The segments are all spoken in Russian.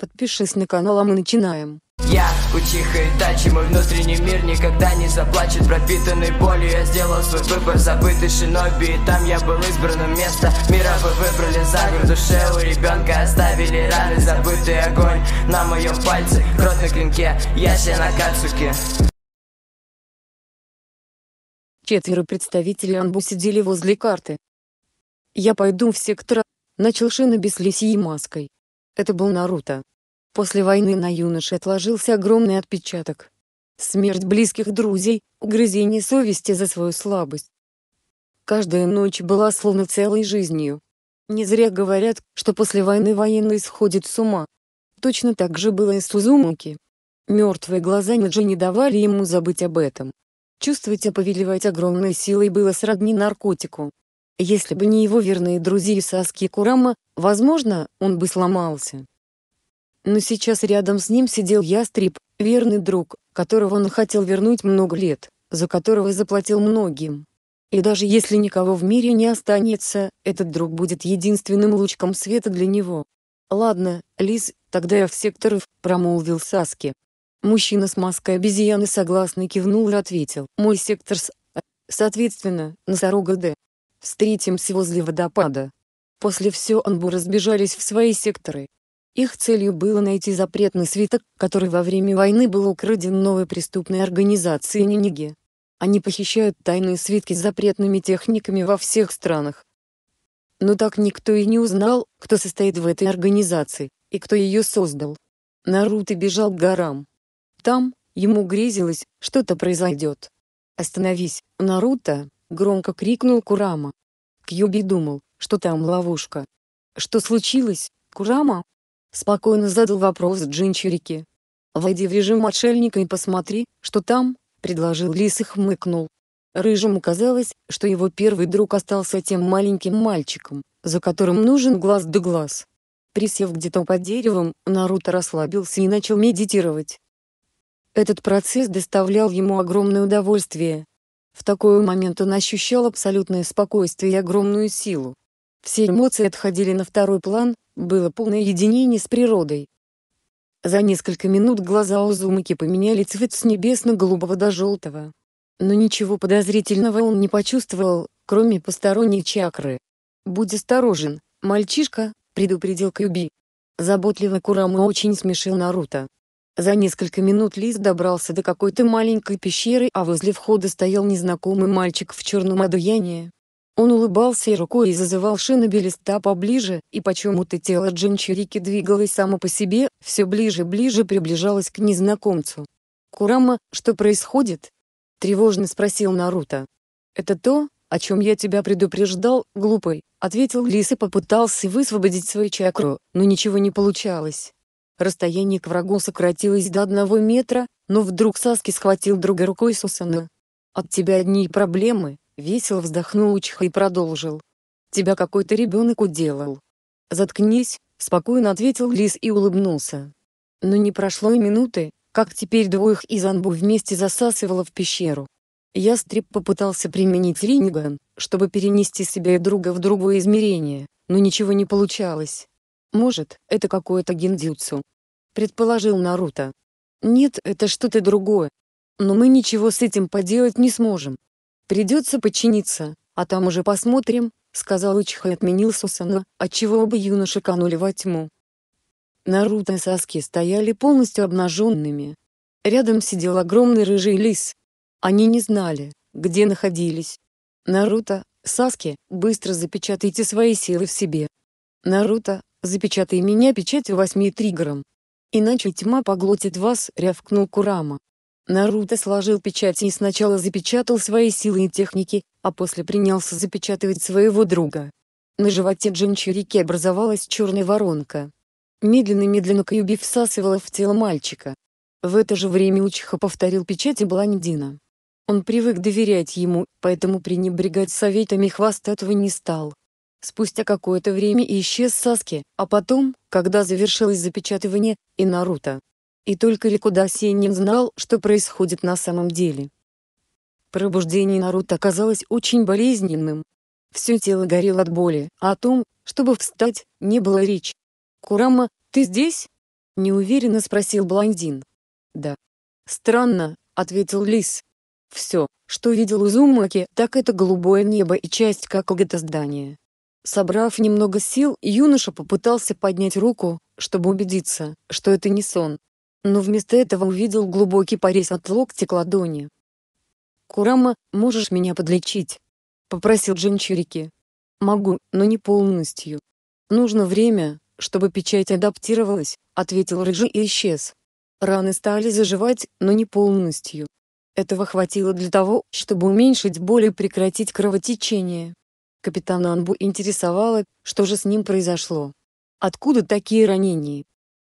Подпишись на канал, а мы начинаем. Я учиха и тачи, мой внутренний мир никогда не заплачет Пропитанный болью я сделал свой выбор, забытый шиноби И там я был избранным место, мира вы выбрали за город Душе у ребенка оставили раны, забытый огонь На моем пальце, кровь на клинке, яся на кацуке Четверо представителей Анбу сидели возле карты. «Я пойду в сектор», а, — начал Шина без лисьей маской. Это был Наруто. После войны на юноше отложился огромный отпечаток. Смерть близких друзей, угрызение совести за свою слабость. Каждая ночь была словно целой жизнью. Не зря говорят, что после войны военный сходит с ума. Точно так же было и с Узумаки. Мертвые глаза Ниджи не давали ему забыть об этом. Чувствовать и повелевать огромной силой было сродни наркотику. Если бы не его верные друзья Саски и Курама, возможно, он бы сломался. Но сейчас рядом с ним сидел ястреб, верный друг, которого он хотел вернуть много лет, за которого заплатил многим. И даже если никого в мире не останется, этот друг будет единственным лучком света для него. «Ладно, Лиз, тогда я в секторов», — промолвил Саски. Мужчина с маской обезьяны согласно кивнул и ответил. «Мой сектор с...» а, Соответственно, носорога Д. Встретимся возле водопада. После все анбу разбежались в свои секторы. Их целью было найти запретный свиток, который во время войны был украден новой преступной организацией Ниниги. Они похищают тайные свитки с запретными техниками во всех странах. Но так никто и не узнал, кто состоит в этой организации, и кто ее создал. Наруто бежал к горам. Там, ему грезилось, что-то произойдет. «Остановись, Наруто!» Громко крикнул Курама. Кьюби думал, что там ловушка. Что случилось, Курама? Спокойно задал вопрос Джинчурики. Войди в режим отшельника и посмотри, что там, предложил Лис и хмыкнул. Рыжему казалось, что его первый друг остался тем маленьким мальчиком, за которым нужен глаз да глаз. Присев где-то под деревом, Наруто расслабился и начал медитировать. Этот процесс доставлял ему огромное удовольствие, в такой момент он ощущал абсолютное спокойствие и огромную силу. Все эмоции отходили на второй план, было полное единение с природой. За несколько минут глаза Узумаки поменяли цвет с небесно-голубого до желтого. Но ничего подозрительного он не почувствовал, кроме посторонней чакры. «Будь осторожен, мальчишка», — предупредил Кьюби. Заботливый Курама очень смешил Наруто. За несколько минут Лис добрался до какой-то маленькой пещеры, а возле входа стоял незнакомый мальчик в черном одеянии. Он улыбался и рукой зазывал Шинобелеста поближе, и почему-то тело Джинчирики двигалось само по себе, все ближе-ближе приближалось к незнакомцу. «Курама, что происходит?» — тревожно спросил Наруто. «Это то, о чем я тебя предупреждал, глупый», — ответил Лис и попытался высвободить свою чакру, но ничего не получалось. Расстояние к врагу сократилось до одного метра, но вдруг Саски схватил друга рукой Сусана. «От тебя одни проблемы», — весело вздохнул Учха и продолжил. «Тебя какой-то ребенок уделал». «Заткнись», — спокойно ответил Лис и улыбнулся. Но не прошло и минуты, как теперь двоих из Анбу вместе засасывало в пещеру. Ястреб попытался применить Риниган, чтобы перенести себя и друга в другое измерение, но ничего не получалось. Может, это какое-то гендюцу, Предположил Наруто. Нет, это что-то другое. Но мы ничего с этим поделать не сможем. Придется подчиниться, а там уже посмотрим, сказал Учиха и отменил Сусана, отчего оба юноши канули во тьму. Наруто и Саски стояли полностью обнаженными. Рядом сидел огромный рыжий лис. Они не знали, где находились. Наруто, Саски, быстро запечатайте свои силы в себе. Наруто, Запечатай меня печатью восьми триггером. Иначе тьма поглотит вас, рявкнул Курама. Наруто сложил печать и сначала запечатал свои силы и техники, а после принялся запечатывать своего друга. На животе Джинчурики образовалась черная воронка. Медленно-медленно Каюби всасывала в тело мальчика. В это же время Учиха повторил печать и блондина. Он привык доверять ему, поэтому пренебрегать советами хвостатого не стал. Спустя какое-то время исчез Саски, а потом, когда завершилось запечатывание, и Наруто. И только Рикуда Сеннин знал, что происходит на самом деле. Пробуждение Наруто оказалось очень болезненным. Все тело горело от боли, а о том, чтобы встать, не было речи. «Курама, ты здесь?» – неуверенно спросил блондин. «Да». «Странно», – ответил Лис. «Все, что видел Узумаки, так это голубое небо и часть какого-то здания. Собрав немного сил, юноша попытался поднять руку, чтобы убедиться, что это не сон. Но вместо этого увидел глубокий порез от локтя к ладони. «Курама, можешь меня подлечить?» — попросил Джинчурики. «Могу, но не полностью. Нужно время, чтобы печать адаптировалась», — ответил Рыжи и исчез. Раны стали заживать, но не полностью. Этого хватило для того, чтобы уменьшить боль и прекратить кровотечение. Капитана Анбу интересовало, что же с ним произошло. Откуда такие ранения?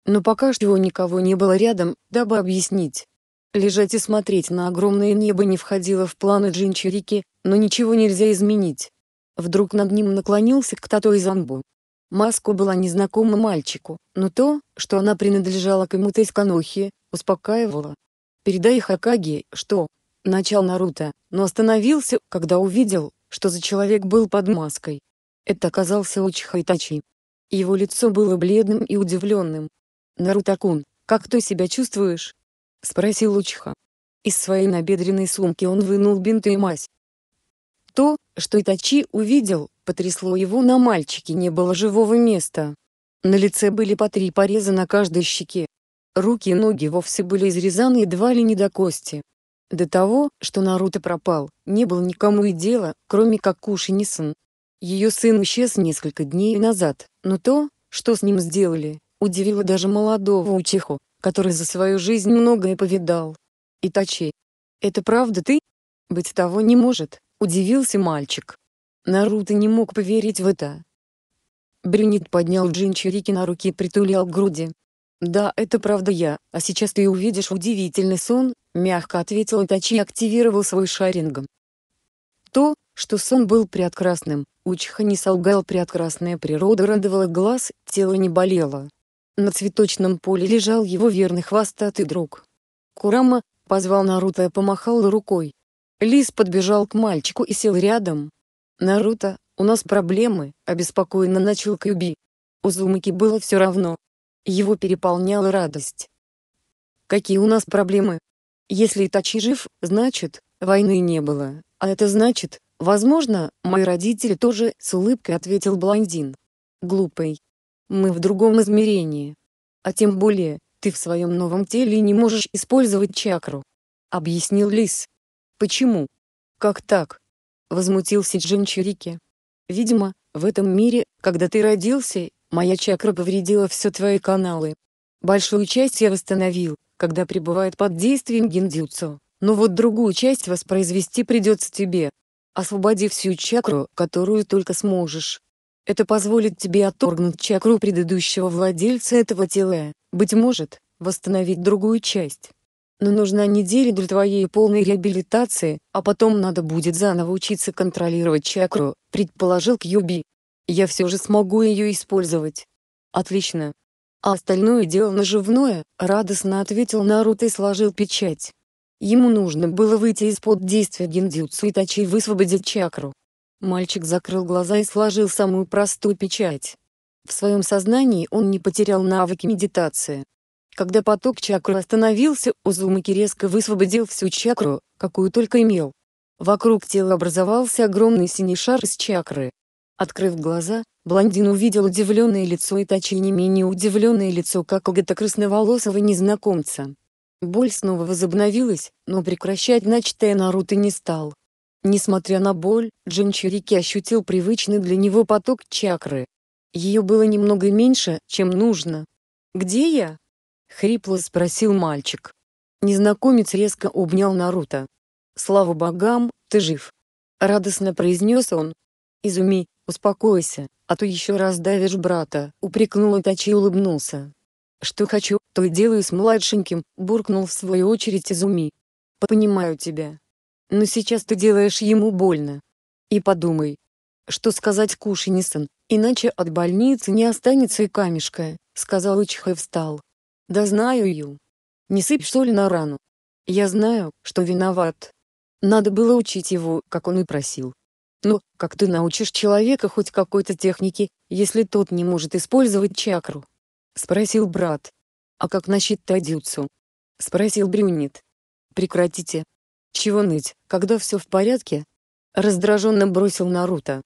Но пока что никого не было рядом, дабы объяснить. Лежать и смотреть на огромное небо не входило в планы Джинчирики, но ничего нельзя изменить. Вдруг над ним наклонился кто-то из Анбу. Маску была незнакома мальчику, но то, что она принадлежала кому-то из Канохи, успокаивало. «Передай Хакаги, что...» Начал Наруто, но остановился, когда увидел, что за человек был под маской. Это оказался Учхайтачи. Его лицо было бледным и удивленным. «Нарутакун, как ты себя чувствуешь?» — спросил Учха. Из своей набедренной сумки он вынул бинты и мазь. То, что Итачи увидел, потрясло его на мальчике не было живого места. На лице были по три пореза на каждой щеке. Руки и ноги вовсе были изрезаны едва ли не до кости. До того, что Наруто пропал, не было никому и дела, кроме как Куши Ее сын исчез несколько дней назад, но то, что с ним сделали, удивило даже молодого Учиху, который за свою жизнь многое повидал. Итачи. «Это правда ты?» «Быть того не может», — удивился мальчик. Наруто не мог поверить в это. Брюнет поднял джин на руки и притулил к груди. «Да, это правда я, а сейчас ты увидишь удивительный сон, мягко ответил Итачи и активировал свой шарингом. То, что сон был прекрасным, Учха не солгал прекрасная природа радовала глаз, тело не болело. На цветочном поле лежал его верный хвостатый друг. Курама, позвал Наруто и помахал рукой. Лис подбежал к мальчику и сел рядом. «Наруто, у нас проблемы», — обеспокоенно начал Кьюби. Узумаки было все равно. Его переполняла радость. «Какие у нас проблемы?» Если Итачи жив, значит, войны не было, а это значит, возможно, мои родители тоже, с улыбкой ответил блондин. Глупый. Мы в другом измерении. А тем более, ты в своем новом теле не можешь использовать чакру. Объяснил Лис. Почему? Как так? Возмутился Джинчурики. Видимо, в этом мире, когда ты родился, моя чакра повредила все твои каналы. Большую часть я восстановил, когда пребывает под действием гиндзюцу. Но вот другую часть воспроизвести придется тебе. Освободи всю чакру, которую только сможешь. Это позволит тебе отторгнуть чакру предыдущего владельца этого тела, быть может, восстановить другую часть. Но нужна неделя для твоей полной реабилитации, а потом надо будет заново учиться контролировать чакру, предположил Кьюби. Я все же смогу ее использовать. Отлично а остальное дело наживное», — радостно ответил Наруто и сложил печать. Ему нужно было выйти из-под действия гендюцу Итачи и высвободить чакру. Мальчик закрыл глаза и сложил самую простую печать. В своем сознании он не потерял навыки медитации. Когда поток чакры остановился, Узумаки резко высвободил всю чакру, какую только имел. Вокруг тела образовался огромный синий шар из чакры. Открыв глаза, блондин увидел удивленное лицо и точи не менее удивленное лицо какого-то красноволосого незнакомца. Боль снова возобновилась, но прекращать начатое Наруто не стал. Несмотря на боль, Джин Чирики ощутил привычный для него поток чакры. Ее было немного меньше, чем нужно. «Где я?» — хрипло спросил мальчик. Незнакомец резко обнял Наруто. «Слава богам, ты жив!» — радостно произнес он. «Изуми, «Успокойся, а то еще раз давишь брата», — упрекнул Итачи и улыбнулся. «Что хочу, то и делаю с младшеньким», — буркнул в свою очередь Изуми. «Понимаю тебя. Но сейчас ты делаешь ему больно. И подумай, что сказать Кушинисон, иначе от больницы не останется и камешка», — сказал Ичиха и встал. «Да знаю, Ю. Не сыпь соль на рану. Я знаю, что виноват. Надо было учить его, как он и просил. Но ну, как ты научишь человека хоть какой-то технике, если тот не может использовать чакру? Спросил брат. А как насчет тайдюцу? Спросил Брюнет. Прекратите. Чего ныть, когда все в порядке? Раздраженно бросил Наруто.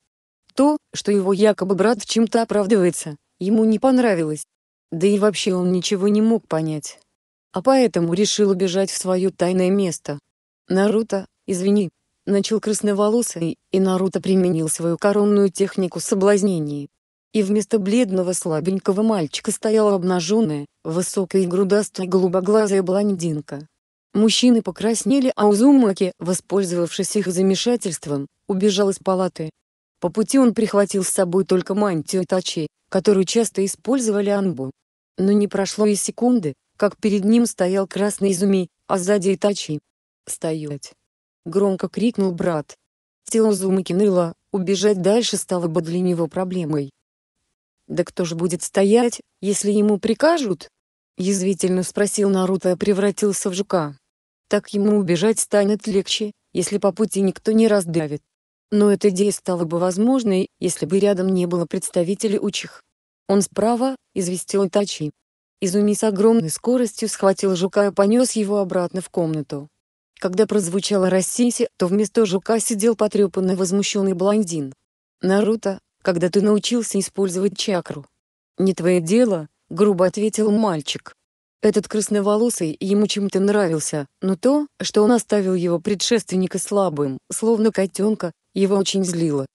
То, что его якобы брат в чем-то оправдывается, ему не понравилось. Да и вообще он ничего не мог понять. А поэтому решил убежать в свое тайное место. Наруто, извини, Начал красноволосый, и Наруто применил свою коронную технику соблазнений. И вместо бледного слабенького мальчика стояла обнаженная, высокая и грудастая голубоглазая блондинка. Мужчины покраснели, а Узумаки, воспользовавшись их замешательством, убежал из палаты. По пути он прихватил с собой только мантию Тачи, которую часто использовали анбу. Но не прошло и секунды, как перед ним стоял красный Изуми, а сзади Итачи. «Стоять!» громко крикнул брат. Тело Зумы кинуло, убежать дальше стало бы для него проблемой. «Да кто же будет стоять, если ему прикажут?» Язвительно спросил Наруто и превратился в жука. Так ему убежать станет легче, если по пути никто не раздавит. Но эта идея стала бы возможной, если бы рядом не было представителей учих. Он справа, известил тачи. Изуми с огромной скоростью схватил жука и понес его обратно в комнату. Когда прозвучала Рассиси, то вместо жука сидел потрепанный возмущенный блондин. «Наруто, когда ты научился использовать чакру?» «Не твое дело», — грубо ответил мальчик. Этот красноволосый ему чем-то нравился, но то, что он оставил его предшественника слабым, словно котенка, его очень злило.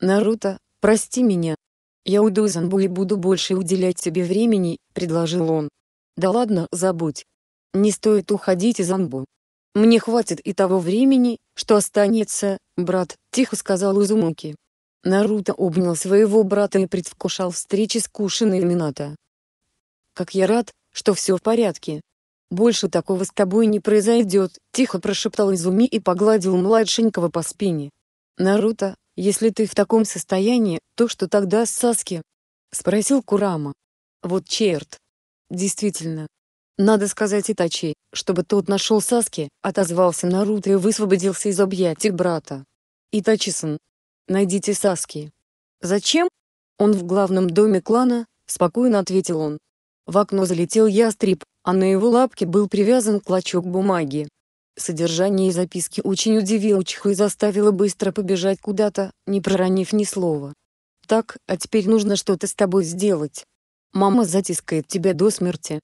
«Наруто, прости меня. Я уйду из Анбу и буду больше уделять тебе времени», — предложил он. «Да ладно, забудь. Не стоит уходить из Анбу. «Мне хватит и того времени, что останется, брат», — тихо сказал Узумаки. Наруто обнял своего брата и предвкушал встречи с Кушиной и Минато. «Как я рад, что все в порядке. Больше такого с тобой не произойдет», — тихо прошептал Изуми и погладил младшенького по спине. «Наруто, если ты в таком состоянии, то что тогда с Саски?» — спросил Курама. «Вот черт. Действительно, надо сказать Итачи, чтобы тот нашел Саски, отозвался Наруто и высвободился из объятий брата. Итачисон, найдите Саски. Зачем? Он в главном доме клана, спокойно ответил он. В окно залетел ястреб, а на его лапке был привязан клочок бумаги. Содержание записки очень удивило Чиху и заставило быстро побежать куда-то, не проронив ни слова. «Так, а теперь нужно что-то с тобой сделать. Мама затискает тебя до смерти,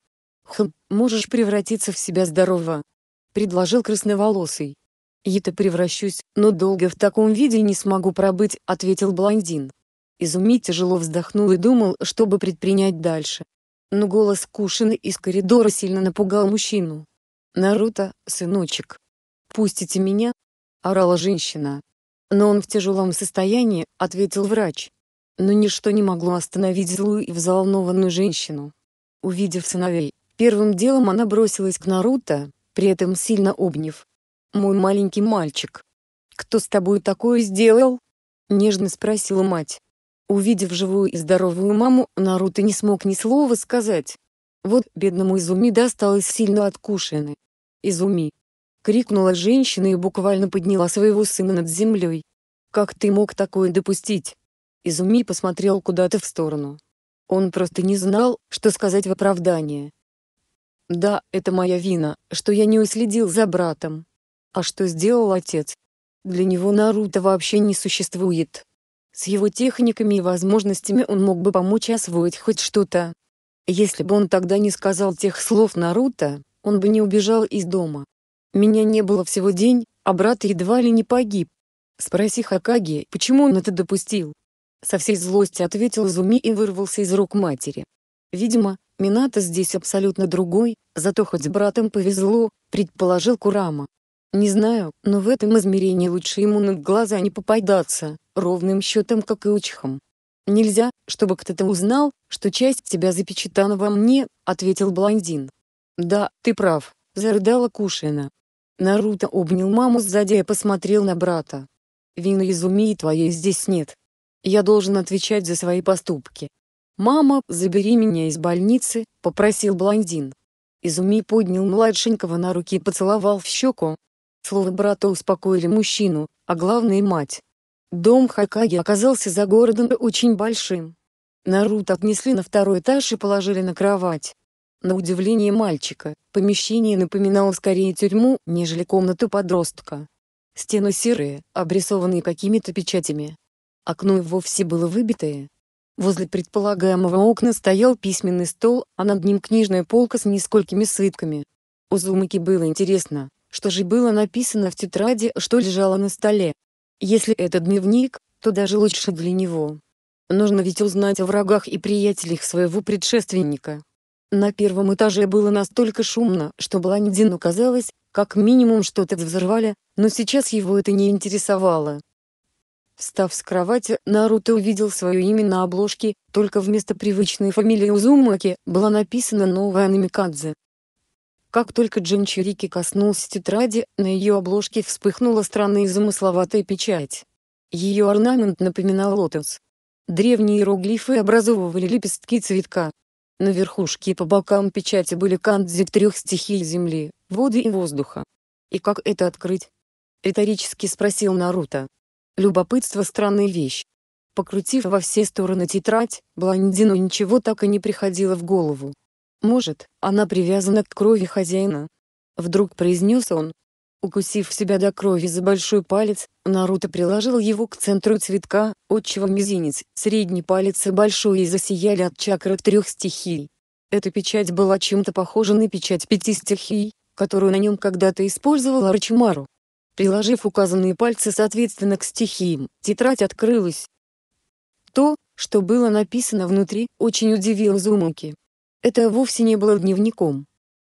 «Хм, можешь превратиться в себя здорового», — предложил красноволосый. «Я-то превращусь, но долго в таком виде не смогу пробыть», — ответил блондин. Изумить тяжело вздохнул и думал, что бы предпринять дальше. Но голос Кушины из коридора сильно напугал мужчину. «Наруто, сыночек, пустите меня?» — орала женщина. «Но он в тяжелом состоянии», — ответил врач. Но ничто не могло остановить злую и взволнованную женщину. Увидев сыновей, Первым делом она бросилась к Наруто, при этом сильно обняв. «Мой маленький мальчик, кто с тобой такое сделал?» — нежно спросила мать. Увидев живую и здоровую маму, Наруто не смог ни слова сказать. Вот бедному Изуми досталось сильно откушены. «Изуми!» — крикнула женщина и буквально подняла своего сына над землей. «Как ты мог такое допустить?» Изуми посмотрел куда-то в сторону. Он просто не знал, что сказать в оправдание. Да, это моя вина, что я не уследил за братом. А что сделал отец? Для него Наруто вообще не существует. С его техниками и возможностями он мог бы помочь освоить хоть что-то. Если бы он тогда не сказал тех слов Наруто, он бы не убежал из дома. Меня не было всего день, а брат едва ли не погиб. Спроси Хакаги, почему он это допустил. Со всей злости ответил Зуми и вырвался из рук матери. Видимо, Минато здесь абсолютно другой, зато хоть братом повезло, предположил Курама. Не знаю, но в этом измерении лучше ему на глаза не попадаться, ровным счетом как и учхам. «Нельзя, чтобы кто-то узнал, что часть тебя запечатана во мне», — ответил блондин. «Да, ты прав», — зарыдала Кушина. Наруто обнял маму сзади и посмотрел на брата. «Вины Изуми и твоей здесь нет. Я должен отвечать за свои поступки. «Мама, забери меня из больницы», — попросил блондин. Изуми поднял младшенького на руки и поцеловал в щеку. Слова брата успокоили мужчину, а главное мать. Дом Хакаги оказался за городом очень большим. Наруто отнесли на второй этаж и положили на кровать. На удивление мальчика, помещение напоминало скорее тюрьму, нежели комнату подростка. Стены серые, обрисованные какими-то печатями. Окно вовсе было выбитое, Возле предполагаемого окна стоял письменный стол, а над ним книжная полка с несколькими свитками. У Зумаки было интересно, что же было написано в тетради, что лежало на столе. Если это дневник, то даже лучше для него. Нужно ведь узнать о врагах и приятелях своего предшественника. На первом этаже было настолько шумно, что Бландину казалось, как минимум что-то взорвали, но сейчас его это не интересовало. Встав с кровати, Наруто увидел свое имя на обложке, только вместо привычной фамилии Узумаки была написана новая Намикадзе. Как только Джин Чирики коснулся тетради, на ее обложке вспыхнула странная и замысловатая печать. Ее орнамент напоминал лотос. Древние иероглифы образовывали лепестки цветка. На верхушке и по бокам печати были кандзи трех стихий земли, воды и воздуха. «И как это открыть?» — риторически спросил Наруто. Любопытство — странная вещь. Покрутив во все стороны тетрадь, блондину ничего так и не приходило в голову. «Может, она привязана к крови хозяина?» Вдруг произнес он. Укусив себя до крови за большой палец, Наруто приложил его к центру цветка, отчего мизинец, средний палец и большой и засияли от чакры трех стихий. Эта печать была чем-то похожа на печать пяти стихий, которую на нем когда-то использовал Арчимару приложив указанные пальцы соответственно к стихиям, тетрадь открылась. То, что было написано внутри, очень удивило Зумуки. Это вовсе не было дневником.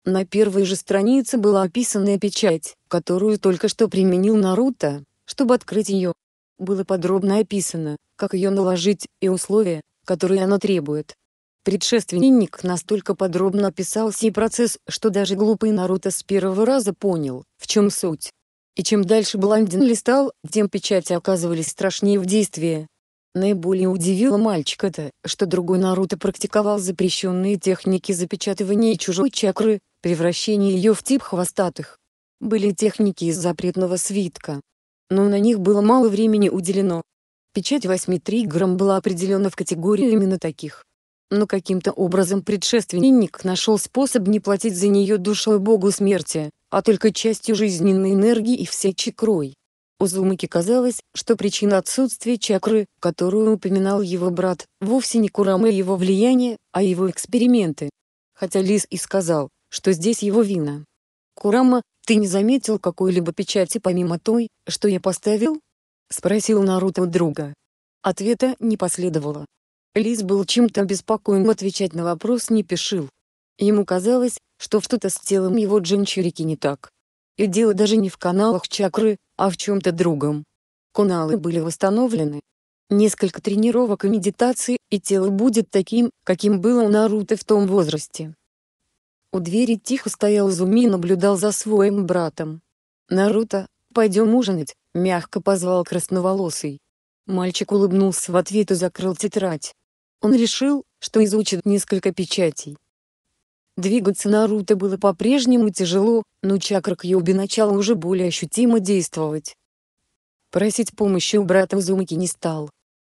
На первой же странице была описанная печать, которую только что применил Наруто, чтобы открыть ее. Было подробно описано, как ее наложить, и условия, которые она требует. Предшественник настолько подробно описал сей процесс, что даже глупый Наруто с первого раза понял, в чем суть. И чем дальше блондин листал, тем печати оказывались страшнее в действии. Наиболее удивило мальчика то, что другой Наруто практиковал запрещенные техники запечатывания чужой чакры, превращения ее в тип хвостатых. Были техники из запретного свитка. Но на них было мало времени уделено. Печать 8 триггером была определена в категорию именно таких. Но каким-то образом предшественник нашел способ не платить за нее душу богу смерти а только частью жизненной энергии и всей чакрой. Узумаки казалось, что причина отсутствия чакры, которую упоминал его брат, вовсе не Курама и его влияние, а его эксперименты. Хотя Лис и сказал, что здесь его вина. «Курама, ты не заметил какой-либо печати помимо той, что я поставил?» — спросил Наруто у друга. Ответа не последовало. Лис был чем-то обеспокоен, отвечать на вопрос не пишил. Ему казалось, что что-то с телом его джинчурики не так. И дело даже не в каналах чакры, а в чем-то другом. Каналы были восстановлены. Несколько тренировок и медитации, и тело будет таким, каким было у Наруто в том возрасте. У двери тихо стоял Зуми и наблюдал за своим братом. «Наруто, пойдем ужинать», — мягко позвал красноволосый. Мальчик улыбнулся в ответ и закрыл тетрадь. Он решил, что изучит несколько печатей. Двигаться Наруто было по-прежнему тяжело, но чакра Кьюби начала уже более ощутимо действовать. Просить помощи у брата Узумаки не стал.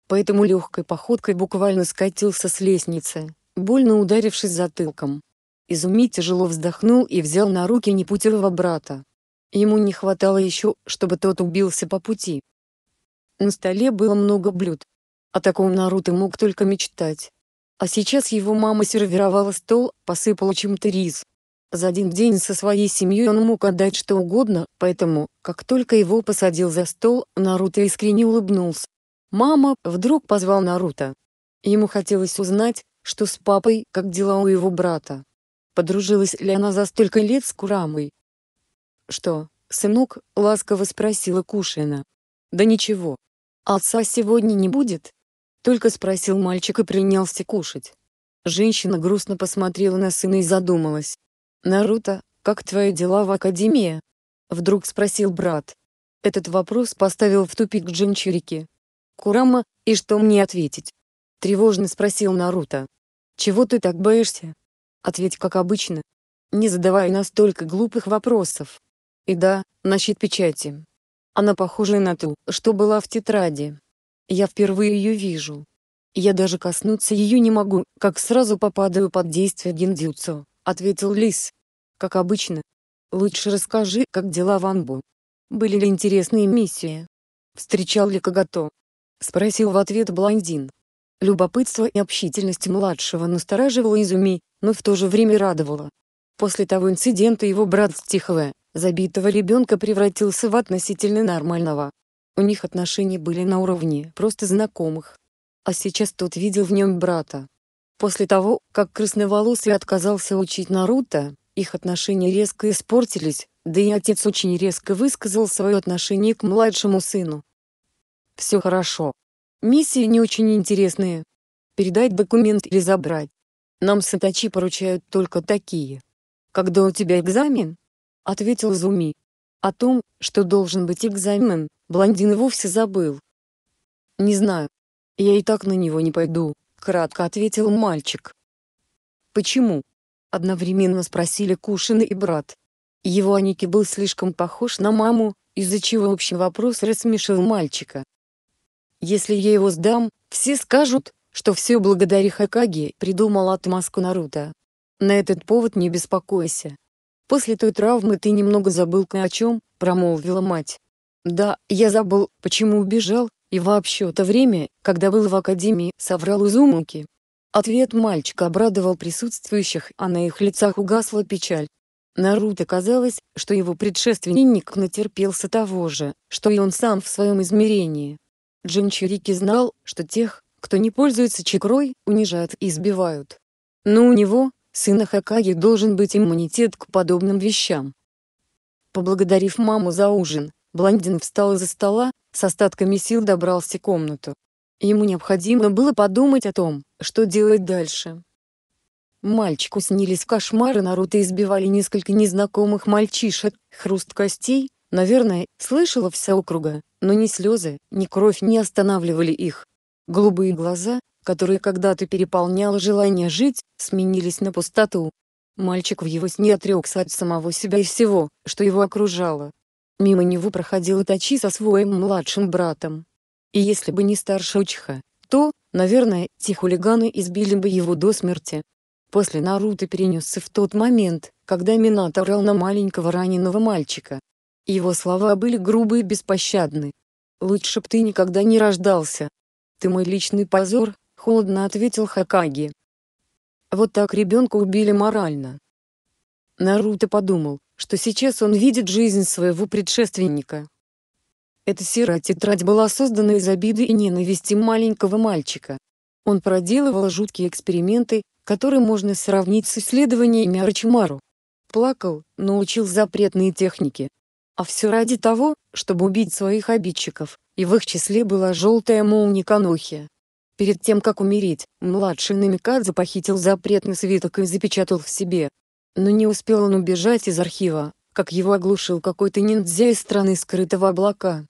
Поэтому легкой походкой буквально скатился с лестницы, больно ударившись затылком. Изуми тяжело вздохнул и взял на руки непутевого брата. Ему не хватало еще, чтобы тот убился по пути. На столе было много блюд. О таком Наруто мог только мечтать. А сейчас его мама сервировала стол, посыпала чем-то рис. За один день со своей семьей он мог отдать что угодно, поэтому, как только его посадил за стол, Наруто искренне улыбнулся. «Мама!» — вдруг позвал Наруто. Ему хотелось узнать, что с папой, как дела у его брата. Подружилась ли она за столько лет с Курамой? «Что, сынок?» — ласково спросила Кушина. «Да ничего. Отца сегодня не будет, только спросил мальчик и принялся кушать. Женщина грустно посмотрела на сына и задумалась. «Наруто, как твои дела в академии?» Вдруг спросил брат. Этот вопрос поставил в тупик Джинчурики. «Курама, и что мне ответить?» Тревожно спросил Наруто. «Чего ты так боишься?» «Ответь как обычно. Не задавай настолько глупых вопросов». «И да, насчет печати. Она похожа на ту, что была в тетради. Я впервые ее вижу. Я даже коснуться ее не могу, как сразу попадаю под действие гиндзюцу, ответил Лис. Как обычно. Лучше расскажи, как дела в Анбу. Были ли интересные миссии? Встречал ли Кагато? Спросил в ответ блондин. Любопытство и общительность младшего настораживало Изуми, но в то же время радовало. После того инцидента его брат Стихве, забитого ребенка превратился в относительно нормального, у них отношения были на уровне просто знакомых. А сейчас тот видел в нем брата. После того, как красноволосый отказался учить Наруто, их отношения резко испортились, да и отец очень резко высказал свое отношение к младшему сыну. «Все хорошо. Миссии не очень интересные. Передать документ или забрать. Нам сатачи поручают только такие. Когда у тебя экзамен?» — ответил Зуми. О том, что должен быть экзамен, блондин вовсе забыл. «Не знаю. Я и так на него не пойду», — кратко ответил мальчик. «Почему?» — одновременно спросили Кушин и брат. Его Аники был слишком похож на маму, из-за чего общий вопрос рассмешил мальчика. «Если я его сдам, все скажут, что все благодаря Хакаге придумал отмазку Наруто. На этот повод не беспокойся. После той травмы ты немного забыл о чем, промолвила мать. Да, я забыл, почему убежал, и вообще то время, когда был в академии, соврал Узумуки. Ответ мальчика обрадовал присутствующих, а на их лицах угасла печаль. Наруто казалось, что его предшественник натерпелся того же, что и он сам в своем измерении. Джинчурики знал, что тех, кто не пользуется чекрой, унижают и избивают. Но у него, сына Хакаги должен быть иммунитет к подобным вещам. Поблагодарив маму за ужин, блондин встал из-за стола, с остатками сил добрался в комнату. Ему необходимо было подумать о том, что делать дальше. Мальчику снились кошмары Наруто избивали несколько незнакомых мальчишек, хруст костей, наверное, слышала вся округа, но ни слезы, ни кровь не останавливали их. Голубые глаза, которые когда-то переполняло желание жить, сменились на пустоту. Мальчик в его сне отрекся от самого себя и всего, что его окружало. Мимо него проходил Тачи со своим младшим братом. И если бы не старший Учиха, то, наверное, те хулиганы избили бы его до смерти. После Наруто перенесся в тот момент, когда Минато орал на маленького раненого мальчика. Его слова были грубые и беспощадны. «Лучше б ты никогда не рождался. Ты мой личный позор, холодно ответил Хакаги. Вот так ребенка убили морально. Наруто подумал, что сейчас он видит жизнь своего предшественника. Эта серая тетрадь была создана из обиды и ненависти маленького мальчика. Он проделывал жуткие эксперименты, которые можно сравнить с исследованиями Арчимару. Плакал, но учил запретные техники. А все ради того, чтобы убить своих обидчиков, и в их числе была желтая молния Канохи. Перед тем как умереть, младший Намикадзе похитил запретный свиток и запечатал в себе. Но не успел он убежать из архива, как его оглушил какой-то ниндзя из страны скрытого облака.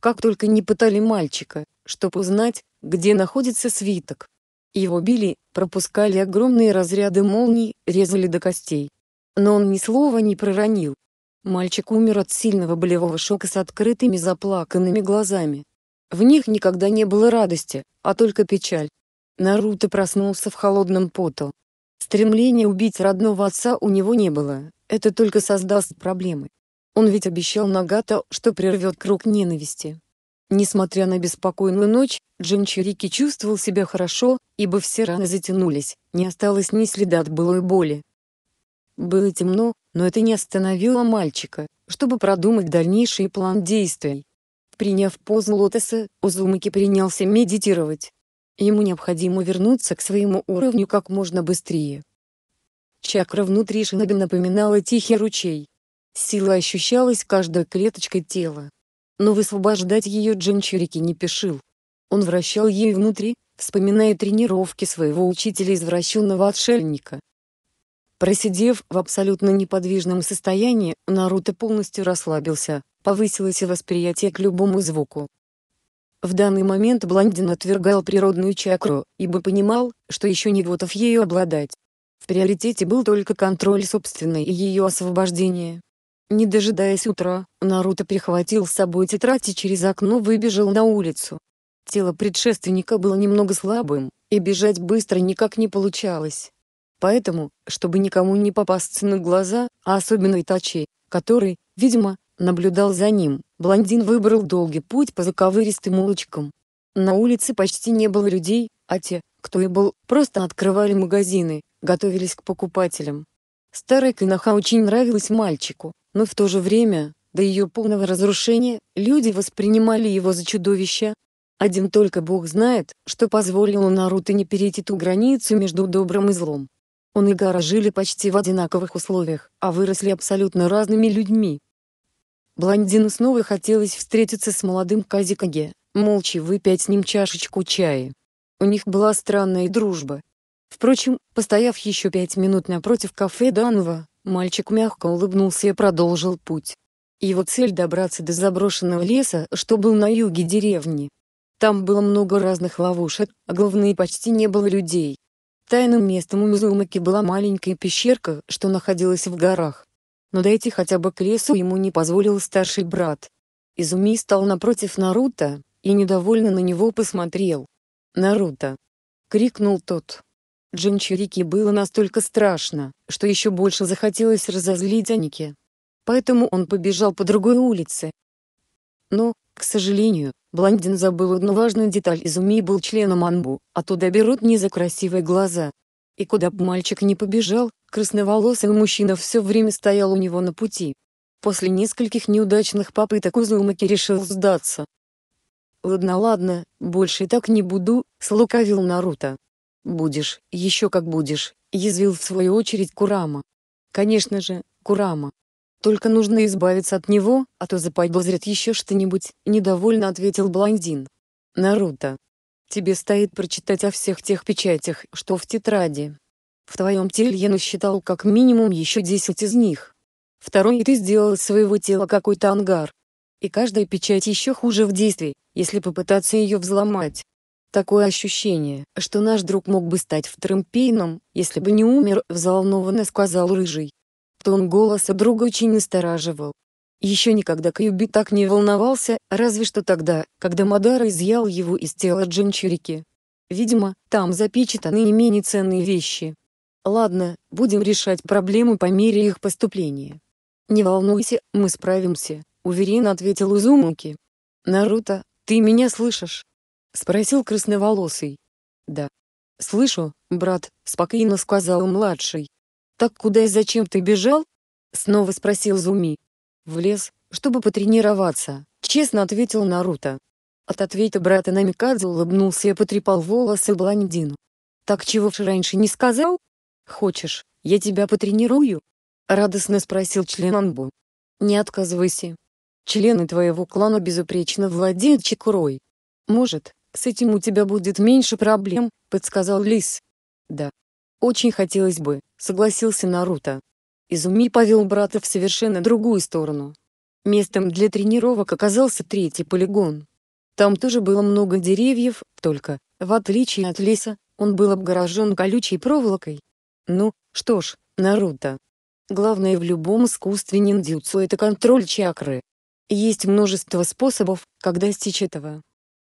Как только не пытали мальчика, чтобы узнать, где находится свиток. Его били, пропускали огромные разряды молний, резали до костей. Но он ни слова не проронил. Мальчик умер от сильного болевого шока с открытыми заплаканными глазами. В них никогда не было радости, а только печаль. Наруто проснулся в холодном поту. Стремления убить родного отца у него не было, это только создаст проблемы. Он ведь обещал Нагато, что прервет круг ненависти. Несмотря на беспокойную ночь, Джинчурики чувствовал себя хорошо, ибо все раны затянулись, не осталось ни следа от былой боли. Было темно, но это не остановило мальчика, чтобы продумать дальнейший план действий. Приняв позу лотоса, Узумаки принялся медитировать. Ему необходимо вернуться к своему уровню как можно быстрее. Чакра внутри шиноби напоминала тихий ручей. Сила ощущалась каждой клеточкой тела. Но высвобождать ее Джинчурики не спешил. Он вращал ею внутри, вспоминая тренировки своего учителя извращенного отшельника. Просидев в абсолютно неподвижном состоянии, Наруто полностью расслабился, повысилось и восприятие к любому звуку. В данный момент блондин отвергал природную чакру, ибо понимал, что еще не готов ею обладать. В приоритете был только контроль собственной и ее освобождение. Не дожидаясь утра, Наруто прихватил с собой тетрадь и через окно выбежал на улицу. Тело предшественника было немного слабым, и бежать быстро никак не получалось. Поэтому, чтобы никому не попасться на глаза, а особенно Итачи, который, видимо, наблюдал за ним, блондин выбрал долгий путь по заковыристым улочкам. На улице почти не было людей, а те, кто и был, просто открывали магазины, готовились к покупателям. Старая Кинаха очень нравилась мальчику, но в то же время, до ее полного разрушения, люди воспринимали его за чудовище. Один только бог знает, что позволило Наруто не перейти ту границу между добром и злом. Он и Гара жили почти в одинаковых условиях, а выросли абсолютно разными людьми. Блондину снова хотелось встретиться с молодым Казикаге, молча выпить с ним чашечку чая. У них была странная дружба. Впрочем, постояв еще пять минут напротив кафе Данова, мальчик мягко улыбнулся и продолжил путь. Его цель добраться до заброшенного леса, что был на юге деревни. Там было много разных ловушек, а главное почти не было людей. Тайным местом у Мизумаки была маленькая пещерка, что находилась в горах. Но дойти хотя бы к лесу ему не позволил старший брат. Изуми стал напротив Наруто, и недовольно на него посмотрел. «Наруто!» — крикнул тот. Джинчурике было настолько страшно, что еще больше захотелось разозлить Анике. Поэтому он побежал по другой улице. Но, к сожалению, Блондин забыл одну важную деталь Изуми был членом Анбу, а туда берут не за красивые глаза. И куда бы мальчик не побежал, красноволосый мужчина все время стоял у него на пути. После нескольких неудачных попыток Узумаки решил сдаться. «Ладно, ладно, больше так не буду», — слукавил Наруто. «Будешь, еще как будешь», — язвил в свою очередь Курама. Конечно же, Курама. Только нужно избавиться от него, а то заподозрит еще что-нибудь, недовольно ответил блондин. Наруто. Тебе стоит прочитать о всех тех печатях, что в тетради. В твоем теле я насчитал как минимум еще десять из них. Второй ты сделал из своего тела какой-то ангар. И каждая печать еще хуже в действии, если попытаться ее взломать. Такое ощущение, что наш друг мог бы стать вторым пейном, если бы не умер, взволнованно сказал Рыжий. Тон голоса друга очень настораживал. Еще никогда Кьюби так не волновался, разве что тогда, когда Мадара изъял его из тела Джинчурики. Видимо, там запечатаны не менее ценные вещи. Ладно, будем решать проблему по мере их поступления. Не волнуйся, мы справимся, уверенно ответил Узумуки. Наруто, ты меня слышишь? Спросил красноволосый. Да. Слышу, брат, спокойно сказал младший. «Так куда и зачем ты бежал?» — снова спросил Зуми. «В лес, чтобы потренироваться», — честно ответил Наруто. От ответа брата Намикадзе улыбнулся и потрепал волосы блондину. «Так чего ж раньше не сказал? Хочешь, я тебя потренирую?» — радостно спросил член Анбу. «Не отказывайся. Члены твоего клана безупречно владеют чекурой. Может, с этим у тебя будет меньше проблем», — подсказал Лис. «Да, «Очень хотелось бы», — согласился Наруто. Изуми повел брата в совершенно другую сторону. Местом для тренировок оказался третий полигон. Там тоже было много деревьев, только, в отличие от леса, он был обгорожен колючей проволокой. Ну, что ж, Наруто. Главное в любом искусстве ниндзюцу это контроль чакры. Есть множество способов, как достичь этого.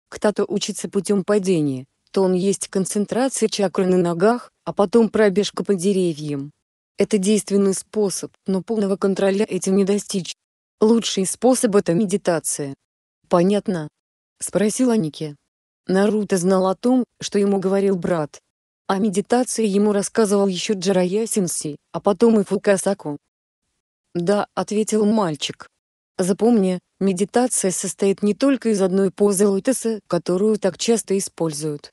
Кто-то учится путем падения, то он есть концентрация чакры на ногах, а потом пробежка по деревьям. Это действенный способ, но полного контроля этим не достичь. Лучший способ это медитация. Понятно? Спросила Ники. Наруто знал о том, что ему говорил брат. О медитации ему рассказывал еще Джарая Синси, а потом и Фукасаку. «Да», — ответил мальчик. «Запомни, медитация состоит не только из одной позы лотоса, которую так часто используют.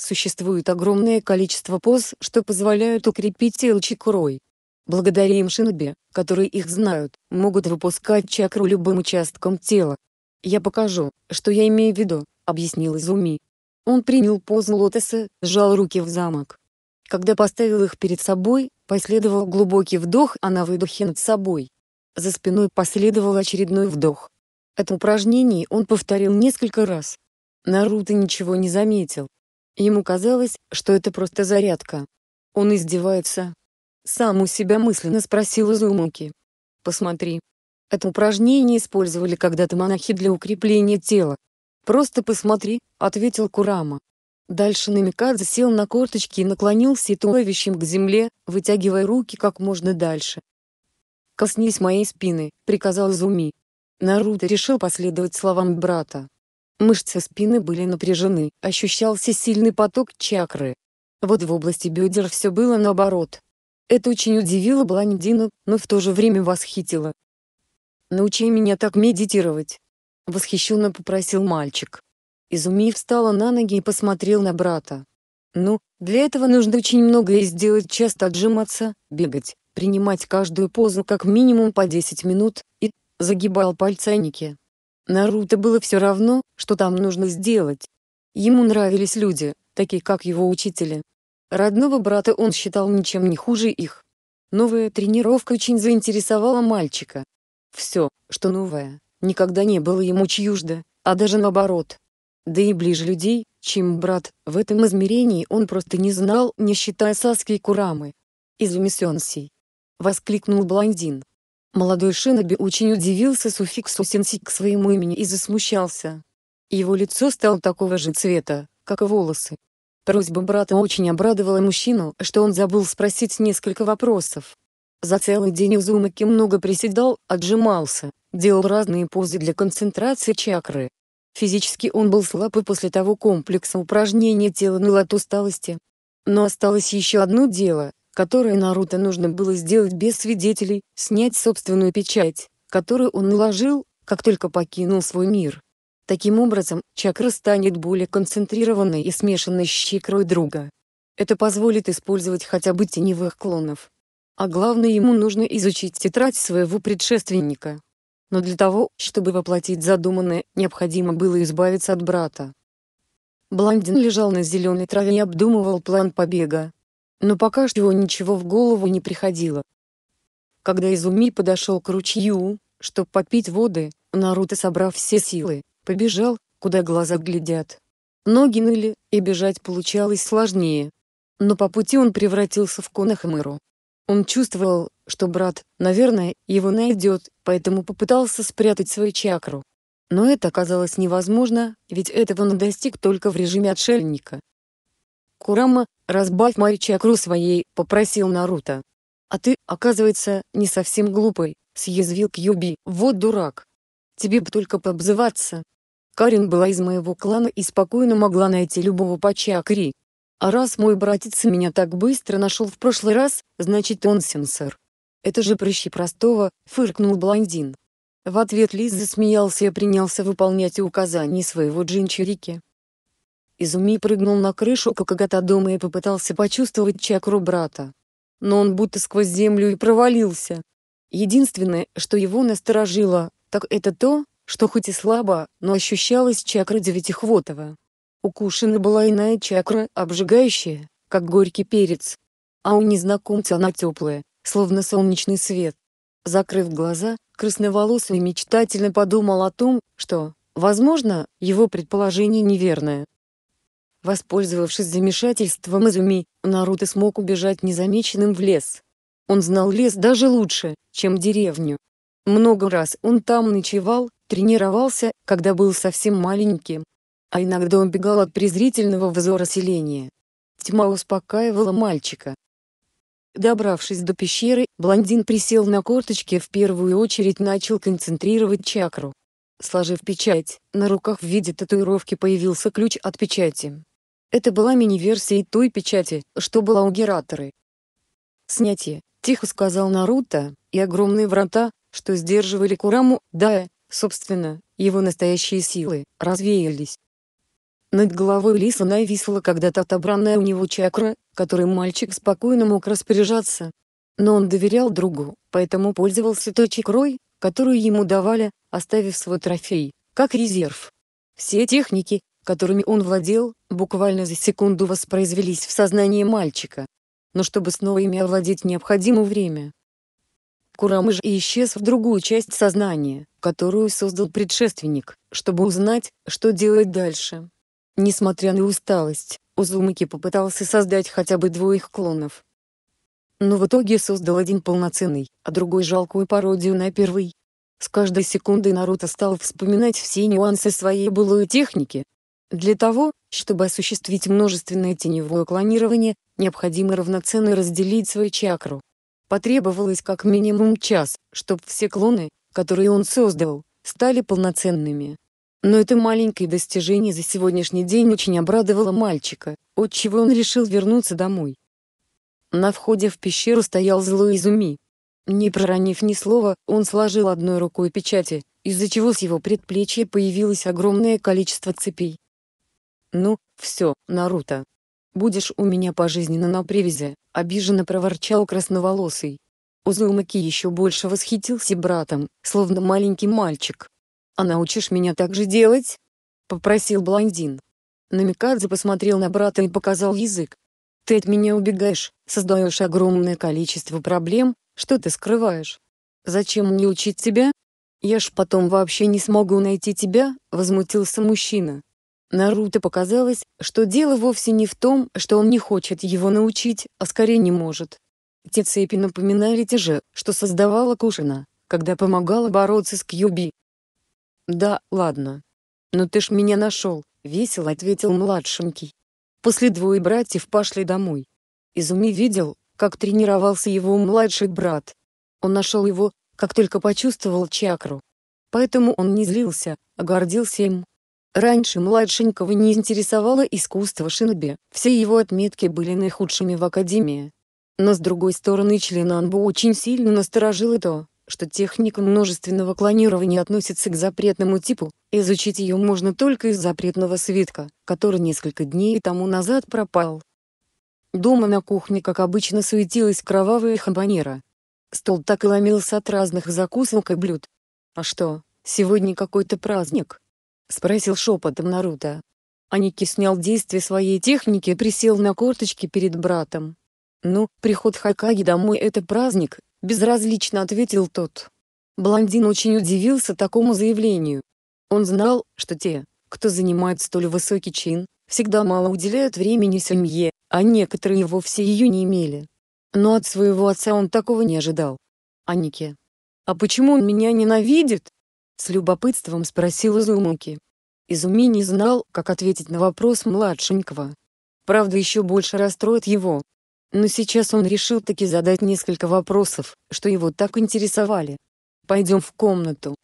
Существует огромное количество поз, что позволяют укрепить тело чакрой. Благодаря им шиноби, которые их знают, могут выпускать чакру любым участком тела. «Я покажу, что я имею в виду», — объяснил Изуми. Он принял позу лотоса, сжал руки в замок. Когда поставил их перед собой, последовал глубокий вдох, а на выдохе над собой. За спиной последовал очередной вдох. Это упражнение он повторил несколько раз. Наруто ничего не заметил, Ему казалось, что это просто зарядка. Он издевается. Сам у себя мысленно спросил Изумуки. «Посмотри». Это упражнение использовали когда-то монахи для укрепления тела. «Просто посмотри», — ответил Курама. Дальше Намикадзе сел на корточки и наклонился туловищем к земле, вытягивая руки как можно дальше. «Коснись моей спины», — приказал Зуми. Наруто решил последовать словам брата. Мышцы спины были напряжены, ощущался сильный поток чакры. Вот в области бедер все было наоборот. Это очень удивило блондина, но в то же время восхитило. «Научи меня так медитировать!» — восхищенно попросил мальчик. Изумив встала на ноги и посмотрел на брата. «Ну, для этого нужно очень многое сделать, часто отжиматься, бегать, принимать каждую позу как минимум по 10 минут, и...» — загибал пальцайники. Наруто было все равно, что там нужно сделать. Ему нравились люди, такие как его учители. Родного брата он считал ничем не хуже их. Новая тренировка очень заинтересовала мальчика. Все, что новое, никогда не было ему чуждо, а даже наоборот. Да и ближе людей, чем брат, в этом измерении он просто не знал, не считая Саски и Курамы. «Изуми воскликнул блондин. Молодой Шиноби очень удивился суффиксу «сенси» к своему имени и засмущался. Его лицо стало такого же цвета, как и волосы. Просьба брата очень обрадовала мужчину, что он забыл спросить несколько вопросов. За целый день Узумаки много приседал, отжимался, делал разные позы для концентрации чакры. Физически он был слаб и после того комплекса упражнений тела ныл от усталости. Но осталось еще одно дело, которое Наруто нужно было сделать без свидетелей, снять собственную печать, которую он наложил, как только покинул свой мир. Таким образом, чакра станет более концентрированной и смешанной с чакрой друга. Это позволит использовать хотя бы теневых клонов. А главное ему нужно изучить тетрадь своего предшественника. Но для того, чтобы воплотить задуманное, необходимо было избавиться от брата. Блондин лежал на зеленой траве и обдумывал план побега, но пока что ничего в голову не приходило. Когда Изуми подошел к ручью, чтобы попить воды, Наруто, собрав все силы, побежал, куда глаза глядят. Ноги ныли, и бежать получалось сложнее. Но по пути он превратился в Конахамыру. Он чувствовал, что брат, наверное, его найдет, поэтому попытался спрятать свою чакру. Но это оказалось невозможно, ведь этого он достиг только в режиме отшельника. Курама, разбавь мари чакру своей, попросил Наруто. А ты, оказывается, не совсем глупый, съязвил Кьюби, вот дурак. Тебе бы только пообзываться. Карин была из моего клана и спокойно могла найти любого по чакре. А раз мой братец меня так быстро нашел в прошлый раз, значит он сенсор. Это же прыщи простого, фыркнул блондин. В ответ Лиз засмеялся и принялся выполнять указания своего джинчирики. Изуми прыгнул на крышу какого-то дома и попытался почувствовать чакру брата. Но он будто сквозь землю и провалился. Единственное, что его насторожило, так это то, что хоть и слабо, но ощущалась чакра девятихвотова. Укушена была иная чакра, обжигающая, как горький перец. А у незнакомца она теплая, словно солнечный свет. Закрыв глаза, красноволосый мечтательно подумал о том, что, возможно, его предположение неверное. Воспользовавшись замешательством Изуми, Наруто смог убежать незамеченным в лес. Он знал лес даже лучше, чем деревню. Много раз он там ночевал, тренировался, когда был совсем маленьким. А иногда он бегал от презрительного взора селения. Тьма успокаивала мальчика. Добравшись до пещеры, блондин присел на корточки в первую очередь начал концентрировать чакру. Сложив печать, на руках в виде татуировки появился ключ от печати. Это была мини-версия той печати, что была у Гераторы. «Снятие», — тихо сказал Наруто, и огромные врата, что сдерживали Кураму, да, собственно, его настоящие силы, развеялись. Над головой Лиса нависла когда-то отобранная у него чакра, которой мальчик спокойно мог распоряжаться. Но он доверял другу, поэтому пользовался той чакрой, которую ему давали, оставив свой трофей, как резерв. Все техники, которыми он владел, буквально за секунду воспроизвелись в сознании мальчика. Но чтобы снова ими овладеть необходимо время. Курамыш и исчез в другую часть сознания, которую создал предшественник, чтобы узнать, что делать дальше. Несмотря на усталость, Узумаки попытался создать хотя бы двоих клонов. Но в итоге создал один полноценный, а другой жалкую пародию на первый. С каждой секундой Наруто стал вспоминать все нюансы своей былой техники, для того, чтобы осуществить множественное теневое клонирование, необходимо равноценно разделить свою чакру. Потребовалось как минимум час, чтобы все клоны, которые он создал, стали полноценными. Но это маленькое достижение за сегодняшний день очень обрадовало мальчика, отчего он решил вернуться домой. На входе в пещеру стоял злой Изуми. Не проронив ни слова, он сложил одной рукой печати, из-за чего с его предплечья появилось огромное количество цепей. «Ну, все, Наруто. Будешь у меня пожизненно на привязи», — обиженно проворчал красноволосый. Узумаки еще больше восхитился братом, словно маленький мальчик. «А научишь меня так же делать?» — попросил блондин. Намикадзе посмотрел на брата и показал язык. «Ты от меня убегаешь, создаешь огромное количество проблем, что ты скрываешь? Зачем мне учить тебя? Я ж потом вообще не смогу найти тебя», — возмутился мужчина. Наруто показалось, что дело вовсе не в том, что он не хочет его научить, а скорее не может. Те цепи напоминали те же, что создавала Кушина, когда помогала бороться с Кьюби. «Да, ладно. Но ты ж меня нашел», — весело ответил младшенький. После двое братьев пошли домой. Изуми видел, как тренировался его младший брат. Он нашел его, как только почувствовал чакру. Поэтому он не злился, а гордился им, Раньше младшенького не интересовало искусство шиноби, все его отметки были наихудшими в Академии. Но с другой стороны член Анбу очень сильно насторожило то, что техника множественного клонирования относится к запретному типу, изучить ее можно только из запретного свитка, который несколько дней тому назад пропал. Дома на кухне как обычно суетилась кровавая хабанера. Стол так и ломился от разных закусок и блюд. А что, сегодня какой-то праздник, — спросил шепотом Наруто. Аники снял действие своей техники и присел на корточки перед братом. «Ну, приход Хакаги домой — это праздник», — безразлично ответил тот. Блондин очень удивился такому заявлению. Он знал, что те, кто занимает столь высокий чин, всегда мало уделяют времени семье, а некоторые вовсе ее не имели. Но от своего отца он такого не ожидал. Анике. «А почему он меня ненавидит?» С любопытством спросил Изумуки. Изуми не знал, как ответить на вопрос младшенького. Правда еще больше расстроит его. Но сейчас он решил таки задать несколько вопросов, что его так интересовали. «Пойдем в комнату.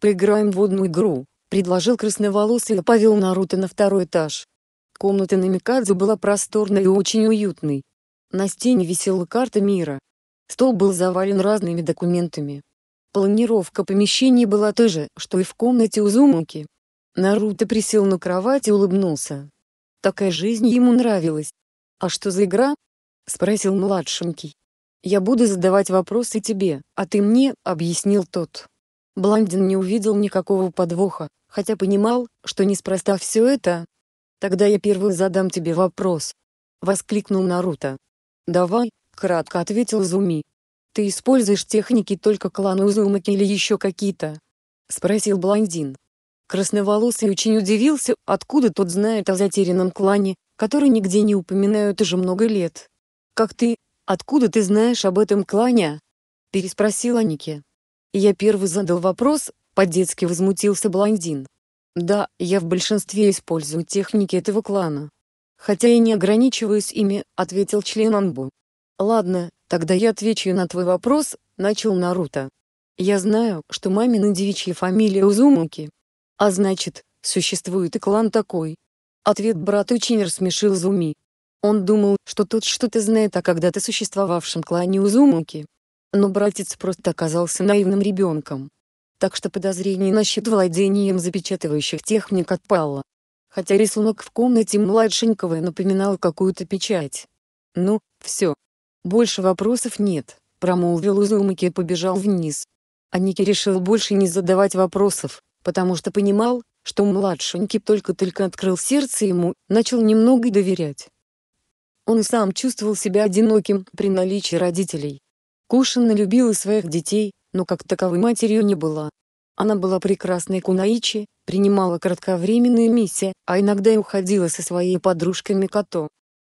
Поиграем в водную игру», — предложил красноволосый и повел Наруто на второй этаж. Комната на Микадзе была просторной и очень уютной. На стене висела карта мира. Стол был завален разными документами. Планировка помещений была той же, что и в комнате у Зумуки. Наруто присел на кровать и улыбнулся. Такая жизнь ему нравилась. «А что за игра?» — спросил младшенький. «Я буду задавать вопросы тебе, а ты мне», — объяснил тот. Блондин не увидел никакого подвоха, хотя понимал, что неспроста все это. «Тогда я первый задам тебе вопрос», — воскликнул Наруто. «Давай», — кратко ответил Зуми. Ты используешь техники только клана Узумаки или еще какие-то? Спросил блондин. Красноволосый очень удивился, откуда тот знает о затерянном клане, который нигде не упоминают уже много лет. Как ты? Откуда ты знаешь об этом клане? Переспросила Ники. Я первый задал вопрос, по-детски возмутился блондин. Да, я в большинстве использую техники этого клана. Хотя и не ограничиваюсь ими, ответил член Анбу. Ладно, «Тогда я отвечу на твой вопрос», — начал Наруто. «Я знаю, что мамина девичья фамилия Узумуки. А значит, существует и клан такой». Ответ брат очень рассмешил Зуми. Он думал, что тот что-то знает о когда-то существовавшем клане Узумуки. Но братец просто оказался наивным ребенком. Так что подозрение насчет владения им запечатывающих техник отпало. Хотя рисунок в комнате младшенького напоминал какую-то печать. Ну, все, «Больше вопросов нет», — промолвил Узумаки и побежал вниз. Аники решил больше не задавать вопросов, потому что понимал, что младшенький только-только открыл сердце ему, начал немного доверять. Он сам чувствовал себя одиноким при наличии родителей. Кушина любила своих детей, но как таковой матерью не была. Она была прекрасной кунаичи, принимала кратковременные миссии, а иногда и уходила со своей подружками Като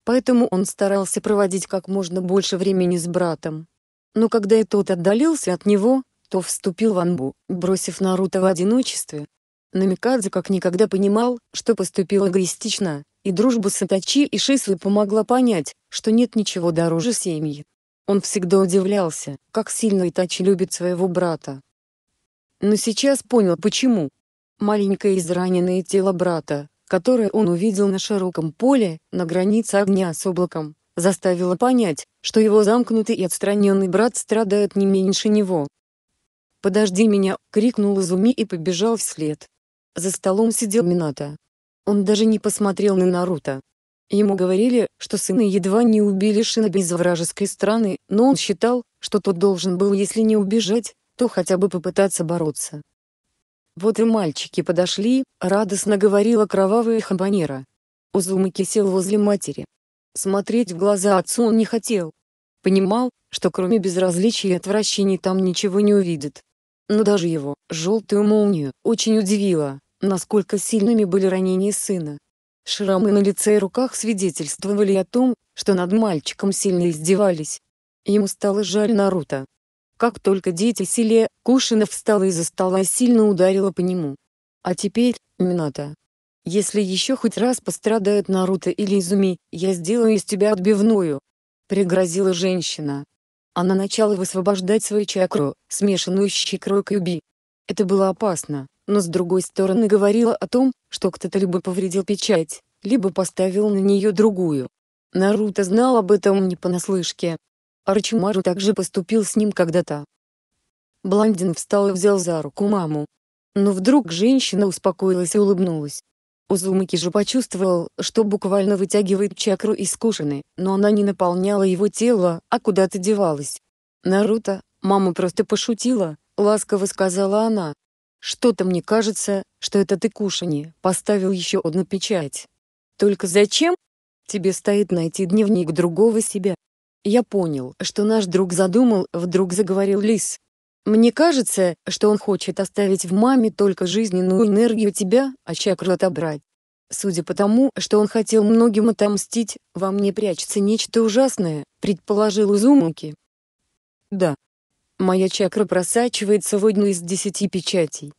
поэтому он старался проводить как можно больше времени с братом. Но когда и тот отдалился от него, то вступил в Анбу, бросив Наруто в одиночестве. Намикадзе как никогда понимал, что поступил эгоистично, и дружба с Атачи и Шису помогла понять, что нет ничего дороже семьи. Он всегда удивлялся, как сильно Итачи любит своего брата. Но сейчас понял почему. Маленькое израненное тело брата, которое он увидел на широком поле, на границе огня с облаком, заставило понять, что его замкнутый и отстраненный брат страдает не меньше него. «Подожди меня!» — крикнул Изуми и побежал вслед. За столом сидел Минато. Он даже не посмотрел на Наруто. Ему говорили, что сына едва не убили шиноби из вражеской страны, но он считал, что тот должен был если не убежать, то хотя бы попытаться бороться. Вот и мальчики подошли, радостно говорила кровавая хабанера. Узумаки сел возле матери. Смотреть в глаза отцу он не хотел. Понимал, что кроме безразличия и отвращений там ничего не увидит. Но даже его, желтую молнию, очень удивило, насколько сильными были ранения сына. Шрамы на лице и руках свидетельствовали о том, что над мальчиком сильно издевались. Ему стало жаль Наруто, как только дети сели, Кушинов встал из-за стола и сильно ударила по нему. А теперь, Мината. Если еще хоть раз пострадают Наруто или Изуми, я сделаю из тебя отбивную. Пригрозила женщина. Она начала высвобождать свою чакру, смешанную с чакрой Кьюби. Это было опасно, но с другой стороны говорила о том, что кто-то либо повредил печать, либо поставил на нее другую. Наруто знал об этом не понаслышке, Арчимару также поступил с ним когда-то. Блондин встал и взял за руку маму. Но вдруг женщина успокоилась и улыбнулась. Узумаки же почувствовал, что буквально вытягивает чакру из кушины, но она не наполняла его тело, а куда-то девалась. «Наруто, мама просто пошутила», — ласково сказала она. «Что-то мне кажется, что это ты кушани, поставил еще одну печать. Только зачем? Тебе стоит найти дневник другого себя, я понял, что наш друг задумал, вдруг заговорил Лис. Мне кажется, что он хочет оставить в маме только жизненную энергию тебя, а чакру отобрать. Судя по тому, что он хотел многим отомстить, во мне прячется нечто ужасное, предположил Узумуки. Да. Моя чакра просачивается в одну из десяти печатей.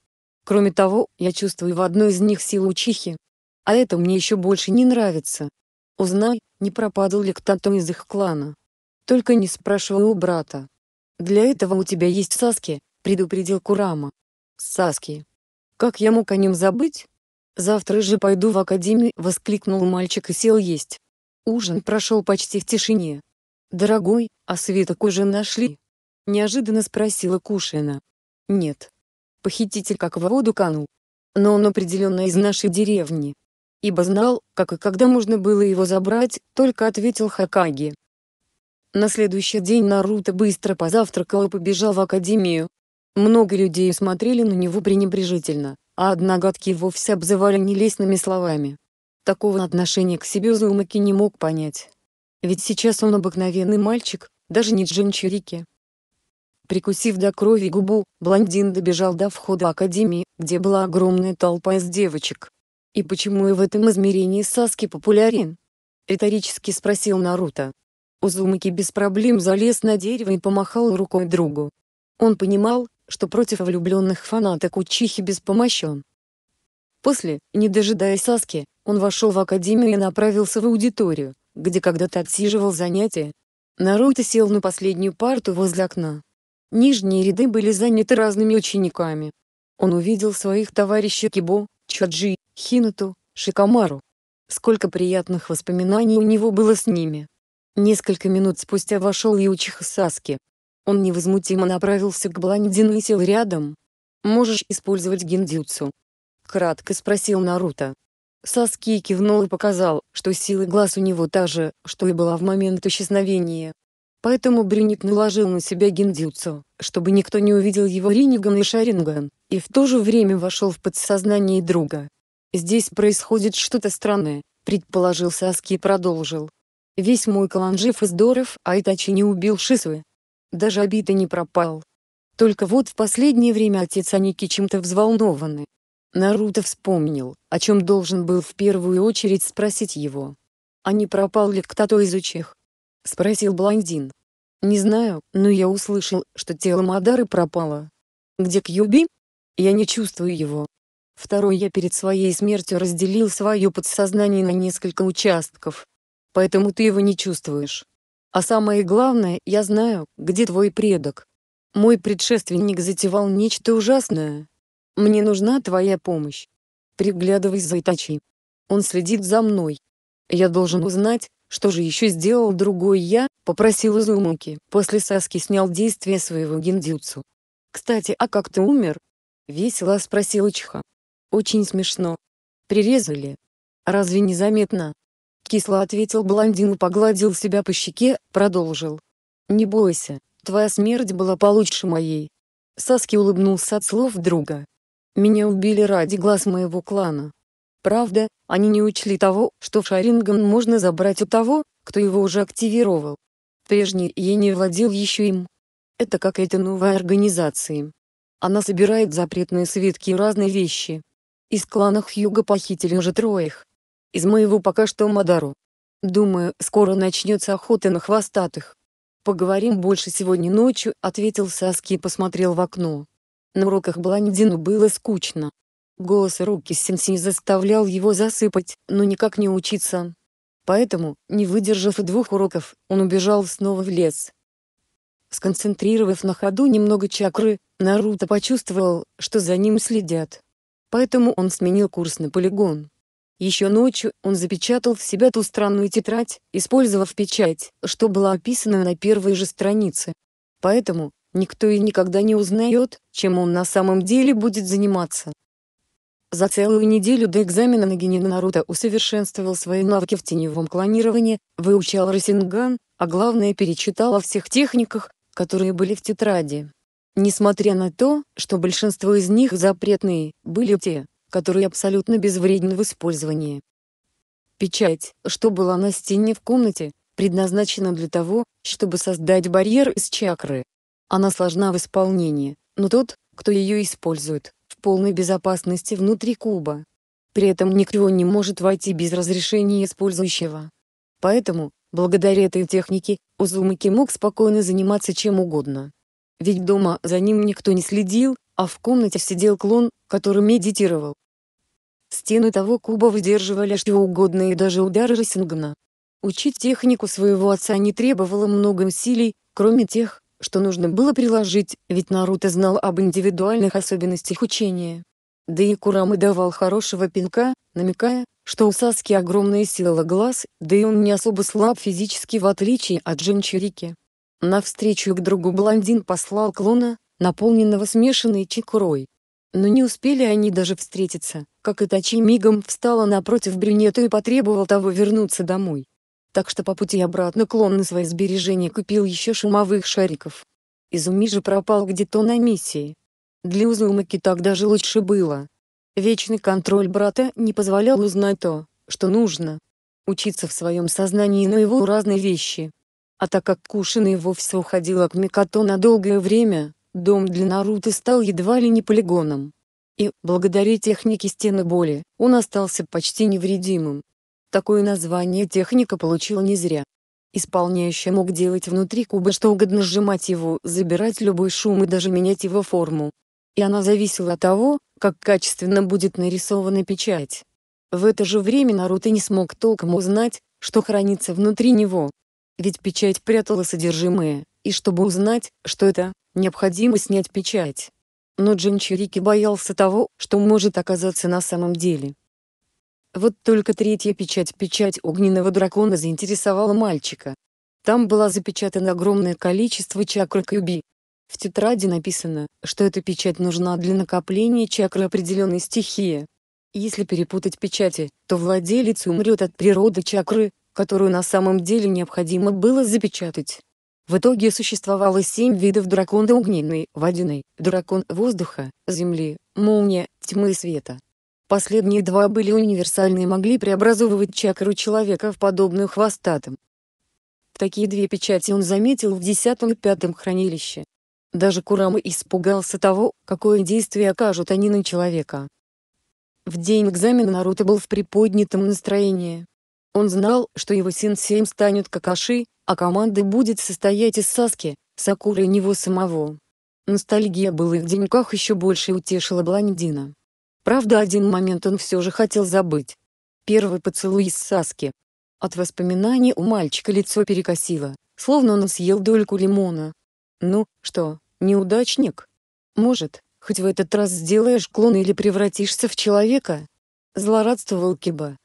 Кроме того, я чувствую в одной из них силу чихи. А это мне еще больше не нравится. Узнай, не пропадал ли кто-то из их клана. Только не спрашивай у брата. Для этого у тебя есть Саски, предупредил Курама. Саски. Как я мог о нем забыть? Завтра же пойду в академию, воскликнул мальчик и сел есть. Ужин прошел почти в тишине. Дорогой, а свиток уже нашли? Неожиданно спросила Кушина. Нет. Похититель как в воду канул. Но он определенно из нашей деревни. Ибо знал, как и когда можно было его забрать, только ответил Хакаги. На следующий день Наруто быстро позавтракал и побежал в академию. Много людей смотрели на него пренебрежительно, а одногодки вовсе обзывали нелестными словами. Такого отношения к себе Зумаки не мог понять. Ведь сейчас он обыкновенный мальчик, даже не джинчурики. Прикусив до крови губу, блондин добежал до входа академии, где была огромная толпа из девочек. «И почему и в этом измерении Саски популярен?» — риторически спросил Наруто. Узумаки без проблем залез на дерево и помахал рукой другу. Он понимал, что против влюбленных фанаток Учихи беспомощен. После, не дожидаясь Саски, он вошел в академию и направился в аудиторию, где когда-то отсиживал занятия. Наруто сел на последнюю парту возле окна. Нижние ряды были заняты разными учениками. Он увидел своих товарищей Кибо, Чаджи, Хинату, Шикамару. Сколько приятных воспоминаний у него было с ними. Несколько минут спустя вошел Ючиха Саски. Он невозмутимо направился к блондину и сел рядом. «Можешь использовать гендюцу? Кратко спросил Наруто. Саски кивнул и показал, что сила глаз у него та же, что и была в момент исчезновения. Поэтому Бриник наложил на себя гендюцу, чтобы никто не увидел его Риниган и Шаринган, и в то же время вошел в подсознание друга. «Здесь происходит что-то странное», — предположил Саски и продолжил. Весь мой клан жив и здоров, а Итачи не убил Шисуэ. Даже обида не пропал. Только вот в последнее время отец Аники чем-то взволнованы. Наруто вспомнил, о чем должен был в первую очередь спросить его. «А не пропал ли кто-то из учих?» — спросил блондин. «Не знаю, но я услышал, что тело Мадары пропало. Где Кьюби? Я не чувствую его». Второй я перед своей смертью разделил свое подсознание на несколько участков поэтому ты его не чувствуешь. А самое главное, я знаю, где твой предок. Мой предшественник затевал нечто ужасное. Мне нужна твоя помощь. Приглядывай за Итачи. Он следит за мной. Я должен узнать, что же еще сделал другой я, попросил Изумуки. После Саски снял действие своего гендюцу. «Кстати, а как ты умер?» Весело спросил Ичха. «Очень смешно. Прирезали. Разве незаметно?» Кисло ответил блондин и погладил себя по щеке, продолжил. «Не бойся, твоя смерть была получше моей». Саски улыбнулся от слов друга. «Меня убили ради глаз моего клана. Правда, они не учли того, что Шаринган можно забрать у того, кто его уже активировал. Прежний ей не владел еще им. Это как эта новая организация. Она собирает запретные свитки и разные вещи. Из клана Хьюга похитили уже троих. Из моего пока что Мадару. Думаю, скоро начнется охота на хвостатых. Поговорим больше сегодня ночью, ответил Саски и посмотрел в окно. На уроках блондину было скучно. Голос руки Сенси заставлял его засыпать, но никак не учиться. Поэтому, не выдержав и двух уроков, он убежал снова в лес. Сконцентрировав на ходу немного чакры, Наруто почувствовал, что за ним следят. Поэтому он сменил курс на полигон. Еще ночью он запечатал в себя ту странную тетрадь, использовав печать, что была описана на первой же странице. Поэтому, никто и никогда не узнает, чем он на самом деле будет заниматься. За целую неделю до экзамена на Нагинин Наруто усовершенствовал свои навыки в теневом клонировании, выучал Росинган, а главное перечитал о всех техниках, которые были в тетради. Несмотря на то, что большинство из них запретные, были те, который абсолютно безвреден в использовании. Печать, что была на стене в комнате, предназначена для того, чтобы создать барьер из чакры. Она сложна в исполнении, но тот, кто ее использует, в полной безопасности внутри куба. При этом никто не может войти без разрешения использующего. Поэтому, благодаря этой технике, Узумаки мог спокойно заниматься чем угодно. Ведь дома за ним никто не следил, а в комнате сидел клон, который медитировал. Стены того куба выдерживали что угодно и даже удары Рисингана. Учить технику своего отца не требовало много усилий, кроме тех, что нужно было приложить, ведь Наруто знал об индивидуальных особенностях учения. Да и Курама давал хорошего пинка, намекая, что у Саски огромная сила глаз, да и он не особо слаб физически в отличие от Джинчурики. встречу к другу блондин послал клона, наполненного смешанной чекурой. Но не успели они даже встретиться, как Итачи мигом встала напротив брюнета и потребовал того вернуться домой. Так что по пути обратно клон на свои сбережения купил еще шумовых шариков. Изуми же пропал где-то на миссии. Для Узумаки так даже лучше было. Вечный контроль брата не позволял узнать то, что нужно. Учиться в своем сознании на его разные вещи. А так как Кушина и вовсе уходила к Микото на долгое время, Дом для Наруто стал едва ли не полигоном. И, благодаря технике стены боли, он остался почти невредимым. Такое название техника получила не зря. Исполняющий мог делать внутри куба что угодно сжимать его, забирать любой шум и даже менять его форму. И она зависела от того, как качественно будет нарисована печать. В это же время Наруто не смог толком узнать, что хранится внутри него. Ведь печать прятала содержимое, и чтобы узнать, что это, необходимо снять печать. Но Джин Чирики боялся того, что может оказаться на самом деле. Вот только третья печать, печать огненного дракона заинтересовала мальчика. Там была запечатано огромное количество чакры Кьюби. В тетради написано, что эта печать нужна для накопления чакры определенной стихии. Если перепутать печати, то владелец умрет от природы чакры, которую на самом деле необходимо было запечатать. В итоге существовало семь видов дракона огненный, водяной, дракон воздуха, земли, молния, тьмы и света. Последние два были универсальны и могли преобразовывать чакру человека в подобную хвостатым. Такие две печати он заметил в десятом и пятом хранилище. Даже Курама испугался того, какое действие окажут они на человека. В день экзамена Наруто был в приподнятом настроении. Он знал, что его синсейм станет Какаши, а команда будет состоять из Саски, Сакуры и него самого. Ностальгия их деньках еще больше утешила блондина. Правда один момент он все же хотел забыть. Первый поцелуй из Саски. От воспоминаний у мальчика лицо перекосило, словно он съел дольку лимона. «Ну, что, неудачник? Может, хоть в этот раз сделаешь клон или превратишься в человека?» Злорадствовал Киба.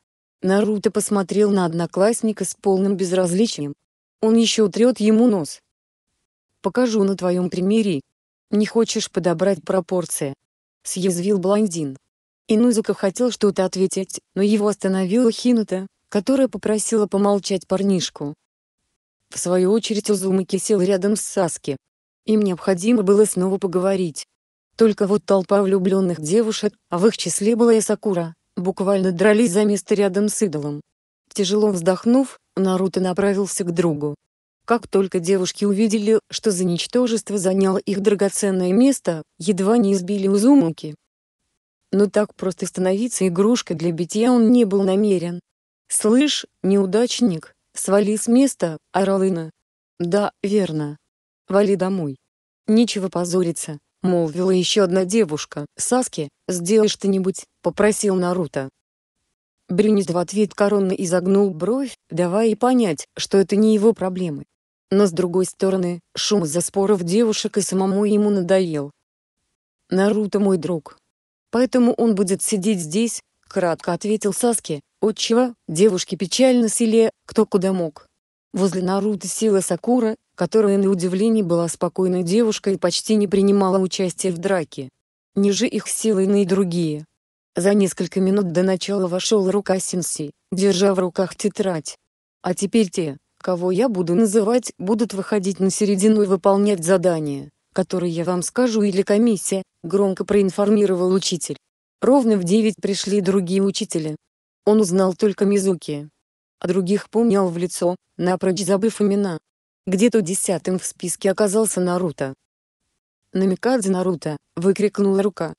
Наруто посмотрел на одноклассника с полным безразличием, он еще утрет ему нос. Покажу на твоем примере. Не хочешь подобрать пропорции? Съязвил блондин. Инузука хотел что-то ответить, но его остановила Хинута, которая попросила помолчать парнишку. В свою очередь Узумаки сел рядом с Саски. Им необходимо было снова поговорить. Только вот толпа влюбленных девушек, а в их числе была и Сакура, буквально дрались за место рядом с идолом. Тяжело вздохнув, Наруто направился к другу. Как только девушки увидели, что за ничтожество заняло их драгоценное место, едва не избили узумаки. Но так просто становиться игрушкой для битья он не был намерен. «Слышь, неудачник, свали с места», — орал Ина. «Да, верно. Вали домой. Нечего позориться», — молвила еще одна девушка. «Саски, сделай что-нибудь», — попросил Наруто. Брюнет в ответ коронно изогнул бровь, давая понять, что это не его проблемы. Но с другой стороны, шум из-за споров девушек и самому ему надоел. «Наруто мой друг. Поэтому он будет сидеть здесь», — кратко ответил Саске. отчего, девушки печально селе, кто куда мог. Возле Наруто села Сакура, которая на удивление была спокойной девушкой и почти не принимала участия в драке. Ниже их силы иные другие, за несколько минут до начала вошел рука Синси, держа в руках тетрадь. А теперь те, кого я буду называть, будут выходить на середину и выполнять задания, которые я вам скажу или комиссия, громко проинформировал учитель. Ровно в девять пришли другие учителя. Он узнал только Мизуки. А других помнил в лицо, напрочь забыв имена. Где-то десятым в списке оказался Наруто. «На Наруто!» — выкрикнула рука,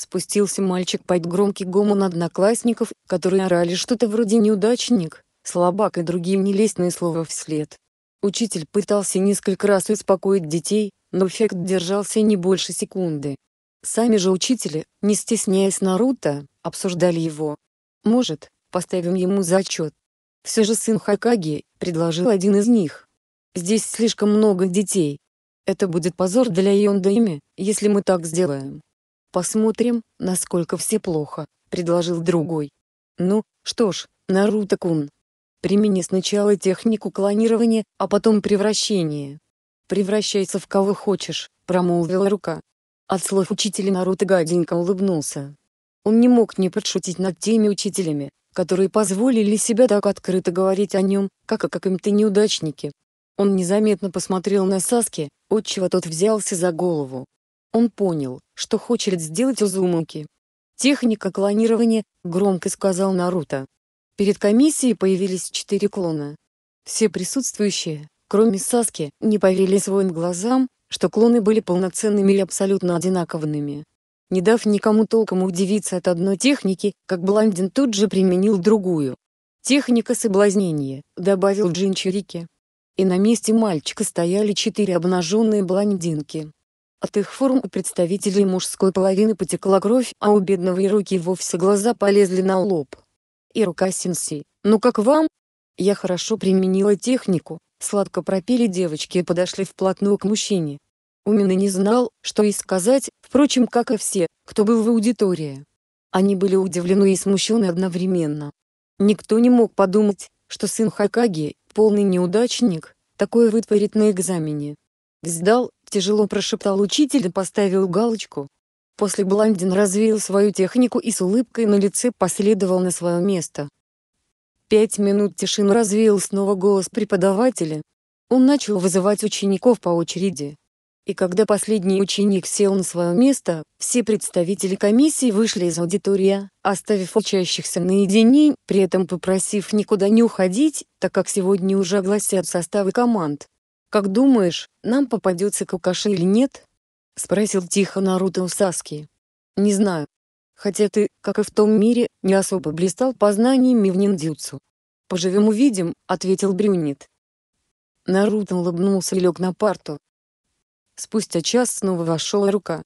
спустился мальчик под громкий гомон одноклассников, которые орали что-то вроде «неудачник», «слабак» и другие нелестные слова вслед. Учитель пытался несколько раз успокоить детей, но эффект держался не больше секунды. Сами же учители, не стесняясь Наруто, обсуждали его. «Может, поставим ему зачет?» Все же сын Хакаги, предложил один из них. «Здесь слишком много детей. Это будет позор для Йондайми, если мы так сделаем». «Посмотрим, насколько все плохо», — предложил другой. «Ну, что ж, Наруто-кун, примени сначала технику клонирования, а потом превращение». «Превращайся в кого хочешь», — промолвила рука. От слов учителя Наруто гаденько улыбнулся. Он не мог не подшутить над теми учителями, которые позволили себе так открыто говорить о нем, как о каком-то неудачнике. Он незаметно посмотрел на Саски, отчего тот взялся за голову, он понял, что хочет сделать Узумаки. «Техника клонирования», — громко сказал Наруто. Перед комиссией появились четыре клона. Все присутствующие, кроме Саски, не поверили своим глазам, что клоны были полноценными и абсолютно одинаковыми. Не дав никому толком удивиться от одной техники, как Блондин тут же применил другую. «Техника соблазнения», — добавил Джинчурики. И на месте мальчика стояли четыре обнаженные блондинки. От их форм у представителей мужской половины потекла кровь, а у бедного и руки вовсе глаза полезли на лоб. И рука сенсей. «Ну как вам?» «Я хорошо применила технику», — сладко пропели девочки и подошли вплотную к мужчине. Умин не знал, что и сказать, впрочем, как и все, кто был в аудитории. Они были удивлены и смущены одновременно. Никто не мог подумать, что сын Хакаги, полный неудачник, такое вытворит на экзамене. Сдал тяжело прошептал учитель и поставил галочку. После блондин развеял свою технику и с улыбкой на лице последовал на свое место. Пять минут тишину развеял снова голос преподавателя. Он начал вызывать учеников по очереди. И когда последний ученик сел на свое место, все представители комиссии вышли из аудитория, оставив учащихся наедине, при этом попросив никуда не уходить, так как сегодня уже огласят составы команд. «Как думаешь, нам попадется Кукаши или нет?» — спросил тихо Наруто у Саски. «Не знаю. Хотя ты, как и в том мире, не особо блистал познаниями в ниндзюцу». «Поживем увидим», — ответил Брюнет. Наруто улыбнулся и лег на парту. Спустя час снова вошел рука.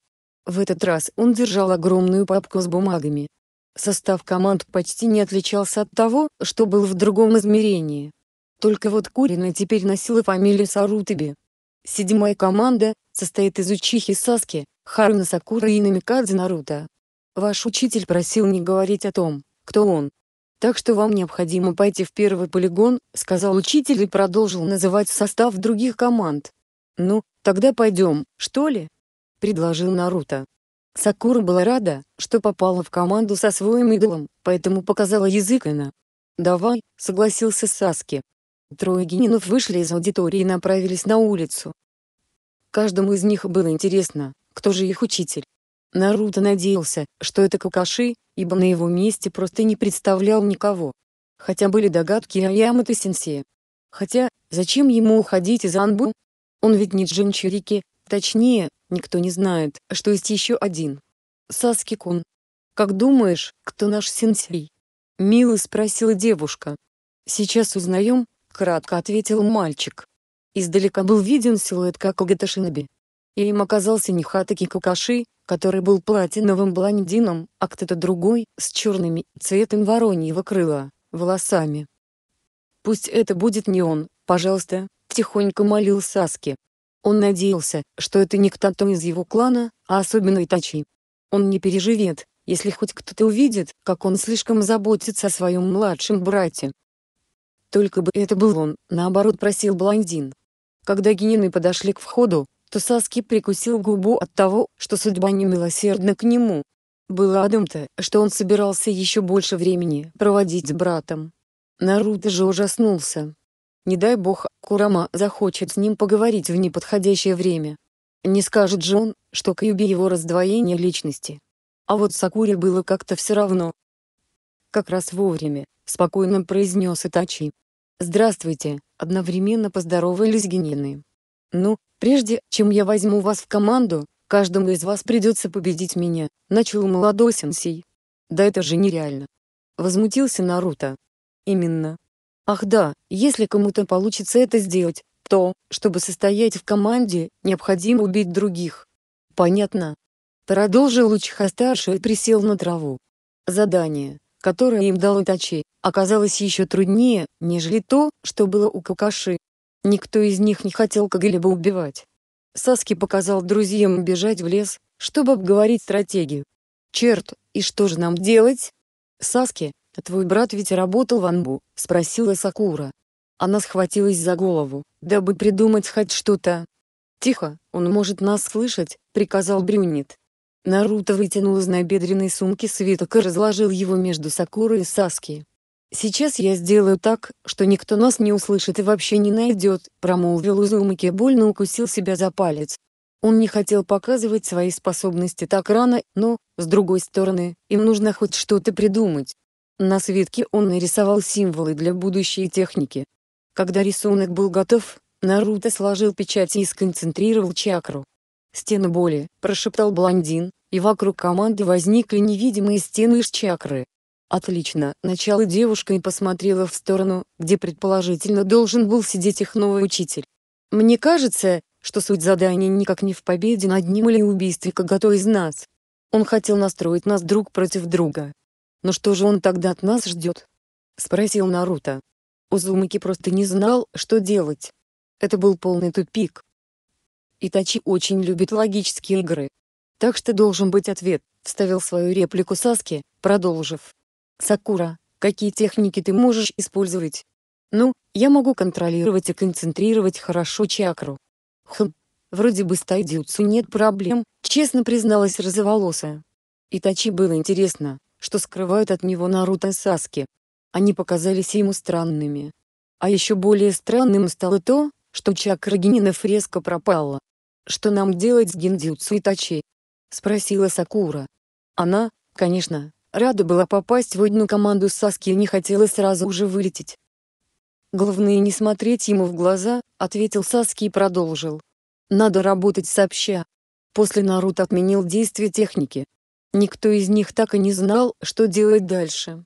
В этот раз он держал огромную папку с бумагами. Состав команд почти не отличался от того, что был в другом измерении. Только вот Курина теперь носила фамилию Сарутаби. Седьмая команда, состоит из Учихи Саски, Харуна Сакура и Намикадзе Наруто. Ваш учитель просил не говорить о том, кто он. Так что вам необходимо пойти в первый полигон, сказал учитель и продолжил называть состав других команд. Ну, тогда пойдем, что ли? Предложил Наруто. Сакура была рада, что попала в команду со своим идолом, поэтому показала язык Эна. «Давай», — согласился Саски. Трое генинов вышли из аудитории и направились на улицу. Каждому из них было интересно, кто же их учитель. Наруто надеялся, что это Какаши, ибо на его месте просто не представлял никого. Хотя были догадки о Ямато-сенсее. Хотя, зачем ему уходить из Анбу? Он ведь не Джинчурики, точнее, никто не знает, что есть еще один. Саски-кун. Как думаешь, кто наш сенсей? Мило спросила девушка. Сейчас узнаем, кратко ответил мальчик. Издалека был виден силуэт Какогата Шиноби. И им оказался не Хатаки Какаши, который был платиновым блондином, а кто-то другой, с черными, цветом вороньего крыла, волосами. «Пусть это будет не он, пожалуйста», — тихонько молил Саски. Он надеялся, что это не кто-то из его клана, а особенно Итачи. Он не переживет, если хоть кто-то увидит, как он слишком заботится о своем младшем брате. Только бы это был он, наоборот просил блондин. Когда генины подошли к входу, то Саски прикусил губу от того, что судьба немилосердна к нему. Было адом-то, что он собирался еще больше времени проводить с братом. Наруто же ужаснулся. Не дай бог, Курама захочет с ним поговорить в неподходящее время. Не скажет же он, что Кьюби его раздвоение личности. А вот Сакуре было как-то все равно. Как раз вовремя, спокойно произнес Итачи. «Здравствуйте», — одновременно поздоровались генины. «Ну, прежде чем я возьму вас в команду, каждому из вас придется победить меня», — начал молодой сенсей. «Да это же нереально!» — возмутился Наруто. «Именно. Ах да, если кому-то получится это сделать, то, чтобы состоять в команде, необходимо убить других». «Понятно». Продолжил Учиха-старший и присел на траву. Задание которое им дал Итачи, оказалось еще труднее, нежели то, что было у Какаши. Никто из них не хотел кого убивать. Саски показал друзьям бежать в лес, чтобы обговорить стратегию. «Черт, и что же нам делать?» «Саски, а твой брат ведь работал в Анбу», — спросила Сакура. Она схватилась за голову, дабы придумать хоть что-то. «Тихо, он может нас слышать», — приказал Брюнет. Наруто вытянул из набедренной сумки свиток и разложил его между Сакурой и Саски. «Сейчас я сделаю так, что никто нас не услышит и вообще не найдет», промолвил Узумаки и больно укусил себя за палец. Он не хотел показывать свои способности так рано, но, с другой стороны, им нужно хоть что-то придумать. На свитке он нарисовал символы для будущей техники. Когда рисунок был готов, Наруто сложил печать и сконцентрировал чакру. «Стены боли», — прошептал блондин, и вокруг команды возникли невидимые стены из чакры. «Отлично!» — начала девушка и посмотрела в сторону, где предположительно должен был сидеть их новый учитель. «Мне кажется, что суть задания никак не в победе над ним или убийстве кого-то из нас. Он хотел настроить нас друг против друга. Но что же он тогда от нас ждет?» — спросил Наруто. Узумаки просто не знал, что делать. Это был полный тупик. Итачи очень любит логические игры. Так что должен быть ответ, вставил свою реплику Саски, продолжив. Сакура, какие техники ты можешь использовать? Ну, я могу контролировать и концентрировать хорошо чакру. Хм, вроде бы с тайдзюцу нет проблем, честно призналась розоволосая. Итачи было интересно, что скрывают от него Наруто и Саски. Они показались ему странными. А еще более странным стало то, что чакра генинов резко пропала. Что нам делать с Гендзюцу и Тачи? – Спросила Сакура. Она, конечно, рада была попасть в одну команду с Саски и не хотела сразу уже вылететь. Главное не смотреть ему в глаза, ответил Саски и продолжил. Надо работать сообща. После Наруто отменил действие техники. Никто из них так и не знал, что делать дальше.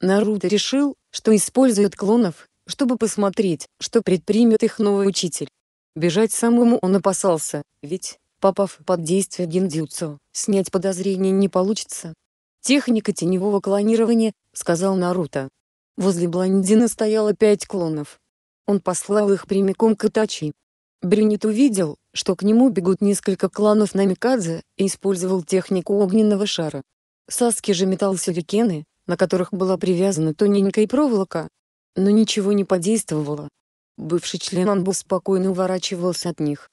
Наруто решил, что использует клонов, чтобы посмотреть, что предпримет их новый учитель. Бежать самому он опасался, ведь, попав под действие гиндзюцу, снять подозрение не получится. «Техника теневого клонирования», — сказал Наруто. Возле блондина стояло пять клонов. Он послал их прямиком к Итачи. Брюнет увидел, что к нему бегут несколько кланов Намикадзе, и использовал технику огненного шара. Саски же метал сюрикены, на которых была привязана тоненькая проволока. Но ничего не подействовало. Бывший член Анбу спокойно уворачивался от них.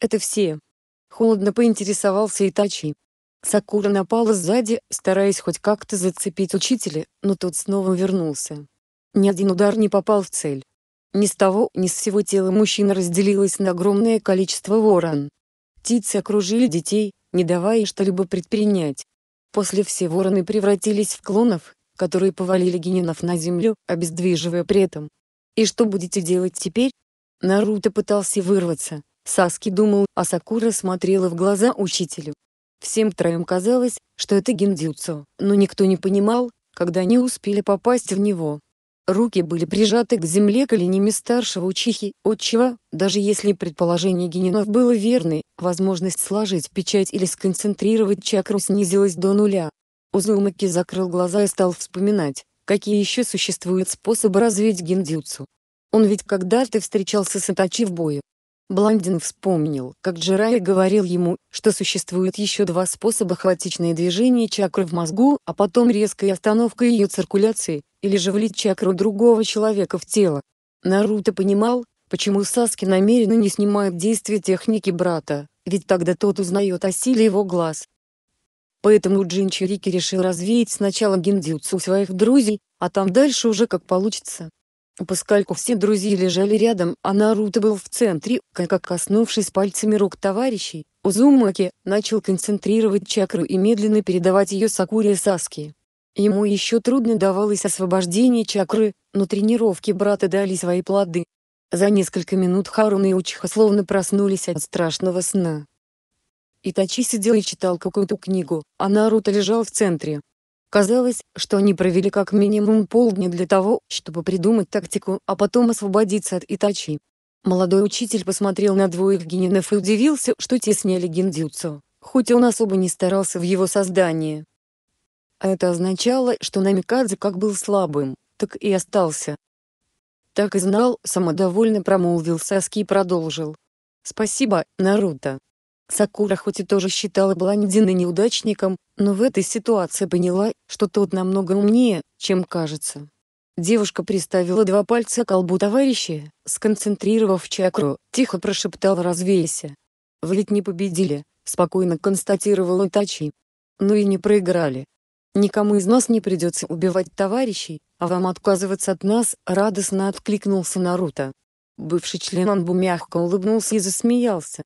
«Это все!» Холодно поинтересовался Итачи. Сакура напала сзади, стараясь хоть как-то зацепить учителя, но тот снова вернулся. Ни один удар не попал в цель. Ни с того, ни с всего тела мужчина разделилось на огромное количество ворон. Птицы окружили детей, не давая что-либо предпринять. После все вороны превратились в клонов, которые повалили генинов на землю, обездвиживая при этом «И что будете делать теперь?» Наруто пытался вырваться. Саски думал, а Сакура смотрела в глаза учителю. Всем троим казалось, что это гендюцу, но никто не понимал, когда они успели попасть в него. Руки были прижаты к земле коленями старшего учихи, отчего, даже если предположение генинов было верной, возможность сложить печать или сконцентрировать чакру снизилась до нуля. Узумаки закрыл глаза и стал вспоминать какие еще существуют способы развить гендюцу. Он ведь когда-то встречался с Итачи в бою. Блондин вспомнил, как Джирай говорил ему, что существует еще два способа хаотичное движение чакры в мозгу, а потом резкая остановка ее циркуляции, или же влить чакру другого человека в тело. Наруто понимал, почему Саски намеренно не снимает действие техники брата, ведь тогда тот узнает о силе его глаз. Поэтому Джинчурики решил развеять сначала у своих друзей, а там дальше уже как получится. Поскольку все друзья лежали рядом, а Наруто был в центре, как коснувшись пальцами рук товарищей, Узумаки начал концентрировать чакру и медленно передавать ее Сакуре и Саске. Ему еще трудно давалось освобождение чакры, но тренировки брата дали свои плоды. За несколько минут Харуна и Учиха словно проснулись от страшного сна. Итачи сидел и читал какую-то книгу, а Наруто лежал в центре. Казалось, что они провели как минимум полдня для того, чтобы придумать тактику, а потом освободиться от Итачи. Молодой учитель посмотрел на двоих генинов и удивился, что те сняли гендюцу, хоть он особо не старался в его создании. А это означало, что Намикадзе как был слабым, так и остался. Так и знал, самодовольно промолвил Саски и продолжил. «Спасибо, Наруто, Сакура хоть и тоже считала блондина неудачником, но в этой ситуации поняла, что тот намного умнее, чем кажется. Девушка приставила два пальца к колбу товарища, сконцентрировав чакру, тихо прошептала «развейся». В не победили, спокойно констатировал Итачи. Но «Ну и не проиграли. Никому из нас не придется убивать товарищей, а вам отказываться от нас, радостно откликнулся Наруто. Бывший член Анбу мягко улыбнулся и засмеялся.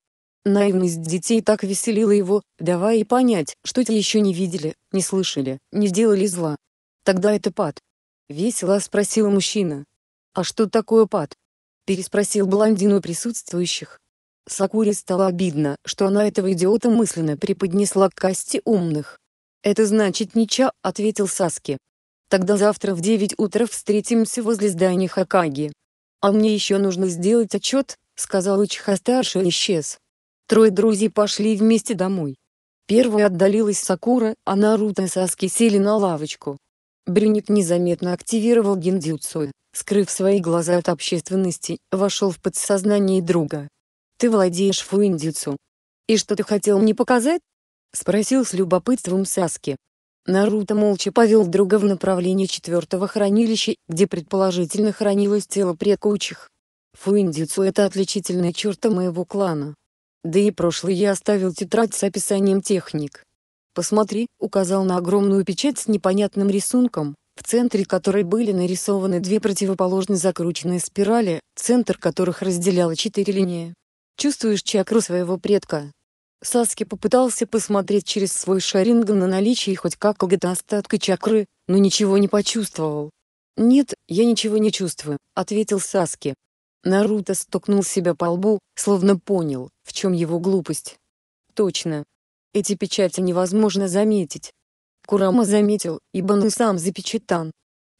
Наивность детей так веселила его, давая понять, что те еще не видели, не слышали, не сделали зла. «Тогда это пад?» — весело спросил мужчина. «А что такое пад?» — переспросил блондину присутствующих. Сакуре стало обидно, что она этого идиота мысленно преподнесла к касте умных. «Это значит нича», — ответил Саски. «Тогда завтра в 9 утра встретимся возле здания Хакаги». «А мне еще нужно сделать отчет», — сказал Учиха старший и исчез. Трое друзей пошли вместе домой. Первой отдалилась Сакура, а Наруто и Саски сели на лавочку. Брюник незаметно активировал гиндзюцу, скрыв свои глаза от общественности, вошел в подсознание друга. «Ты владеешь фуиндзюцу. И что ты хотел мне показать?» — спросил с любопытством Саски. Наруто молча повел друга в направлении четвертого хранилища, где предположительно хранилось тело предкучих. Фуиндзюцу — это отличительная черта моего клана. Да и прошлый я оставил тетрадь с описанием техник. Посмотри, указал на огромную печать с непонятным рисунком, в центре которой были нарисованы две противоположно закрученные спирали, центр которых разделяло четыре линии. Чувствуешь чакру своего предка? Саски попытался посмотреть через свой шаринган на наличие хоть какого-то остатка чакры, но ничего не почувствовал. «Нет, я ничего не чувствую», — ответил Саски, Наруто стукнул себя по лбу, словно понял, в чем его глупость. Точно. Эти печати невозможно заметить. Курама заметил, ибо он сам запечатан.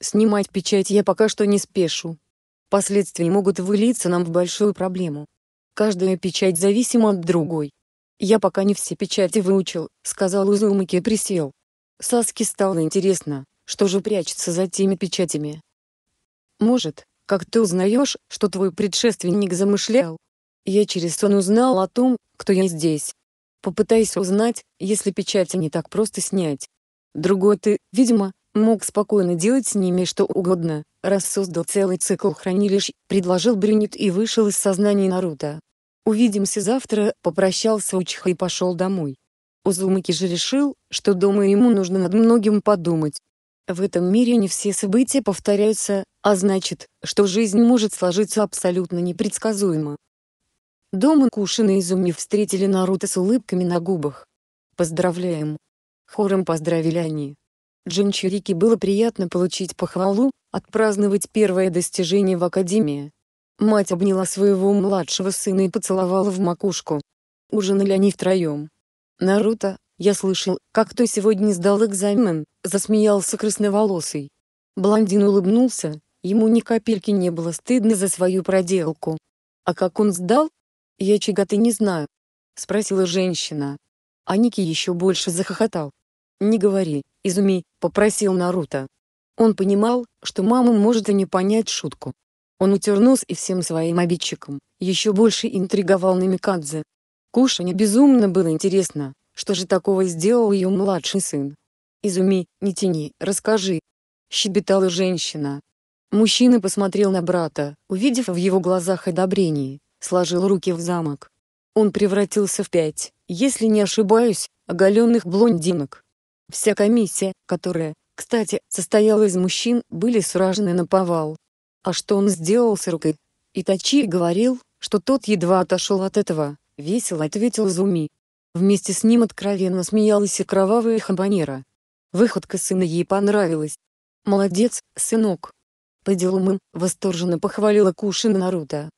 Снимать печать я пока что не спешу. Последствия могут вылиться нам в большую проблему. Каждая печать зависима от другой. Я пока не все печати выучил, сказал Узумаки и присел. Саске стало интересно, что же прячется за теми печатями. Может, как ты узнаешь, что твой предшественник замышлял? Я через сон узнал о том, кто я здесь. Попытайся узнать, если печати не так просто снять. Другой ты, видимо, мог спокойно делать с ними что угодно, раз создал целый цикл хранилищ, предложил Брюнет и вышел из сознания Наруто. Увидимся завтра, попрощался Учиха и пошел домой. Узумаки же решил, что дома ему нужно над многим подумать. В этом мире не все события повторяются, а значит, что жизнь может сложиться абсолютно непредсказуемо. Дома Кушина и Зуми встретили Наруто с улыбками на губах. «Поздравляем!» Хором поздравили они. Джинчурике было приятно получить похвалу, отпраздновать первое достижение в Академии. Мать обняла своего младшего сына и поцеловала в макушку. Ужинали они втроем. «Наруто, я слышал, как ты сегодня сдал экзамен», — засмеялся красноволосый. Блондин улыбнулся, Ему ни капельки не было стыдно за свою проделку. «А как он сдал?» «Я чего-то не знаю», — спросила женщина. А Ники еще больше захохотал. «Не говори, изуми», — попросил Наруто. Он понимал, что мама может и не понять шутку. Он утер нос и всем своим обидчикам, еще больше интриговал Намикадзе. Кушане безумно было интересно, что же такого сделал ее младший сын. «Изуми, не тяни, расскажи», — щебетала женщина, Мужчина посмотрел на брата, увидев в его глазах одобрение, сложил руки в замок. Он превратился в пять, если не ошибаюсь, оголенных блондинок. Вся комиссия, которая, кстати, состояла из мужчин, были сражены на повал. А что он сделал с рукой? Итачи говорил, что тот едва отошел от этого, весело ответил Зуми. Вместе с ним откровенно смеялась и кровавая хабанера. Выходка сына ей понравилась. «Молодец, сынок», по делу мы, восторженно похвалила Кушина Наруто.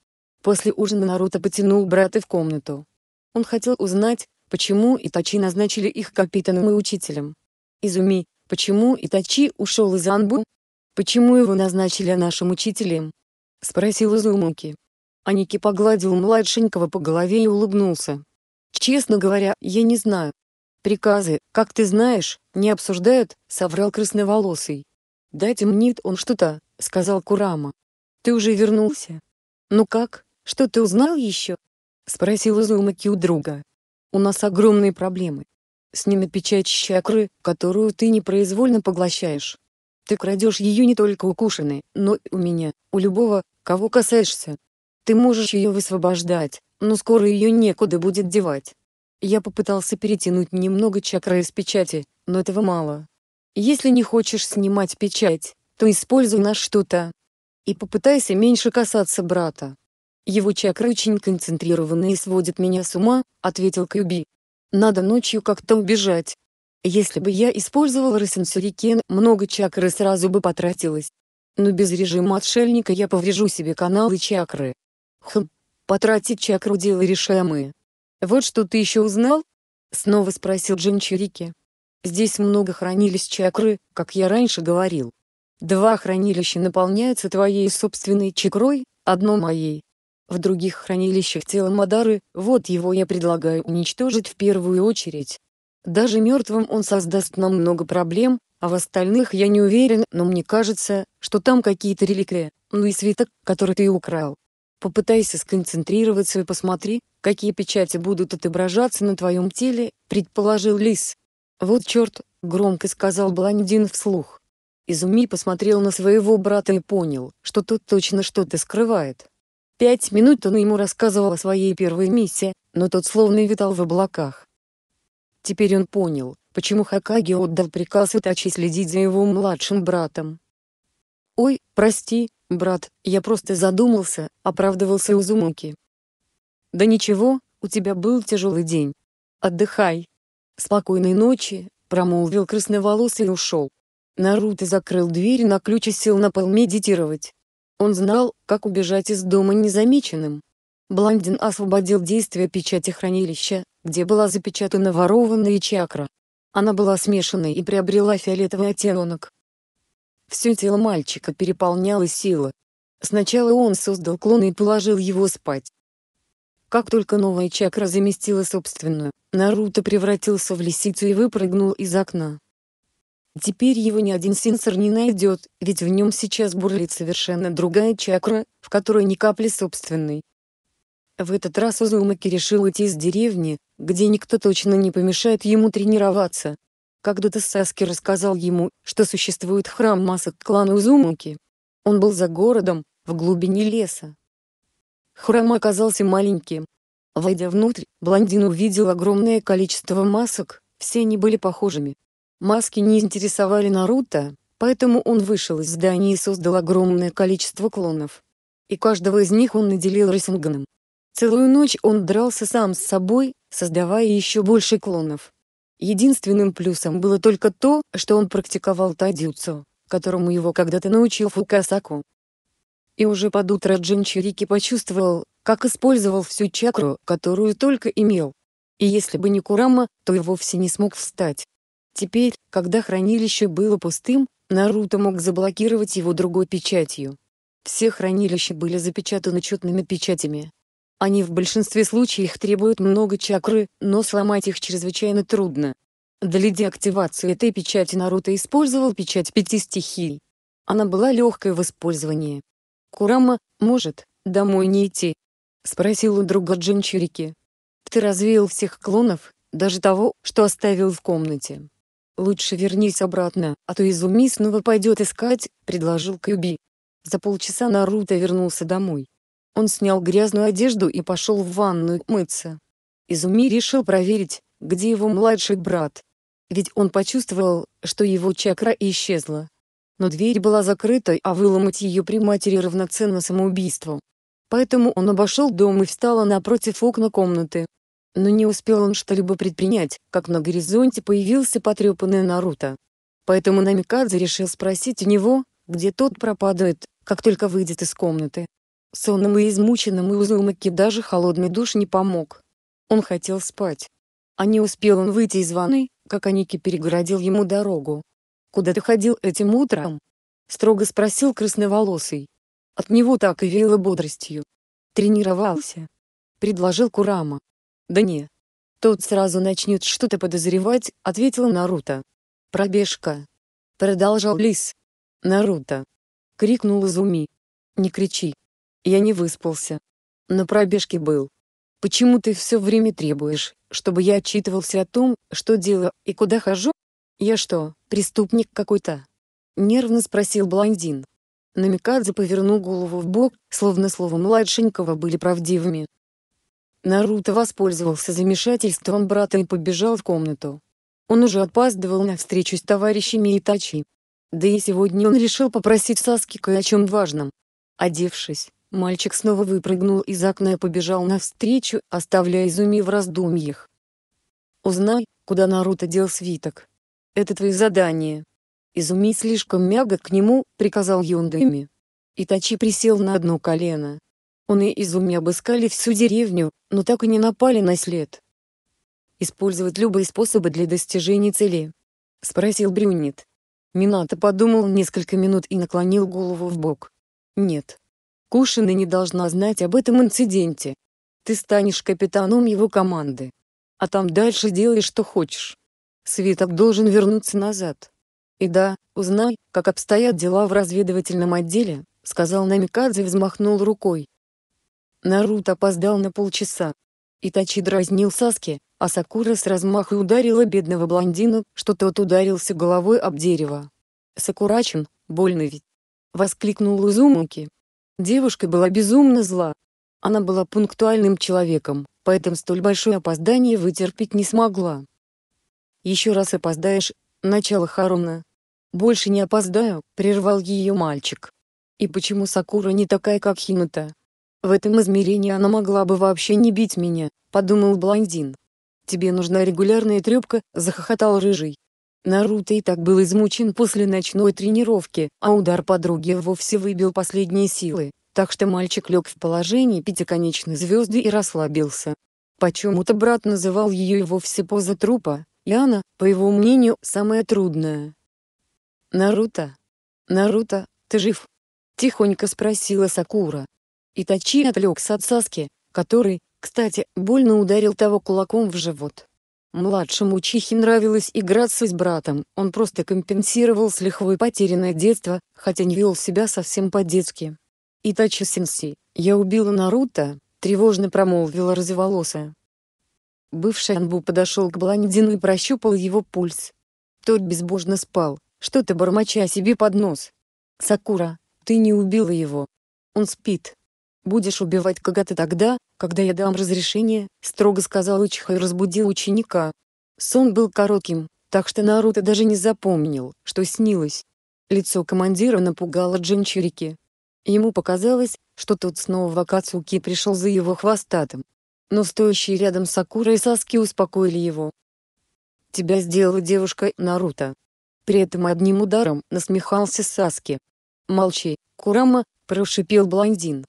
После ужина Наруто потянул брата в комнату. Он хотел узнать, почему Итачи назначили их капитаном и учителем. Изуми, почему Итачи ушел из Анбу? Почему его назначили нашим учителем? Спросил Изумуки. Аники погладил младшенького по голове и улыбнулся. Честно говоря, я не знаю. Приказы, как ты знаешь, не обсуждают, соврал красноволосый. Дайте мне он что-то, — сказал Курама. «Ты уже вернулся? Ну как, что ты узнал еще?» — спросил Изумаки у друга. «У нас огромные проблемы. С ними печать чакры, которую ты непроизвольно поглощаешь. Ты крадешь ее не только у Кушины, но и у меня, у любого, кого касаешься. Ты можешь ее высвобождать, но скоро ее некуда будет девать. Я попытался перетянуть немного чакры из печати, но этого мало. Если не хочешь снимать печать, то используй на что-то. И попытайся меньше касаться брата. Его чакры очень концентрированы и сводят меня с ума, ответил Кьюби. Надо ночью как-то убежать. Если бы я использовал Росенсюрикен, много чакры сразу бы потратилось. Но без режима отшельника я поврежу себе каналы чакры. Хм, потратить чакру дело решаемое. Вот что ты еще узнал? Снова спросил Джинчурики. Здесь много хранились чакры, как я раньше говорил. Два хранилища наполняются твоей собственной чекрой, одно моей. В других хранилищах тело Мадары, вот его я предлагаю уничтожить в первую очередь. Даже мертвым он создаст нам много проблем, а в остальных я не уверен, но мне кажется, что там какие-то реликвии, ну и свиток, который ты украл. Попытайся сконцентрироваться и посмотри, какие печати будут отображаться на твоем теле, предположил Лис. Вот черт, громко сказал Блондин вслух. Изуми посмотрел на своего брата и понял, что тот точно что-то скрывает. Пять минут он ему рассказывал о своей первой миссии, но тот словно витал в облаках. Теперь он понял, почему Хакаги отдал приказ Итачи следить за его младшим братом. «Ой, прости, брат, я просто задумался», — оправдывался Узумуки. «Да ничего, у тебя был тяжелый день. Отдыхай. Спокойной ночи», — промолвил красноволосый и ушел. Наруто закрыл дверь на ключ и сел на пол медитировать. Он знал, как убежать из дома незамеченным. Блондин освободил действие печати хранилища, где была запечатана ворованная чакра. Она была смешанной и приобрела фиолетовый оттенок. Все тело мальчика переполняло сила. Сначала он создал клон и положил его спать. Как только новая чакра заместила собственную, Наруто превратился в лисицу и выпрыгнул из окна. Теперь его ни один сенсор не найдет, ведь в нем сейчас бурлит совершенно другая чакра, в которой ни капли собственной. В этот раз Узумаки решил уйти из деревни, где никто точно не помешает ему тренироваться. Когда-то Саски рассказал ему, что существует храм масок клана Узумаки. Он был за городом, в глубине леса. Храм оказался маленьким. Войдя внутрь, блондин увидел огромное количество масок, все они были похожими. Маски не интересовали Наруто, поэтому он вышел из здания и создал огромное количество клонов. И каждого из них он наделил Рисинганом. Целую ночь он дрался сам с собой, создавая еще больше клонов. Единственным плюсом было только то, что он практиковал тадюцу, которому его когда-то научил Фукасаку. И уже под утро Джин Чирики почувствовал, как использовал всю чакру, которую только имел. И если бы не Курама, то и вовсе не смог встать. Теперь, когда хранилище было пустым, Наруто мог заблокировать его другой печатью. Все хранилища были запечатаны четными печатями. Они в большинстве случаев требуют много чакры, но сломать их чрезвычайно трудно. Для деактивации этой печати Наруто использовал печать пяти стихий. Она была легкой в использовании. «Курама, может, домой не идти?» — спросил у друга Джинчурики. «Ты развеял всех клонов, даже того, что оставил в комнате. «Лучше вернись обратно, а то Изуми снова пойдет искать», — предложил Кьюби. За полчаса Наруто вернулся домой. Он снял грязную одежду и пошел в ванную мыться. Изуми решил проверить, где его младший брат. Ведь он почувствовал, что его чакра исчезла. Но дверь была закрыта, а выломать ее при матери равноценно самоубийству. Поэтому он обошел дом и встал напротив окна комнаты, но не успел он что-либо предпринять, как на горизонте появился потрепанный Наруто. Поэтому Намикадзе решил спросить у него, где тот пропадает, как только выйдет из комнаты. Сонным и измученным Узумаки даже холодный душ не помог. Он хотел спать. А не успел он выйти из ванной, как Аники перегородил ему дорогу. «Куда ты ходил этим утром?» — строго спросил красноволосый. От него так и веяло бодростью. «Тренировался», — предложил Курама. «Да не. Тот сразу начнет что-то подозревать», — ответил Наруто. «Пробежка!» — продолжал Лис. «Наруто!» — крикнул Изуми. «Не кричи. Я не выспался. На пробежке был. Почему ты все время требуешь, чтобы я отчитывался о том, что делаю и куда хожу? Я что, преступник какой-то?» — нервно спросил блондин. Намикадзе повернул голову в бок, словно слова младшенького были правдивыми. Наруто воспользовался замешательством брата и побежал в комнату. Он уже опаздывал на встречу с товарищами Итачи. Да и сегодня он решил попросить Саскика о чем важном. Одевшись, мальчик снова выпрыгнул из окна и побежал навстречу, оставляя Изуми в раздумьях. «Узнай, куда Наруто дел свиток. Это твои задания». Изуми слишком мягок к нему, приказал Юндами. Итачи присел на одно колено, он и Изуми обыскали всю деревню, но так и не напали на след. «Использовать любые способы для достижения цели?» — спросил Брюнет. Минато подумал несколько минут и наклонил голову в бок. «Нет. Кушина не должна знать об этом инциденте. Ты станешь капитаном его команды. А там дальше делай, что хочешь. Свиток должен вернуться назад. И да, узнай, как обстоят дела в разведывательном отделе», — сказал Намикадзе и взмахнул рукой. Наруто опоздал на полчаса. Итачи дразнил Саски, а Сакура с размаху ударила бедного блондина, что тот ударился головой об дерево. «Сакурачин, больно ведь!» — воскликнул Узумуки. Девушка была безумно зла. Она была пунктуальным человеком, поэтому столь большое опоздание вытерпеть не смогла. «Еще раз опоздаешь, начало Харуна». «Больше не опоздаю», — прервал ее мальчик. «И почему Сакура не такая, как Хинута?» В этом измерении она могла бы вообще не бить меня, подумал блондин. Тебе нужна регулярная трёпка, захохотал рыжий. Наруто и так был измучен после ночной тренировки, а удар подруги вовсе выбил последние силы, так что мальчик лег в положении пятиконечной звезды и расслабился. Почему-то брат называл её и вовсе поза трупа, и она, по его мнению, самая трудная. «Наруто? Наруто, ты жив?» — тихонько спросила Сакура, Итачи отвлекся от Саски, который, кстати, больно ударил того кулаком в живот. Младшему Чихи нравилось играться с братом, он просто компенсировал с лихвой потерянное детство, хотя не вел себя совсем по-детски. итачи Сенси, я убила Наруто», — тревожно промолвила разволосая. Бывший Анбу подошел к блондину и прощупал его пульс. Тот безбожно спал, что-то бормоча себе под нос. «Сакура, ты не убила его. Он спит». «Будешь убивать когда Кагата тогда, когда я дам разрешение», — строго сказал Учиха и разбудил ученика. Сон был коротким, так что Наруто даже не запомнил, что снилось. Лицо командира напугало Джинчурики. Ему показалось, что тут снова Кацуки пришел за его хвостатым. Но стоящие рядом Сакура и Саски успокоили его. «Тебя сделала девушка Наруто». При этом одним ударом насмехался Саски. «Молчи, Курама», — прошипел блондин.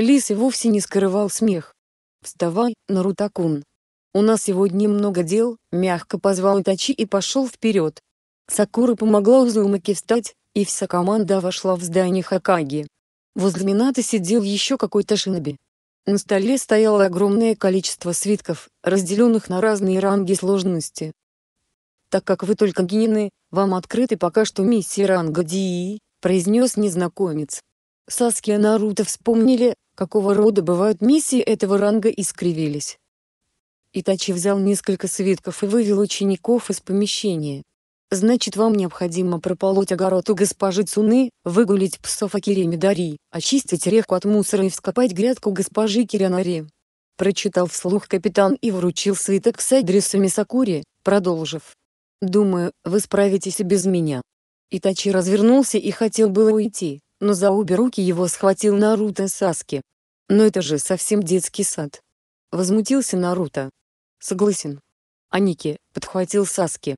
Лис и вовсе не скрывал смех. «Вставай, Нарутакун. У нас сегодня много дел», — мягко позвал Итачи и пошел вперед. Сакура помогла Узумаки встать, и вся команда вошла в здание Хакаги. Возле минато сидел еще какой-то шиноби. На столе стояло огромное количество свитков, разделенных на разные ранги сложности. «Так как вы только гинины, вам открыты пока что миссии ранга Дии», — произнес незнакомец. Саски и Наруто вспомнили, какого рода бывают миссии этого ранга и скривились. Итачи взял несколько свитков и вывел учеников из помещения. «Значит, вам необходимо прополоть огород у госпожи Цуны, выгулить псов Акири Мидари, очистить рехку от мусора и вскопать грядку госпожи Киринари». Прочитал вслух капитан и вручил свиток с адресами Сакури, продолжив. «Думаю, вы справитесь и без меня». Итачи развернулся и хотел было уйти, но за обе руки его схватил Наруто Саски. Но это же совсем детский сад. Возмутился Наруто. Согласен. Аники, подхватил Саски.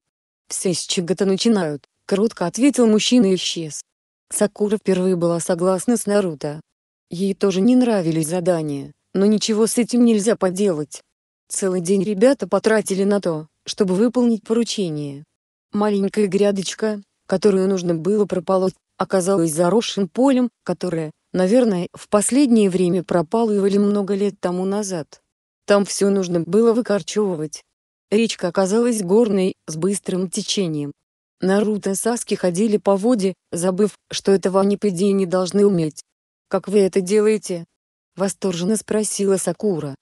Все с чего-то начинают, коротко ответил мужчина и исчез. Сакура впервые была согласна с Наруто. Ей тоже не нравились задания, но ничего с этим нельзя поделать. Целый день ребята потратили на то, чтобы выполнить поручение. Маленькая грядочка, которую нужно было прополоть, оказалась заросшим полем, которое, Наверное, в последнее время пропал или много лет тому назад. Там все нужно было выкорчевывать. Речка оказалась горной, с быстрым течением. Наруто и Саски ходили по воде, забыв, что этого они по идее не должны уметь. «Как вы это делаете?» — восторженно спросила Сакура.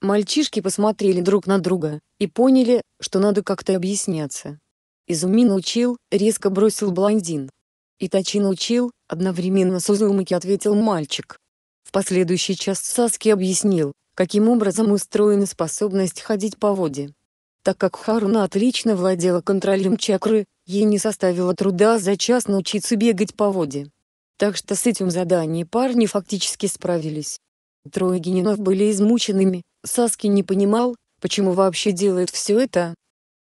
Мальчишки посмотрели друг на друга и поняли, что надо как-то объясняться. Изуми научил, резко бросил блондин. Итачин научил одновременно Сузумаки ответил мальчик. В последующий час Саски объяснил, каким образом устроена способность ходить по воде. Так как Харуна отлично владела контролем чакры, ей не составило труда за час научиться бегать по воде. Так что с этим заданием парни фактически справились. Трое генинов были измученными, Саски не понимал, почему вообще делает все это.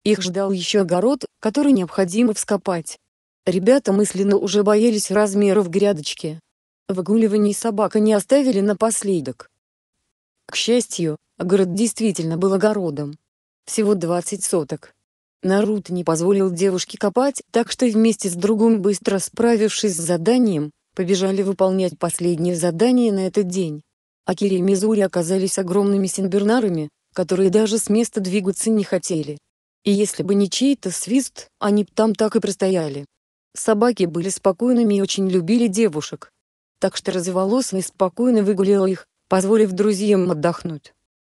Их ждал еще огород, который необходимо вскопать. Ребята мысленно уже боялись размеров грядочки. Выгуливаний собака не оставили напоследок. К счастью, город действительно был огородом. Всего 20 соток. Нарут не позволил девушке копать, так что вместе с другом быстро справившись с заданием, побежали выполнять последнее задание на этот день. Акири и Мизури оказались огромными синбернарами, которые даже с места двигаться не хотели. И если бы не чей-то свист, они б там так и простояли. Собаки были спокойными и очень любили девушек. Так что разволосый спокойно выгулял их, позволив друзьям отдохнуть.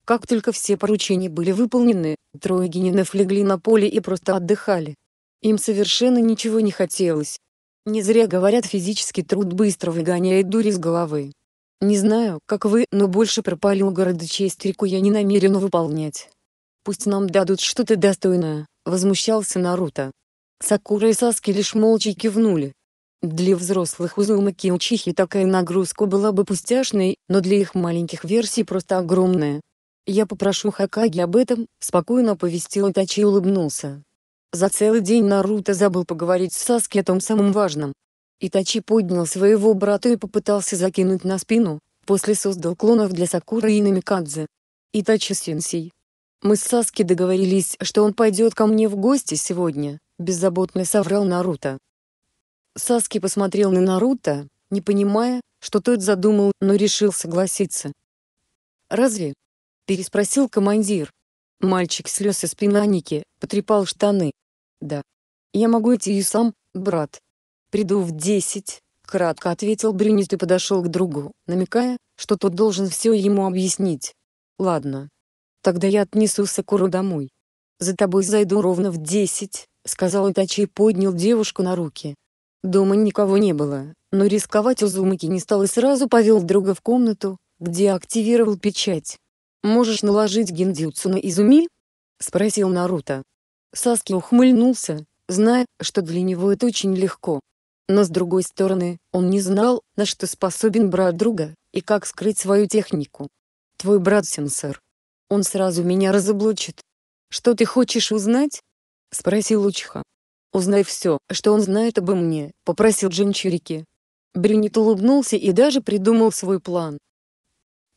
Как только все поручения были выполнены, трое генинов легли на поле и просто отдыхали. Им совершенно ничего не хотелось. Не зря говорят, физический труд быстро выгоняет дури из головы. Не знаю, как вы, но больше пропали у города честь стрику я не намерен выполнять. Пусть нам дадут что-то достойное, возмущался Наруто. Сакура и Саски лишь молча кивнули. Для взрослых Узумаки Учихи такая нагрузка была бы пустяшной, но для их маленьких версий просто огромная. «Я попрошу Хакаги об этом», — спокойно повестил Итачи и улыбнулся. За целый день Наруто забыл поговорить с Саски о том самом важном. Итачи поднял своего брата и попытался закинуть на спину, после создал клонов для Сакуры и Намикадзе. «Итачи-сенсей. Мы с Саски договорились, что он пойдет ко мне в гости сегодня. — беззаботно соврал Наруто. Саски посмотрел на Наруто, не понимая, что тот задумал, но решил согласиться. «Разве?» — переспросил командир. Мальчик слез из пинаники, потрепал штаны. «Да. Я могу идти и сам, брат. Приду в десять», — кратко ответил Брюнет и подошел к другу, намекая, что тот должен все ему объяснить. «Ладно. Тогда я отнесу Сакуру домой. За тобой зайду ровно в десять, — сказал Итачи и поднял девушку на руки. Дома никого не было, но рисковать Узумаки не стал и сразу повел друга в комнату, где активировал печать. «Можешь наложить гендюцу на Изуми?» — спросил Наруто. Саски ухмыльнулся, зная, что для него это очень легко. Но с другой стороны, он не знал, на что способен брат друга, и как скрыть свою технику. «Твой брат Сенсер. Он сразу меня разоблачит. Что ты хочешь узнать?» — спросил Учха. «Узнай все, что он знает обо мне», — попросил Джинчирики. Брюнет улыбнулся и даже придумал свой план.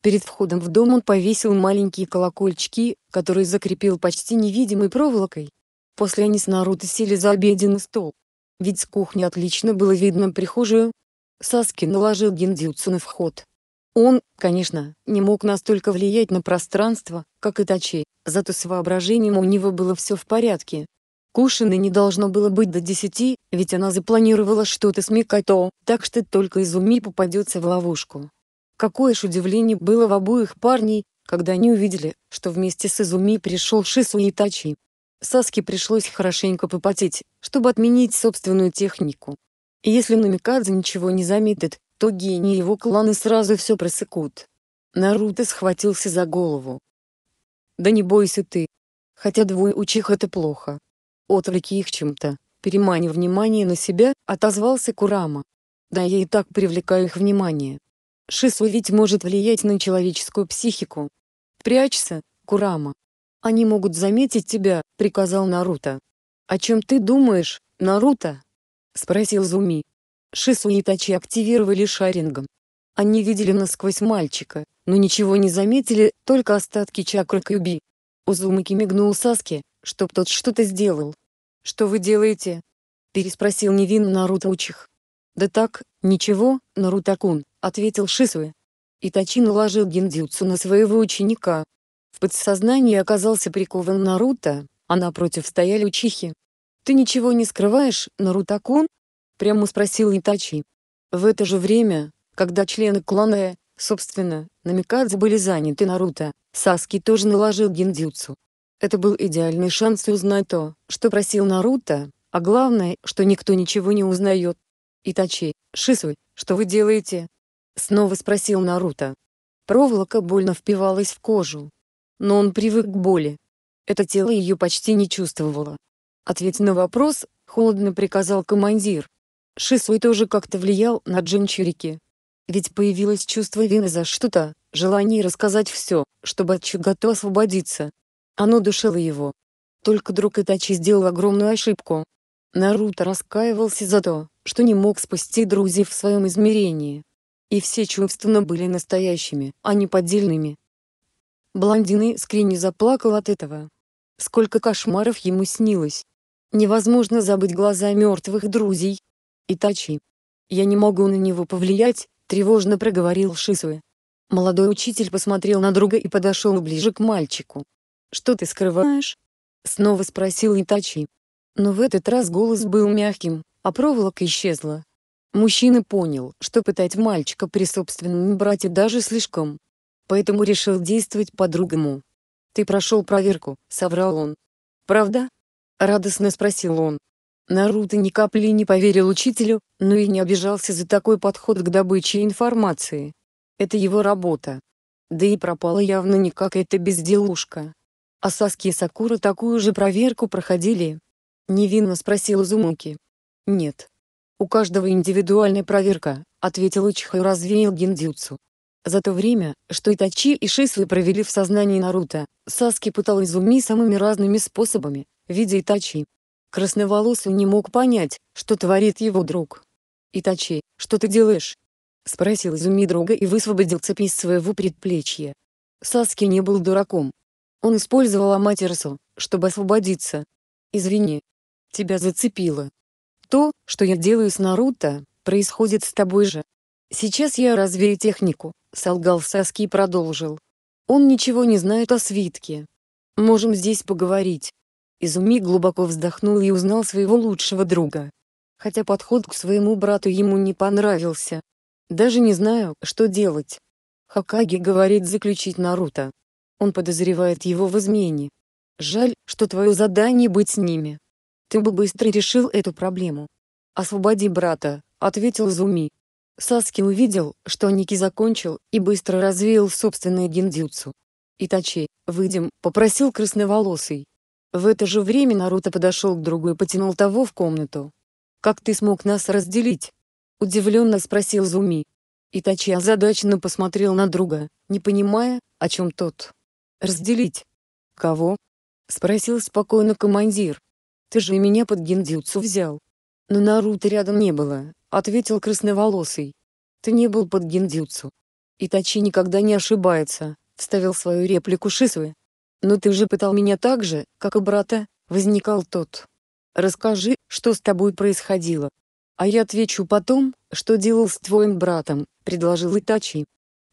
Перед входом в дом он повесил маленькие колокольчики, которые закрепил почти невидимой проволокой. После они с Наруто сели за обеденный стол. Ведь с кухни отлично было видно прихожую. Саски наложил гиндзюцу на вход. Он, конечно, не мог настолько влиять на пространство, как и Тачи, зато с воображением у него было все в порядке, Кушины не должно было быть до десяти, ведь она запланировала что-то с Микото, так что только Изуми попадется в ловушку. Какое ж удивление было в обоих парней, когда они увидели, что вместе с Изуми пришел Шису и Тачи. Саске пришлось хорошенько попотеть, чтобы отменить собственную технику. если Намикадзе ничего не заметит, то гении его кланы сразу все просекут. Наруто схватился за голову. «Да не бойся ты. Хотя двое учих это плохо отвлеки их чем-то, переманив внимание на себя, отозвался Курама. Да я и так привлекаю их внимание. Шису ведь может влиять на человеческую психику. Прячься, Курама. Они могут заметить тебя, приказал Наруто. О чем ты думаешь, Наруто? Спросил Зуми. Шису и Итачи активировали шарингом. Они видели насквозь мальчика, но ничего не заметили, только остатки чакры Кьюби. Узумаки мигнул Саске, чтоб тот что-то сделал. «Что вы делаете?» — переспросил невинно Наруто Учих. «Да так, ничего, Наруто-кун», — ответил Шисуэ. Итачин уложил гиндзюцу на своего ученика. В подсознании оказался прикован Наруто, а напротив стояли учихи. «Ты ничего не скрываешь, Наруто-кун?» — прямо спросил Итачи. В это же время, когда члены клана, собственно, Намикадзе были заняты Наруто, Саски тоже наложил гиндзюцу, это был идеальный шанс узнать то, что просил Наруто, а главное, что никто ничего не узнает. «Итачи, Шисуй, что вы делаете?» Снова спросил Наруто. Проволока больно впивалась в кожу. Но он привык к боли. Это тело ее почти не чувствовало. Ответ на вопрос, холодно приказал командир. Шисуй тоже как-то влиял на Джинчурики. Ведь появилось чувство вины за что-то, желание рассказать все, чтобы от чего-то освободиться, оно душило его. Только друг Итачи сделал огромную ошибку. Наруто раскаивался за то, что не мог спасти друзей в своем измерении. И все чувственно были настоящими, а не поддельными. Блондин искренне заплакал от этого. Сколько кошмаров ему снилось. Невозможно забыть глаза мертвых друзей. Итачи. Я не могу на него повлиять, тревожно проговорил Шисуэ. Молодой учитель посмотрел на друга и подошел ближе к мальчику. «Что ты скрываешь?» Снова спросил Итачи. Но в этот раз голос был мягким, а проволока исчезла. Мужчина понял, что пытать мальчика при собственном брате даже слишком. Поэтому решил действовать по-другому. «Ты прошел проверку», — соврал он. «Правда?» — радостно спросил он. Наруто ни капли не поверил учителю, но и не обижался за такой подход к добыче информации. Это его работа. Да и пропала явно не какая-то безделушка. А Саски и Сакура такую же проверку проходили? Невинно спросил Зумуки. Нет. У каждого индивидуальная проверка, ответил Учиха и развеял гиндзюцу. За то время, что Итачи и Шисуи провели в сознании Наруто, Саски пытал Изуми самыми разными способами, видя Итачи. Красноволосый не мог понять, что творит его друг. «Итачи, что ты делаешь?» — спросил Изуми друга и высвободил цепь из своего предплечья. Саски не был дураком, он использовал Аматерсу, чтобы освободиться. Извини. Тебя зацепило. То, что я делаю с Наруто, происходит с тобой же. Сейчас я развею технику, солгал Саски и продолжил. Он ничего не знает о свитке. Можем здесь поговорить. Изуми глубоко вздохнул и узнал своего лучшего друга. Хотя подход к своему брату ему не понравился. Даже не знаю, что делать. Хакаги говорит заключить Наруто. Он подозревает его в измене. Жаль, что твое задание быть с ними. Ты бы быстро решил эту проблему. Освободи брата, ответил Зуми. Саски увидел, что Ники закончил, и быстро развеял собственное гендюцу. «Итачи, выйдем», — попросил красноволосый. В это же время Наруто подошел к другу и потянул того в комнату. «Как ты смог нас разделить?» — удивленно спросил Зуми. Итачи озадаченно посмотрел на друга, не понимая, о чем тот. «Разделить?» «Кого?» — спросил спокойно командир. «Ты же меня под гендюцу взял». «Но Наруто рядом не было», — ответил красноволосый. «Ты не был под гиндзюцу». «Итачи никогда не ошибается», — вставил свою реплику Шисуэ. «Но ты же пытал меня так же, как и брата», — возникал тот. «Расскажи, что с тобой происходило?» «А я отвечу потом, что делал с твоим братом», — предложил Итачи.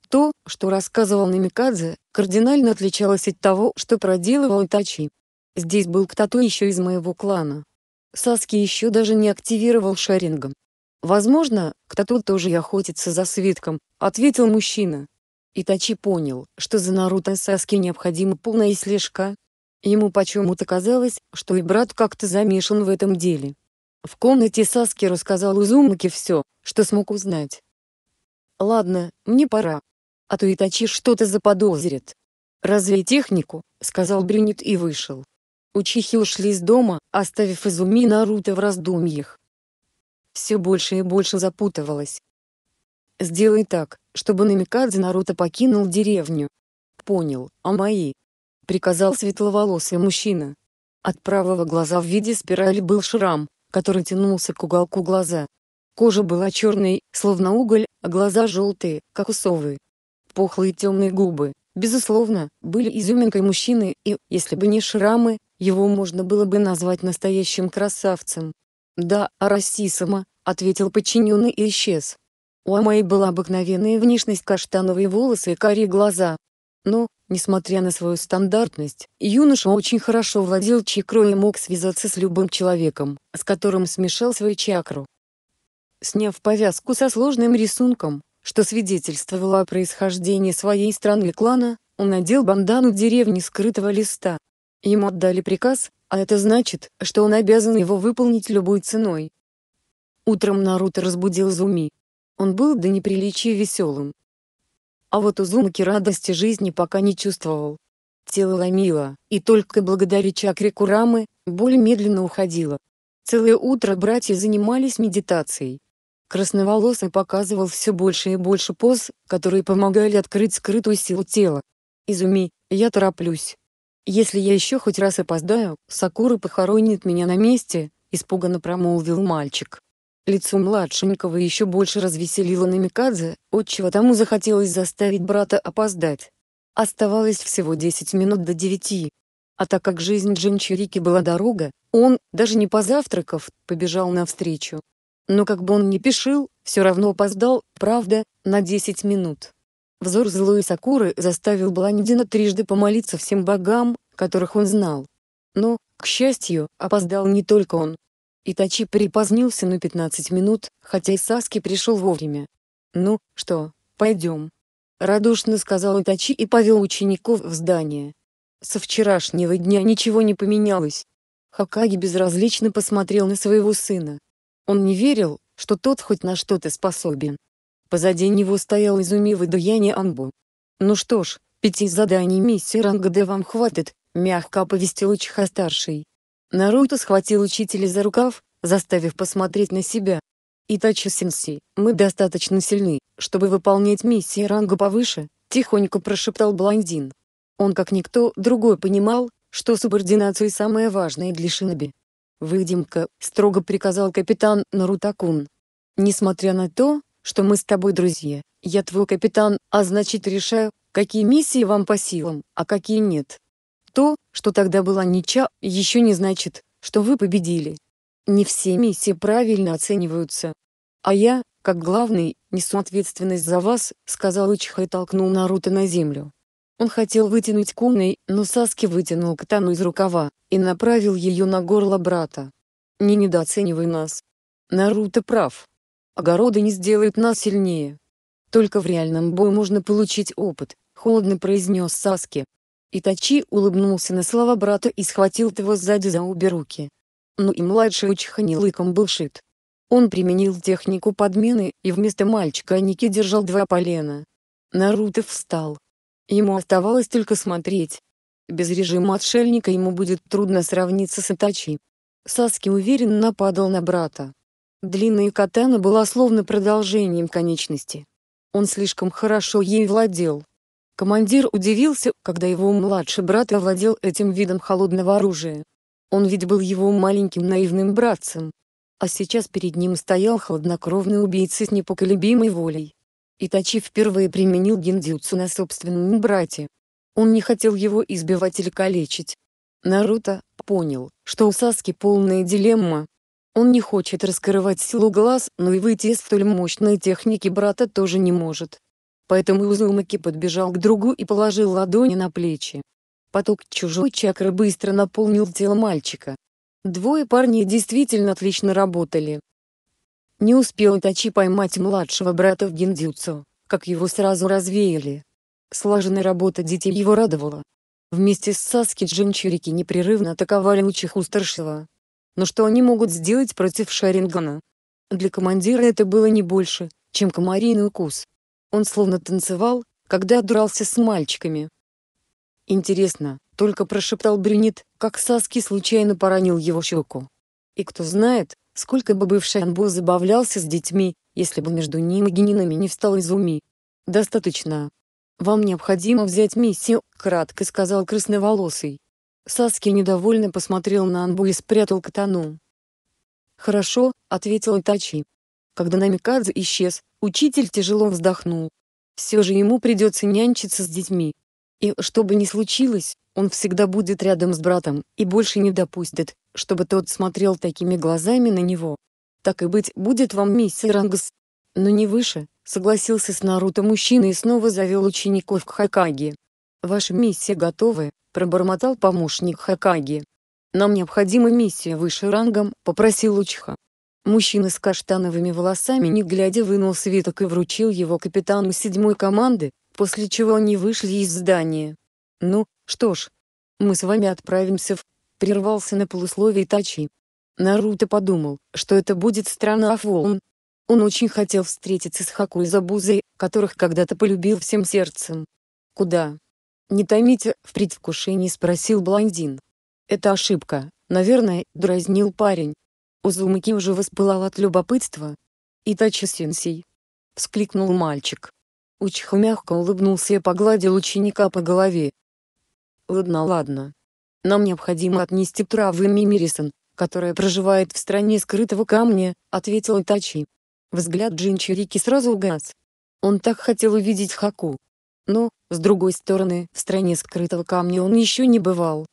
То, что рассказывал Намикадзе, кардинально отличалось от того, что проделывал Итачи. Здесь был кто-то еще из моего клана. Саски еще даже не активировал шарингом. «Возможно, кто-то тоже охотится за свитком», — ответил мужчина. Итачи понял, что за Наруто Саски необходима полная слежка. Ему почему-то казалось, что и брат как-то замешан в этом деле. В комнате Саски рассказал Узумаке все, что смог узнать. «Ладно, мне пора», а то Итачи что-то заподозрит. «Разве технику?» — сказал Брюнет и вышел. Учихи ушли из дома, оставив Изуми и Наруто в раздумьях. Все больше и больше запутывалось. «Сделай так, чтобы Намикадзе Наруто покинул деревню». «Понял, а мои?» — приказал светловолосый мужчина. От правого глаза в виде спирали был шрам, который тянулся к уголку глаза. Кожа была черной, словно уголь, а глаза желтые, как у совы. Пухлые темные губы, безусловно, были изюминкой мужчины, и, если бы не шрамы, его можно было бы назвать настоящим красавцем. «Да, Арасисама», — ответил подчиненный и исчез. У Амаи была обыкновенная внешность каштановые волосы и карие глаза. Но, несмотря на свою стандартность, юноша очень хорошо владел чакрой и мог связаться с любым человеком, с которым смешал свою чакру. Сняв повязку со сложным рисунком, что свидетельствовало о происхождении своей страны клана, он надел бандану в деревне скрытого листа. Ему отдали приказ, а это значит, что он обязан его выполнить любой ценой. Утром Наруто разбудил Зуми. Он был до неприличия веселым. А вот Узумаки радости жизни пока не чувствовал. Тело ломило, и только благодаря чакре Курамы, боль медленно уходила. Целое утро братья занимались медитацией. Красноволосый показывал все больше и больше поз, которые помогали открыть скрытую силу тела. «Изуми, я тороплюсь. Если я еще хоть раз опоздаю, Сакура похоронит меня на месте», — испуганно промолвил мальчик. Лицо младшенького еще больше развеселило Намикадзе, отчего тому захотелось заставить брата опоздать. Оставалось всего 10 минут до 9. А так как жизнь Джинчирики была дорога, он, даже не позавтракав, побежал навстречу. Но как бы он ни пешил, все равно опоздал, правда, на 10 минут. Взор злой Сакуры заставил блондина трижды помолиться всем богам, которых он знал. Но, к счастью, опоздал не только он. Итачи припозднился на 15 минут, хотя и Саски пришел вовремя. «Ну, что, пойдем?» Радушно сказал Итачи и повел учеников в здание. Со вчерашнего дня ничего не поменялось. Хакаги безразлично посмотрел на своего сына. Он не верил, что тот хоть на что-то способен. Позади него стоял изумивый Дуяни Анбу. «Ну что ж, пяти заданий миссии ранга Д вам хватит», — мягко оповестил Учиха-старший. Наруто схватил учителя за рукав, заставив посмотреть на себя. итачи Сенси, мы достаточно сильны, чтобы выполнять миссии ранга повыше», — тихонько прошептал блондин. Он как никто другой понимал, что субординация самое важное для шиноби. Выдимка строго приказал капитан Нарутакун. «Несмотря на то, что мы с тобой друзья, я твой капитан, а значит решаю, какие миссии вам по силам, а какие нет. То, что тогда была ничья, еще не значит, что вы победили. Не все миссии правильно оцениваются. А я, как главный, несу ответственность за вас», — сказал Ичха и толкнул Наруто на землю. Он хотел вытянуть конной, но Саски вытянул катану из рукава и направил ее на горло брата. «Не недооценивай нас. Наруто прав. Огороды не сделают нас сильнее. Только в реальном бою можно получить опыт», — холодно произнес Саски. Итачи улыбнулся на слова брата и схватил его сзади за обе руки. Но ну и младший Учиха не лыком был шит. Он применил технику подмены и вместо мальчика Ники держал два полена. Наруто встал, Ему оставалось только смотреть. Без режима отшельника ему будет трудно сравниться с Итачи. Саски уверенно нападал на брата. Длинная катана была словно продолжением конечности. Он слишком хорошо ей владел. Командир удивился, когда его младший брат овладел этим видом холодного оружия. Он ведь был его маленьким наивным братцем. А сейчас перед ним стоял хладнокровный убийца с непоколебимой волей. Итачи впервые применил гиндзюцу на собственном брате. Он не хотел его избивать или калечить. Наруто понял, что у Саски полная дилемма. Он не хочет раскрывать силу глаз, но и выйти из столь мощной техники брата тоже не может. Поэтому Узумаки подбежал к другу и положил ладони на плечи. Поток чужой чакры быстро наполнил тело мальчика. Двое парней действительно отлично работали, не успел Итачи поймать младшего брата в гиндзюцу, как его сразу развеяли. Слаженная работа детей его радовала. Вместе с Саски джинчурики непрерывно атаковали у старшего. Но что они могут сделать против Шарингана? Для командира это было не больше, чем комариный укус. Он словно танцевал, когда дрался с мальчиками. «Интересно», — только прошептал Брюнет, как Саски случайно поранил его щеку. «И кто знает, Сколько бы бывший Анбу забавлялся с детьми, если бы между ним и Генинами не встал Изуми. «Достаточно. Вам необходимо взять миссию», — кратко сказал красноволосый. Саски недовольно посмотрел на Анбу и спрятал катану. «Хорошо», — ответил Итачи. Когда Намикадзе исчез, учитель тяжело вздохнул. Все же ему придется нянчиться с детьми. И, что бы ни случилось, он всегда будет рядом с братом и больше не допустит, чтобы тот смотрел такими глазами на него. Так и быть, будет вам миссия Рангс. Но не выше, согласился с Наруто мужчина и снова завел учеников к Хакаги. Ваши миссии готовы, пробормотал помощник Хакаги. Нам необходима миссия выше рангом, попросил Учха. Мужчина с каштановыми волосами не глядя вынул свиток и вручил его капитану седьмой команды, после чего они вышли из здания. «Ну, что ж, мы с вами отправимся в прервался на полусловии Тачи. Наруто подумал, что это будет страна Афолм. Он очень хотел встретиться с Хаку и Забузой, которых когда-то полюбил всем сердцем. «Куда?» «Не томите», — в предвкушении спросил блондин. «Это ошибка, наверное», — дразнил парень. Узумаки уже воспылал от любопытства. «Итачи-сенсей!» — вскликнул мальчик. Учиха мягко улыбнулся и погладил ученика по голове. «Ладно, ладно, нам необходимо отнести травы Мимирисон, которая проживает в стране скрытого камня, ответил Тачи. Взгляд Джинчирики сразу угас. Он так хотел увидеть Хаку. Но, с другой стороны, в стране скрытого камня он еще не бывал.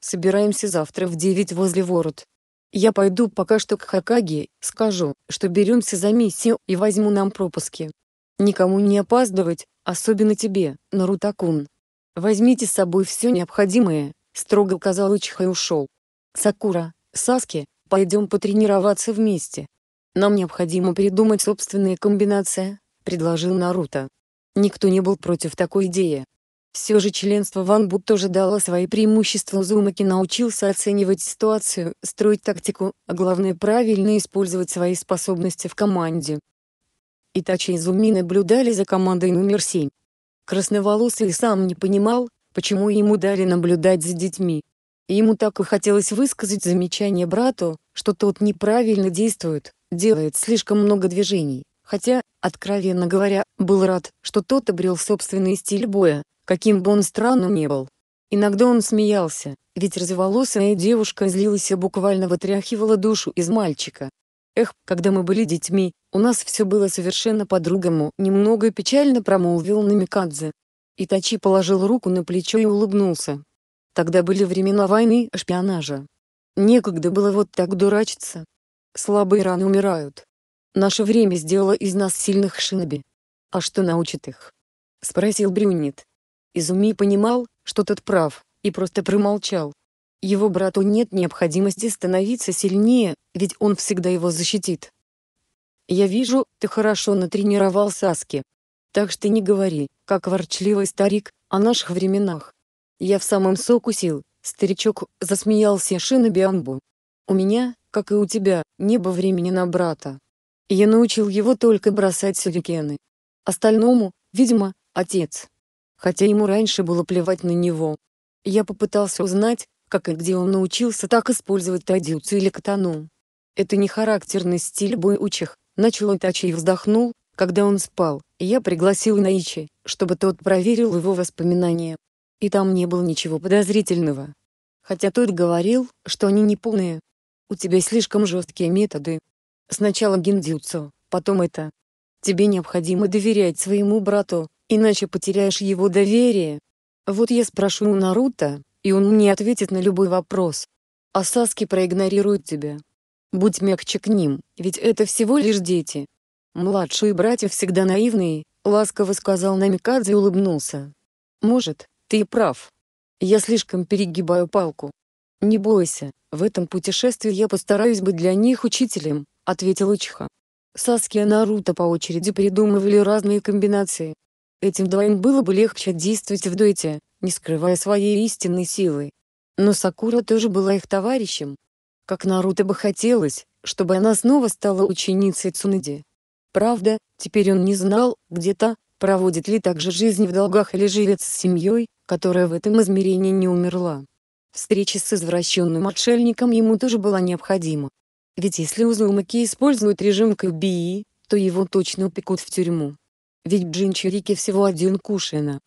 Собираемся завтра в девять возле ворот. Я пойду пока что к Хакаге, скажу, что беремся за миссию и возьму нам пропуски. Никому не опаздывать, особенно тебе, Нарутакун. Возьмите с собой все необходимое, строго сказал Ичиха и ушел. «Сакура, Саски, пойдем потренироваться вместе. Нам необходимо придумать собственные комбинации», — предложил Наруто. Никто не был против такой идеи. Все же членство Ван Бу тоже дало свои преимущества. Зумаки научился оценивать ситуацию, строить тактику, а главное правильно использовать свои способности в команде. Итачи и Зуми наблюдали за командой номер 7. Красноволосый сам не понимал, почему ему дали наблюдать за детьми. ему так и хотелось высказать замечание брату, что тот неправильно действует, делает слишком много движений. Хотя, откровенно говоря, был рад, что тот обрел собственный стиль боя, каким бы он странным ни был. Иногда он смеялся, ведь разволосая девушка злилась и буквально вытряхивала душу из мальчика. «Эх, когда мы были детьми, у нас все было совершенно по-другому», — немного печально промолвил Намикадзе. Итачи положил руку на плечо и улыбнулся. Тогда были времена войны шпионажа. Некогда было вот так дурачиться. Слабые раны умирают. Наше время сделало из нас сильных шиноби. А что научит их? Спросил Брюнет. Изуми понимал, что тот прав, и просто промолчал. Его брату нет необходимости становиться сильнее, ведь он всегда его защитит. «Я вижу, ты хорошо натренировал Саски», так что не говори, как ворчливый старик, о наших временах. Я в самом соку сил, старичок, засмеялся Шинобиамбу. У меня, как и у тебя, небо времени на брата. Я научил его только бросать сюрикены. Остальному, видимо, отец. Хотя ему раньше было плевать на него. Я попытался узнать, как и где он научился так использовать тайдюцу или катану. Это не характерный стиль боя учих, начал Итачи и вздохнул, когда он спал, я пригласил Наичи, чтобы тот проверил его воспоминания. И там не было ничего подозрительного. Хотя тот говорил, что они не полные. У тебя слишком жесткие методы. Сначала гиндзюцу, потом это. Тебе необходимо доверять своему брату, иначе потеряешь его доверие. Вот я спрошу у Наруто, и он мне ответит на любой вопрос. А Саски проигнорирует тебя. Будь мягче к ним, ведь это всего лишь дети. «Младшие братья всегда наивные», — ласково сказал Намикадзе и улыбнулся. «Может, ты и прав. Я слишком перегибаю палку». «Не бойся, в этом путешествии я постараюсь быть для них учителем», — ответил Учиха. Саски и Наруто по очереди придумывали разные комбинации. Этим двоим было бы легче действовать в дуэте, не скрывая своей истинной силы. Но Сакура тоже была их товарищем. Как Наруто бы хотелось, чтобы она снова стала ученицей Цунади. Правда, теперь он не знал, где то проводит ли также жизнь в долгах или живет с семьей, которая в этом измерении не умерла. Встреча с извращенным отшельником ему тоже была необходима. Ведь если Узумаки используют режим Кабии, то его точно упекут в тюрьму. Ведь Джинчурики всего один Кушина.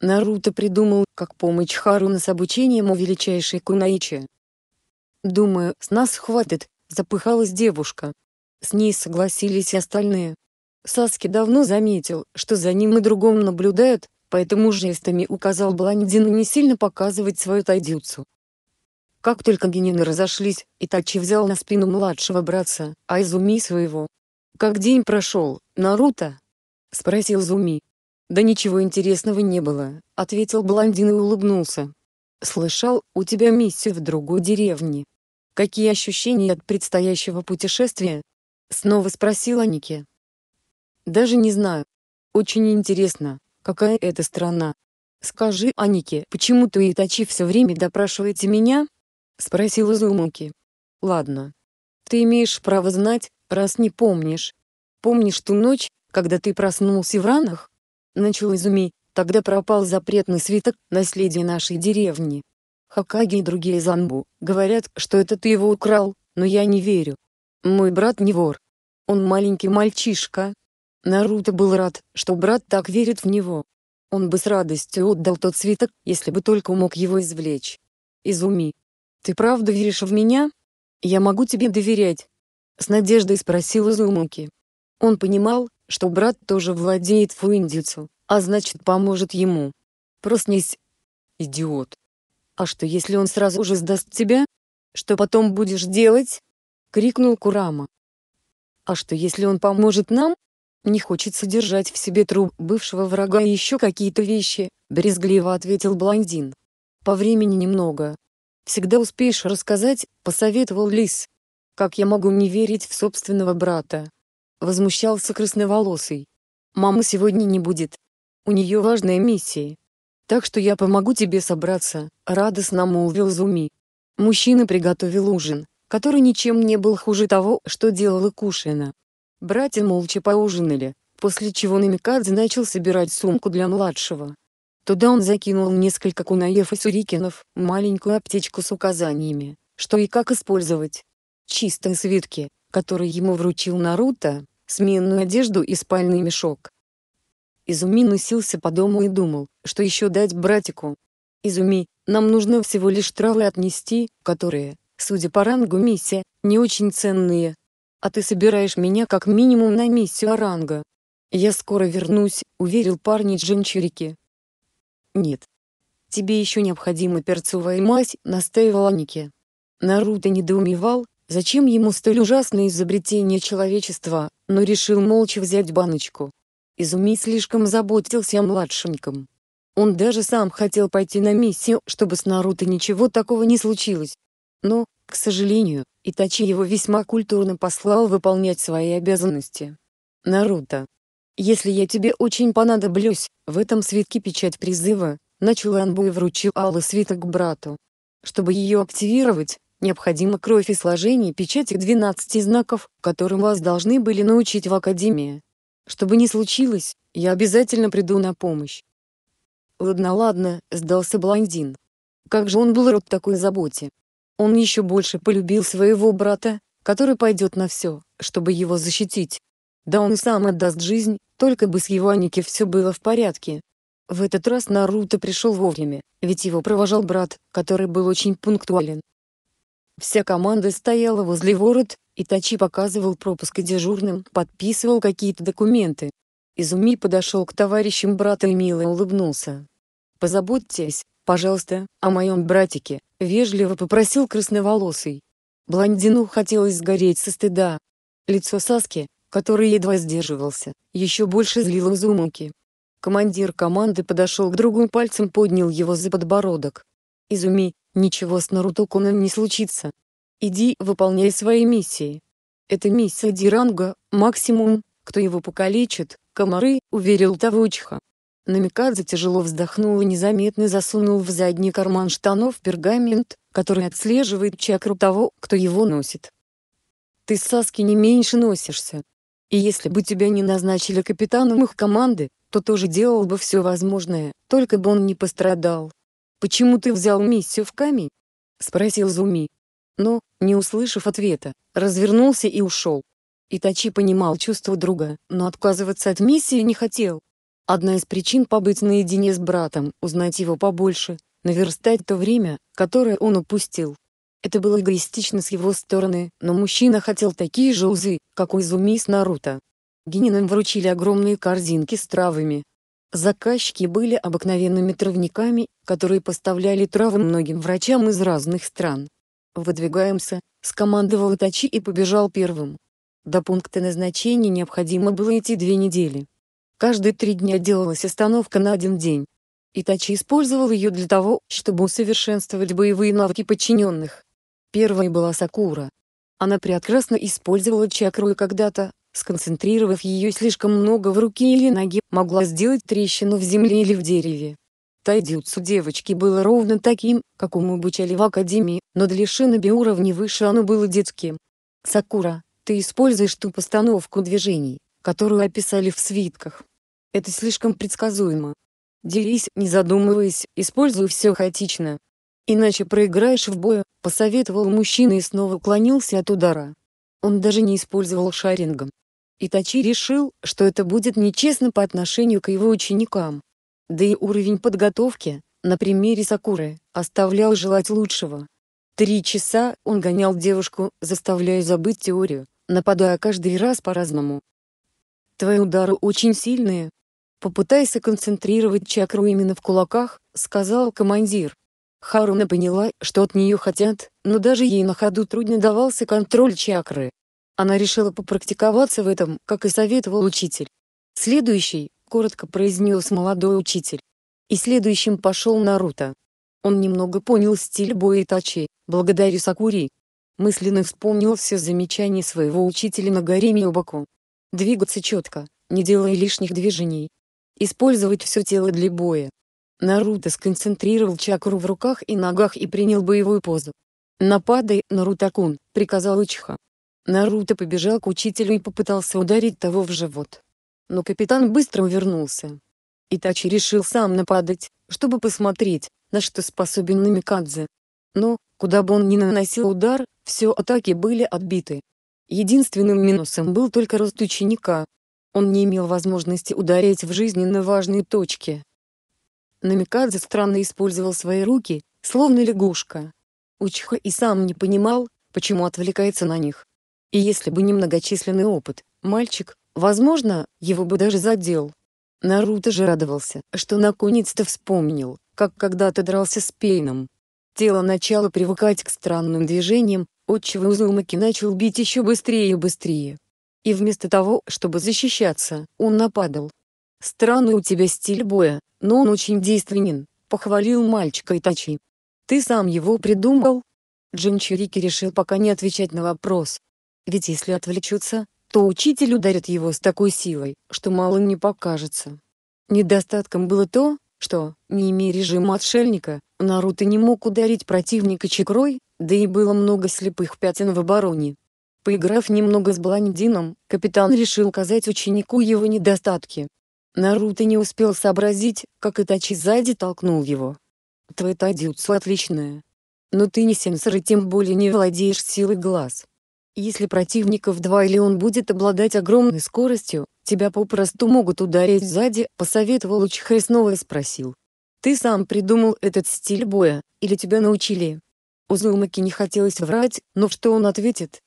Наруто придумал, как помочь Харуна с обучением у величайшей Кунаичи. «Думаю, с нас хватит», — запыхалась девушка. С ней согласились и остальные. Саски давно заметил, что за ним и другом наблюдают, поэтому жестами указал блондину не сильно показывать свою тайдюцу. Как только генины разошлись, Итачи взял на спину младшего братца, а Изуми своего. «Как день прошел, Наруто?» — спросил Зуми. «Да ничего интересного не было», — ответил блондин и улыбнулся. «Слышал, у тебя миссия в другой деревне. Какие ощущения от предстоящего путешествия?» Снова спросила Ники. Даже не знаю. Очень интересно, какая это страна. Скажи, Анике, почему ты и Тачи все время допрашиваете меня? Спросила Зумуки. Ладно. Ты имеешь право знать, раз не помнишь. Помнишь ту ночь, когда ты проснулся в ранах? Начал Изуми, тогда пропал запретный свиток, наследия нашей деревни. Хакаги и другие Занбу говорят, что это ты его украл, но я не верю. Мой брат не вор. Он маленький мальчишка. Наруто был рад, что брат так верит в него. Он бы с радостью отдал тот свиток, если бы только мог его извлечь. Изуми. Ты правда веришь в меня? Я могу тебе доверять? С надеждой спросил Изумуки. Он понимал, что брат тоже владеет фуиндицу, а значит поможет ему. Проснись. Идиот. А что если он сразу же сдаст тебя? Что потом будешь делать? крикнул Курама. А что если он поможет нам? Не хочется держать в себе труп бывшего врага и еще какие-то вещи, брезгливо ответил блондин. По времени немного. Всегда успеешь рассказать, посоветовал Лис. Как я могу не верить в собственного брата? Возмущался красноволосый. Мамы сегодня не будет. У нее важная миссия. Так что я помогу тебе собраться, радостно молвил Зуми. Мужчина приготовил ужин, который ничем не был хуже того, что делала Кушина. Братья молча поужинали, после чего Намикадзе начал собирать сумку для младшего. Туда он закинул несколько кунаев и сюрикенов, маленькую аптечку с указаниями, что и как использовать. Чистые свитки, которые ему вручил Наруто, сменную одежду и спальный мешок. Изуми носился по дому и думал, что еще дать братику. «Изуми, нам нужно всего лишь травы отнести, которые, Судя по рангу миссия, не очень ценные. А ты собираешь меня как минимум на миссию ранга. Я скоро вернусь, уверил парни Джинчурики. Нет. Тебе еще необходима перцовая мазь, настаивала Ники. Наруто недоумевал, зачем ему столь ужасное изобретение человечества, но решил молча взять баночку. Изуми слишком заботился о младшеньком. Он даже сам хотел пойти на миссию, чтобы с Наруто ничего такого не случилось. Но, к сожалению, Итачи его весьма культурно послал выполнять свои обязанности. Наруто. Если я тебе очень понадоблюсь, в этом свитке печать призыва, начал Анбу и вручил Аллы свиток брату. Чтобы ее активировать, необходима кровь и сложение печати 12 знаков, которым вас должны были научить в Академии. Чтобы не случилось, я обязательно приду на помощь. Ладно-ладно, сдался блондин. Как же он был рад такой заботе. Он еще больше полюбил своего брата, который пойдет на все, чтобы его защитить. Да он и сам отдаст жизнь, только бы с его Анике все было в порядке. В этот раз Наруто пришел вовремя, ведь его провожал брат, который был очень пунктуален. Вся команда стояла возле ворот, и Тачи показывал пропуск дежурным, подписывал какие-то документы. Изуми подошел к товарищам брата и мило улыбнулся. «Позаботьтесь, пожалуйста, о моем братике», — вежливо попросил красноволосый. Блондину хотелось сгореть со стыда. Лицо Саски, который едва сдерживался, еще больше злило Зумаки. Командир команды подошел к другу пальцем поднял его за подбородок. «Изуми, ничего с Нарутоконом не случится. Иди выполняй свои миссии. Это миссия Диранга, максимум, кто его покалечит, комары, уверил Тавучха. Намикадзе тяжело вздохнул и незаметно засунул в задний карман штанов пергамент, который отслеживает чакру того, кто его носит. «Ты, Саски, не меньше носишься. И если бы тебя не назначили капитаном их команды, то тоже делал бы все возможное, только бы он не пострадал. Почему ты взял миссию в камень?» — спросил Зуми. Но, не услышав ответа, развернулся и ушел. Итачи понимал чувство друга, но отказываться от миссии не хотел. Одна из причин побыть наедине с братом, узнать его побольше, наверстать то время, которое он упустил. Это было эгоистично с его стороны, но мужчина хотел такие же узы, как у Изуми с Наруто. Генинам вручили огромные корзинки с травами. Заказчики были обыкновенными травниками, которые поставляли травы многим врачам из разных стран. «Выдвигаемся», — скомандовал тачи и побежал первым. До пункта назначения необходимо было идти две недели. Каждые три дня делалась остановка на один день. Итачи использовал ее для того, чтобы усовершенствовать боевые навыки подчиненных. Первой была Сакура. Она прекрасно использовала чакру и когда-то, сконцентрировав ее слишком много в руке или ноге, могла сделать трещину в земле или в дереве. Тайдюцу девочки было ровно таким, какому обучали в академии, но для шиноби уровня выше оно было детским. Сакура, ты используешь ту постановку движений, которую описали в свитках. Это слишком предсказуемо. Делись, не задумываясь, используй все хаотично. Иначе проиграешь в бою, посоветовал мужчина и снова уклонился от удара. Он даже не использовал шарингом. Итачи решил, что это будет нечестно по отношению к его ученикам. Да и уровень подготовки, на примере Сакуры, оставлял желать лучшего. Три часа он гонял девушку, заставляя забыть теорию, нападая каждый раз по-разному. Твои удары очень сильные. Попытайся концентрировать чакру именно в кулаках, сказал командир. Харуна поняла, что от нее хотят, но даже ей на ходу трудно давался контроль чакры. Она решила попрактиковаться в этом, как и советовал учитель. Следующий, коротко произнес молодой учитель. И следующим пошел Наруто. Он немного понял стиль боя Итачи, благодаря Сакури. Мысленно вспомнил все замечания своего учителя на горе Миобаку. Двигаться четко, не делая лишних движений. Использовать все тело для боя. Наруто сконцентрировал чакру в руках и ногах и принял боевую позу. «Нападай, Нарутакун», — приказал Учиха. Наруто побежал к учителю и попытался ударить того в живот. Но капитан быстро увернулся. Итачи решил сам нападать, чтобы посмотреть, на что способен Намикадзе. Но, куда бы он ни наносил удар, все атаки были отбиты. Единственным минусом был только рост ученика. Он не имел возможности ударить в жизненно важные точки. Намикадзе странно использовал свои руки, словно лягушка. Учиха и сам не понимал, почему отвлекается на них. И если бы не многочисленный опыт, мальчик, возможно, его бы даже задел. Наруто же радовался, что наконец-то вспомнил, как когда-то дрался с Пейном. Тело начало привыкать к странным движениям, Отчего Узумаки начал бить еще быстрее и быстрее. И вместо того, чтобы защищаться, он нападал. «Странный у тебя стиль боя, но он очень действенен», — похвалил мальчика Итачи. «Ты сам его придумал?» Джинчурики решил пока не отвечать на вопрос. Ведь если отвлечутся, то учитель ударит его с такой силой, что мало не покажется. Недостатком было то, что, не имея режима отшельника, Наруто не мог ударить противника чекрой, да и было много слепых пятен в обороне. Поиграв немного с блондином, капитан решил указать ученику его недостатки. Наруто не успел сообразить, как Итачи сзади толкнул его. «Твоя тадзюцу отличная. Но ты не сенсор и тем более не владеешь силой глаз. Если противников два или он будет обладать огромной скоростью, тебя попросту могут ударить сзади», — посоветовал Учиха и снова спросил. «Ты сам придумал этот стиль боя, или тебя научили?» Узумаки не хотелось врать, но что он ответит?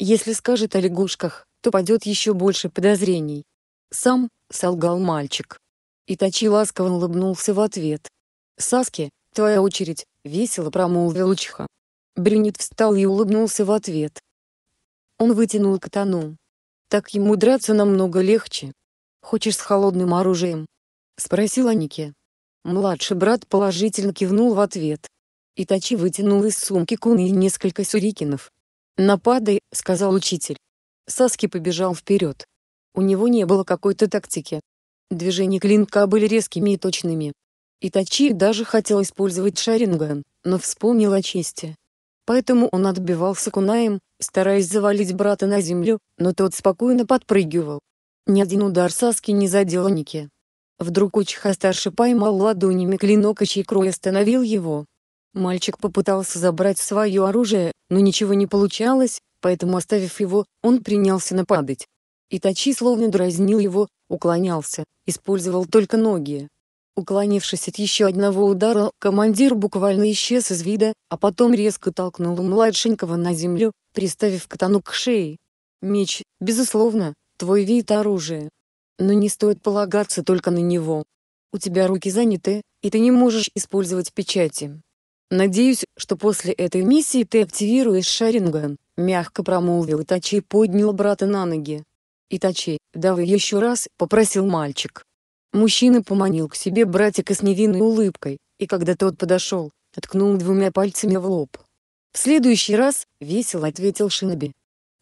Если скажет о лягушках, то падет еще больше подозрений. Сам, солгал мальчик. Итачи ласково улыбнулся в ответ. «Саски, твоя очередь», — весело промолвил Учиха. Брюнет встал и улыбнулся в ответ. Он вытянул катану. «Так ему драться намного легче. Хочешь с холодным оружием?» — спросил Анике. Младший брат положительно кивнул в ответ. Итачи вытянул из сумки куны и несколько сюрикинов. «Нападай», — сказал учитель. Саски побежал вперед. У него не было какой-то тактики. Движения клинка были резкими и точными. Итачи даже хотел использовать шаринган, но вспомнил о чести. Поэтому он отбивался кунаем, стараясь завалить брата на землю, но тот спокойно подпрыгивал. Ни один удар Саски не задел Ники. Вдруг Учиха старше поймал ладонями клинок и Чикрой остановил его. Мальчик попытался забрать свое оружие, но ничего не получалось, поэтому оставив его, он принялся нападать. Итачи словно дразнил его, уклонялся, использовал только ноги. Уклонившись от еще одного удара, командир буквально исчез из вида, а потом резко толкнул младшенького на землю, приставив катану к шее. Меч, безусловно, твой вид оружия. Но не стоит полагаться только на него. У тебя руки заняты, и ты не можешь использовать печати. «Надеюсь, что после этой миссии ты активируешь Шаринган», — мягко промолвил Итачи и поднял брата на ноги. «Итачи, давай еще раз», — попросил мальчик. Мужчина поманил к себе братика с невинной улыбкой, и когда тот подошел, ткнул двумя пальцами в лоб. «В следующий раз», — весело ответил Шиноби.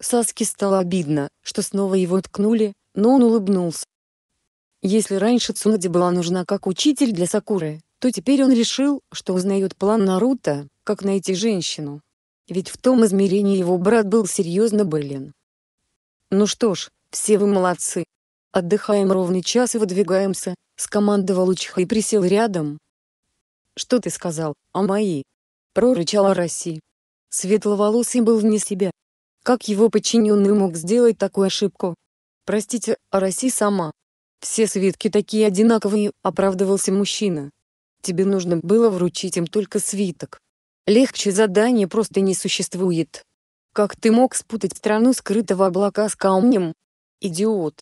Саске стало обидно, что снова его ткнули, но он улыбнулся. Если раньше Цунади была нужна как учитель для Сакуры, то теперь он решил, что узнает план Наруто, как найти женщину. Ведь в том измерении его брат был серьезно болен. «Ну что ж, все вы молодцы. Отдыхаем ровный час и выдвигаемся», — скомандовал Учиха и присел рядом. «Что ты сказал, о мои?» — Прорычал Араси. Светловолосый был вне себя. Как его подчиненный мог сделать такую ошибку? «Простите, Араси сама. Все свитки такие одинаковые», — оправдывался мужчина тебе нужно было вручить им только свиток. Легче задание просто не существует. Как ты мог спутать страну скрытого облака с камнем? Идиот.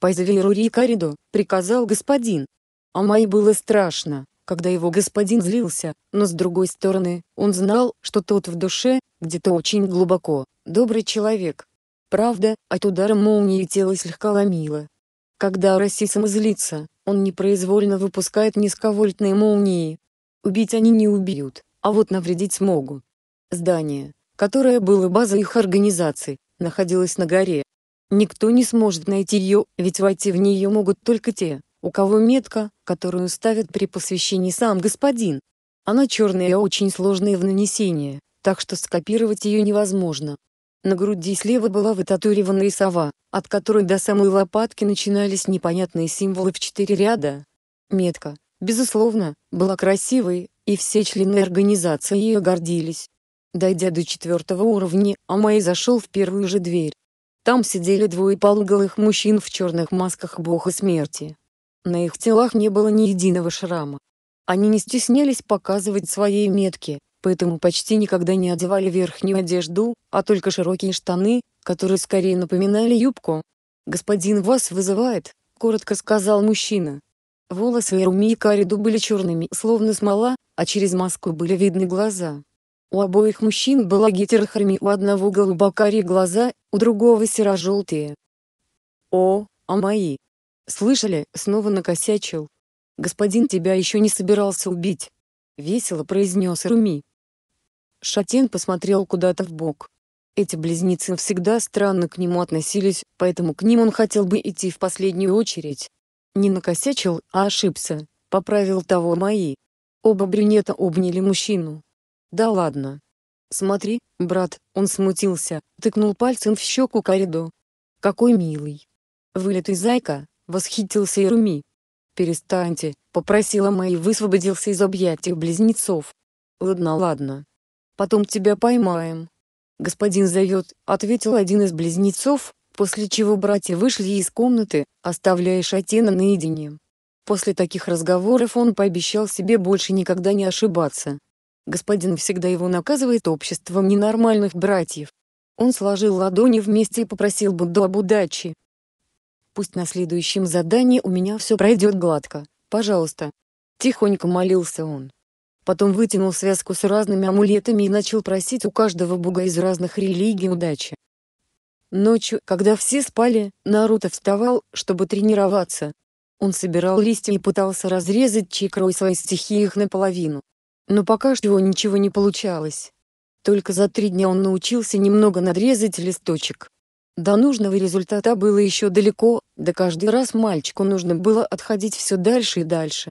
Позови Рурикариду, приказал господин. А Май было страшно, когда его господин злился, но с другой стороны, он знал, что тот в душе, где-то очень глубоко, добрый человек. Правда, от удара молнии тело слегка ломило. Когда Рассисом злится, он непроизвольно выпускает низковольтные молнии. Убить они не убьют, а вот навредить смогут. Здание, которое было базой их организации, находилось на горе. Никто не сможет найти ее, ведь войти в нее могут только те, у кого метка, которую ставят при посвящении сам господин. Она черная и очень сложная в нанесении, так что скопировать ее невозможно. На груди слева была вытатуированная сова, от которой до самой лопатки начинались непонятные символы в четыре ряда. Метка, безусловно, была красивой, и все члены организации ее гордились. Дойдя до четвертого уровня, Амай зашел в первую же дверь. Там сидели двое полуголых мужчин в черных масках бога смерти. На их телах не было ни единого шрама. Они не стеснялись показывать свои метки, поэтому почти никогда не одевали верхнюю одежду, а только широкие штаны, которые скорее напоминали юбку. «Господин вас вызывает», — коротко сказал мужчина. Волосы Эруми и Кариду были черными, словно смола, а через маску были видны глаза. У обоих мужчин была гетерохромия, у одного голубокарие глаза, у другого серо-желтые. «О, а мои!» «Слышали?» — снова накосячил. «Господин тебя еще не собирался убить!» — весело произнес Руми. Шатен посмотрел куда-то в бок. Эти близнецы всегда странно к нему относились, поэтому к ним он хотел бы идти в последнюю очередь. Не накосячил, а ошибся, поправил того мои. Оба брюнета обняли мужчину. «Да ладно. Смотри, брат», — он смутился, тыкнул пальцем в щеку Кариду. «Какой милый. Вылитый зайка», — восхитился Ируми. «Перестаньте», — попросила Мэй высвободился из объятий близнецов. «Ладно, ладно потом тебя поймаем». «Господин зовет», — ответил один из близнецов, после чего братья вышли из комнаты, оставляя Шатена наедине. После таких разговоров он пообещал себе больше никогда не ошибаться. Господин всегда его наказывает обществом ненормальных братьев. Он сложил ладони вместе и попросил Будду об удаче. «Пусть на следующем задании у меня все пройдет гладко, пожалуйста». Тихонько молился он потом вытянул связку с разными амулетами и начал просить у каждого бога из разных религий удачи. Ночью, когда все спали, Наруто вставал, чтобы тренироваться. Он собирал листья и пытался разрезать чакрой своей стихии их наполовину. Но пока что ничего не получалось. Только за три дня он научился немного надрезать листочек. До нужного результата было еще далеко, да каждый раз мальчику нужно было отходить все дальше и дальше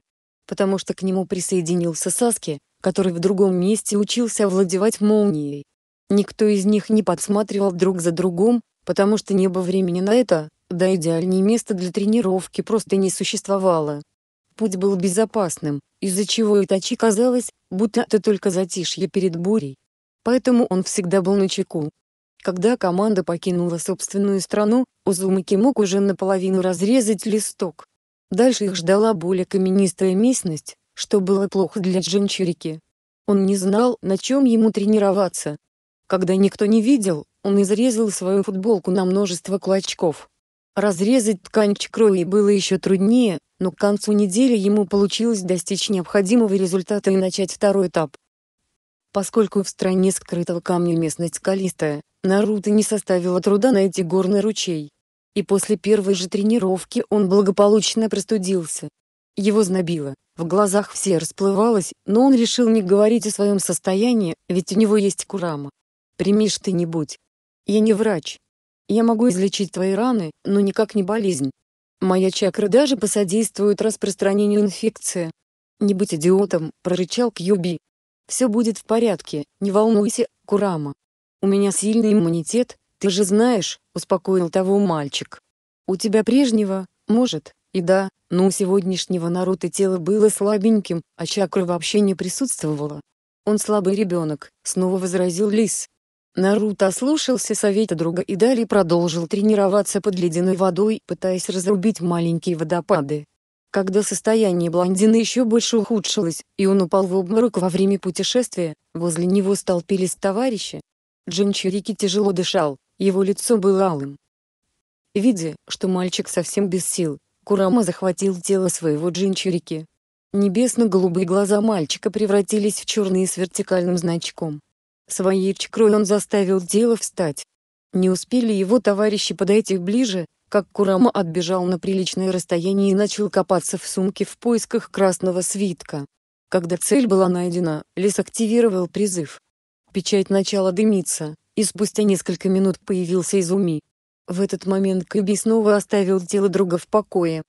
потому что к нему присоединился Саски, который в другом месте учился овладевать молнией. Никто из них не подсматривал друг за другом, потому что небо времени на это, да идеальнее место для тренировки просто не существовало. Путь был безопасным, из-за чего Итачи казалось, будто это только затишье перед бурей. Поэтому он всегда был на чеку. Когда команда покинула собственную страну, Узумаки мог уже наполовину разрезать листок. Дальше их ждала более каменистая местность, что было плохо для Джинчурики. Он не знал, на чем ему тренироваться. Когда никто не видел, он изрезал свою футболку на множество клочков. Разрезать ткань чкрои было еще труднее, но к концу недели ему получилось достичь необходимого результата и начать второй этап. Поскольку в стране скрытого камня местность скалистая, Наруто не составило труда найти горный ручей и после первой же тренировки он благополучно простудился. Его знобило, в глазах все расплывалось, но он решил не говорить о своем состоянии, ведь у него есть Курама. «Примишь не будь. Я не врач. Я могу излечить твои раны, но никак не болезнь. Моя чакра даже посодействует распространению инфекции». «Не будь идиотом», — прорычал Кьюби. «Все будет в порядке, не волнуйся, Курама. У меня сильный иммунитет, «Ты же знаешь», — успокоил того мальчик. «У тебя прежнего, может, и да, но у сегодняшнего Наруто тело было слабеньким, а чакра вообще не присутствовала». «Он слабый ребенок», — снова возразил Лис. Наруто ослушался совета друга и далее продолжил тренироваться под ледяной водой, пытаясь разрубить маленькие водопады. Когда состояние блондина еще больше ухудшилось, и он упал в обморок во время путешествия, возле него столпились товарищи. Джинчурики тяжело дышал, его лицо было алым. Видя, что мальчик совсем без сил, Курама захватил тело своего джинчурики. Небесно-голубые глаза мальчика превратились в черные с вертикальным значком. Своей чкрой он заставил тело встать. Не успели его товарищи подойти ближе, как Курама отбежал на приличное расстояние и начал копаться в сумке в поисках красного свитка. Когда цель была найдена, лес активировал призыв. Печать начала дымиться, и спустя несколько минут появился Изуми. В этот момент Кэби снова оставил тело друга в покое.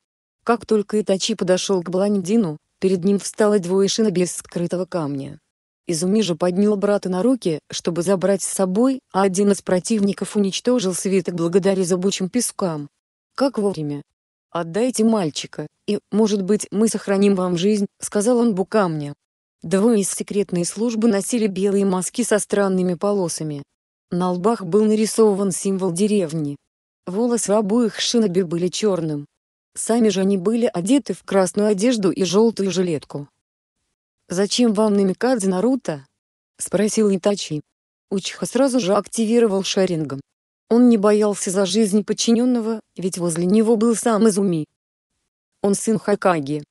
Как только Итачи подошел к блондину, перед ним встало двое шиноби из скрытого камня. Изуми же поднял брата на руки, чтобы забрать с собой, а один из противников уничтожил свиток благодаря зубучим пескам. Как вовремя. «Отдайте мальчика, и, может быть, мы сохраним вам жизнь», — сказал он Букамне. Двое из секретной службы носили белые маски со странными полосами. На лбах был нарисован символ деревни. Волосы обоих шиноби были черным. Сами же они были одеты в красную одежду и желтую жилетку. «Зачем вам намекадзе Наруто?» — спросил Итачи. Учиха сразу же активировал шарингом. Он не боялся за жизнь подчиненного, ведь возле него был сам Изуми. «Он сын Хакаги.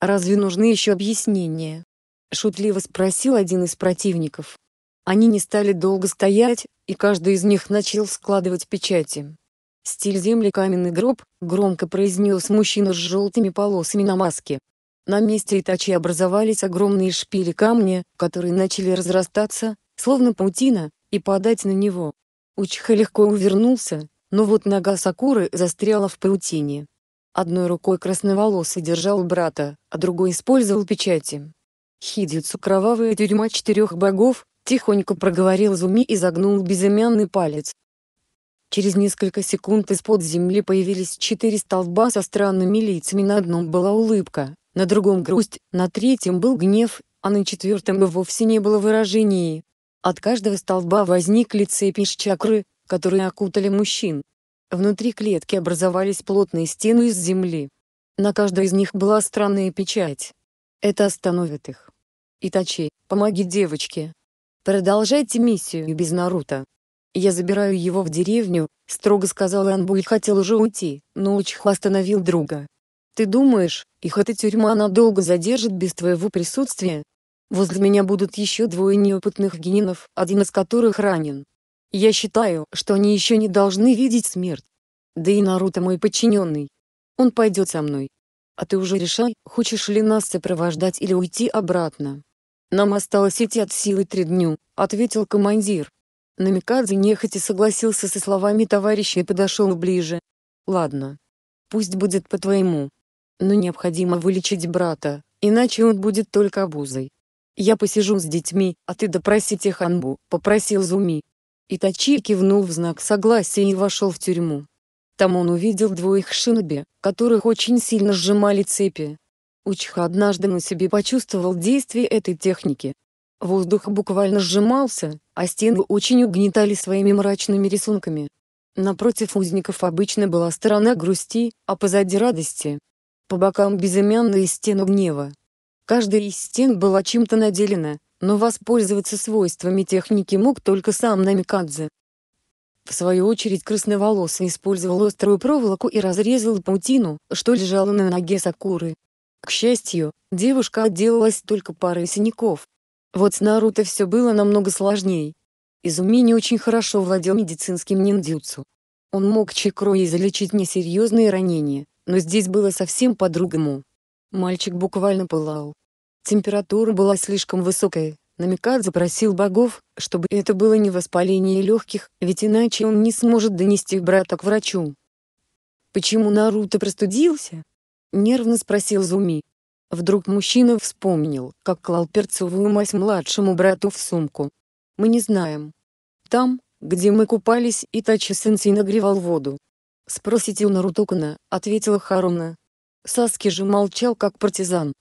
Разве нужны еще объяснения?» — шутливо спросил один из противников. Они не стали долго стоять, и каждый из них начал складывать печати. «Стиль земли каменный гроб», — громко произнес мужчина с желтыми полосами на маске. На месте Итачи образовались огромные шпили камня, которые начали разрастаться, словно паутина, и падать на него. Учха легко увернулся, но вот нога Сакуры застряла в паутине. Одной рукой красноволосый держал брата, а другой использовал печати. Хидицу кровавая тюрьма четырех богов, Тихонько проговорил Зуми и загнул безымянный палец. Через несколько секунд из-под земли появились четыре столба со странными лицами. На одном была улыбка, на другом грусть, на третьем был гнев, а на четвертом и вовсе не было выражений. От каждого столба возникли цепи из чакры, которые окутали мужчин. Внутри клетки образовались плотные стены из земли. На каждой из них была странная печать. Это остановит их. «Итачи, помоги девочке!» «Продолжайте миссию без Наруто». «Я забираю его в деревню», — строго сказал Анбу и хотел уже уйти, но Учиха остановил друга. «Ты думаешь, их эта тюрьма надолго задержит без твоего присутствия? Возле меня будут еще двое неопытных генинов, один из которых ранен. Я считаю, что они еще не должны видеть смерть. Да и Наруто мой подчиненный. Он пойдет со мной. А ты уже решай, хочешь ли нас сопровождать или уйти обратно. «Нам осталось идти от силы три дню», — ответил командир. Намикадзе нехотя согласился со словами товарища и подошел ближе. «Ладно. Пусть будет по-твоему. Но необходимо вылечить брата, иначе он будет только обузой. Я посижу с детьми, а ты допроси Теханбу», — попросил Зуми. Итачи кивнул в знак согласия и вошел в тюрьму. Там он увидел двоих шиноби, которых очень сильно сжимали цепи, Учха однажды на себе почувствовал действие этой техники. Воздух буквально сжимался, а стены очень угнетали своими мрачными рисунками. Напротив узников обычно была сторона грусти, а позади радости. По бокам безымянные стены гнева. Каждая из стен была чем-то наделена, но воспользоваться свойствами техники мог только сам Намикадзе. В свою очередь красноволосый использовал острую проволоку и разрезал паутину, что лежала на ноге Сакуры. К счастью, девушка отделалась только парой синяков. Вот с Наруто все было намного сложнее. Изуми не очень хорошо владел медицинским ниндзюцу. Он мог чикроей залечить несерьезные ранения, но здесь было совсем по-другому. Мальчик буквально пылал. Температура была слишком высокая, Намикадзе запросил богов, чтобы это было не воспаление легких, ведь иначе он не сможет донести брата к врачу. Почему Наруто простудился? Нервно спросил Зуми. Вдруг мужчина вспомнил, как клал перцовую мазь младшему брату в сумку. «Мы не знаем. Там, где мы купались, и тачи сенсей нагревал воду». «Спросите у Нарутокана», — ответила Харуна. Саски же молчал как партизан.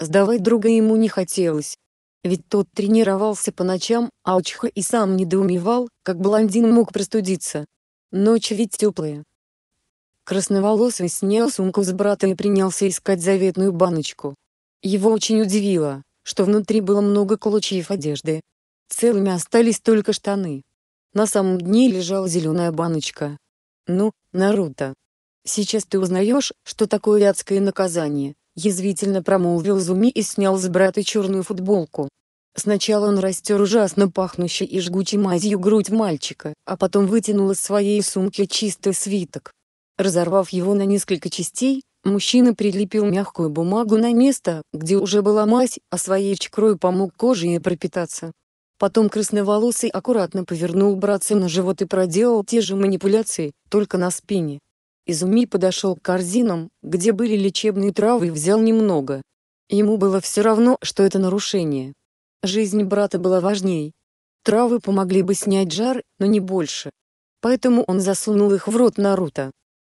Сдавать друга ему не хотелось. Ведь тот тренировался по ночам, а Учха и сам недоумевал, как блондин мог простудиться. Ночи ведь теплые. Красноволосый снял сумку с брата и принялся искать заветную баночку. Его очень удивило, что внутри было много клочьев одежды. Целыми остались только штаны. На самом дне лежала зеленая баночка. «Ну, Наруто, сейчас ты узнаешь, что такое адское наказание», язвительно промолвил Зуми и снял с брата черную футболку. Сначала он растер ужасно пахнущей и жгучей мазью грудь мальчика, а потом вытянул из своей сумки чистый свиток. Разорвав его на несколько частей, мужчина прилепил мягкую бумагу на место, где уже была мазь, а своей чкрой помог коже ей пропитаться. Потом красноволосый аккуратно повернул братца на живот и проделал те же манипуляции, только на спине. Изуми подошел к корзинам, где были лечебные травы и взял немного. Ему было все равно, что это нарушение. Жизнь брата была важней. Травы помогли бы снять жар, но не больше. Поэтому он засунул их в рот Наруто.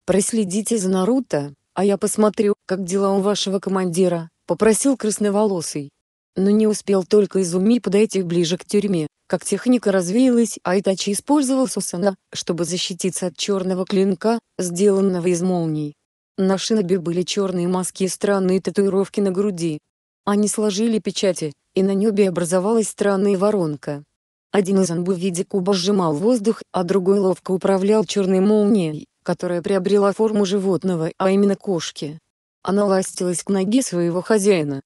«Проследите за Наруто, а я посмотрю, как дела у вашего командира», — попросил красноволосый. Но не успел только Изуми подойти ближе к тюрьме, как техника развеялась, а Итачи использовал Сусана, чтобы защититься от черного клинка, сделанного из молний. На шинобе были черные маски и странные татуировки на груди. Они сложили печати, и на небе образовалась странная воронка. Один из анбу в виде куба сжимал воздух, а другой ловко управлял черной молнией которая приобрела форму животного, а именно кошки. Она ластилась к ноге своего хозяина.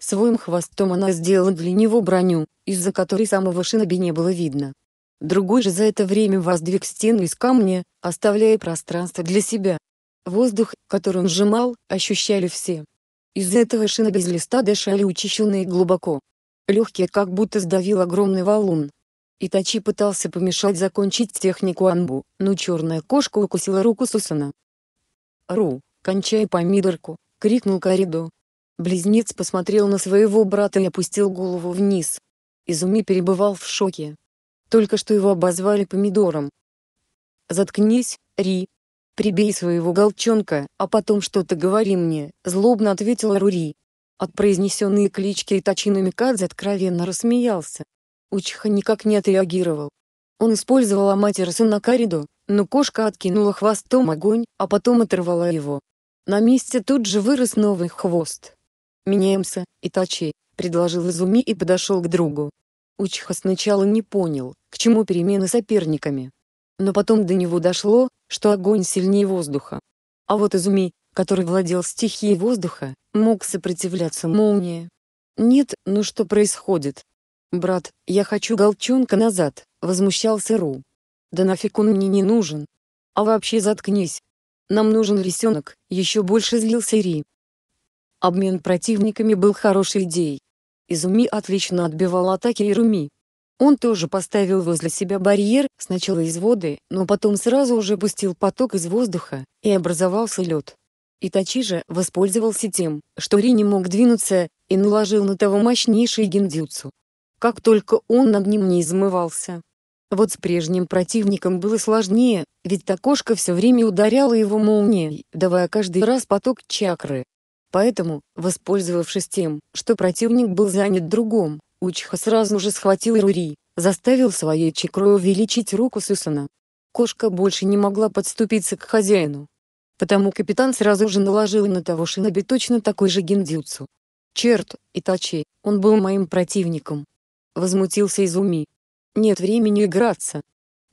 Своим хвостом она сделала для него броню, из-за которой самого шиноби не было видно. Другой же за это время воздвиг стену из камня, оставляя пространство для себя. Воздух, который он сжимал, ощущали все. Из-за этого шиноби без листа дышали учащенно и глубоко. Легкие как будто сдавил огромный валун, Итачи пытался помешать закончить технику Анбу, но черная кошка укусила руку Сусана. «Ру, кончай помидорку!» — крикнул Каридо. Близнец посмотрел на своего брата и опустил голову вниз. Изуми перебывал в шоке. Только что его обозвали помидором. «Заткнись, Ри!» «Прибей своего голчонка, а потом что-то говори мне», — злобно ответила Рури. От произнесенной клички Итачи Намикадзе откровенно рассмеялся. Учиха никак не отреагировал. Он использовал Аматерасу на Кариду, но кошка откинула хвостом огонь, а потом оторвала его. На месте тут же вырос новый хвост. «Меняемся, Итачи», — предложил Изуми и подошел к другу. Учиха сначала не понял, к чему перемены соперниками. Но потом до него дошло, что огонь сильнее воздуха. А вот Изуми, который владел стихией воздуха, мог сопротивляться молнии. «Нет, ну что происходит?» «Брат, я хочу Голчонка назад», — возмущался Ру. «Да нафиг он мне не нужен. А вообще заткнись. Нам нужен рисенок», — еще больше злился Ри. Обмен противниками был хорошей идеей. Изуми отлично отбивал атаки Ируми. Он тоже поставил возле себя барьер, сначала из воды, но потом сразу уже пустил поток из воздуха, и образовался лед. Итачи же воспользовался тем, что Ри не мог двинуться, и наложил на того мощнейший гендюцу как только он над ним не измывался. Вот с прежним противником было сложнее, ведь та кошка все время ударяла его молнией, давая каждый раз поток чакры. Поэтому, воспользовавшись тем, что противник был занят другом, Учха сразу же схватил Рури, заставил своей чакрой увеличить руку Сусана. Кошка больше не могла подступиться к хозяину. Потому капитан сразу же наложил на того шиноби точно такой же гендюцу. Черт, Итачи, он был моим противником, возмутился Изуми. Нет времени играться.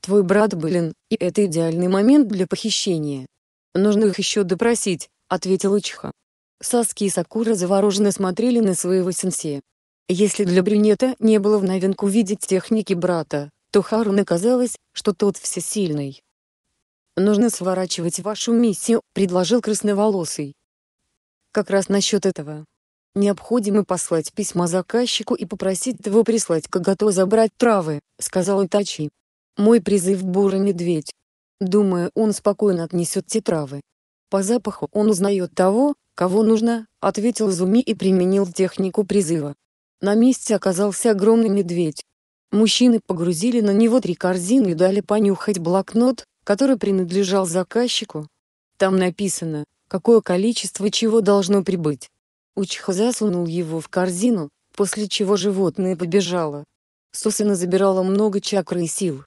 Твой брат блин, и это идеальный момент для похищения. Нужно их еще допросить, ответил Учха. Саски и Сакура завороженно смотрели на своего сенсея. Если для брюнета не было в новинку видеть техники брата, то Харуна казалось, что тот всесильный. «Нужно сворачивать вашу миссию», — предложил красноволосый. «Как раз насчет этого. Необходимо послать письма заказчику и попросить его прислать Кагато забрать травы, сказал Итачи. Мой призыв бурый медведь. Думаю, он спокойно отнесет те травы. По запаху он узнает того, кого нужно, ответил Зуми и применил технику призыва. На месте оказался огромный медведь. Мужчины погрузили на него три корзины и дали понюхать блокнот, который принадлежал заказчику. Там написано, какое количество чего должно прибыть. Учха засунул его в корзину, после чего животное побежало. Сусана забирала много чакры и сил.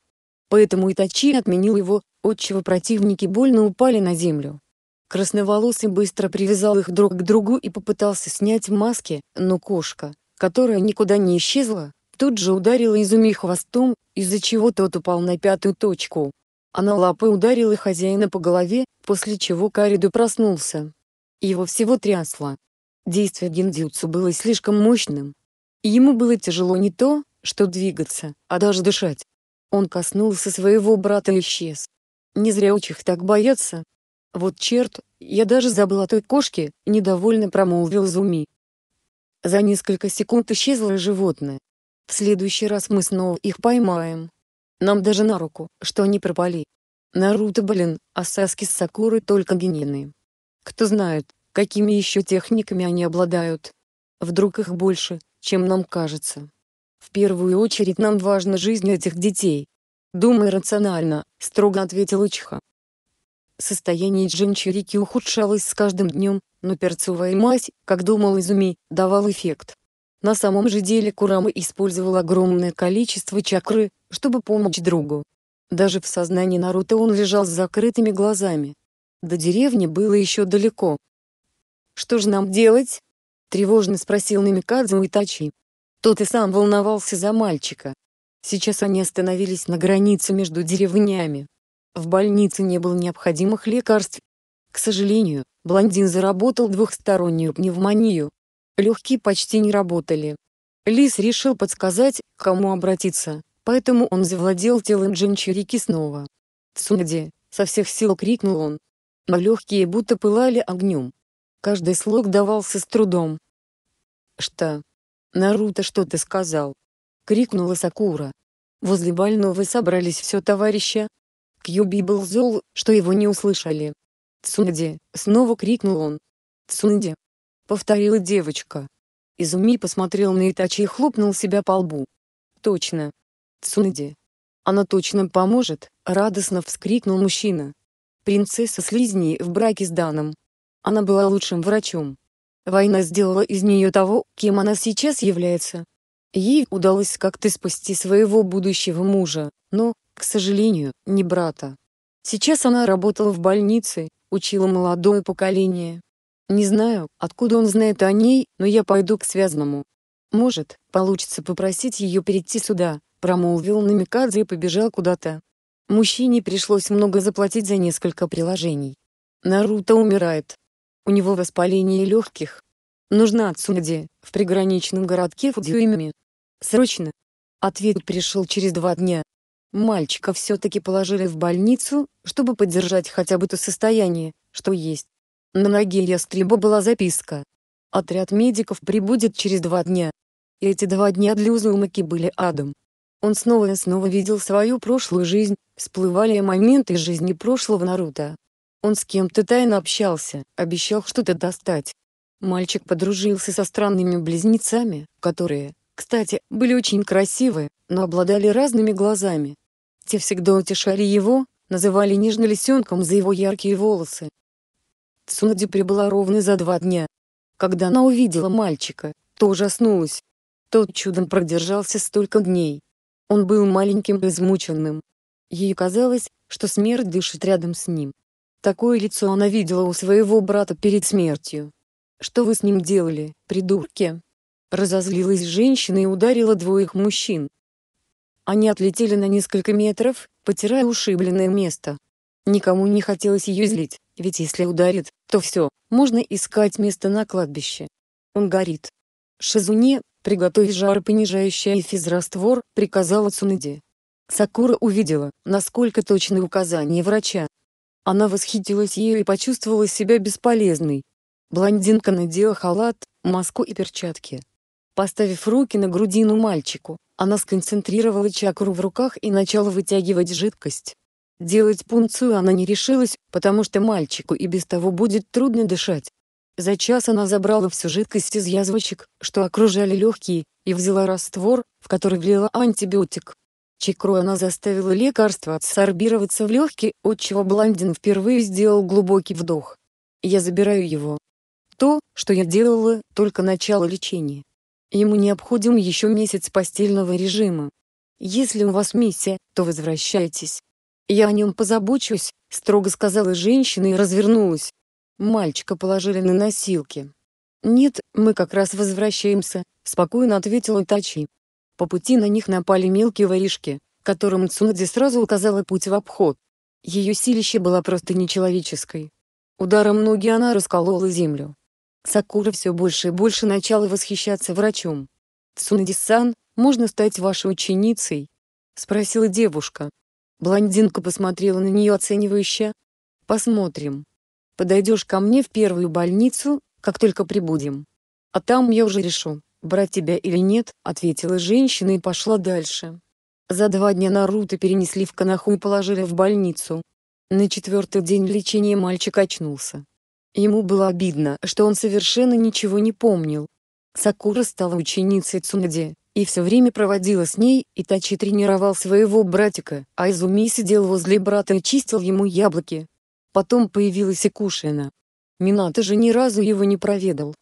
Поэтому Итачи отменил его, отчего противники больно упали на землю. Красноволосый быстро привязал их друг к другу и попытался снять маски, но кошка, которая никуда не исчезла, тут же ударила Изуми хвостом, из-за чего тот упал на пятую точку. Она лапой ударила хозяина по голове, после чего Кариду проснулся. Его всего трясло, Действие гиндзюцу было слишком мощным. ему было тяжело не то, что двигаться, а даже дышать. Он коснулся своего брата и исчез. Не зря зрячих так боятся. Вот черт, я даже забыл о той кошке, недовольно промолвил Зуми. За несколько секунд исчезло животное. В следующий раз мы снова их поймаем. Нам даже на руку, что они пропали. Наруто, блин, а Саски с Сакурой только гениальные. Кто знает, Какими еще техниками они обладают? Вдруг их больше, чем нам кажется. В первую очередь нам важна жизнь этих детей. Думай рационально, строго ответил Учиха. Состояние Джинчирики ухудшалось с каждым днем, но перцовая мазь, как думал Изуми, давал эффект. На самом же деле Курама использовал огромное количество чакры, чтобы помочь другу. Даже в сознании Наруто он лежал с закрытыми глазами. До деревни было еще далеко, «Что же нам делать?» — тревожно спросил Намикадзе у Итачи. Тот и сам волновался за мальчика. Сейчас они остановились на границе между деревнями. В больнице не было необходимых лекарств. К сожалению, блондин заработал двухстороннюю пневмонию. Легкие почти не работали. Лис решил подсказать, кому обратиться, поэтому он завладел телом Джинчирики снова. Цунади со всех сил крикнул он. Но легкие будто пылали огнем, Каждый слог давался с трудом. «Что? Наруто, что ты сказал?» — крикнула Сакура. Возле больного собрались все товарища. Кьюби был зол, что его не услышали. «Цунди!» — снова крикнул он. «Цунди!» — повторила девочка. Изуми посмотрел на Итачи и хлопнул себя по лбу. «Точно! Цунди! Она точно поможет!» — радостно вскрикнул мужчина. «Принцесса Слизни в браке с Даном!» Она была лучшим врачом. Война сделала из нее того, кем она сейчас является. Ей удалось как-то спасти своего будущего мужа, но, к сожалению, не брата. Сейчас она работала в больнице, учила молодое поколение. Не знаю, откуда он знает о ней, но я пойду к связному. Может, получится попросить ее перейти сюда, промолвил Намикадзе и побежал куда-то. Мужчине пришлось много заплатить за несколько приложений. Наруто умирает. У него воспаление легких. Нужна отсюда, в приграничном городке Фудзюимами. Срочно. Ответ пришел через два дня. Мальчика все-таки положили в больницу, чтобы поддержать хотя бы то состояние, что есть. На ноге ястреба была записка. Отряд медиков прибудет через два дня. И эти два дня для Узумаки были адом. Он снова и снова видел свою прошлую жизнь, всплывали моменты жизни прошлого Наруто. Он с кем-то тайно общался, обещал что-то достать. Мальчик подружился со странными близнецами, которые, кстати, были очень красивы, но обладали разными глазами. Те всегда утешали его, называли нежно лисенком за его яркие волосы. Цунади прибыла ровно за два дня. Когда она увидела мальчика, то ужаснулась. Тот чудом продержался столько дней. Он был маленьким и измученным. Ей казалось, что смерть дышит рядом с ним, Такое лицо она видела у своего брата перед смертью. «Что вы с ним делали, придурки?» Разозлилась женщина и ударила двоих мужчин. Они отлетели на несколько метров, потирая ушибленное место. Никому не хотелось ее злить, ведь если ударит, то все, можно искать место на кладбище. Он горит. Шизуне, приготовь жаропонижающий эфизраствор, приказала Цунади. Сакура увидела, насколько точны указания врача, она восхитилась ею и почувствовала себя бесполезной. Блондинка надела халат, маску и перчатки. Поставив руки на грудину мальчику, она сконцентрировала чакру в руках и начала вытягивать жидкость. Делать пункцию она не решилась, потому что мальчику и без того будет трудно дышать. За час она забрала всю жидкость из язвочек, что окружали легкие, и взяла раствор, в который влила антибиотик она заставила лекарство отсорбироваться в легкие, отчего блондин впервые сделал глубокий вдох. «Я забираю его. То, что я делала, только начало лечения. Ему необходим еще месяц постельного режима. Если у вас миссия, то возвращайтесь. Я о нем позабочусь», — строго сказала женщина и развернулась. Мальчика положили на носилки. «Нет, мы как раз возвращаемся», — спокойно ответила Тачи. По пути на них напали мелкие воришки, которым Цунди сразу указала путь в обход. Ее силище была просто нечеловеческой. Ударом ноги она расколола землю. Сакура все больше и больше начала восхищаться врачом. «Цунади-сан, можно стать вашей ученицей?» — спросила девушка. Блондинка посмотрела на нее оценивающе. «Посмотрим. Подойдешь ко мне в первую больницу, как только прибудем. А там я уже решу» брать тебя или нет», — ответила женщина и пошла дальше. За два дня Наруто перенесли в Канаху и положили в больницу. На четвертый день лечения мальчик очнулся. Ему было обидно, что он совершенно ничего не помнил. Сакура стала ученицей Цунаде, и все время проводила с ней, И Итачи тренировал своего братика, а Изуми сидел возле брата и чистил ему яблоки. Потом появилась Икушина. Кушина. Минато же ни разу его не проведал.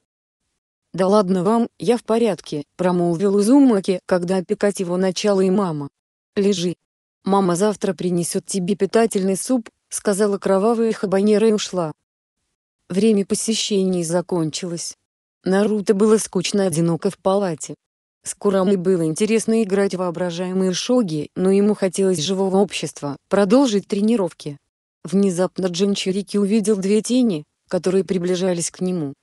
«Да ладно вам, я в порядке», — промолвил Узумаки, когда опекать его начала и мама. «Лежи. Мама завтра принесет тебе питательный суп», — сказала кровавая хабанера и ушла. Время посещений закончилось. Наруто было скучно одиноко в палате. С Курамой было интересно играть воображаемые шоги, но ему хотелось живого общества, продолжить тренировки. Внезапно Джинчирики увидел две тени, которые приближались к нему.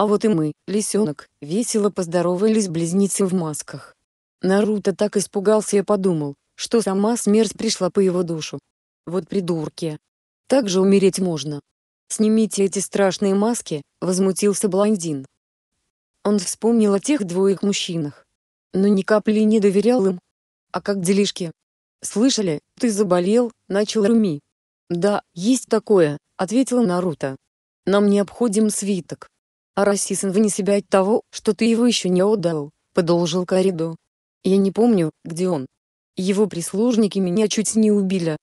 А вот и мы, лисенок, весело поздоровались близнецы в масках. Наруто так испугался и подумал, что сама смерть пришла по его душу. Вот придурки. Так же умереть можно. «Снимите эти страшные маски», — возмутился блондин. Он вспомнил о тех двоих мужчинах. Но ни капли не доверял им. «А как делишки?» «Слышали, ты заболел», — начал Руми. «Да, есть такое», — ответила Наруто. «Нам необходим свиток». А Рассисан вне себя от того, что ты его еще не отдал, подолжил Каридо. Я не помню, где он. Его прислужники меня чуть не убили.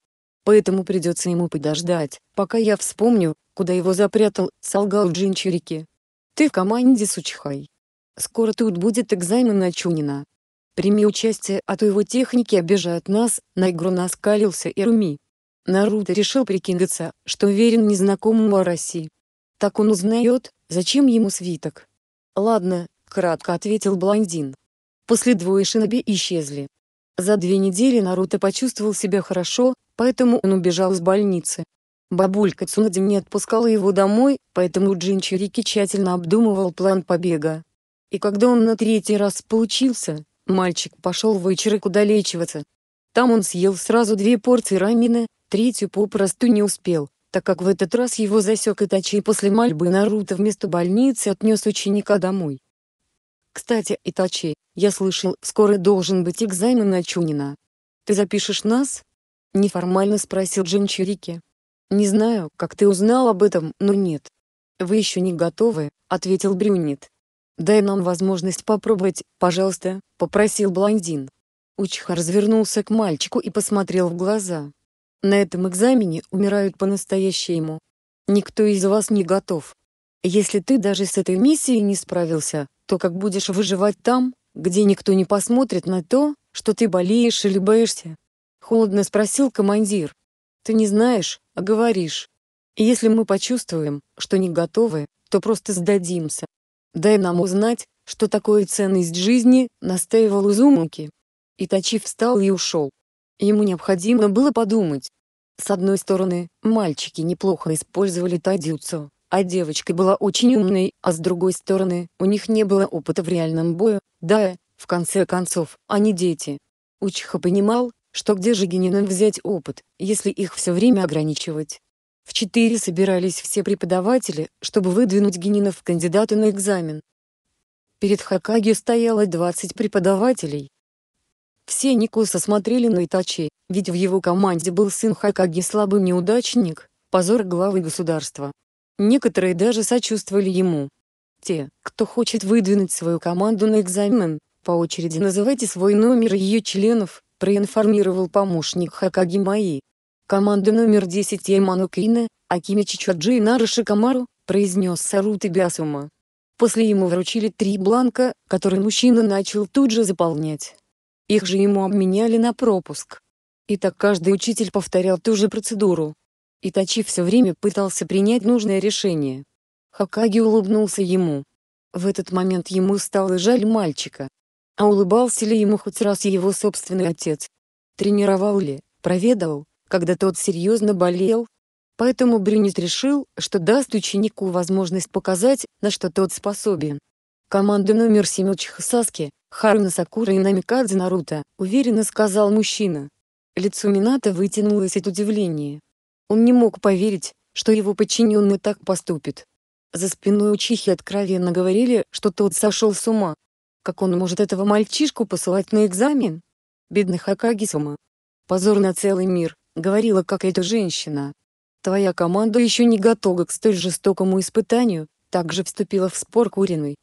Поэтому придется ему подождать, пока я вспомню, куда его запрятал, солгал Джинчирики. Ты в команде Сучхай. Скоро тут будет экзамен на Чунина. Прими участие, а то его техники обижают нас, Найгру наскалился и Руми. Наруто решил прикинуться, что уверен незнакомому о так он узнает, зачем ему свиток. «Ладно», — кратко ответил блондин. После двое шиноби исчезли. За две недели Наруто почувствовал себя хорошо, поэтому он убежал из больницы. Бабулька Цунади не отпускала его домой, поэтому Джинчурики тщательно обдумывал план побега. И когда он на третий раз получился, мальчик пошел в Ичироку долечиваться. Там он съел сразу две порции рамина, третью попросту не успел так как в этот раз его засек Итачи и после мольбы Наруто вместо больницы отнес ученика домой. «Кстати, Итачи, я слышал, скоро должен быть экзамен на Чунина. Ты запишешь нас?» — неформально спросил Джинчурики. «Не знаю, как ты узнал об этом, но нет. Вы еще не готовы», — ответил Брюнет. «Дай нам возможность попробовать, пожалуйста», — попросил блондин. Учха развернулся к мальчику и посмотрел в глаза. На этом экзамене умирают по-настоящему. Никто из вас не готов. Если ты даже с этой миссией не справился, то как будешь выживать там, где никто не посмотрит на то, что ты болеешь или боишься?» Холодно спросил командир. «Ты не знаешь, а говоришь. И если мы почувствуем, что не готовы, то просто сдадимся. Дай нам узнать, что такое ценность жизни», — настаивал Изумуки. Итачи встал и ушел. Ему необходимо было подумать. С одной стороны, мальчики неплохо использовали тайдюцу, а девочка была очень умной, а с другой стороны, у них не было опыта в реальном бою, да, в конце концов, они дети. Учиха понимал, что где же Генинам взять опыт, если их все время ограничивать. В четыре собирались все преподаватели, чтобы выдвинуть Генинов в кандидаты на экзамен. Перед Хакаги стояло 20 преподавателей, все Никуса смотрели на Итачи, ведь в его команде был сын Хакаги слабый неудачник, позор главы государства. Некоторые даже сочувствовали ему. Те, кто хочет выдвинуть свою команду на экзамен, по очереди называйте свой номер и ее членов, проинформировал помощник Хакаги Маи. Команда номер 10 Яману Кина, Акими Чичаджи и Нара Шикамару, произнес Сарут и После ему вручили три бланка, которые мужчина начал тут же заполнять. Их же ему обменяли на пропуск. И так каждый учитель повторял ту же процедуру. И тачи все время пытался принять нужное решение. Хакаги улыбнулся ему. В этот момент ему стало жаль мальчика. А улыбался ли ему хоть раз его собственный отец? Тренировал ли, проведал, когда тот серьезно болел? Поэтому Брюнет решил, что даст ученику возможность показать, на что тот способен. Команда номер 7 Чихасаски, Харуна Сакура и Намикадзе Наруто», — уверенно сказал мужчина. Лицо Мината вытянулось от удивления. Он не мог поверить, что его подчиненный так поступит. За спиной Учихи откровенно говорили, что тот сошел с ума. Как он может этого мальчишку посылать на экзамен? Бедный Хакаги-сума. Позор на целый мир, говорила какая-то женщина. Твоя команда еще не готова к столь жестокому испытанию, также вступила в спор Куриной.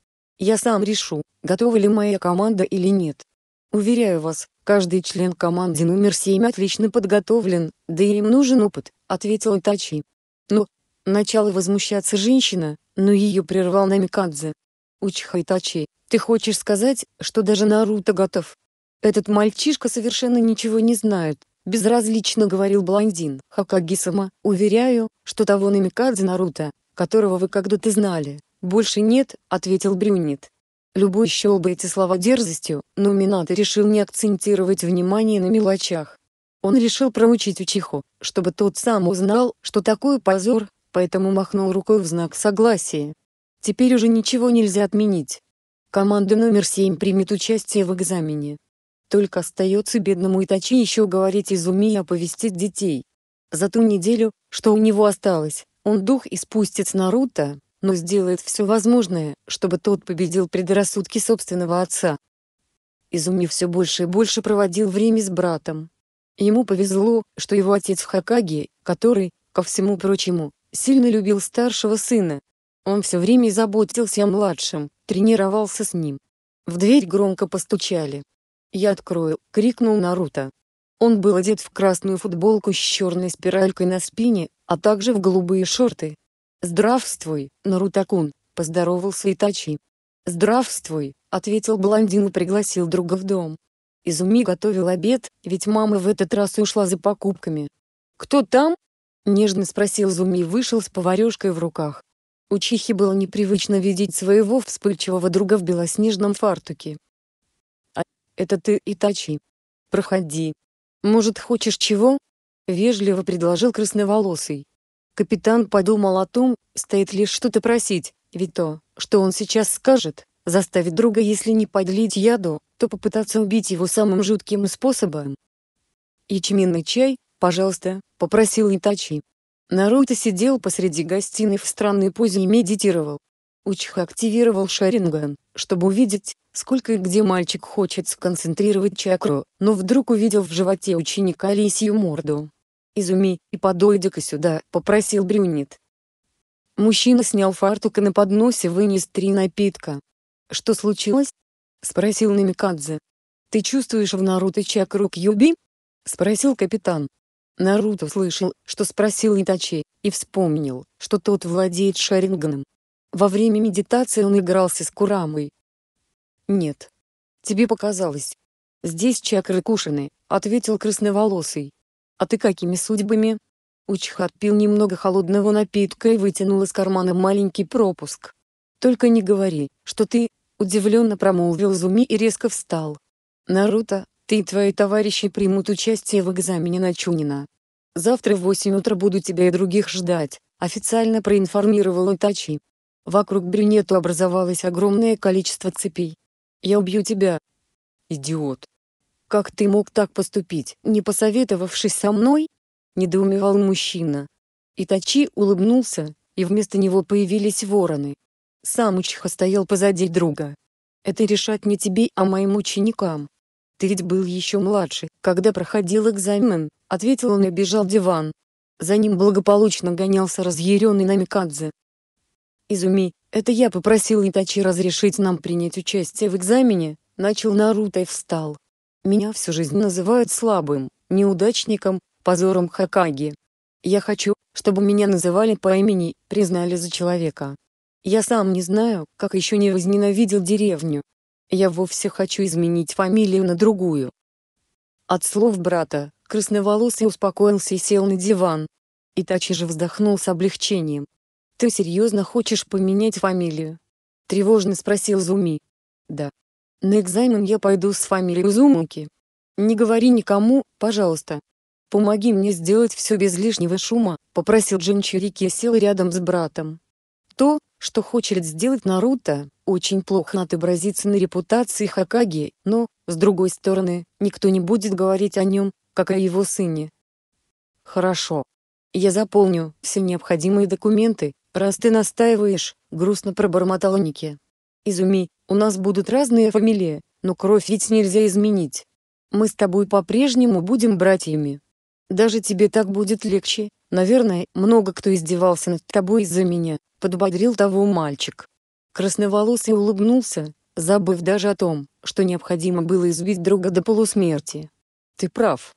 Я сам решу, готова ли моя команда или нет. Уверяю вас, каждый член команды номер 7 отлично подготовлен, да и им нужен опыт, ответил Итачи. Но, начала возмущаться женщина, но ее прервал Намикадзе. Учиха Итачи, ты хочешь сказать, что даже Наруто готов? Этот мальчишка совершенно ничего не знает, безразлично говорил блондин. Хакагисама, уверяю, что того Намикадзе Наруто, которого вы когда-то знали, «Больше нет», — ответил Брюнет. Любой счел бы эти слова дерзостью, но Минато решил не акцентировать внимание на мелочах. Он решил проучить Учиху, чтобы тот сам узнал, что такое позор, поэтому махнул рукой в знак согласия. Теперь уже ничего нельзя отменить. Команда номер семь примет участие в экзамене. Только остается бедному Итачи еще говорить Изуми и оповестить детей. За ту неделю, что у него осталось, он дух испустит с Наруто, но сделает все возможное, чтобы тот победил предрассудки собственного отца. Изуми все больше и больше проводил время с братом. Ему повезло, что его отец в Хакаге, который, ко всему прочему, сильно любил старшего сына. Он все время заботился о младшем, тренировался с ним. В дверь громко постучали. «Я открою!» — крикнул Наруто. Он был одет в красную футболку с черной спиралькой на спине, а также в голубые шорты, «Здравствуй, Нарутакун», — поздоровался Итачи. «Здравствуй», — ответил блондин и пригласил друга в дом. Изуми готовил обед, ведь мама в этот раз ушла за покупками. «Кто там?» — нежно спросил Зуми и вышел с поварешкой в руках. Учихе было непривычно видеть своего вспыльчивого друга в белоснежном фартуке. «А, это ты, Итачи. Проходи. Может, хочешь чего?» — вежливо предложил красноволосый. Капитан подумал о том, стоит ли что-то просить, ведь то, что он сейчас скажет, заставит друга, если не подлить яду, то попытаться убить его самым жутким способом. «Ячменный чай, пожалуйста», — попросил Итачи. Наруто сидел посреди гостиной в странной позе и медитировал. Учиха активировал Шаринган, чтобы увидеть, сколько и где мальчик хочет сконцентрировать чакру, но вдруг увидел в животе ученика лисью морду, «Изуми, и подойди-ка сюда», — попросил брюнет. Мужчина снял фартук и на подносе вынес три напитка. «Что случилось?» — спросил Намикадзе. «Ты чувствуешь в Наруто чакру Кьюби?» — спросил капитан. Наруто слышал, что спросил Итачи, и вспомнил, что тот владеет Шаринганом. Во время медитации он игрался с Курамой. «Нет. Тебе показалось. Здесь чакры кушаны, ответил красноволосый. «А ты какими судьбами?» Учх отпил немного холодного напитка и вытянул из кармана маленький пропуск. «Только не говори, что ты...» — удивленно промолвил Зуми и резко встал. «Наруто, ты и твои товарищи примут участие в экзамене на Чунина. Завтра в 8 утра буду тебя и других ждать», — официально проинформировал Итачи. Вокруг брюнету образовалось огромное количество цепей. «Я убью тебя!» «Идиот!» «Как ты мог так поступить, не посоветовавшись со мной?» — недоумевал мужчина. Итачи улыбнулся, и вместо него появились вороны. Сам Учха стоял позади друга. «Это решать не тебе, а моим ученикам. Ты ведь был еще младше, когда проходил экзамен», — ответил он и бежал диван. За ним благополучно гонялся разъяренный Намикадзе. «Изуми, это я попросил Итачи разрешить нам принять участие в экзамене», — начал Наруто и встал. Меня всю жизнь называют слабым, неудачником, позором Хакаги. Я хочу, чтобы меня называли по имени, признали за человека. Я сам не знаю, как еще не возненавидел деревню. Я вовсе хочу изменить фамилию на другую. От слов брата, красноволосый успокоился и сел на диван. Итачи же вздохнул с облегчением. «Ты серьезно хочешь поменять фамилию?» — тревожно спросил Зуми. «Да, на экзамен я пойду с фамилией Узумаки. Не говори никому, пожалуйста. Помоги мне сделать все без лишнего шума, попросил Джинчирики и сел рядом с братом. То, что хочет сделать Наруто, очень плохо отобразится на репутации Хакаги, но, с другой стороны, никто не будет говорить о нем, как о его сыне. Хорошо. Я заполню все необходимые документы, раз ты настаиваешь, грустно пробормотал Ники. Изуми, у нас будут разные фамилии, но кровь ведь нельзя изменить. Мы с тобой по-прежнему будем братьями. Даже тебе так будет легче. Наверное, много кто издевался над тобой из-за меня, подбодрил того мальчик. Красноволосый улыбнулся, забыв даже о том, что необходимо было избить друга до полусмерти. Ты прав.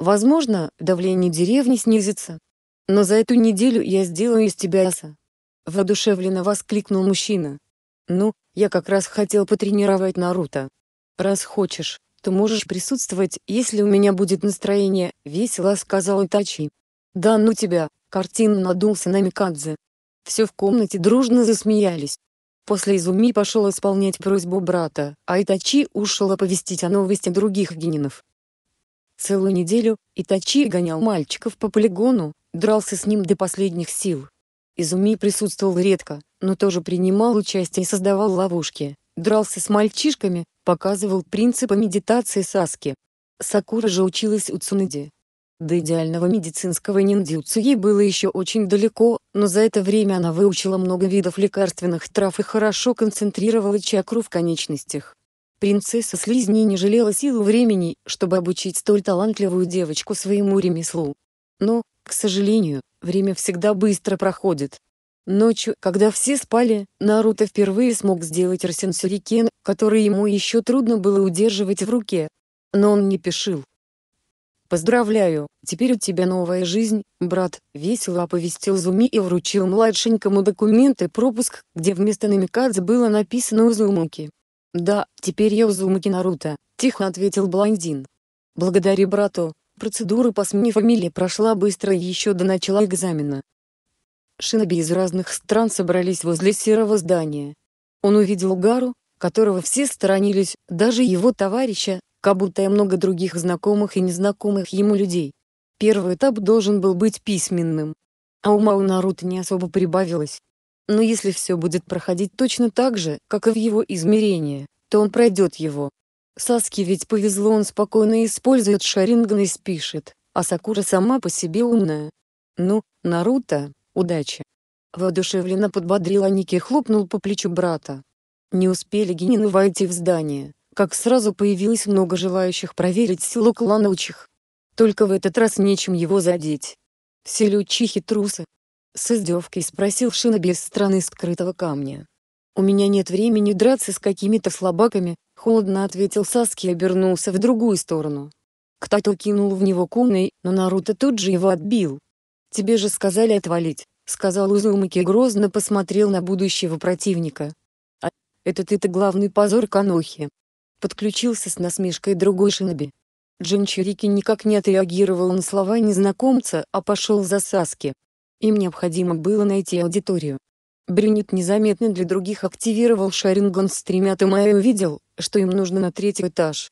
Возможно, давление деревни снизится. Но за эту неделю я сделаю из тебя аса. Водушевленно воскликнул мужчина. «Ну, я как раз хотел потренировать Наруто. Раз хочешь, то можешь присутствовать, если у меня будет настроение», — весело сказал Итачи. «Да ну тебя!» — картинно надулся Намикадзе. Все в комнате дружно засмеялись. После Изуми пошел исполнять просьбу брата, а Итачи ушел оповестить о новости других генинов. Целую неделю Итачи гонял мальчиков по полигону, дрался с ним до последних сил. Изуми присутствовал редко, но тоже принимал участие и создавал ловушки, дрался с мальчишками, показывал принципы медитации Саски. Сакура же училась у Цунади. До идеального медицинского ниндзюцу ей было еще очень далеко, но за это время она выучила много видов лекарственных трав и хорошо концентрировала чакру в конечностях. Принцесса Слизни не жалела сил и времени, чтобы обучить столь талантливую девочку своему ремеслу. Но, к сожалению, время всегда быстро проходит, Ночью, когда все спали, Наруто впервые смог сделать Росин который ему еще трудно было удерживать в руке. Но он не пешил. «Поздравляю, теперь у тебя новая жизнь, брат», — весело оповестил Зуми и вручил младшенькому документы пропуск, где вместо намикадзе было написано «Узумуки». «Да, теперь я Узумуки Наруто», — тихо ответил блондин. Благодарю брату». Процедура по смене фамилии прошла быстро еще до начала экзамена. Шиноби из разных стран собрались возле серого здания. Он увидел Гару, которого все сторонились, даже его товарища, как будто и много других знакомых и незнакомых ему людей. Первый этап должен был быть письменным. А ума у Наруто не особо прибавилось. Но если все будет проходить точно так же, как и в его измерении, то он пройдет его. Саске ведь повезло, он спокойно использует шаринган и спишет, а Сакура сама по себе умная. Ну, Наруто, Удачи. Воодушевленно подбодрила Ники и хлопнул по плечу брата. Не успели Генины войти в здание, как сразу появилось много желающих проверить силу клановчих. Только в этот раз нечем его задеть. Все лютчихи трусы. С издевкой спросил Шиноби из страны скрытого камня. «У меня нет времени драться с какими-то слабаками», — холодно ответил Саски и обернулся в другую сторону. Кто-то кинул в него куной, но Наруто тут же его отбил. «Тебе же сказали отвалить», — сказал Узумаки грозно посмотрел на будущего противника. «А, это ты-то главный позор Канохи!» Подключился с насмешкой другой шиноби. Джинчурики никак не отреагировал на слова незнакомца, а пошел за Саски. Им необходимо было найти аудиторию. Брюнет незаметно для других активировал Шаринган с тремя тома и увидел, что им нужно на третий этаж.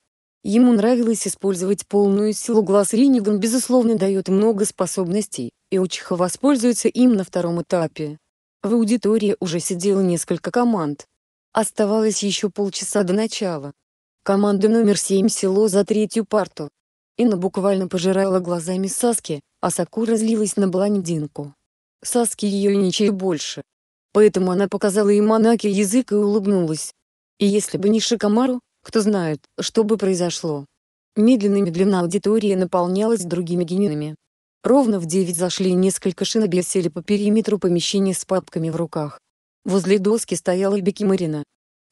Ему нравилось использовать полную силу глаз Риниган безусловно дает много способностей, и Учиха воспользуется им на втором этапе. В аудитории уже сидело несколько команд. Оставалось еще полчаса до начала. Команда номер 7 село за третью парту. Инна буквально пожирала глазами Саски, а саку разлилась на блондинку. Саски ее ничего больше. Поэтому она показала им Анаке язык и улыбнулась. И если бы не Шикамару, кто знает, что бы произошло. Медленно медленно аудитория наполнялась другими генинами. Ровно в девять зашли несколько шиноби сели по периметру помещения с папками в руках. Возле доски стояла и Беки Марина.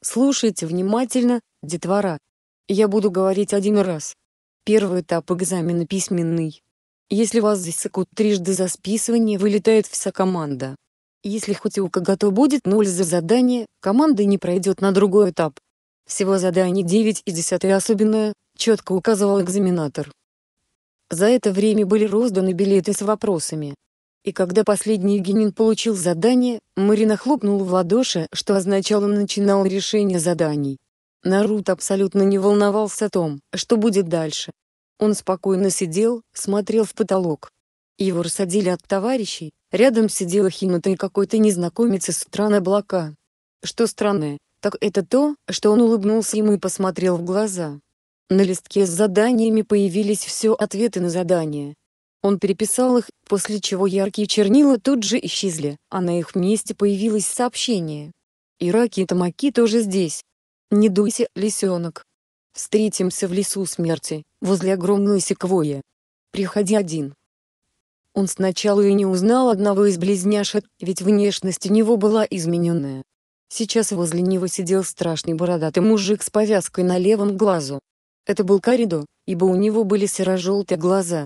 Слушайте внимательно, детвора. Я буду говорить один раз. Первый этап экзамена письменный. Если вас засекут трижды за списывание, вылетает вся команда. Если хоть у кого-то будет ноль за задание, команда не пройдет на другой этап. Всего заданий 9 и 10 особенное, четко указывал экзаменатор. За это время были розданы билеты с вопросами. И когда последний Евгенин получил задание, Марина хлопнула в ладоши, что означало начинал решение заданий. Нарут абсолютно не волновался о том, что будет дальше. Он спокойно сидел, смотрел в потолок. Его рассадили от товарищей, рядом сидела Хината и какой-то незнакомец из стран облака. Что странное, так это то, что он улыбнулся ему и посмотрел в глаза. На листке с заданиями появились все ответы на задания. Он переписал их, после чего яркие чернила тут же исчезли, а на их месте появилось сообщение. «Ираки и Тамаки тоже здесь. Не дуйся, лисенок. Встретимся в лесу смерти, возле огромной секвоя. Приходи один». Он сначала и не узнал одного из близняшек, ведь внешность у него была измененная, Сейчас возле него сидел страшный бородатый мужик с повязкой на левом глазу. Это был Каридо, ибо у него были серо-желтые глаза.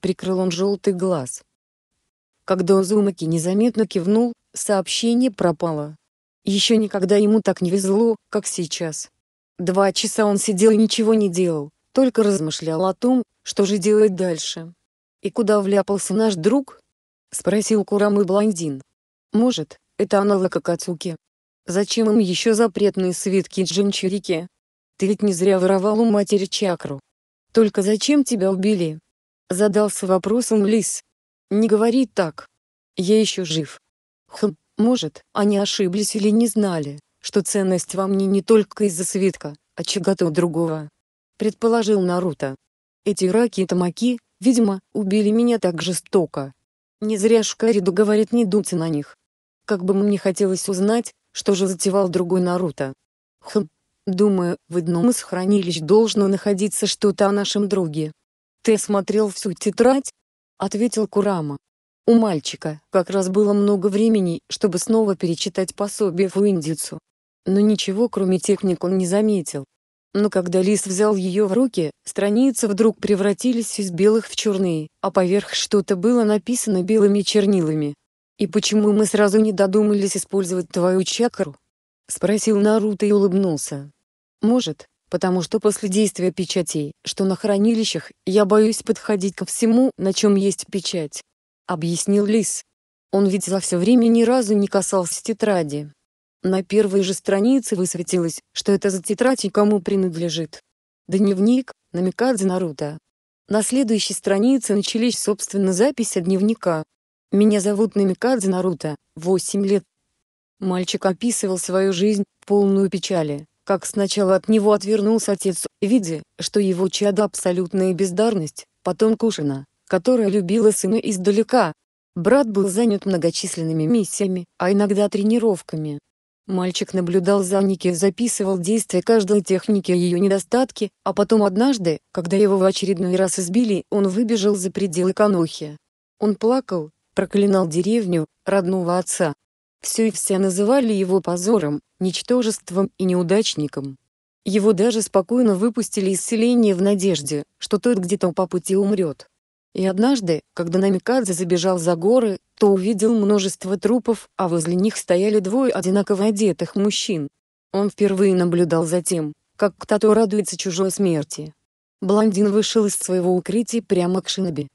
Прикрыл он желтый глаз. Когда Узумаки незаметно кивнул, сообщение пропало. Еще никогда ему так не везло, как сейчас. Два часа он сидел и ничего не делал, только размышлял о том, что же делать дальше. «И куда вляпался наш друг?» — спросил Курамы блондин. «Может, это аналог Акацуки?» Зачем им еще запретные свитки джинчурики? Ты ведь не зря воровал у матери чакру. Только зачем тебя убили? Задался вопросом Лис. Не говори так. Я еще жив. Хм, может, они ошиблись или не знали, что ценность во мне не только из-за свитка, а чего-то другого. Предположил Наруто. Эти раки и тамаки, видимо, убили меня так жестоко. Не зря Шкариду говорит не дуться на них. Как бы мне хотелось узнать, что же затевал другой Наруто? Хм, думаю, в одном из хранилищ должно находиться что-то о нашем друге. Ты смотрел всю тетрадь? Ответил Курама. У мальчика как раз было много времени, чтобы снова перечитать пособие фуиндицу. Но ничего кроме техник он не заметил. Но когда Лис взял ее в руки, страницы вдруг превратились из белых в черные, а поверх что-то было написано белыми чернилами. «И почему мы сразу не додумались использовать твою чакру?» — спросил Наруто и улыбнулся. «Может, потому что после действия печатей, что на хранилищах, я боюсь подходить ко всему, на чем есть печать», — объяснил Лис. Он ведь за все время ни разу не касался тетради. На первой же странице высветилось, что это за тетрадь и кому принадлежит. Дневник, намекадзе Наруто. На следующей странице начались собственно записи дневника, меня зовут Намикадзе Наруто, 8 лет. Мальчик описывал свою жизнь, полную печали, как сначала от него отвернулся отец, видя, что его чадо абсолютная бездарность, потом Кушина, которая любила сына издалека. Брат был занят многочисленными миссиями, а иногда тренировками. Мальчик наблюдал за Ники и записывал действия каждой техники и ее недостатки, а потом однажды, когда его в очередной раз избили, он выбежал за пределы Канохи. Он плакал, проклинал деревню, родного отца. Все и все называли его позором, ничтожеством и неудачником. Его даже спокойно выпустили из селения в надежде, что тот где-то по пути умрет. И однажды, когда Намикадзе забежал за горы, то увидел множество трупов, а возле них стояли двое одинаково одетых мужчин. Он впервые наблюдал за тем, как кто-то радуется чужой смерти. Блондин вышел из своего укрытия прямо к Шиноби.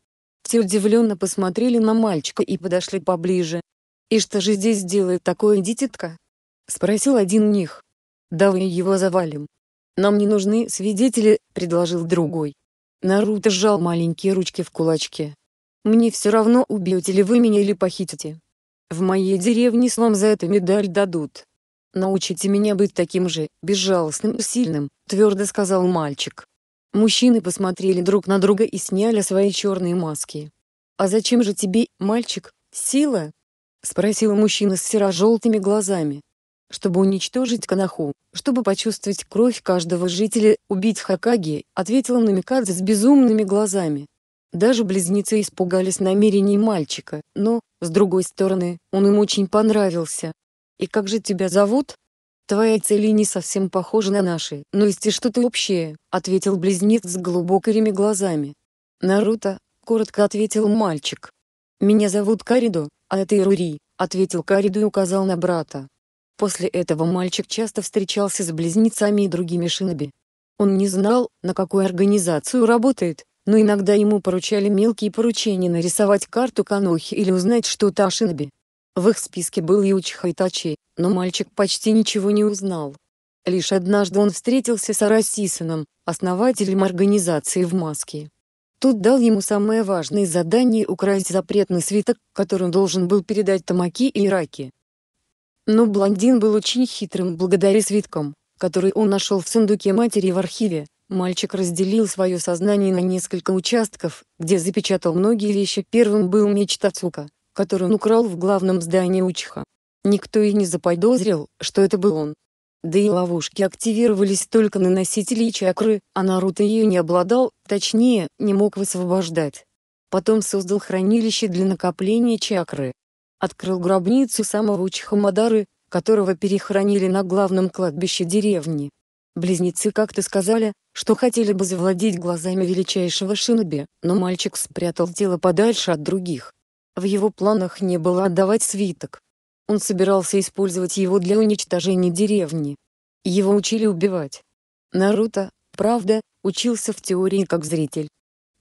Все удивленно посмотрели на мальчика и подошли поближе. «И что же здесь делает такое дитятка?» — спросил один них. «Давай его завалим. Нам не нужны свидетели», — предложил другой. Наруто сжал маленькие ручки в кулачке. «Мне все равно, убьете ли вы меня или похитите. В моей деревне с вам за это медаль дадут. Научите меня быть таким же, безжалостным и сильным», — твердо сказал мальчик. Мужчины посмотрели друг на друга и сняли свои черные маски. «А зачем же тебе, мальчик, сила?» — спросила мужчина с серо-желтыми глазами. «Чтобы уничтожить Канаху, чтобы почувствовать кровь каждого жителя, убить Хакаги», — ответила Намикадзе с безумными глазами. Даже близнецы испугались намерений мальчика, но, с другой стороны, он им очень понравился. «И как же тебя зовут?» «Твои цели не совсем похожи на наши, но есть и что-то общее», — ответил близнец с глубокими глазами. «Наруто», — коротко ответил мальчик. «Меня зовут Каридо, а это Ирури», — ответил Каридо и указал на брата. После этого мальчик часто встречался с близнецами и другими шиноби. Он не знал, на какую организацию работает, но иногда ему поручали мелкие поручения нарисовать карту Канохи или узнать что-то о шиноби. В их списке был Юч Хайтачи, но мальчик почти ничего не узнал. Лишь однажды он встретился с Арасисоном, основателем организации в маске. Тут дал ему самое важное задание украсть запретный свиток, который он должен был передать Тамаки и Ираки. Но блондин был очень хитрым благодаря свиткам, которые он нашел в сундуке матери в архиве. Мальчик разделил свое сознание на несколько участков, где запечатал многие вещи. Первым был меч Тацука который он украл в главном здании Учха. Никто и не заподозрил, что это был он. Да и ловушки активировались только на носителей чакры, а Наруто ее не обладал, точнее, не мог высвобождать. Потом создал хранилище для накопления чакры. Открыл гробницу самого Мадары, которого перехоронили на главном кладбище деревни. Близнецы как-то сказали, что хотели бы завладеть глазами величайшего шиноби, но мальчик спрятал тело подальше от других, в его планах не было отдавать свиток. Он собирался использовать его для уничтожения деревни. Его учили убивать. Наруто, правда, учился в теории как зритель.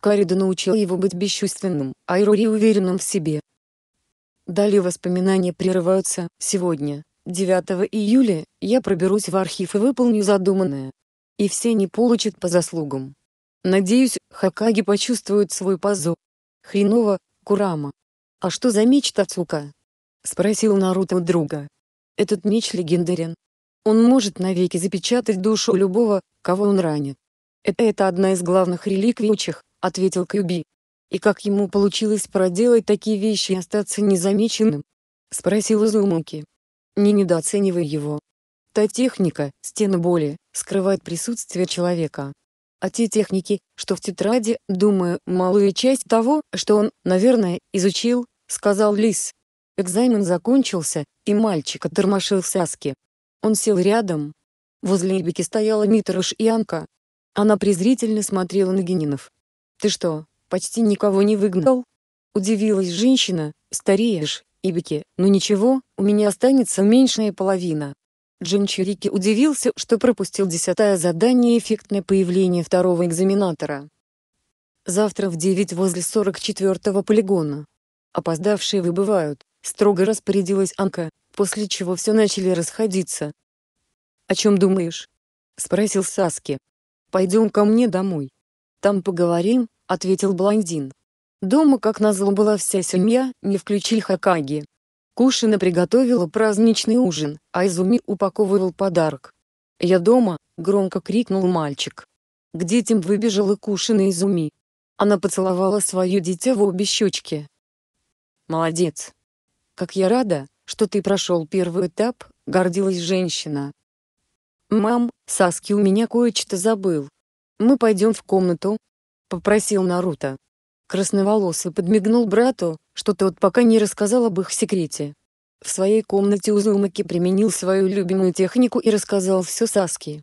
Карида научил его быть бесчувственным, а Ирури уверенным в себе. Далее воспоминания прерываются. Сегодня, 9 июля, я проберусь в архив и выполню задуманное. И все не получат по заслугам. Надеюсь, Хакаги почувствует свой позор. Хреново, Курама. «А что за меч Тацука?» — спросил Наруто у друга. «Этот меч легендарен. Он может навеки запечатать душу любого, кого он ранит. Это, это одна из главных реликвий учих», — ответил Кьюби. «И как ему получилось проделать такие вещи и остаться незамеченным?» — спросил Изумуки. «Не недооценивай его. Та техника, стена боли, скрывает присутствие человека. А те техники, что в тетради, думаю, малую часть того, что он, наверное, изучил, сказал Лис. Экзамен закончился, и мальчик оттормошил Саски. Он сел рядом. Возле Ибики стояла Митрош и Анка. Она презрительно смотрела на Генинов. «Ты что, почти никого не выгнал?» Удивилась женщина, «стареешь, Ибики, Но ну ничего, у меня останется меньшая половина». Джинчурики удивился, что пропустил десятое задание эффектное появление второго экзаменатора. «Завтра в девять возле сорок четвертого полигона», «Опоздавшие выбывают», — строго распорядилась Анка, после чего все начали расходиться. «О чем думаешь?» — спросил Саски. «Пойдем ко мне домой. Там поговорим», — ответил блондин. Дома, как назло, была вся семья, не включили Хакаги. Кушина приготовила праздничный ужин, а Изуми упаковывал подарок. «Я дома!» — громко крикнул мальчик. К детям выбежала Кушина Изуми. Она поцеловала свое дитя в обе щечки. Молодец. Как я рада, что ты прошел первый этап, гордилась женщина. Мам, Саски у меня кое-что забыл. Мы пойдем в комнату, попросил Наруто. Красноволосый подмигнул брату, что тот пока не рассказал об их секрете. В своей комнате Узумаки применил свою любимую технику и рассказал все Саски.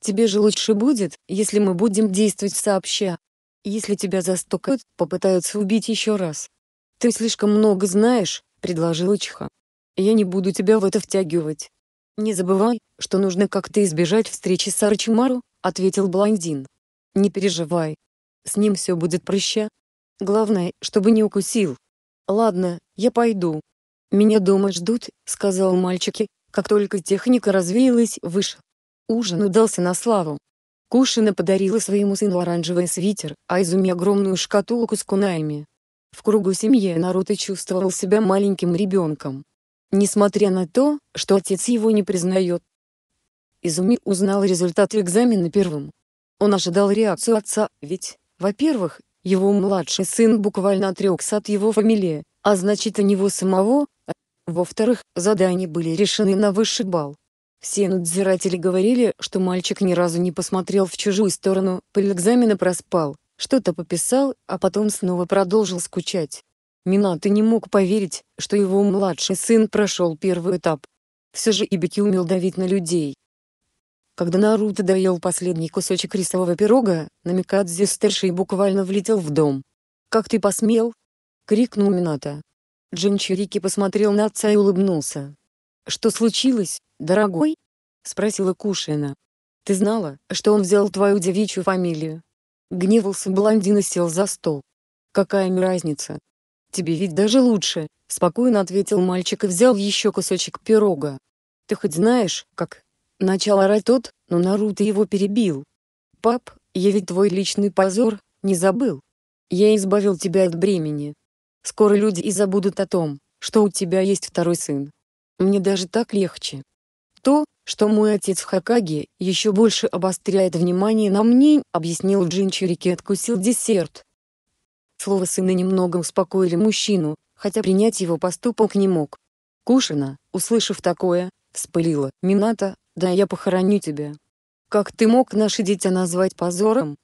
«Тебе же лучше будет, если мы будем действовать сообща. Если тебя застукают, попытаются убить еще раз, «Ты слишком много знаешь», — предложила Чиха. «Я не буду тебя в это втягивать». «Не забывай, что нужно как-то избежать встречи с Арчимару», — ответил блондин. «Не переживай. С ним все будет проще. Главное, чтобы не укусил». «Ладно, я пойду». «Меня дома ждут», — сказал мальчики, как только техника развеялась выше. Ужин удался на славу. Кушина подарила своему сыну оранжевый свитер, а Изуми огромную шкатулку с кунаями. В кругу семьи Наруто чувствовал себя маленьким ребенком. Несмотря на то, что отец его не признает. Изуми узнал результаты экзамена первым. Он ожидал реакцию отца, ведь, во-первых, его младший сын буквально отрекся от его фамилии, а значит и него самого. А Во-вторых, задания были решены на высший балл. Все надзиратели говорили, что мальчик ни разу не посмотрел в чужую сторону, полэкзамена проспал, что-то пописал, а потом снова продолжил скучать. Минато не мог поверить, что его младший сын прошел первый этап. Все же Ибики умел давить на людей. Когда Наруто доел последний кусочек рисового пирога, Намикадзе старший буквально влетел в дом. «Как ты посмел?» — крикнул Минато. Джинчирики посмотрел на отца и улыбнулся. «Что случилось, дорогой?» — спросила Кушина. «Ты знала, что он взял твою девичью фамилию?» Гневался блондин и сел за стол. «Какая им разница? Тебе ведь даже лучше», — спокойно ответил мальчик и взял еще кусочек пирога. «Ты хоть знаешь, как?» Начал орать тот, но Наруто его перебил. «Пап, я ведь твой личный позор, не забыл. Я избавил тебя от бремени. Скоро люди и забудут о том, что у тебя есть второй сын. Мне даже так легче. То, что мой отец в Хакаге, еще больше обостряет внимание на мне, объяснил Джин и откусил десерт. Слово сына немного успокоили мужчину, хотя принять его поступок не мог. Кушина, услышав такое, вспылила. «Мината, да я похороню тебя». «Как ты мог наше дитя назвать позором?»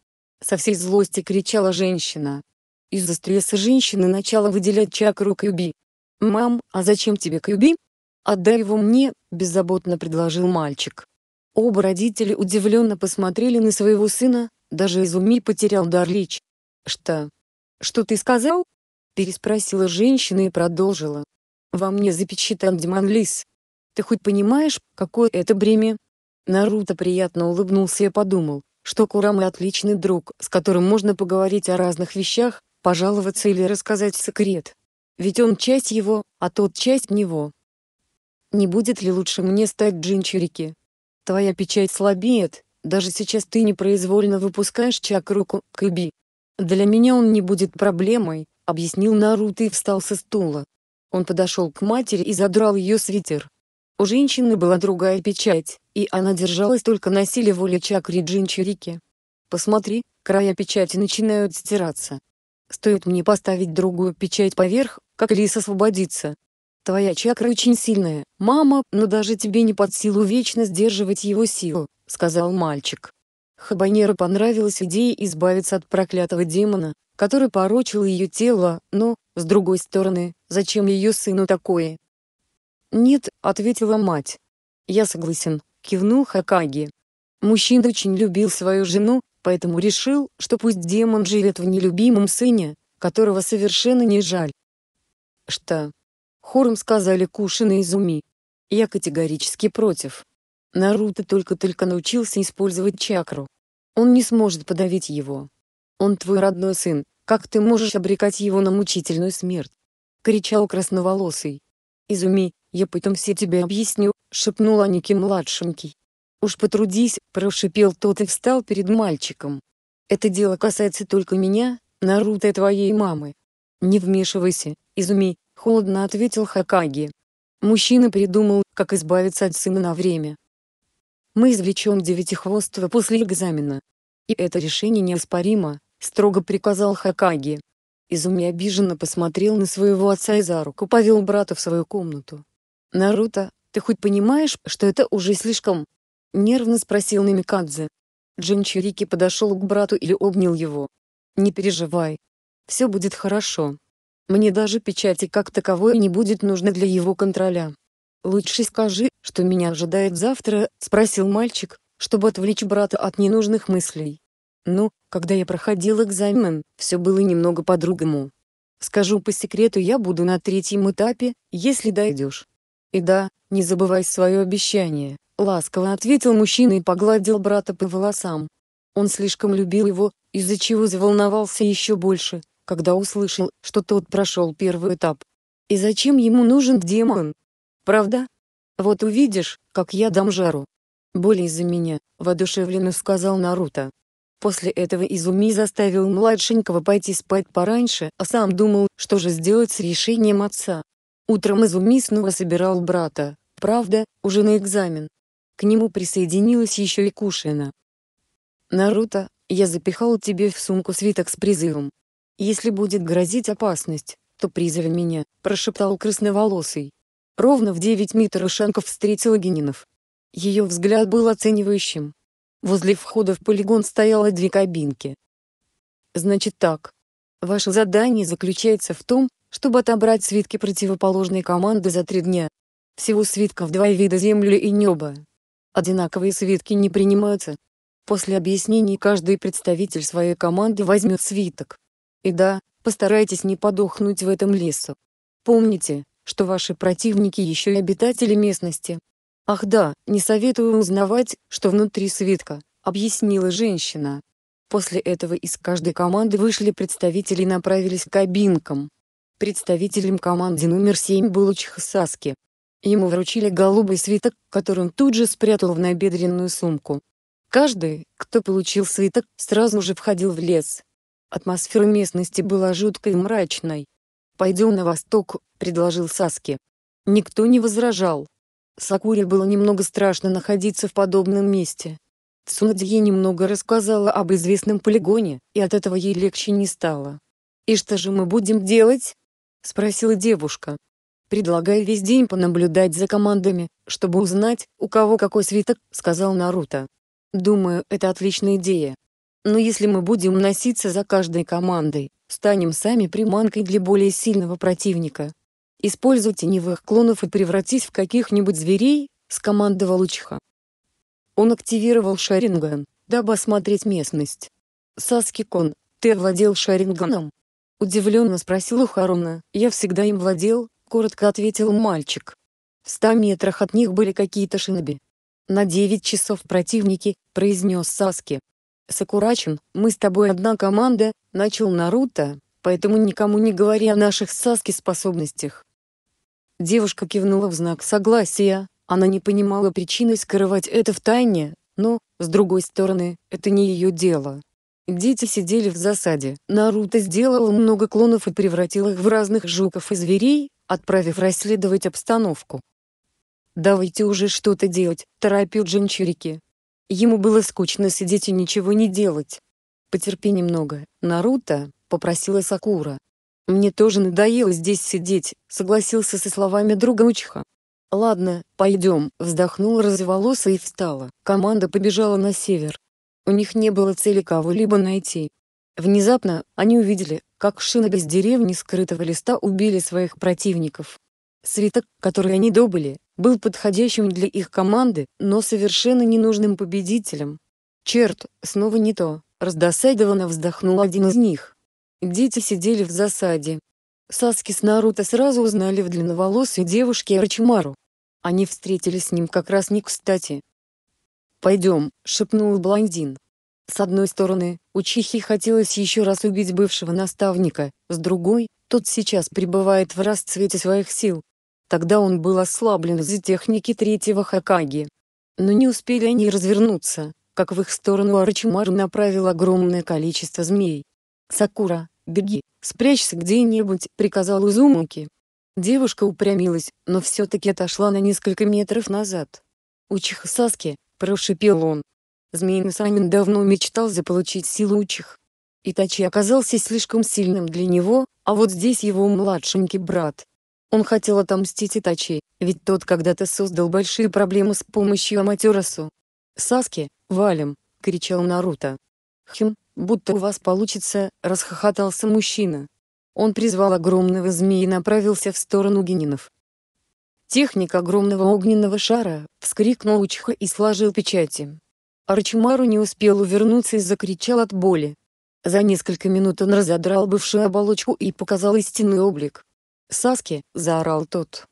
Со всей злости кричала женщина. Из-за стресса женщины начала выделять чакру Кьюби. «Мам, а зачем тебе Кьюби? Отдай его мне, беззаботно предложил мальчик. Оба родители удивленно посмотрели на своего сына, даже изуми потерял дар речи. «Что? Что ты сказал?» переспросила женщина и продолжила. «Во мне запечатан демон лис. Ты хоть понимаешь, какое это бремя?» Наруто приятно улыбнулся и подумал, что Курама отличный друг, с которым можно поговорить о разных вещах, пожаловаться или рассказать секрет. Ведь он часть его, а тот часть него. Не будет ли лучше мне стать джинчурики? Твоя печать слабеет, даже сейчас ты непроизвольно выпускаешь чакруку, Кэби. Для меня он не будет проблемой, объяснил Наруто и встал со стула. Он подошел к матери и задрал ее свитер. У женщины была другая печать, и она держалась только на силе воли чакры Джинчурики. Посмотри, края печати начинают стираться. Стоит мне поставить другую печать поверх, как лис освободится, Твоя чакра очень сильная, мама, но даже тебе не под силу вечно сдерживать его силу», — сказал мальчик. Хабанера понравилась идея избавиться от проклятого демона, который порочил ее тело, но, с другой стороны, зачем ее сыну такое? «Нет», — ответила мать. «Я согласен», — кивнул Хакаги. Мужчина очень любил свою жену, поэтому решил, что пусть демон живет в нелюбимом сыне, которого совершенно не жаль. «Что, Хором сказали Кушин и Изуми. Я категорически против. Наруто только-только научился использовать чакру. Он не сможет подавить его. Он твой родной сын, как ты можешь обрекать его на мучительную смерть? Кричал красноволосый. Изуми, я потом все тебе объясню, шепнул Аники младшенький. Уж потрудись, прошипел тот и встал перед мальчиком. Это дело касается только меня, Наруто и твоей мамы. Не вмешивайся, Изуми, холодно ответил Хакаги. Мужчина придумал, как избавиться от сына на время. Мы извлечем девятихвостого после экзамена. И это решение неоспоримо, строго приказал Хакаги. Изуми обиженно посмотрел на своего отца и за руку повел брата в свою комнату. «Наруто, ты хоть понимаешь, что это уже слишком?» — нервно спросил Намикадзе. Джин Чирики подошел к брату и обнял его. «Не переживай. Все будет хорошо. Мне даже печати как таковой не будет нужно для его контроля. «Лучше скажи, что меня ожидает завтра», — спросил мальчик, чтобы отвлечь брата от ненужных мыслей. Ну, когда я проходил экзамен, все было немного по-другому. Скажу по секрету, я буду на третьем этапе, если дойдешь. И да, не забывай свое обещание, ласково ответил мужчина и погладил брата по волосам. Он слишком любил его, из-за чего заволновался еще больше, когда услышал, что тот прошел первый этап. И зачем ему нужен демон? Правда? Вот увидишь, как я дам жару. Более за меня, воодушевленно сказал Наруто. После этого Изуми заставил младшенького пойти спать пораньше, а сам думал, что же сделать с решением отца. Утром Изуми снова собирал брата, правда, уже на экзамен. К нему присоединилась еще и Кушина. «Наруто, я запихал тебе в сумку свиток с призывом. «Если будет грозить опасность, то призови меня», — прошептал красноволосый. Ровно в девять метров Шанков встретил Генинов. Ее взгляд был оценивающим. Возле входа в полигон стояло две кабинки. «Значит так. Ваше задание заключается в том, чтобы отобрать свитки противоположной команды за три дня. Всего свитков два вида земли и неба. Одинаковые свитки не принимаются. После объяснений каждый представитель своей команды возьмет свиток. И да, постарайтесь не подохнуть в этом лесу. Помните, что ваши противники еще и обитатели местности. Ах да, не советую узнавать, что внутри свитка, объяснила женщина. После этого из каждой команды вышли представители и направились к кабинкам. Представителем команды номер 7 был Чихасаски. Ему вручили голубой свиток, который он тут же спрятал в набедренную сумку. Каждый, кто получил свиток, сразу же входил в лес, Атмосфера местности была жуткой и мрачной. «Пойдем на восток», — предложил Саски. Никто не возражал. Сакуре было немного страшно находиться в подобном месте. Цунадье немного рассказала об известном полигоне, и от этого ей легче не стало. «И что же мы будем делать?» — спросила девушка. «Предлагаю весь день понаблюдать за командами, чтобы узнать, у кого какой свиток», — сказал Наруто. «Думаю, это отличная идея», но если мы будем носиться за каждой командой, станем сами приманкой для более сильного противника. Используй теневых клонов и превратись в каких-нибудь зверей, скомандовал учиха. Он активировал Шаринган, дабы осмотреть местность. Саски-кон, ты овладел Шаринганом? Удивленно спросил у Харуна. Я всегда им владел, коротко ответил мальчик. В ста метрах от них были какие-то шиноби. На девять часов противники, произнес Саски, «Сакурачен, мы с тобой одна команда», — начал Наруто, «поэтому никому не говори о наших Саски способностях». Девушка кивнула в знак согласия, она не понимала причины скрывать это в тайне, но, с другой стороны, это не ее дело. Дети сидели в засаде. Наруто сделал много клонов и превратил их в разных жуков и зверей, отправив расследовать обстановку. «Давайте уже что-то делать», — торопил Джинчурики. Ему было скучно сидеть и ничего не делать. «Потерпи немного, Наруто», — попросила Сакура. «Мне тоже надоело здесь сидеть», — согласился со словами друга Учха. «Ладно, пойдем», — вздохнула разволоса и встала. Команда побежала на север. У них не было цели кого-либо найти. Внезапно, они увидели, как шиноби без деревни скрытого листа убили своих противников. Свиток, который они добыли, был подходящим для их команды, но совершенно ненужным победителем. «Черт, снова не то», — раздосадованно вздохнул один из них. Дети сидели в засаде. Саски с Наруто сразу узнали в длинноволосой девушке Рачимару. Они встретились с ним как раз не кстати. «Пойдем», — шепнул блондин. С одной стороны, Учихи хотелось еще раз убить бывшего наставника, с другой, тот сейчас пребывает в расцвете своих сил, Тогда он был ослаблен из-за техники третьего Хакаги. Но не успели они развернуться, как в их сторону Арчимар направил огромное количество змей. «Сакура, беги, спрячься где-нибудь», — приказал Узумуки. Девушка упрямилась, но все-таки отошла на несколько метров назад. «Учиха Саски», — прошипел он. Змеиный Самин давно мечтал заполучить силу Учих. Итачи оказался слишком сильным для него, а вот здесь его младшенький брат, он хотел отомстить Итачи, ведь тот когда-то создал большие проблемы с помощью Аматерасу. «Саски, валим!» — кричал Наруто. «Хм, будто у вас получится!» — расхохотался мужчина. Он призвал огромного змея и направился в сторону генинов. Техник огромного огненного шара, вскрикнул Учха и сложил печати. Арчимару не успел увернуться и закричал от боли. За несколько минут он разодрал бывшую оболочку и показал истинный облик. Саски!» — заорал тот.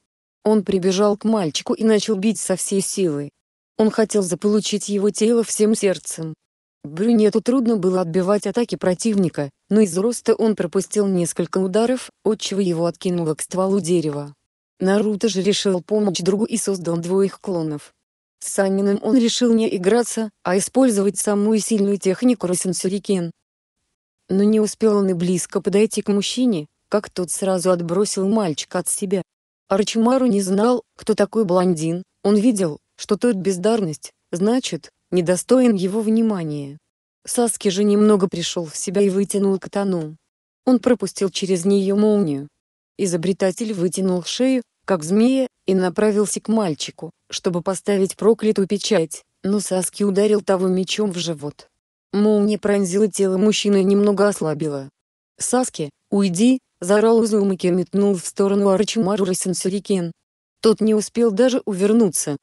Он прибежал к мальчику и начал бить со всей силы. Он хотел заполучить его тело всем сердцем. Брюнету трудно было отбивать атаки противника, но из роста он пропустил несколько ударов, отчего его откинуло к стволу дерева. Наруто же решил помочь другу и создал двоих клонов. С Саниным он решил не играться, а использовать самую сильную технику Росенсюрикен. Но не успел он и близко подойти к мужчине, как тот сразу отбросил мальчика от себя. Арчимару не знал, кто такой блондин, он видел, что тот бездарность, значит, недостоин его внимания. Саски же немного пришел в себя и вытянул катану. Он пропустил через нее молнию. Изобретатель вытянул шею, как змея, и направился к мальчику, чтобы поставить проклятую печать, но Саски ударил того мечом в живот. Молния пронзила тело мужчины и немного ослабила. «Саски, уйди!» Заорал Узумаки метнул в сторону Арчимару Сенсурикен. Тот не успел даже увернуться.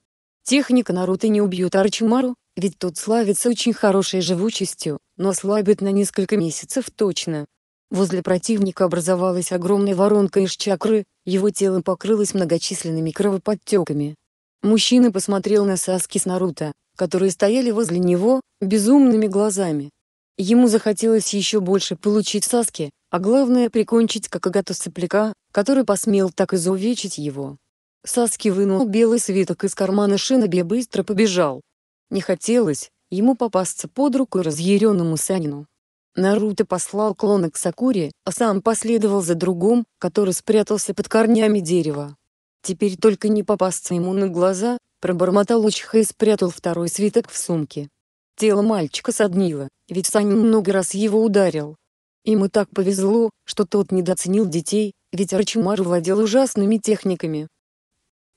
Техника Наруто не убьет Арчимару, ведь тот славится очень хорошей живучестью, но ослабит на несколько месяцев точно. Возле противника образовалась огромная воронка из чакры, его тело покрылось многочисленными кровоподтеками. Мужчина посмотрел на Саски с Наруто, которые стояли возле него, безумными глазами. Ему захотелось еще больше получить Саски, а главное прикончить какогато то сопляка, который посмел так изувечить его. Саски вынул белый свиток из кармана Шиноби и быстро побежал. Не хотелось ему попасться под руку разъяренному Санину. Наруто послал клона к Сакуре, а сам последовал за другом, который спрятался под корнями дерева. «Теперь только не попасться ему на глаза», — пробормотал Учиха и спрятал второй свиток в сумке. Тело мальчика соднило, ведь Санин много раз его ударил. Им и так повезло, что тот недооценил детей, ведь Арчимар владел ужасными техниками.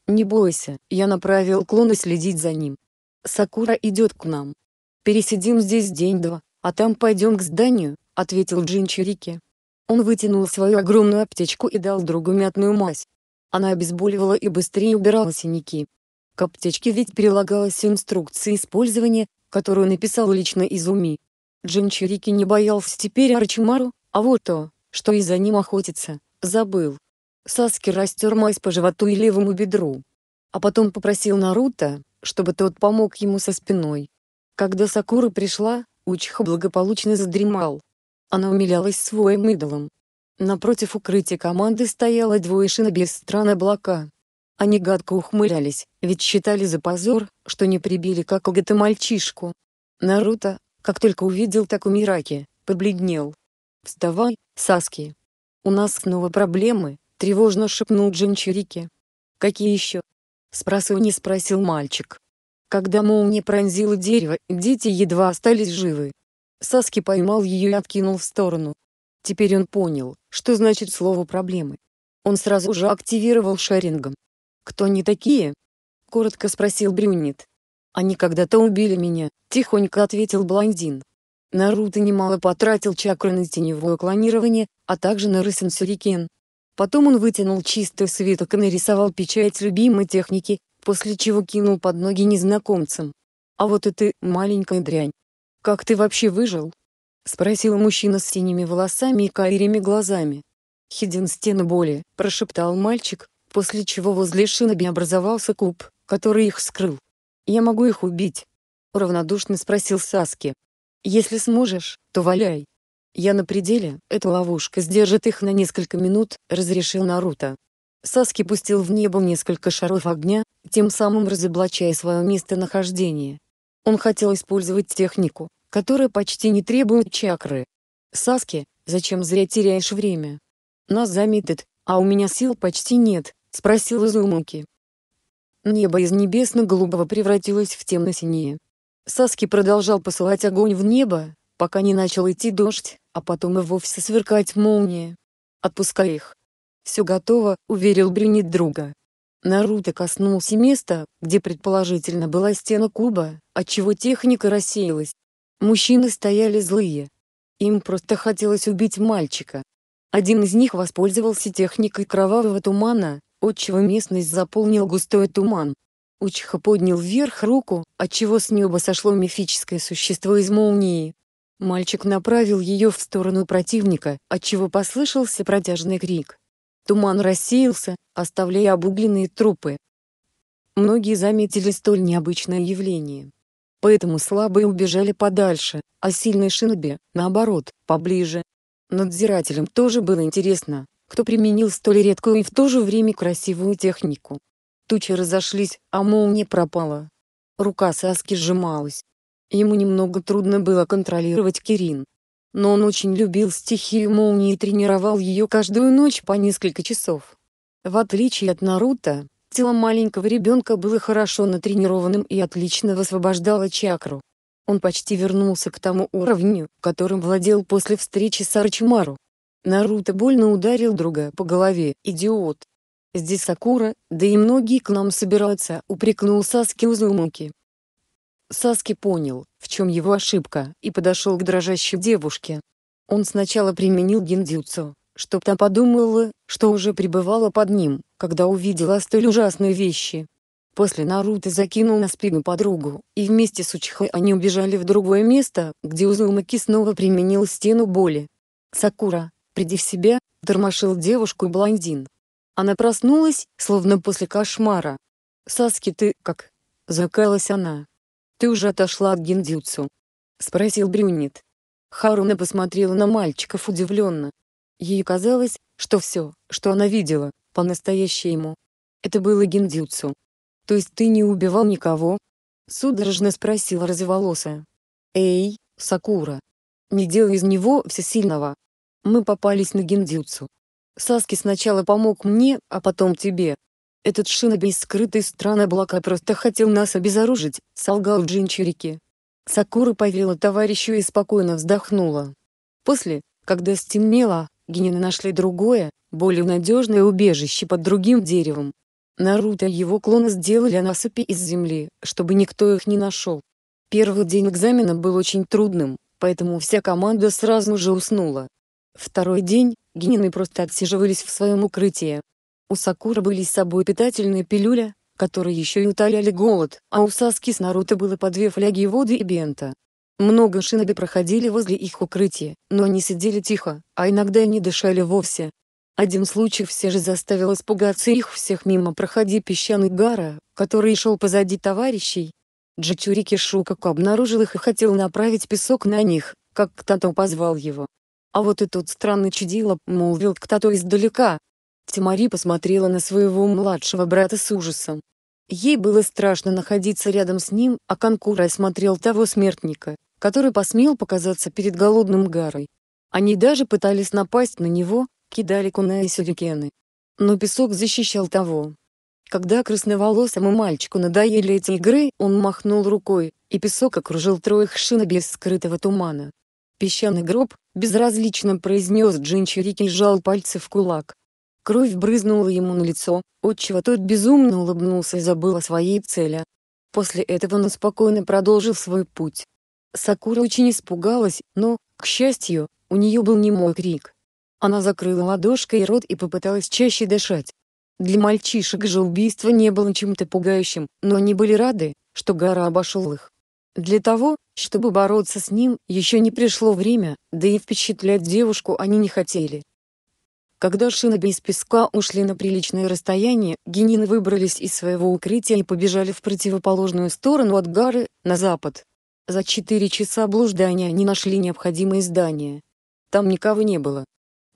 «Не бойся, я направил клона следить за ним. Сакура идет к нам. Пересидим здесь день-два, а там пойдем к зданию», — ответил Джин Чирике. Он вытянул свою огромную аптечку и дал другу мятную мазь. Она обезболивала и быстрее убирала синяки. К аптечке ведь прилагалась инструкция использования, которую написал лично Изуми. Джинчирики не боялся теперь Арчимару, а вот то, что и за ним охотится, забыл. Саски растер мазь по животу и левому бедру. А потом попросил Наруто, чтобы тот помог ему со спиной. Когда Сакура пришла, Учиха благополучно задремал. Она умилялась своим идолом. Напротив укрытия команды стояло двое шиноби из стран облака. Они гадко ухмылялись, ведь считали за позор, что не прибили как то мальчишку. Наруто, как только увидел Такумираки, побледнел. «Вставай, Саски! У нас снова проблемы!» — тревожно шепнул Джинчурики. «Какие еще?» — спросил не спросил мальчик. Когда молния пронзила дерево, дети едва остались живы. Саски поймал ее и откинул в сторону. Теперь он понял, что значит слово «проблемы». Он сразу же активировал шарингом. «Кто они такие?» — коротко спросил Брюнет. Они когда-то убили меня, тихонько ответил блондин. Наруто немало потратил чакры на теневое клонирование, а также на Рысен Сюрикен. Потом он вытянул чистый свиток и нарисовал печать любимой техники, после чего кинул под ноги незнакомцам. «А вот и ты, маленькая дрянь. Как ты вообще выжил?» — спросил мужчина с синими волосами и карими глазами. «Хиден стены боли», — прошептал мальчик, после чего возле шиноби образовался куб, который их скрыл. «Я могу их убить», — равнодушно спросил Саски. «Если сможешь, то валяй». «Я на пределе, эта ловушка сдержит их на несколько минут», — разрешил Наруто. Саски пустил в небо несколько шаров огня, тем самым разоблачая свое местонахождение. Он хотел использовать технику, которая почти не требует чакры. «Саски, зачем зря теряешь время? Нас заметят, а у меня сил почти нет», — спросил Изумуки. Небо из небесно-голубого превратилось в темно-синее. Саски продолжал посылать огонь в небо, пока не начал идти дождь, а потом и вовсе сверкать молнии. «Отпускай их!» «Все готово», — уверил Брюнет друга. Наруто коснулся места, где предположительно была стена куба, отчего техника рассеялась. Мужчины стояли злые. Им просто хотелось убить мальчика. Один из них воспользовался техникой кровавого тумана, отчего местность заполнил густой туман. Учха поднял вверх руку, отчего с неба сошло мифическое существо из молнии. Мальчик направил ее в сторону противника, отчего послышался протяжный крик. Туман рассеялся, оставляя обугленные трупы. Многие заметили столь необычное явление. Поэтому слабые убежали подальше, а сильные Шиноби, наоборот, поближе. Надзирателям тоже было интересно, кто применил столь редкую и в то же время красивую технику. Тучи разошлись, а молния пропала. Рука Саски сжималась. Ему немного трудно было контролировать Кирин. Но он очень любил стихию молнии и тренировал ее каждую ночь по несколько часов. В отличие от Наруто, тело маленького ребенка было хорошо натренированным и отлично высвобождало чакру. Он почти вернулся к тому уровню, которым владел после встречи с Арчмару. Наруто больно ударил друга по голове, идиот. Здесь Сакура, да и многие к нам собираются, упрекнул Саски Узумаки. Саски понял, в чем его ошибка, и подошел к дрожащей девушке. Он сначала применил гендюцу, чтоб та подумала, что уже пребывала под ним, когда увидела столь ужасные вещи. После Наруто закинул на спину подругу, и вместе с Учихой они убежали в другое место, где Узумаки снова применил стену боли. Сакура, Приди в себя, тормошил девушку блондин. Она проснулась, словно после кошмара. «Саски, ты как?» — закалась она. «Ты уже отошла от Гендюцу? спросил Брюнет. Харуна посмотрела на мальчиков удивленно. Ей казалось, что все, что она видела, по-настоящему. Это было Гендюцу. «То есть ты не убивал никого?» — судорожно спросила разволосая. «Эй, Сакура! Не делай из него всесильного!» Мы попались на гендюцу. Саски сначала помог мне, а потом тебе. Этот шиноби из скрытой страны облака просто хотел нас обезоружить, солгал Джинчурики. Сакура поверила товарищу и спокойно вздохнула. После, когда стемнело, Генины нашли другое, более надежное убежище под другим деревом. Наруто и его клоны сделали насыпи из земли, чтобы никто их не нашел. Первый день экзамена был очень трудным, поэтому вся команда сразу же уснула, Второй день Генины просто отсиживались в своем укрытии. У Сакура были с собой питательные пилюля, которые еще и утоляли голод, а у Саски с Наруто было по две фляги воды и бента. Много шиноби проходили возле их укрытия, но они сидели тихо, а иногда и не дышали вовсе. Один случай все же заставил испугаться их всех мимо проходи песчаный Гара, который шел позади товарищей. Джичурики Шукаку обнаружил их и хотел направить песок на них, как кто-то позвал его. А вот и тут странно чудило, молвил кто-то издалека. Тимари посмотрела на своего младшего брата с ужасом. Ей было страшно находиться рядом с ним, а Конкура осмотрел того смертника, который посмел показаться перед голодным Гарой. Они даже пытались напасть на него, кидали куна и сюрикены. Но песок защищал того. Когда красноволосому мальчику надоели эти игры, он махнул рукой, и песок окружил троих шиноби из скрытого тумана. Песчаный гроб, безразлично произнес Джин Чирик и сжал пальцы в кулак. Кровь брызнула ему на лицо, отчего тот безумно улыбнулся и забыл о своей цели. После этого он спокойно продолжил свой путь. Сакура очень испугалась, но, к счастью, у нее был немой крик. Она закрыла ладошкой рот и попыталась чаще дышать. Для мальчишек же убийство не было чем-то пугающим, но они были рады, что гора обошел их. Для того, чтобы бороться с ним, еще не пришло время, да и впечатлять девушку они не хотели. Когда Шиноби из песка ушли на приличное расстояние, генины выбрались из своего укрытия и побежали в противоположную сторону от гары на запад. За четыре часа блуждания они нашли необходимое здание. Там никого не было.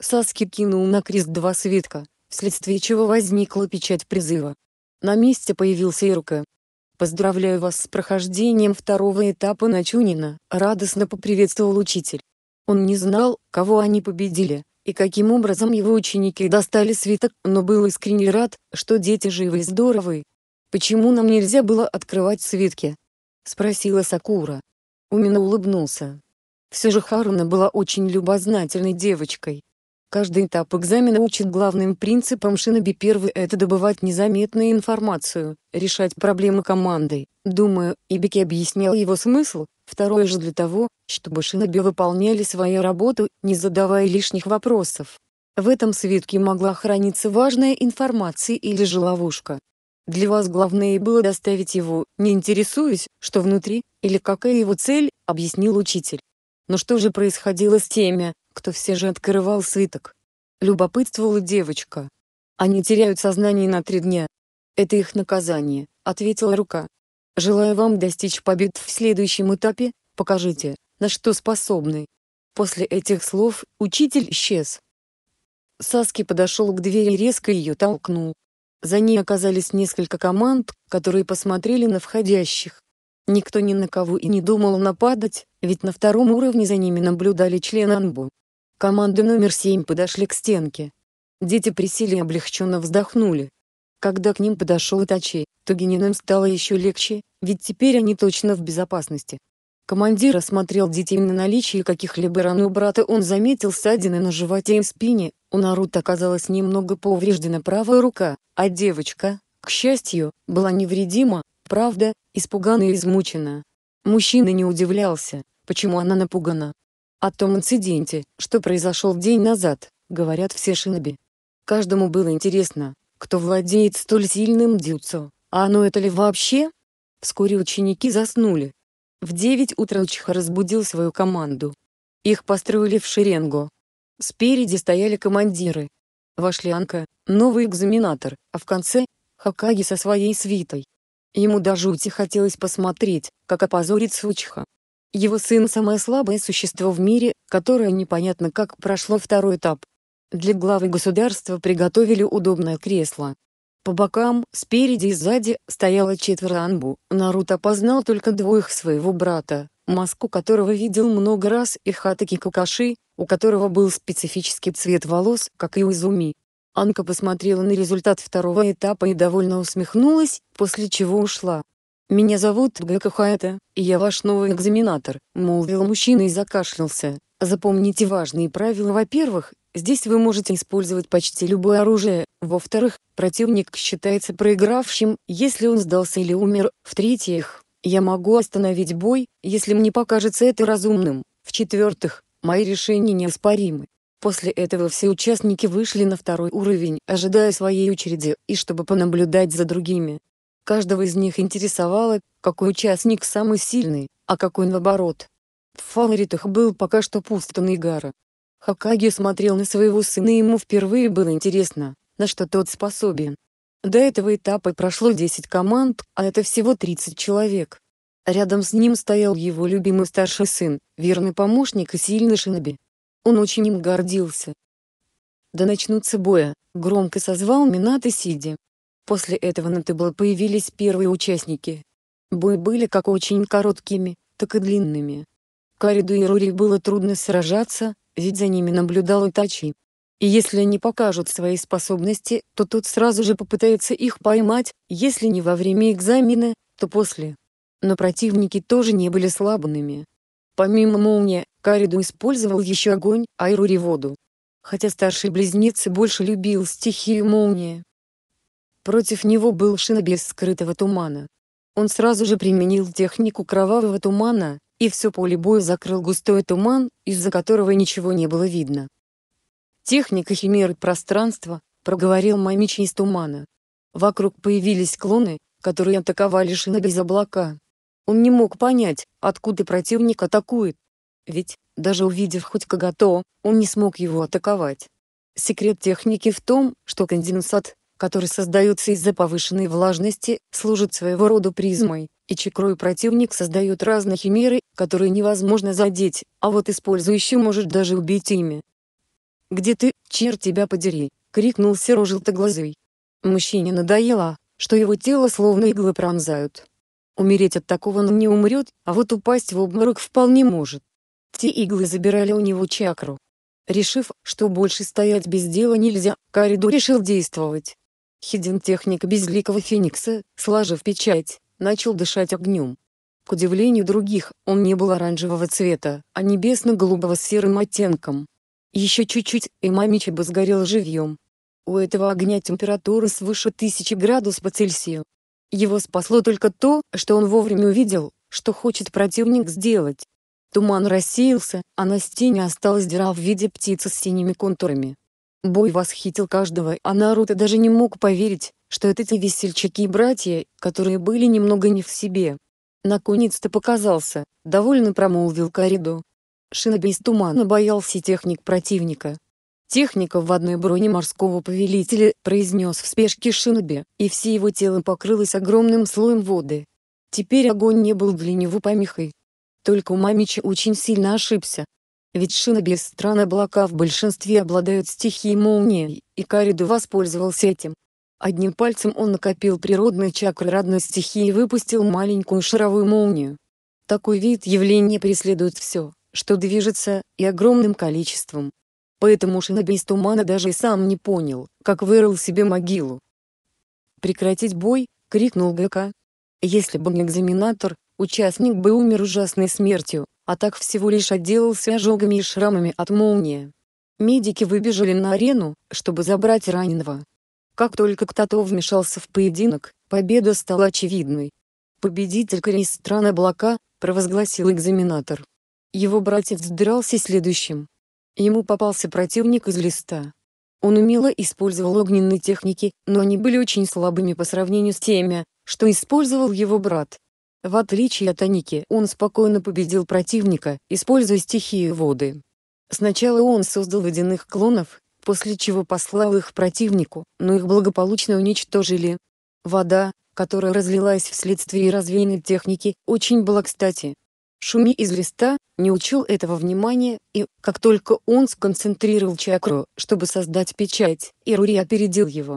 Саски кинул на крест два свитка, вследствие чего возникла печать призыва. На месте появился Ирка, «Поздравляю вас с прохождением второго этапа Начунина», — радостно поприветствовал учитель. Он не знал, кого они победили, и каким образом его ученики достали свиток, но был искренне рад, что дети живы и здоровы. «Почему нам нельзя было открывать свитки?» — спросила Сакура. Умина улыбнулся. Все же Харуна была очень любознательной девочкой. Каждый этап экзамена учит главным принципам Шиноби. Первый – это добывать незаметную информацию, решать проблемы командой. Думаю, Ибики объяснял его смысл. Второе же для того, чтобы Шиноби выполняли свою работу, не задавая лишних вопросов. В этом свитке могла храниться важная информация или же ловушка. Для вас главное было доставить его, не интересуясь, что внутри, или какая его цель, объяснил учитель. Но что же происходило с теми, кто все же открывал свиток. Любопытствовала девочка. Они теряют сознание на три дня. Это их наказание, ответила рука. Желаю вам достичь побед в следующем этапе, покажите, на что способны. После этих слов учитель исчез. Саски подошел к двери и резко ее толкнул. За ней оказались несколько команд, которые посмотрели на входящих. Никто ни на кого и не думал нападать, ведь на втором уровне за ними наблюдали члены Анбу. Команды номер семь подошли к стенке. Дети присели и облегченно вздохнули. Когда к ним подошел итачей, то Генинам стало еще легче, ведь теперь они точно в безопасности. Командир осмотрел детей на наличие каких-либо ран у брата. Он заметил ссадины на животе и спине, у Наруто оказалась немного повреждена правая рука, а девочка, к счастью, была невредима, правда, испугана и измучена. Мужчина не удивлялся, почему она напугана, о том инциденте, что произошел день назад, говорят все шиноби. Каждому было интересно, кто владеет столь сильным дюцо, а оно это ли вообще? Вскоре ученики заснули. В 9 утра Учиха разбудил свою команду. Их построили в шеренгу. Спереди стояли командиры. Вошли Анка, новый экзаменатор, а в конце — Хакаги со своей свитой. Ему даже Ути хотелось посмотреть, как опозорит Учиха. Его сын — самое слабое существо в мире, которое непонятно как прошло второй этап. Для главы государства приготовили удобное кресло. По бокам, спереди и сзади, стояло четверо анбу. Наруто познал только двоих своего брата, маску которого видел много раз, и Хатаки Кукаши, у которого был специфический цвет волос, как и у Изуми. Анка посмотрела на результат второго этапа и довольно усмехнулась, после чего ушла. «Меня зовут Гакахаэта, и я ваш новый экзаменатор», — молвил мужчина и закашлялся. «Запомните важные правила. Во-первых, здесь вы можете использовать почти любое оружие. Во-вторых, противник считается проигравшим, если он сдался или умер. В-третьих, я могу остановить бой, если мне покажется это разумным. В-четвертых, мои решения неоспоримы. После этого все участники вышли на второй уровень, ожидая своей очереди, и чтобы понаблюдать за другими. Каждого из них интересовало, какой участник самый сильный, а какой наоборот. В фаворитах был пока что пусто Нейгара. Хакаги смотрел на своего сына и ему впервые было интересно, на что тот способен. До этого этапа прошло 10 команд, а это всего 30 человек. Рядом с ним стоял его любимый старший сын, верный помощник и сильный шиноби. Он очень им гордился. До начнутся боя», — громко созвал Минато Сиди, После этого на Тыбл появились первые участники. Бои были как очень короткими, так и длинными. Кариду и Рури было трудно сражаться, ведь за ними наблюдал Итачи. И если они покажут свои способности, то тот сразу же попытается их поймать, если не во время экзамена, то после. Но противники тоже не были слабыми. Помимо молнии, Кариду использовал еще огонь, а Ирури воду. Хотя старший близнец больше любил стихию молнии, Против него был Шина без скрытого тумана. Он сразу же применил технику кровавого тумана, и все поле боя закрыл густой туман, из-за которого ничего не было видно. «Техника химеры пространства», — проговорил Мамичи из тумана. Вокруг появились клоны, которые атаковали Шина без облака. Он не мог понять, откуда противник атакует. Ведь, даже увидев хоть то, он не смог его атаковать. Секрет техники в том, что конденсат который создается из-за повышенной влажности, служит своего рода призмой, и чекрой противник создает разные химеры, которые невозможно задеть, а вот использующий может даже убить ими. «Где ты, черт тебя подери!» — крикнул Серо желтоглазый. Мужчине надоело, что его тело словно иглы пронзают. Умереть от такого он не умрет, а вот упасть в обморок вполне может. Те иглы забирали у него чакру. Решив, что больше стоять без дела нельзя, Кариду решил действовать. Хидентехник безликого феникса, сложив печать, начал дышать огнем. К удивлению других, он не был оранжевого цвета, а небесно-голубого с серым оттенком. Еще чуть-чуть, и мамича бы сгорел живьем. У этого огня температура свыше 1000 градусов по Цельсию. Его спасло только то, что он вовремя увидел, что хочет противник сделать. Туман рассеялся, а на стене осталась дыра в виде птицы с синими контурами. Бой восхитил каждого, а Наруто даже не мог поверить, что это те весельчаки и братья, которые были немного не в себе. Наконец-то показался, довольно промолвил Каридо. Шиноби из тумана боялся техник противника. Техника в одной броне морского повелителя, произнес в спешке Шиноби, и все его тело покрылось огромным слоем воды. Теперь огонь не был для него помехой. Только Мамичи очень сильно ошибся, ведь шиноби из стран облака в большинстве обладают стихией молнии, и Кариду воспользовался этим. Одним пальцем он накопил природные чакры родной стихии и выпустил маленькую шаровую молнию. Такой вид явления преследует все, что движется, и огромным количеством. Поэтому шиноби из тумана даже и сам не понял, как вырыл себе могилу. «Прекратить бой!» — крикнул ГК. «Если бы не экзаменатор, участник бы умер ужасной смертью, а так всего лишь отделался ожогами и шрамами от молнии. Медики выбежали на арену, чтобы забрать раненого. Как только Ктато вмешался в поединок, победа стала очевидной. Победитель Кристран Облака, провозгласил экзаменатор. Его братец дрался следующим. Ему попался противник из листа. Он умело использовал огненные техники, но они были очень слабыми по сравнению с теми, что использовал его брат. В отличие от Аники, он спокойно победил противника, используя стихию воды. Сначала он создал водяных клонов, после чего послал их противнику, но их благополучно уничтожили. Вода, которая разлилась вследствие развеянной техники, очень была кстати. Шуми из листа не учил этого внимания, и, как только он сконцентрировал чакру, чтобы создать печать, Ирури опередил его.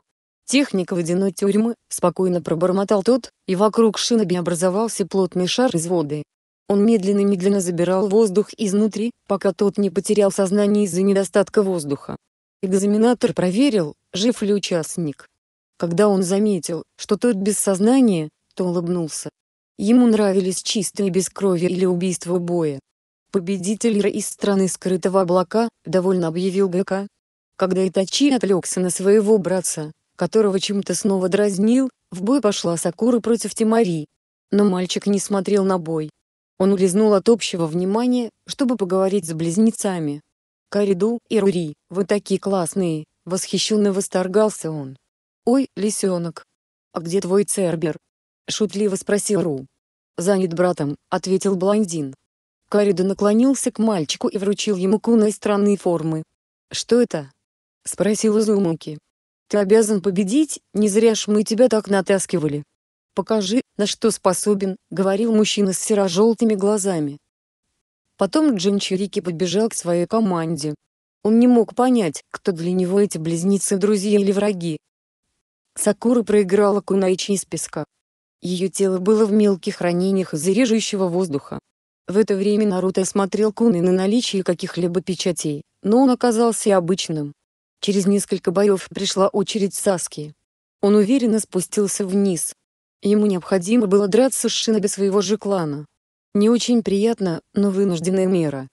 Техника водяной тюрьмы, спокойно пробормотал тот, и вокруг шиноби образовался плотный шар из воды. Он медленно-медленно забирал воздух изнутри, пока тот не потерял сознание из-за недостатка воздуха. Экзаменатор проверил, жив ли участник. Когда он заметил, что тот без сознания, то улыбнулся. Ему нравились чистые без крови или убийства боя. Победитель из страны скрытого облака, довольно объявил ГК. Когда Итачи отвлекся на своего братца, которого чем-то снова дразнил, в бой пошла Сакура против Тимари. Но мальчик не смотрел на бой. Он улизнул от общего внимания, чтобы поговорить с близнецами. «Кариду и Рури, вы такие классные!» — восхищенно восторгался он. «Ой, лисенок! А где твой Цербер?» — шутливо спросил Ру. «Занят братом», — ответил блондин. Кариду наклонился к мальчику и вручил ему куна из странной формы. «Что это?» — спросил Изумуки. Ты обязан победить, не зря ж мы тебя так натаскивали. Покажи, на что способен, говорил мужчина с серо-желтыми глазами. Потом Джин Чирики подбежал к своей команде. Он не мог понять, кто для него эти близнецы друзья или враги. Сакура проиграла Кунаичи из песка. Ее тело было в мелких ранениях из-за режущего воздуха. В это время Наруто осмотрел Куны на наличие каких-либо печатей, но он оказался обычным. Через несколько боев пришла очередь Саски. Он уверенно спустился вниз. Ему необходимо было драться с шиноби своего же клана. Не очень приятно, но вынужденная мера.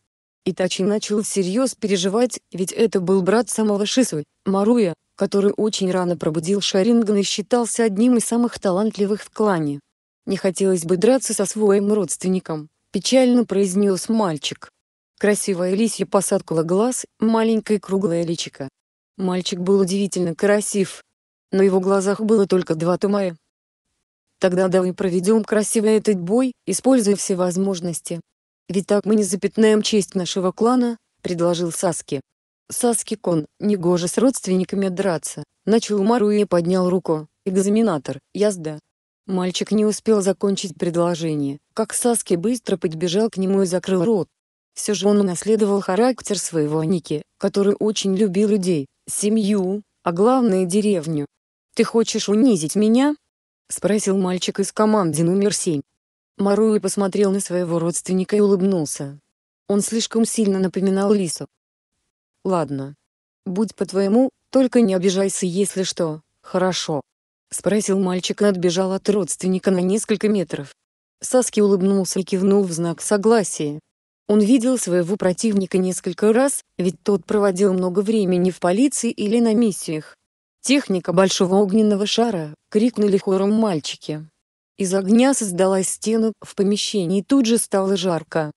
Итачи начал всерьез переживать, ведь это был брат самого Шису, Маруя, который очень рано пробудил Шаринган и считался одним из самых талантливых в клане. «Не хотелось бы драться со своим родственником», — печально произнес мальчик. Красивая лисья посадкала глаз, маленькое круглое личико. Мальчик был удивительно красив. но его глазах было только два тумая. Тогда давай проведем красивый этот бой, используя все возможности. Ведь так мы не запятнаем честь нашего клана, предложил Саски. Саски-кон, негоже с родственниками драться, начал Мару и поднял руку. Экзаменатор, язда. Мальчик не успел закончить предложение, как Саски быстро подбежал к нему и закрыл рот. Все же он унаследовал характер своего Ники, который очень любил людей, семью, а главное деревню. Ты хочешь унизить меня?» — спросил мальчик из команды номер семь. Маруи посмотрел на своего родственника и улыбнулся. Он слишком сильно напоминал Лису. «Ладно. Будь по-твоему, только не обижайся, если что, хорошо?» — спросил мальчик и отбежал от родственника на несколько метров. Саски улыбнулся и кивнул в знак согласия. Он видел своего противника несколько раз, ведь тот проводил много времени в полиции или на миссиях. «Техника большого огненного шара!» — крикнули хором мальчики. Из огня создалась стена, в помещении тут же стало жарко.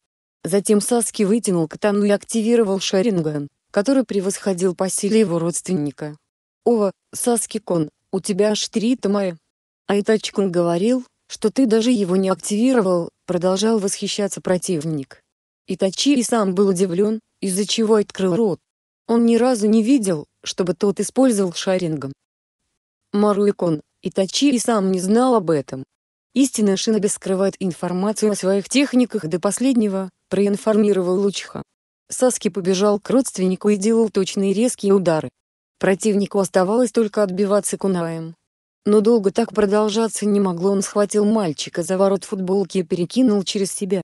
Затем Саски вытянул катану и активировал Шаринган, который превосходил по силе его родственника. «Ова, Саски-кон, у тебя аж три Тамая!» Айтачкун говорил, что ты даже его не активировал, продолжал восхищаться противник. Итачи и сам был удивлен, из-за чего открыл рот. Он ни разу не видел, чтобы тот использовал шарингом. Маруикон, Итачи и сам не знал об этом. Истинная шиноби скрывает информацию о своих техниках до последнего, проинформировал Лучха. Саски побежал к родственнику и делал точные резкие удары. Противнику оставалось только отбиваться кунаем. Но долго так продолжаться не могло он схватил мальчика за ворот футболки и перекинул через себя.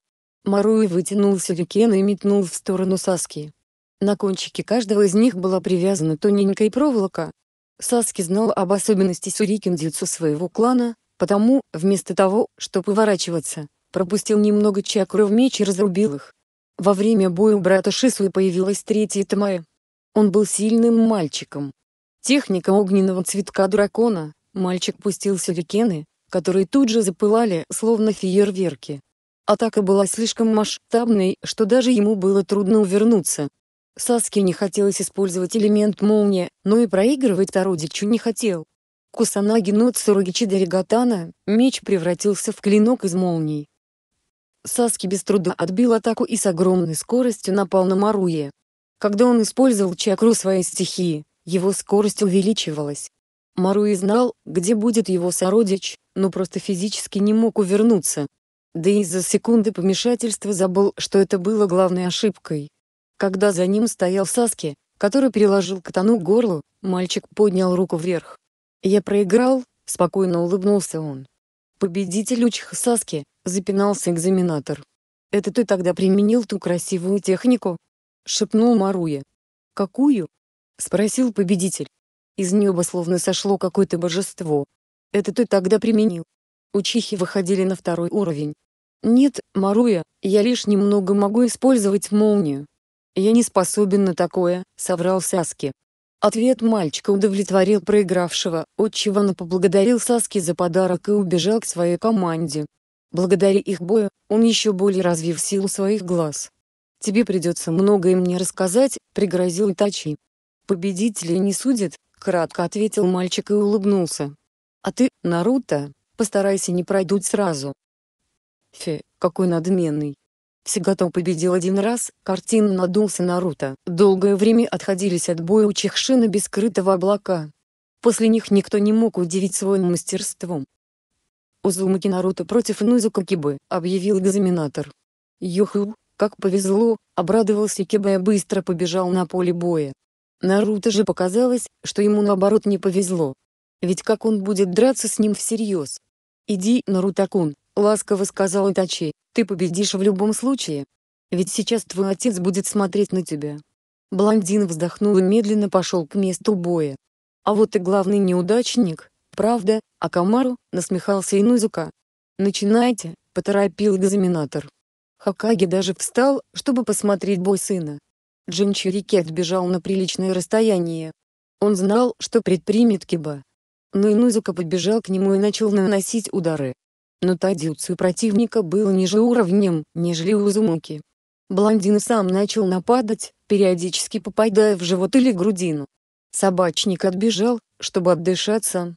Маруи вытянул сюрикена и метнул в сторону Саски. На кончике каждого из них была привязана тоненькая проволока. Саски знал об особенности сюрикен своего клана, потому, вместо того, чтобы выворачиваться, пропустил немного чакру в меч и разрубил их. Во время боя у брата Шисуи появилась третья Тамая. Он был сильным мальчиком. Техника огненного цветка дракона, мальчик пустил сюрикены, которые тут же запылали, словно фейерверки. Атака была слишком масштабной, что даже ему было трудно увернуться. Саске не хотелось использовать элемент молнии, но и проигрывать Тародичу не хотел. Кусанаги нот Сурогичи Даригатана, меч превратился в клинок из молний. Саски без труда отбил атаку и с огромной скоростью напал на Маруе. Когда он использовал чакру своей стихии, его скорость увеличивалась. Маруи знал, где будет его сородич, но просто физически не мог увернуться да и за секунды помешательства забыл, что это было главной ошибкой. Когда за ним стоял Саски, который переложил катану к горлу, мальчик поднял руку вверх. «Я проиграл», — спокойно улыбнулся он. «Победитель Учиха Саски», — запинался экзаменатор. «Это ты тогда применил ту красивую технику?» — шепнул Маруя. «Какую?» — спросил победитель. Из неба словно сошло какое-то божество. «Это ты тогда применил?» Учихи выходили на второй уровень, «Нет, Маруя, я лишь немного могу использовать молнию». «Я не способен на такое», — соврал Саски. Ответ мальчика удовлетворил проигравшего, отчего поблагодарил Саски за подарок и убежал к своей команде. Благодаря их бою, он еще более развив силу своих глаз. «Тебе придется многое мне рассказать», — пригрозил Итачи. «Победителей не судят», — кратко ответил мальчик и улыбнулся. «А ты, Наруто, постарайся не пройдуть сразу, Фе, какой надменный. Сигато победил один раз, картинно надулся Наруто. Долгое время отходились от боя у Чехшина без скрытого облака. После них никто не мог удивить своим мастерством. Узумаки Наруто против Нузу Кибы, объявил экзаменатор. Юху, как повезло, обрадовался Киба и быстро побежал на поле боя. Наруто же показалось, что ему наоборот не повезло. Ведь как он будет драться с ним всерьез? «Иди, Наруто-кун, Ласково сказал Итачи, ты победишь в любом случае. Ведь сейчас твой отец будет смотреть на тебя. Блондин вздохнул и медленно пошел к месту боя. А вот и главный неудачник, правда, а Камару насмехался Инузука. «Начинайте», — поторопил экзаменатор. Хакаги даже встал, чтобы посмотреть бой сына. Джинчурики отбежал на приличное расстояние. Он знал, что предпримет Киба. Но Инузука подбежал к нему и начал наносить удары но тадзюцу противника был ниже уровнем, нежели у Узумуки. Блондин сам начал нападать, периодически попадая в живот или грудину. Собачник отбежал, чтобы отдышаться.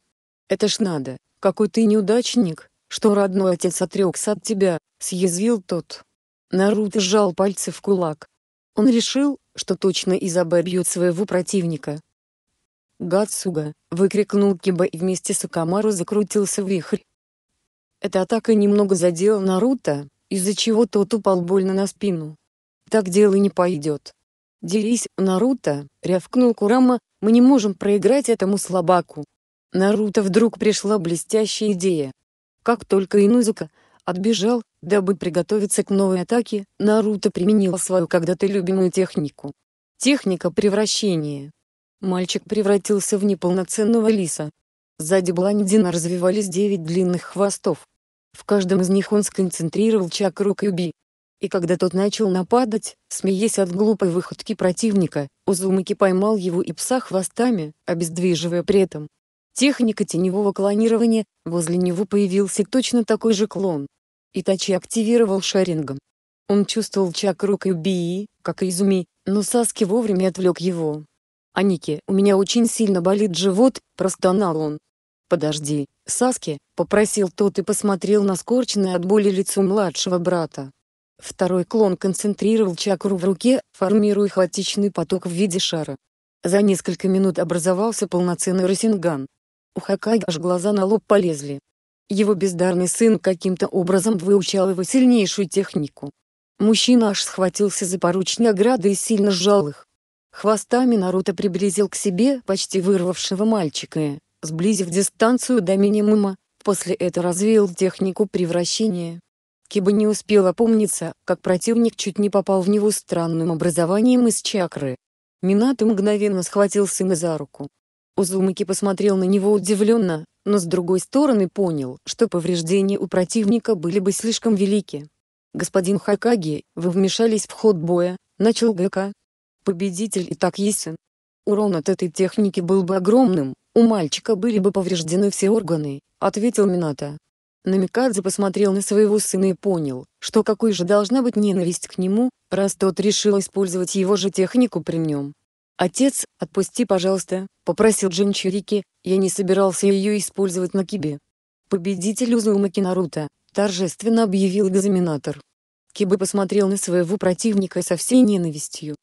«Это ж надо, какой ты неудачник, что родной отец отрекся от тебя», — съязвил тот. Наруто сжал пальцы в кулак. Он решил, что точно Изабе своего противника. Гадсуга выкрикнул Киба и вместе с Акамару закрутился вихрь. Эта атака немного задела Наруто, из-за чего тот упал больно на спину. Так дело не пойдет. «Делись, Наруто!» — рявкнул Курама, «мы не можем проиграть этому слабаку!» Наруто вдруг пришла блестящая идея. Как только Инузука отбежал, дабы приготовиться к новой атаке, Наруто применил свою когда-то любимую технику. Техника превращения. Мальчик превратился в неполноценного лиса. Сзади Бландина развивались девять длинных хвостов. В каждом из них он сконцентрировал чакру Кьюби. И когда тот начал нападать, смеясь от глупой выходки противника, Узумаки поймал его и пса хвостами, обездвиживая при этом. Техника теневого клонирования, возле него появился точно такой же клон. Итачи активировал шарингом. Он чувствовал чакру Кьюбии, как и Изуми, но Саски вовремя отвлек его. «Аники, у меня очень сильно болит живот», — простонал он. «Подожди, Саски, попросил тот и посмотрел на скорченное от боли лицо младшего брата. Второй клон концентрировал чакру в руке, формируя хаотичный поток в виде шара. За несколько минут образовался полноценный Росинган. У Хакаги аж глаза на лоб полезли. Его бездарный сын каким-то образом выучал его сильнейшую технику. Мужчина аж схватился за поручни ограды и сильно сжал их. Хвостами Наруто приблизил к себе почти вырвавшего мальчика сблизив дистанцию до минимума, после этого развил технику превращения. Киба не успел опомниться, как противник чуть не попал в него странным образованием из чакры. Минато мгновенно схватил сына за руку. Узумаки посмотрел на него удивленно, но с другой стороны понял, что повреждения у противника были бы слишком велики. «Господин Хакаги, вы вмешались в ход боя», — начал ГК. «Победитель и так ясен. Урон от этой техники был бы огромным, «У мальчика были бы повреждены все органы», — ответил Минато. Намикадзе посмотрел на своего сына и понял, что какой же должна быть ненависть к нему, раз тот решил использовать его же технику при нем. «Отец, отпусти, пожалуйста», — попросил Джинчурики, «я не собирался ее использовать на Кибе». Победитель Узумаки Наруто, торжественно объявил экзаменатор. Кибы посмотрел на своего противника со всей ненавистью,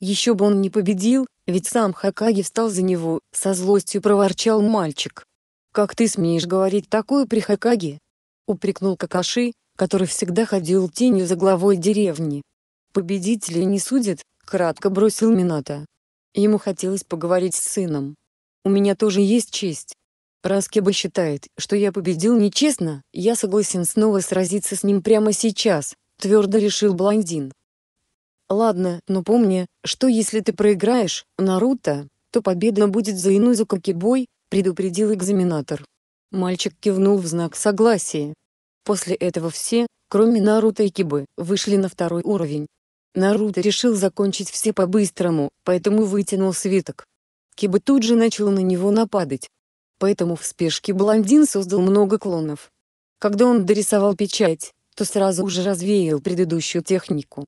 еще бы он не победил, ведь сам Хакаги встал за него, со злостью проворчал мальчик. «Как ты смеешь говорить такое при Хакаге?» упрекнул Какаши, который всегда ходил тенью за главой деревни. «Победителей не судят», — кратко бросил Минато. Ему хотелось поговорить с сыном. «У меня тоже есть честь. Раз Кеба считает, что я победил нечестно, я согласен снова сразиться с ним прямо сейчас», — твердо решил блондин. Ладно, но помни, что если ты проиграешь, Наруто, то победа будет за Инузу Кокибой, предупредил экзаменатор. Мальчик кивнул в знак согласия. После этого все, кроме Наруто и Кибы, вышли на второй уровень. Наруто решил закончить все по-быстрому, поэтому вытянул свиток. Киба тут же начал на него нападать. Поэтому в спешке блондин создал много клонов. Когда он дорисовал печать, то сразу уже развеял предыдущую технику.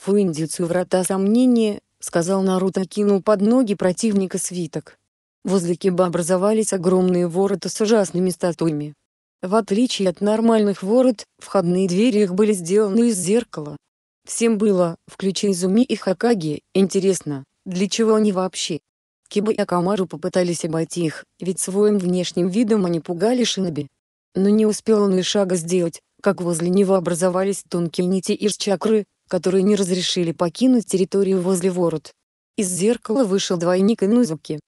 «Фуиндицу врата сомнения», — сказал Наруто, кинул под ноги противника свиток. Возле киба образовались огромные ворота с ужасными статуями. В отличие от нормальных ворот, входные двери их были сделаны из зеркала. Всем было, включая Изуми и Хакаги, интересно, для чего они вообще? Киба и Акамару попытались обойти их, ведь своим внешним видом они пугали Шиноби. Но не успел он и шага сделать, как возле него образовались тонкие нити из чакры, которые не разрешили покинуть территорию возле ворот. Из зеркала вышел двойник Инузуки.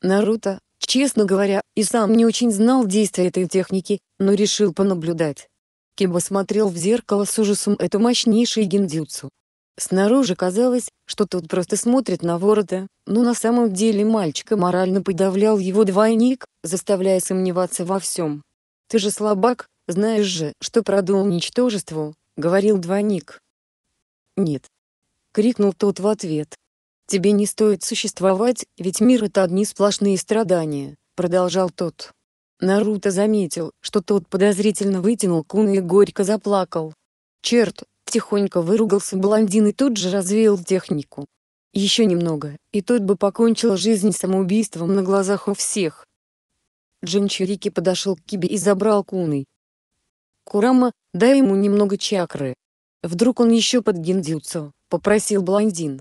Наруто, честно говоря, и сам не очень знал действия этой техники, но решил понаблюдать. Киба смотрел в зеркало с ужасом эту мощнейшую гендзюцу. Снаружи казалось, что тот просто смотрит на ворота, но на самом деле мальчика морально подавлял его двойник, заставляя сомневаться во всем. «Ты же слабак, знаешь же, что продул ничтожеству», — говорил двойник. «Нет!» — крикнул тот в ответ. «Тебе не стоит существовать, ведь мир — это одни сплошные страдания», — продолжал тот. Наруто заметил, что тот подозрительно вытянул куну и горько заплакал. «Черт!» — тихонько выругался блондин и тут же развеял технику. Еще немного, и тот бы покончил жизнь самоубийством на глазах у всех. Джинчурики подошел к Кибе и забрал куны. «Курама, дай ему немного чакры», Вдруг он еще под гиндзюцу, попросил блондин.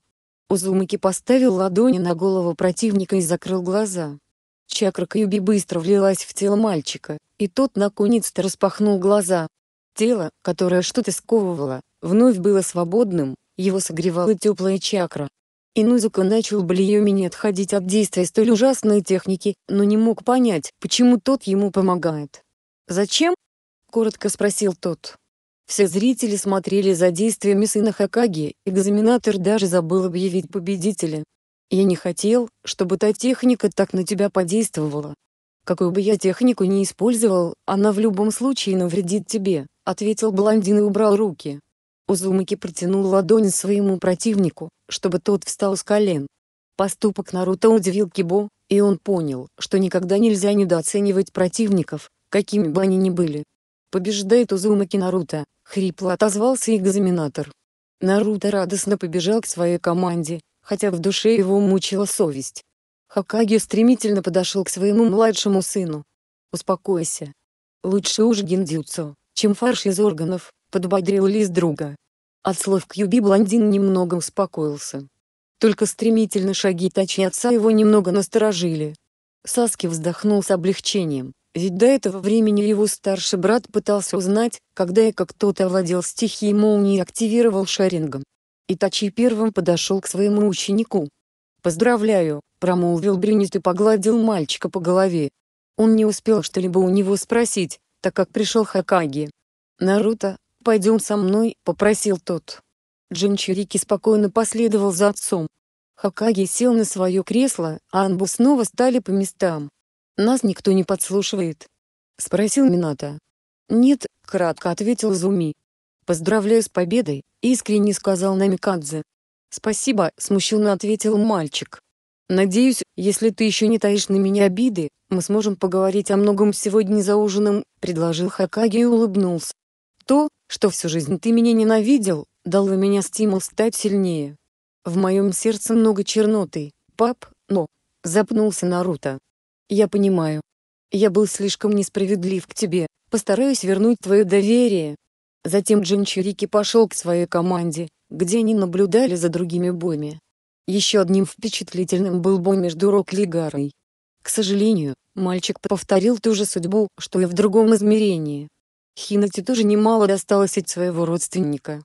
Узумаки поставил ладони на голову противника и закрыл глаза. Чакра Кьюби быстро влилась в тело мальчика, и тот наконец-то распахнул глаза. Тело, которое что-то сковывало, вновь было свободным, его согревала теплая чакра. Инузука начал Блиёмини отходить от действия столь ужасной техники, но не мог понять, почему тот ему помогает. «Зачем?» — коротко спросил тот. Все зрители смотрели за действиями сына Хакаги, экзаменатор даже забыл объявить победителя. Я не хотел, чтобы та техника так на тебя подействовала. Какую бы я технику ни использовал, она в любом случае навредит тебе, ответил блондин и убрал руки. Узумаки протянул ладонь своему противнику, чтобы тот встал с колен. Поступок Наруто удивил Кибо, и он понял, что никогда нельзя недооценивать противников, какими бы они ни были. Побеждает Узумаки Наруто, хрипло отозвался экзаменатор. Наруто радостно побежал к своей команде, хотя в душе его мучила совесть. Хакаги стремительно подошел к своему младшему сыну. «Успокойся. Лучше уж гендюцу, чем фарш из органов», — подбодрил Лис друга. От слов Кьюби блондин немного успокоился. Только стремительно шаги Тачи отца его немного насторожили. Саски вздохнул с облегчением. Ведь до этого времени его старший брат пытался узнать, когда и как кто-то овладел стихией молнии и активировал шарингом. Итачи первым подошел к своему ученику. «Поздравляю», — промолвил Брюнет и погладил мальчика по голове. Он не успел что-либо у него спросить, так как пришел Хакаги. «Наруто, пойдем со мной», — попросил тот. Джинчирики спокойно последовал за отцом. Хакаги сел на свое кресло, а Анбу снова стали по местам. Нас никто не подслушивает? Спросил Мината. Нет, кратко ответил Зуми. Поздравляю с победой, искренне сказал Намикадзе. Спасибо, смущенно ответил мальчик. Надеюсь, если ты еще не таишь на меня обиды, мы сможем поговорить о многом сегодня за ужином, предложил Хакаги и улыбнулся. То, что всю жизнь ты меня ненавидел, дало меня стимул стать сильнее. В моем сердце много черноты, пап, но... Запнулся Наруто. Я понимаю. Я был слишком несправедлив к тебе, постараюсь вернуть твое доверие. Затем Джин Чирики пошел к своей команде, где они наблюдали за другими боями. Еще одним впечатлительным был бой между Рок Лигарой. К сожалению, мальчик повторил ту же судьбу, что и в другом измерении. Хинати тоже немало досталось от своего родственника.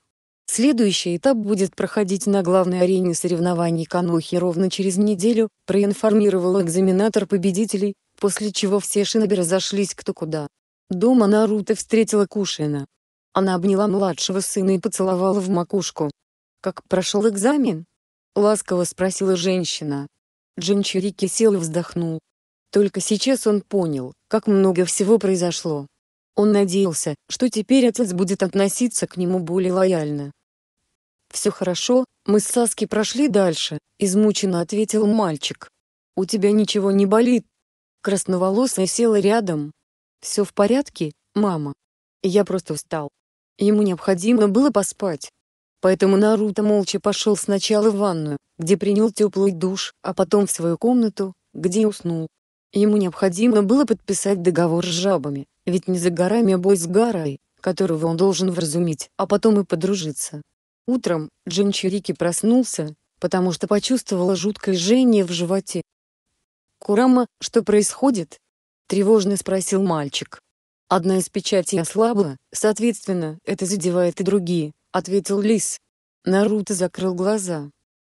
Следующий этап будет проходить на главной арене соревнований Канохи ровно через неделю, проинформировал экзаменатор победителей, после чего все шиноби разошлись кто куда. Дома Наруто встретила Кушина. Она обняла младшего сына и поцеловала в макушку. «Как прошел экзамен?» — ласково спросила женщина. Джинчурики сел и вздохнул. Только сейчас он понял, как много всего произошло. Он надеялся, что теперь отец будет относиться к нему более лояльно. «Все хорошо, мы с Саски прошли дальше», — измученно ответил мальчик. «У тебя ничего не болит?» Красноволосая села рядом. «Все в порядке, мама. Я просто устал. Ему необходимо было поспать». Поэтому Наруто молча пошел сначала в ванную, где принял теплый душ, а потом в свою комнату, где уснул. Ему необходимо было подписать договор с жабами, ведь не за горами а бой с Гарой, которого он должен вразумить, а потом и подружиться. Утром Джинчурики проснулся, потому что почувствовала жуткое жжение в животе. «Курама, что происходит?» — тревожно спросил мальчик. «Одна из печатей ослабла, соответственно, это задевает и другие», — ответил Лис. Наруто закрыл глаза.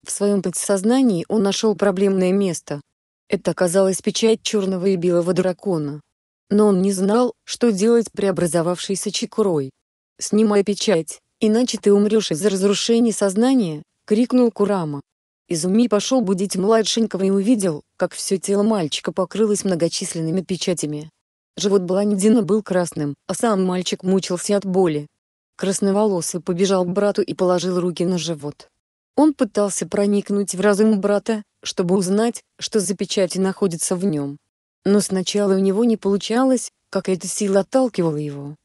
В своем подсознании он нашел проблемное место. Это оказалась печать черного и белого дракона. Но он не знал, что делать преобразовавшейся чекурой. Снимая печать, иначе ты умрешь из-за разрушения сознания», — крикнул Курама. Изуми пошел будить младшенького и увидел, как все тело мальчика покрылось многочисленными печатями. Живот блондина был красным, а сам мальчик мучился от боли. Красноволосый побежал к брату и положил руки на живот. Он пытался проникнуть в разум брата, чтобы узнать, что за печати находится в нем. Но сначала у него не получалось, как то сила отталкивала его.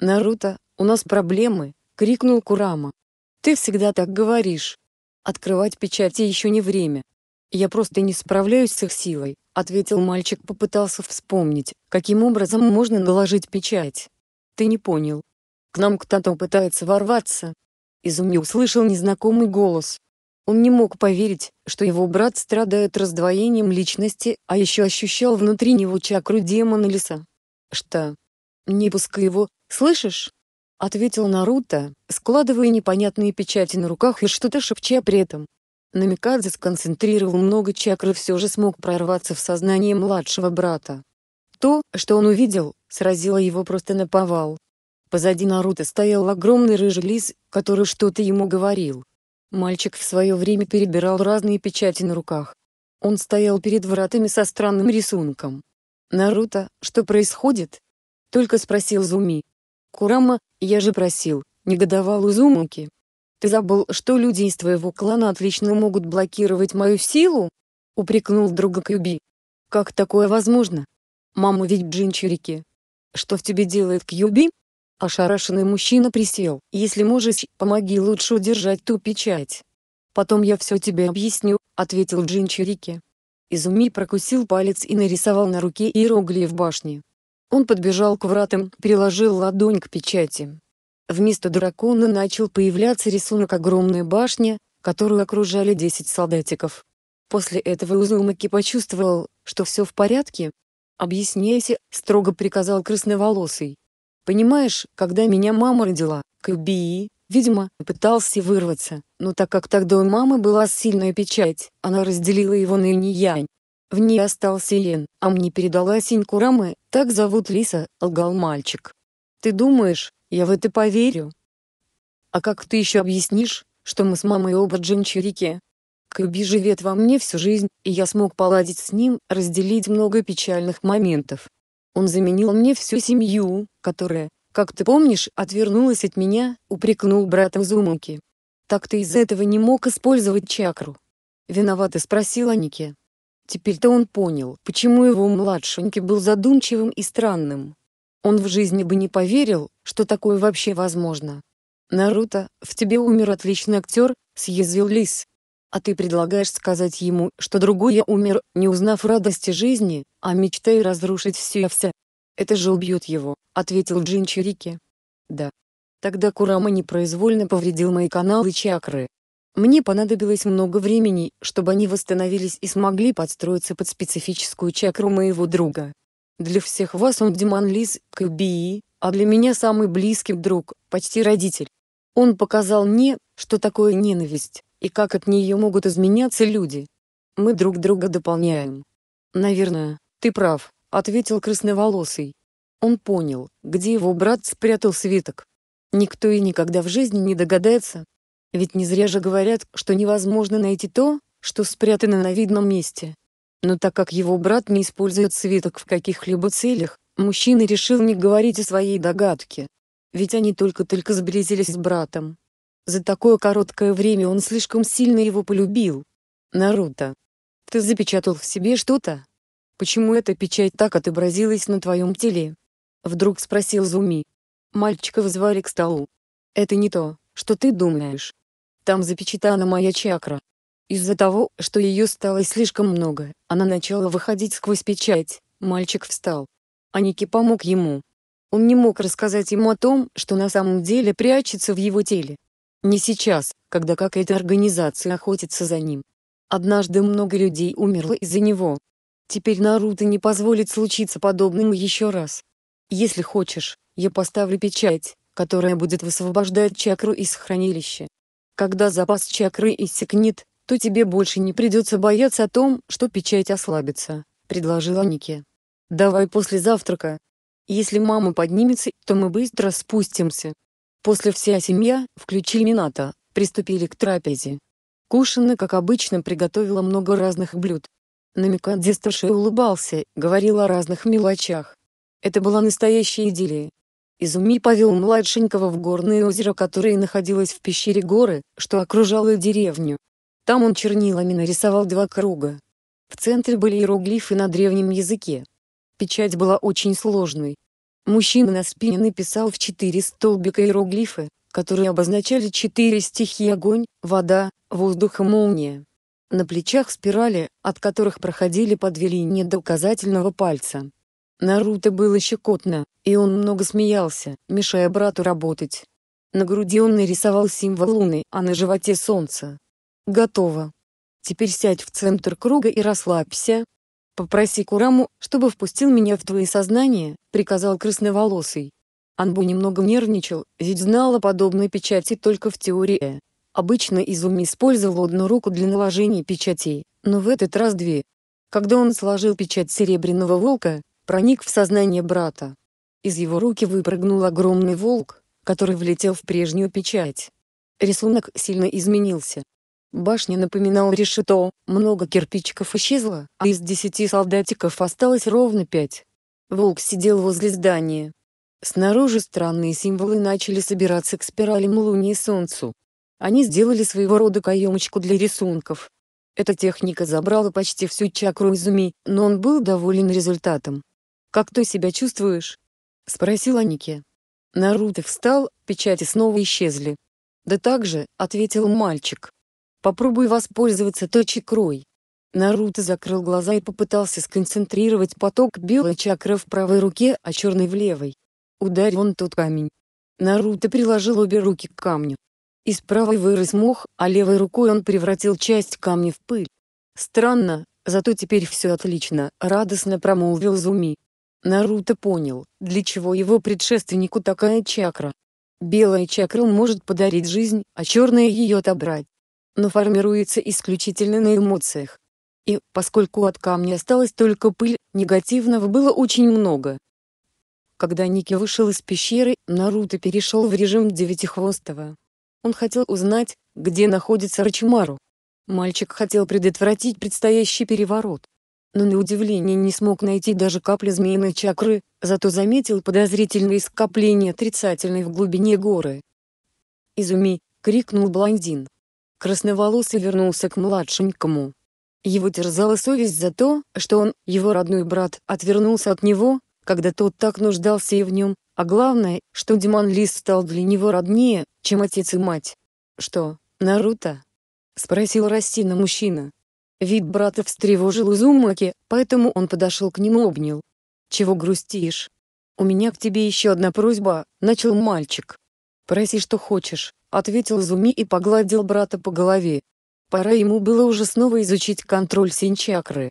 «Наруто, у нас проблемы», — крикнул Курама. «Ты всегда так говоришь. Открывать печати еще не время. Я просто не справляюсь с их силой», — ответил мальчик, попытался вспомнить, каким образом можно наложить печать. «Ты не понял. К нам кто-то пытается ворваться». Изумни услышал незнакомый голос. Он не мог поверить, что его брат страдает раздвоением личности, а еще ощущал внутри него чакру демона леса. «Что? Не пускай его, слышишь?» ответил Наруто, складывая непонятные печати на руках и что-то шепча при этом. Намикадзе сконцентрировал много чакр и все же смог прорваться в сознание младшего брата. То, что он увидел, сразило его просто на повал. Позади Наруто стоял огромный рыжий лис, который что-то ему говорил. Мальчик в свое время перебирал разные печати на руках. Он стоял перед вратами со странным рисунком. «Наруто, что происходит?» Только спросил Зуми. «Курама, я же просил», — негодовал Узумаки. «Ты забыл, что люди из твоего клана отлично могут блокировать мою силу?» — упрекнул друга Кьюби. «Как такое возможно? Мама ведь джинчурики. Что в тебе делает Кьюби?» Ошарашенный мужчина присел. «Если можешь, помоги лучше удержать ту печать. Потом я все тебе объясню», — ответил джинчурики. Изуми прокусил палец и нарисовал на руке иероглиф башни. Он подбежал к вратам, приложил ладонь к печати. Вместо дракона начал появляться рисунок огромной башни, которую окружали десять солдатиков. После этого Узумаки почувствовал, что все в порядке. «Объясняйся», — строго приказал красноволосый. «Понимаешь, когда меня мама родила, Кэбии, видимо, пытался вырваться, но так как тогда у мамы была сильная печать, она разделила его на инь-янь, в ней остался Лен, а мне передала Синьку Рамы, так зовут Лиса, лгал мальчик. Ты думаешь, я в это поверю? А как ты еще объяснишь, что мы с мамой оба джинчурики? Кэби живет во мне всю жизнь, и я смог поладить с ним, разделить много печальных моментов. Он заменил мне всю семью, которая, как ты помнишь, отвернулась от меня, упрекнул брата в зумуке. Так ты из этого не мог использовать чакру. Виновато спросила Нике. Теперь-то он понял, почему его младшенький был задумчивым и странным. Он в жизни бы не поверил, что такое вообще возможно. «Наруто, в тебе умер отличный актер», — съязвил Лис. «А ты предлагаешь сказать ему, что другой я умер, не узнав радости жизни, а мечтая разрушить все и вся?» «Это же убьет его», — ответил Джин Чирики. «Да». Тогда Курама непроизвольно повредил мои каналы чакры, мне понадобилось много времени, чтобы они восстановились и смогли подстроиться под специфическую чакру моего друга. Для всех вас он Диман Лиз, КБИ, а для меня самый близкий друг, почти родитель. Он показал мне, что такое ненависть, и как от нее могут изменяться люди. Мы друг друга дополняем. Наверное, ты прав, ответил красноволосый. Он понял, где его брат спрятал свиток. Никто и никогда в жизни не догадается, ведь не зря же говорят, что невозможно найти то, что спрятано на видном месте. Но так как его брат не использует свиток в каких-либо целях, мужчина решил не говорить о своей догадке. Ведь они только-только сблизились с братом. За такое короткое время он слишком сильно его полюбил. Наруто, ты запечатал в себе что-то? Почему эта печать так отобразилась на твоем теле? Вдруг спросил Зуми. Мальчика вызвали к столу. Это не то, что ты думаешь. Там запечатана моя чакра. Из-за того, что ее стало слишком много, она начала выходить сквозь печать, мальчик встал. Аники помог ему. Он не мог рассказать ему о том, что на самом деле прячется в его теле. Не сейчас, когда какая-то организация охотится за ним. Однажды много людей умерло из-за него. Теперь Наруто не позволит случиться подобному еще раз. Если хочешь, я поставлю печать, которая будет высвобождать чакру из хранилища когда запас чакры иссякнет, то тебе больше не придется бояться о том, что печать ослабится», — предложила Нике. «Давай после завтрака. Если мама поднимется, то мы быстро спустимся». После вся семья, включив Мината, приступили к трапезе. Кушина, как обычно, приготовила много разных блюд. Намикадзе старше улыбался, говорил о разных мелочах. Это была настоящая идиллия, Изуми повел младшенького в горное озеро, которое находилось в пещере горы, что окружало деревню. Там он чернилами нарисовал два круга. В центре были иероглифы на древнем языке. Печать была очень сложной. Мужчина на спине написал в четыре столбика иероглифы, которые обозначали четыре стихии огонь, вода, воздух и молния. На плечах спирали, от которых проходили по две линии до указательного пальца. Наруто было щекотно, и он много смеялся, мешая брату работать. На груди он нарисовал символ луны, а на животе солнце. Готово. Теперь сядь в центр круга и расслабься. Попроси Кураму, чтобы впустил меня в твои сознания, приказал красноволосый. Анбу немного нервничал, ведь знала подобной печати только в теории. Обычно Изуми использовал одну руку для наложения печатей, но в этот раз две. Когда он сложил печать серебряного волка, проник в сознание брата. Из его руки выпрыгнул огромный волк, который влетел в прежнюю печать. Рисунок сильно изменился. Башня напоминала решето, много кирпичиков исчезло, а из десяти солдатиков осталось ровно пять. Волк сидел возле здания. Снаружи странные символы начали собираться к спиралям Луни и Солнцу. Они сделали своего рода каемочку для рисунков. Эта техника забрала почти всю чакру Изуми, но он был доволен результатом. «Как ты себя чувствуешь?» — спросил Аники. Наруто встал, печати снова исчезли. «Да так же», — ответил мальчик. «Попробуй воспользоваться той чакрой». Наруто закрыл глаза и попытался сконцентрировать поток белой чакры в правой руке, а черной в левой. Ударил он тот камень. Наруто приложил обе руки к камню. Из правой вырос мох, а левой рукой он превратил часть камня в пыль. «Странно, зато теперь все отлично», — радостно промолвил Зуми. Наруто понял, для чего его предшественнику такая чакра. Белая чакра может подарить жизнь, а черная ее отобрать. Но формируется исключительно на эмоциях. И, поскольку от камня осталась только пыль, негативного было очень много. Когда Ники вышел из пещеры, Наруто перешел в режим Девятихвостого. Он хотел узнать, где находится Рачимару. Мальчик хотел предотвратить предстоящий переворот но на удивление не смог найти даже капли змеиной чакры, зато заметил подозрительное скопление отрицательной в глубине горы. «Изуми!» — крикнул блондин. Красноволосый вернулся к младшенькому. Его терзала совесть за то, что он, его родной брат, отвернулся от него, когда тот так нуждался и в нем, а главное, что Диман Лис стал для него роднее, чем отец и мать. «Что, Наруто?» — спросил рассеянно мужчина. Вид брата встревожил Узумаки, поэтому он подошел к нему и обнял. «Чего грустишь? У меня к тебе еще одна просьба», — начал мальчик. «Проси, что хочешь», — ответил Зуми и погладил брата по голове. Пора ему было уже снова изучить контроль синчакры.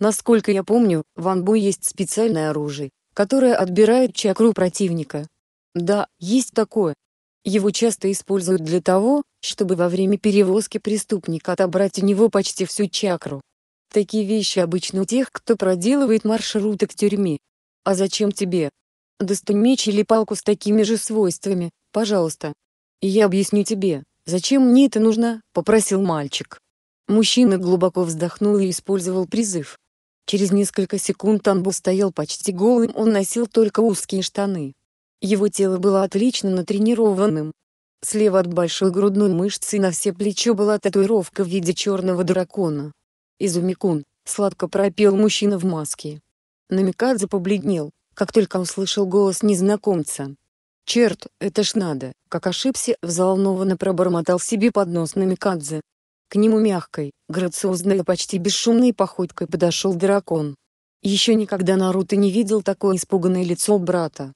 Насколько я помню, в Анбу есть специальное оружие, которое отбирает чакру противника. Да, есть такое, его часто используют для того, чтобы во время перевозки преступника отобрать у него почти всю чакру. Такие вещи обычно у тех, кто проделывает маршруты к тюрьме. А зачем тебе? Достань меч или палку с такими же свойствами, пожалуйста. И я объясню тебе, зачем мне это нужно, попросил мальчик. Мужчина глубоко вздохнул и использовал призыв. Через несколько секунд Анбу стоял почти голым, он носил только узкие штаны. Его тело было отлично натренированным. Слева от большой грудной мышцы на все плечо была татуировка в виде черного дракона. «Изумикун», — сладко пропел мужчина в маске. Намикадзе побледнел, как только услышал голос незнакомца. «Черт, это ж надо!» — как ошибся, взволнованно пробормотал себе под нос Намикадзе. К нему мягкой, грациозной и почти бесшумной походкой подошел дракон. Еще никогда Наруто не видел такое испуганное лицо брата.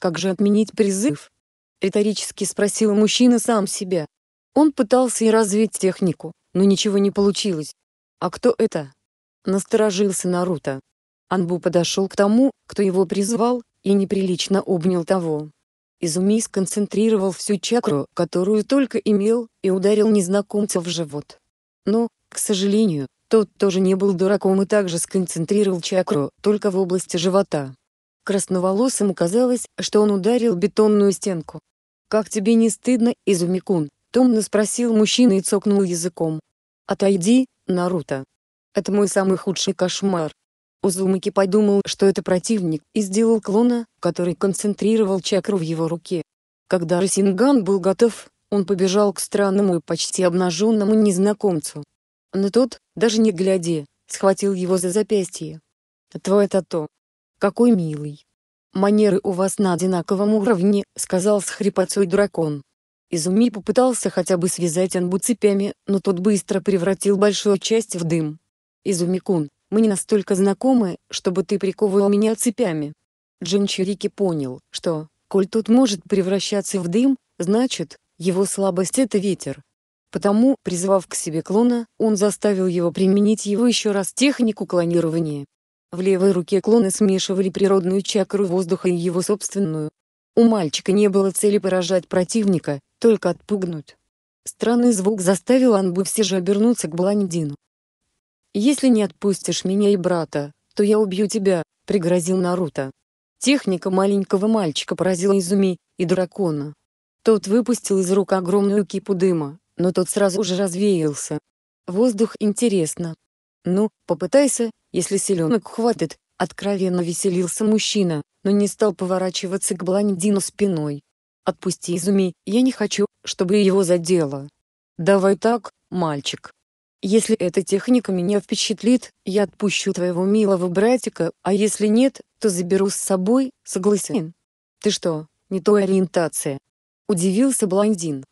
«Как же отменить призыв?» — риторически спросил мужчина сам себя. Он пытался и развить технику, но ничего не получилось. «А кто это?» — насторожился Наруто. Анбу подошел к тому, кто его призвал, и неприлично обнял того. Изуми сконцентрировал всю чакру, которую только имел, и ударил незнакомца в живот. Но, к сожалению, тот тоже не был дураком и также сконцентрировал чакру, только в области живота. Красноволосым казалось, что он ударил бетонную стенку. «Как тебе не стыдно, Изумикун?» — томно спросил мужчина и цокнул языком. «Отойди, Наруто. Это мой самый худший кошмар». Узумаки подумал, что это противник, и сделал клона, который концентрировал чакру в его руке. Когда Росинган был готов, он побежал к странному и почти обнаженному незнакомцу. Но тот, даже не глядя, схватил его за запястье. «Твой это то», «Какой милый! Манеры у вас на одинаковом уровне», — сказал с хрипотцой дракон. Изуми попытался хотя бы связать Анбу цепями, но тот быстро превратил большую часть в дым. Изумикун, мы не настолько знакомы, чтобы ты приковывал меня цепями». Джин понял, что, коль тот может превращаться в дым, значит, его слабость — это ветер. Потому, призвав к себе клона, он заставил его применить его еще раз технику клонирования. В левой руке клоны смешивали природную чакру воздуха и его собственную. У мальчика не было цели поражать противника, только отпугнуть. Странный звук заставил Анбу все же обернуться к блондину. «Если не отпустишь меня и брата, то я убью тебя», — пригрозил Наруто. Техника маленького мальчика поразила Изуми и дракона. Тот выпустил из рук огромную кипу дыма, но тот сразу же развеялся. Воздух интересно, «Ну, попытайся, если силенок хватит», — откровенно веселился мужчина, но не стал поворачиваться к блондину спиной. «Отпусти Изуми, я не хочу, чтобы его задело». «Давай так, мальчик. Если эта техника меня впечатлит, я отпущу твоего милого братика, а если нет, то заберу с собой, согласен?» «Ты что, не то ориентация?» — удивился блондин.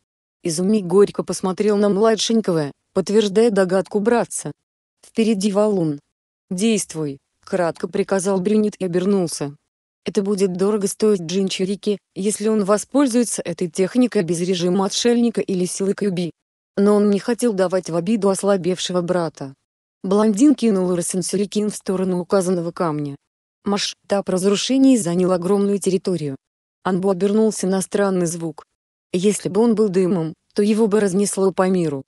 Изуми горько посмотрел на младшенького, подтверждая догадку братца, Впереди валун. «Действуй!» — кратко приказал Брюнет и обернулся. Это будет дорого стоить Джинчирике, если он воспользуется этой техникой без режима отшельника или силы Кьюби. Но он не хотел давать в обиду ослабевшего брата. Блондин кинул Росен в сторону указанного камня. Масштаб разрушений занял огромную территорию. Анбу обернулся на странный звук. Если бы он был дымом, то его бы разнесло по миру.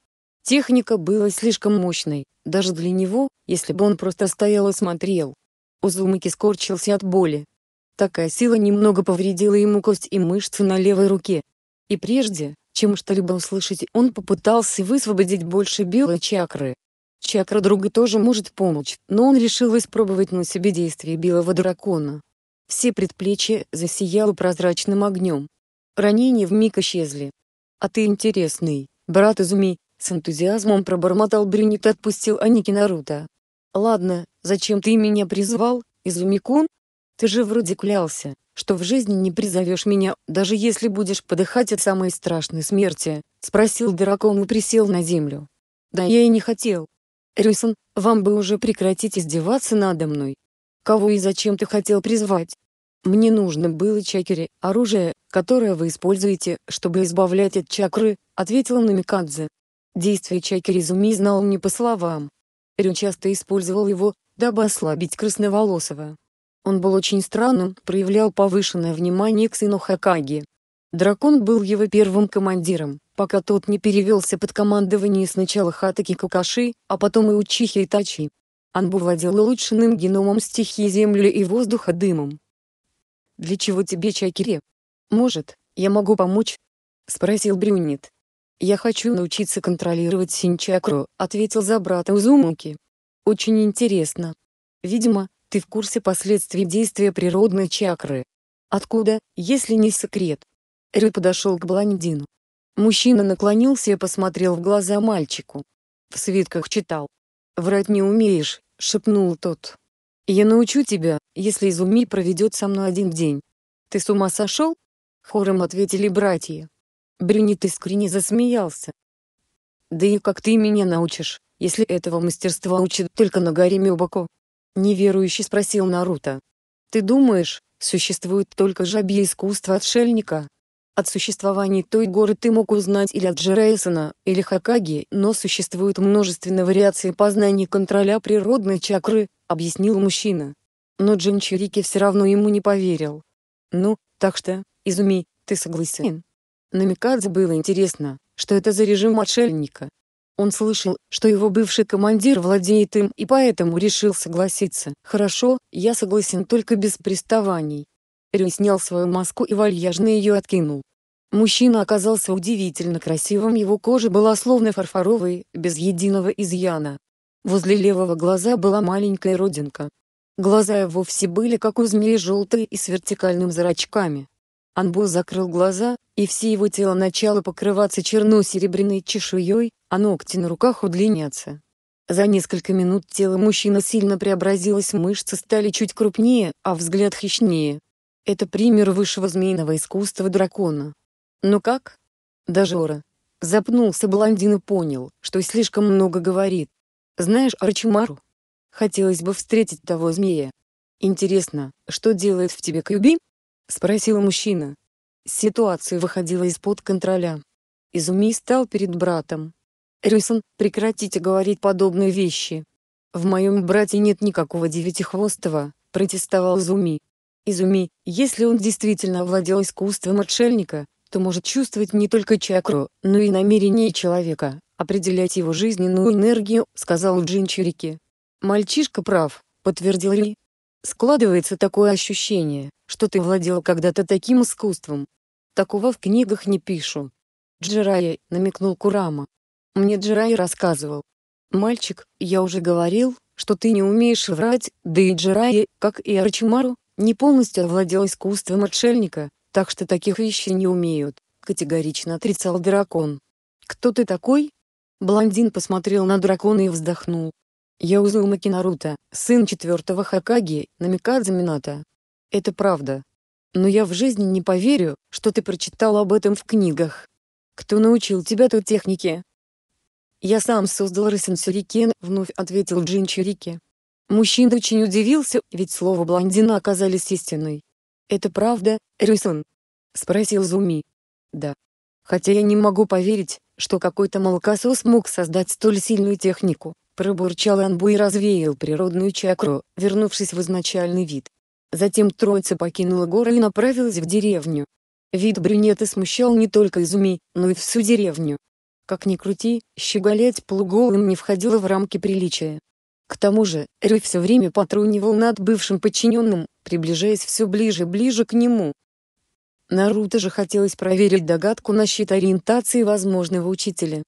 Техника была слишком мощной, даже для него, если бы он просто стоял и смотрел. Узумаки скорчился от боли. Такая сила немного повредила ему кость и мышцы на левой руке. И прежде, чем что-либо услышать, он попытался высвободить больше белой чакры. Чакра друга тоже может помочь, но он решил испробовать на себе действие белого дракона. Все предплечья засияло прозрачным огнем. Ранения вмиг исчезли. «А ты интересный, брат Изуми», с энтузиазмом пробормотал Брюнет и отпустил Аники Наруто. «Ладно, зачем ты меня призвал, Изумикун? Ты же вроде клялся, что в жизни не призовешь меня, даже если будешь подыхать от самой страшной смерти», — спросил дракон и присел на землю. «Да я и не хотел. Рюсон, вам бы уже прекратить издеваться надо мной. Кого и зачем ты хотел призвать? Мне нужно было чакири, оружие, которое вы используете, чтобы избавлять от чакры», — ответила Намикадзе. Действие Чакиризуми знал не по словам. Рю часто использовал его, дабы ослабить красноволосого. Он был очень странным, проявлял повышенное внимание к сыну Хакаги. Дракон был его первым командиром, пока тот не перевелся под командование сначала Хатаки Какаши, а потом и Учихи Итачи. Анбу владел улучшенным геномом стихии земли и воздуха дымом. «Для чего тебе Чакири? Может, я могу помочь?» — спросил Брюнет. «Я хочу научиться контролировать синчакру», — ответил за брата Узумуки. «Очень интересно. Видимо, ты в курсе последствий действия природной чакры. Откуда, если не секрет?» Рю подошел к блондину. Мужчина наклонился и посмотрел в глаза мальчику. В свитках читал. «Врать не умеешь», — шепнул тот. «Я научу тебя, если Изуми проведет со мной один день». «Ты с ума сошел?» — хором ответили братья. Брюнет искренне засмеялся. «Да и как ты меня научишь, если этого мастерства учат только на горе Мёбако?» Неверующий спросил Наруто. «Ты думаешь, существует только жабье искусство отшельника?» От существования той горы ты мог узнать или от Джерейсона, или Хакаги, но существует множественные вариации познания контроля природной чакры, объяснил мужчина. Но Джинчирики все равно ему не поверил. Ну, так что, Изуми, ты согласен? Намикадзе было интересно, что это за режим отшельника. Он слышал, что его бывший командир владеет им и поэтому решил согласиться. «Хорошо, я согласен только без приставаний». Рю снял свою маску и вальяжно ее откинул. Мужчина оказался удивительно красивым, его кожа была словно фарфоровой, без единого изъяна. Возле левого глаза была маленькая родинка. Глаза его вовсе были как у змеи желтые и с вертикальным зрачками, Анбо закрыл глаза, и все его тело начало покрываться черно-серебряной чешуей, а ногти на руках удлиняться. За несколько минут тело мужчины сильно преобразилось, мышцы стали чуть крупнее, а взгляд хищнее. Это пример высшего змеиного искусства дракона. Но «Ну как? Даже Ора. Запнулся блондин и понял, что слишком много говорит. Знаешь Арчимару? Хотелось бы встретить того змея. Интересно, что делает в тебе Кьюби? — спросил мужчина. Ситуация выходила из-под контроля. Изуми стал перед братом. «Рюсон, прекратите говорить подобные вещи. В моем брате нет никакого девятихвостого», — протестовал Изуми. Изуми, если он действительно владел искусством отшельника, то может чувствовать не только чакру, но и намерение человека, определять его жизненную энергию», — сказал Джин «Мальчишка прав», — подтвердил Ри, Складывается такое ощущение, что ты владел когда-то таким искусством. Такого в книгах не пишу. Джирай, намекнул Курама. Мне Джирай рассказывал. Мальчик, я уже говорил, что ты не умеешь врать, да и Джирай, как и Арчимару, не полностью овладел искусством отшельника, так что таких вещей не умеют, категорично отрицал дракон. Кто ты такой? Блондин посмотрел на дракона и вздохнул. Я узнал Наруто, сын четвертого Хакаги, Намикадзе Минато. Это правда. Но я в жизни не поверю, что ты прочитал об этом в книгах. Кто научил тебя той технике? Я сам создал Рысен Сюрикен, вновь ответил Джин Чирики. Мужчина очень удивился, ведь слова блондина оказались истиной. «Это правда, Рюсон?» — спросил Зуми. «Да. Хотя я не могу поверить, что какой-то молокосос мог создать столь сильную технику, Пробурчал Анбу и развеял природную чакру, вернувшись в изначальный вид. Затем троица покинула горы и направилась в деревню. Вид брюнета смущал не только Изуми, но и всю деревню. Как ни крути, щеголять полуголым не входило в рамки приличия. К тому же, Рэй все время потрунивал над бывшим подчиненным, приближаясь все ближе и ближе к нему. Наруто же хотелось проверить догадку насчет ориентации возможного учителя.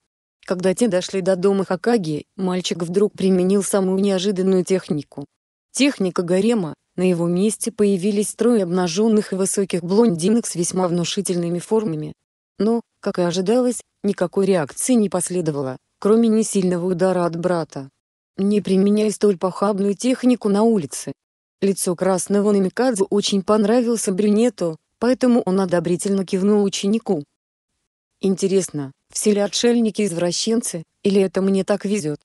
Когда те дошли до дома Хакаги, мальчик вдруг применил самую неожиданную технику. Техника гарема, на его месте появились трое обнаженных и высоких блондинок с весьма внушительными формами. Но, как и ожидалось, никакой реакции не последовало, кроме несильного удара от брата. Не применяя столь похабную технику на улице. Лицо красного намикадзе очень понравилось брюнету, поэтому он одобрительно кивнул ученику. Интересно, все ли отшельники извращенцы, или это мне так везет?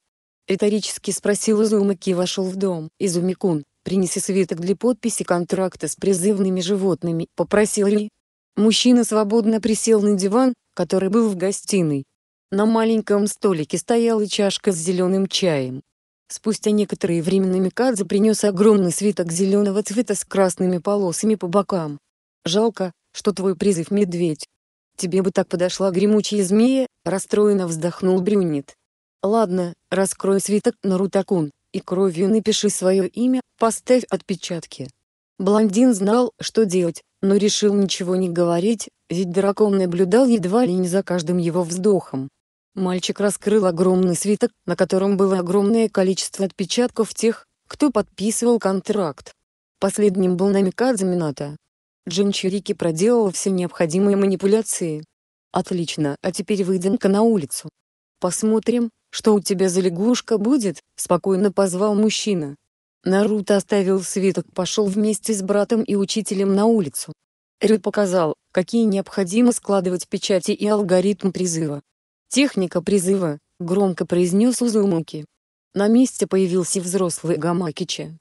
Риторически спросил Изумаки и вошел в дом. Изумикун, принеси свиток для подписи контракта с призывными животными, попросил Ри. Мужчина свободно присел на диван, который был в гостиной. На маленьком столике стояла чашка с зеленым чаем. Спустя некоторое время Намикадзе принес огромный свиток зеленого цвета с красными полосами по бокам. «Жалко, что твой призыв медведь, «Тебе бы так подошла гремучая змея», — расстроенно вздохнул Брюнет. «Ладно, раскрой свиток, на Рутакун и кровью напиши свое имя, поставь отпечатки». Блондин знал, что делать, но решил ничего не говорить, ведь дракон наблюдал едва ли не за каждым его вздохом. Мальчик раскрыл огромный свиток, на котором было огромное количество отпечатков тех, кто подписывал контракт. Последним был намекад Замината, Джинчирики проделал все необходимые манипуляции. Отлично, а теперь выйдем-ка на улицу. Посмотрим, что у тебя за лягушка будет, спокойно позвал мужчина. Наруто оставил свиток, пошел вместе с братом и учителем на улицу. Рю показал, какие необходимо складывать печати и алгоритм призыва. «Техника призыва», — громко произнес Узумаки. На месте появился взрослый Гамакичи.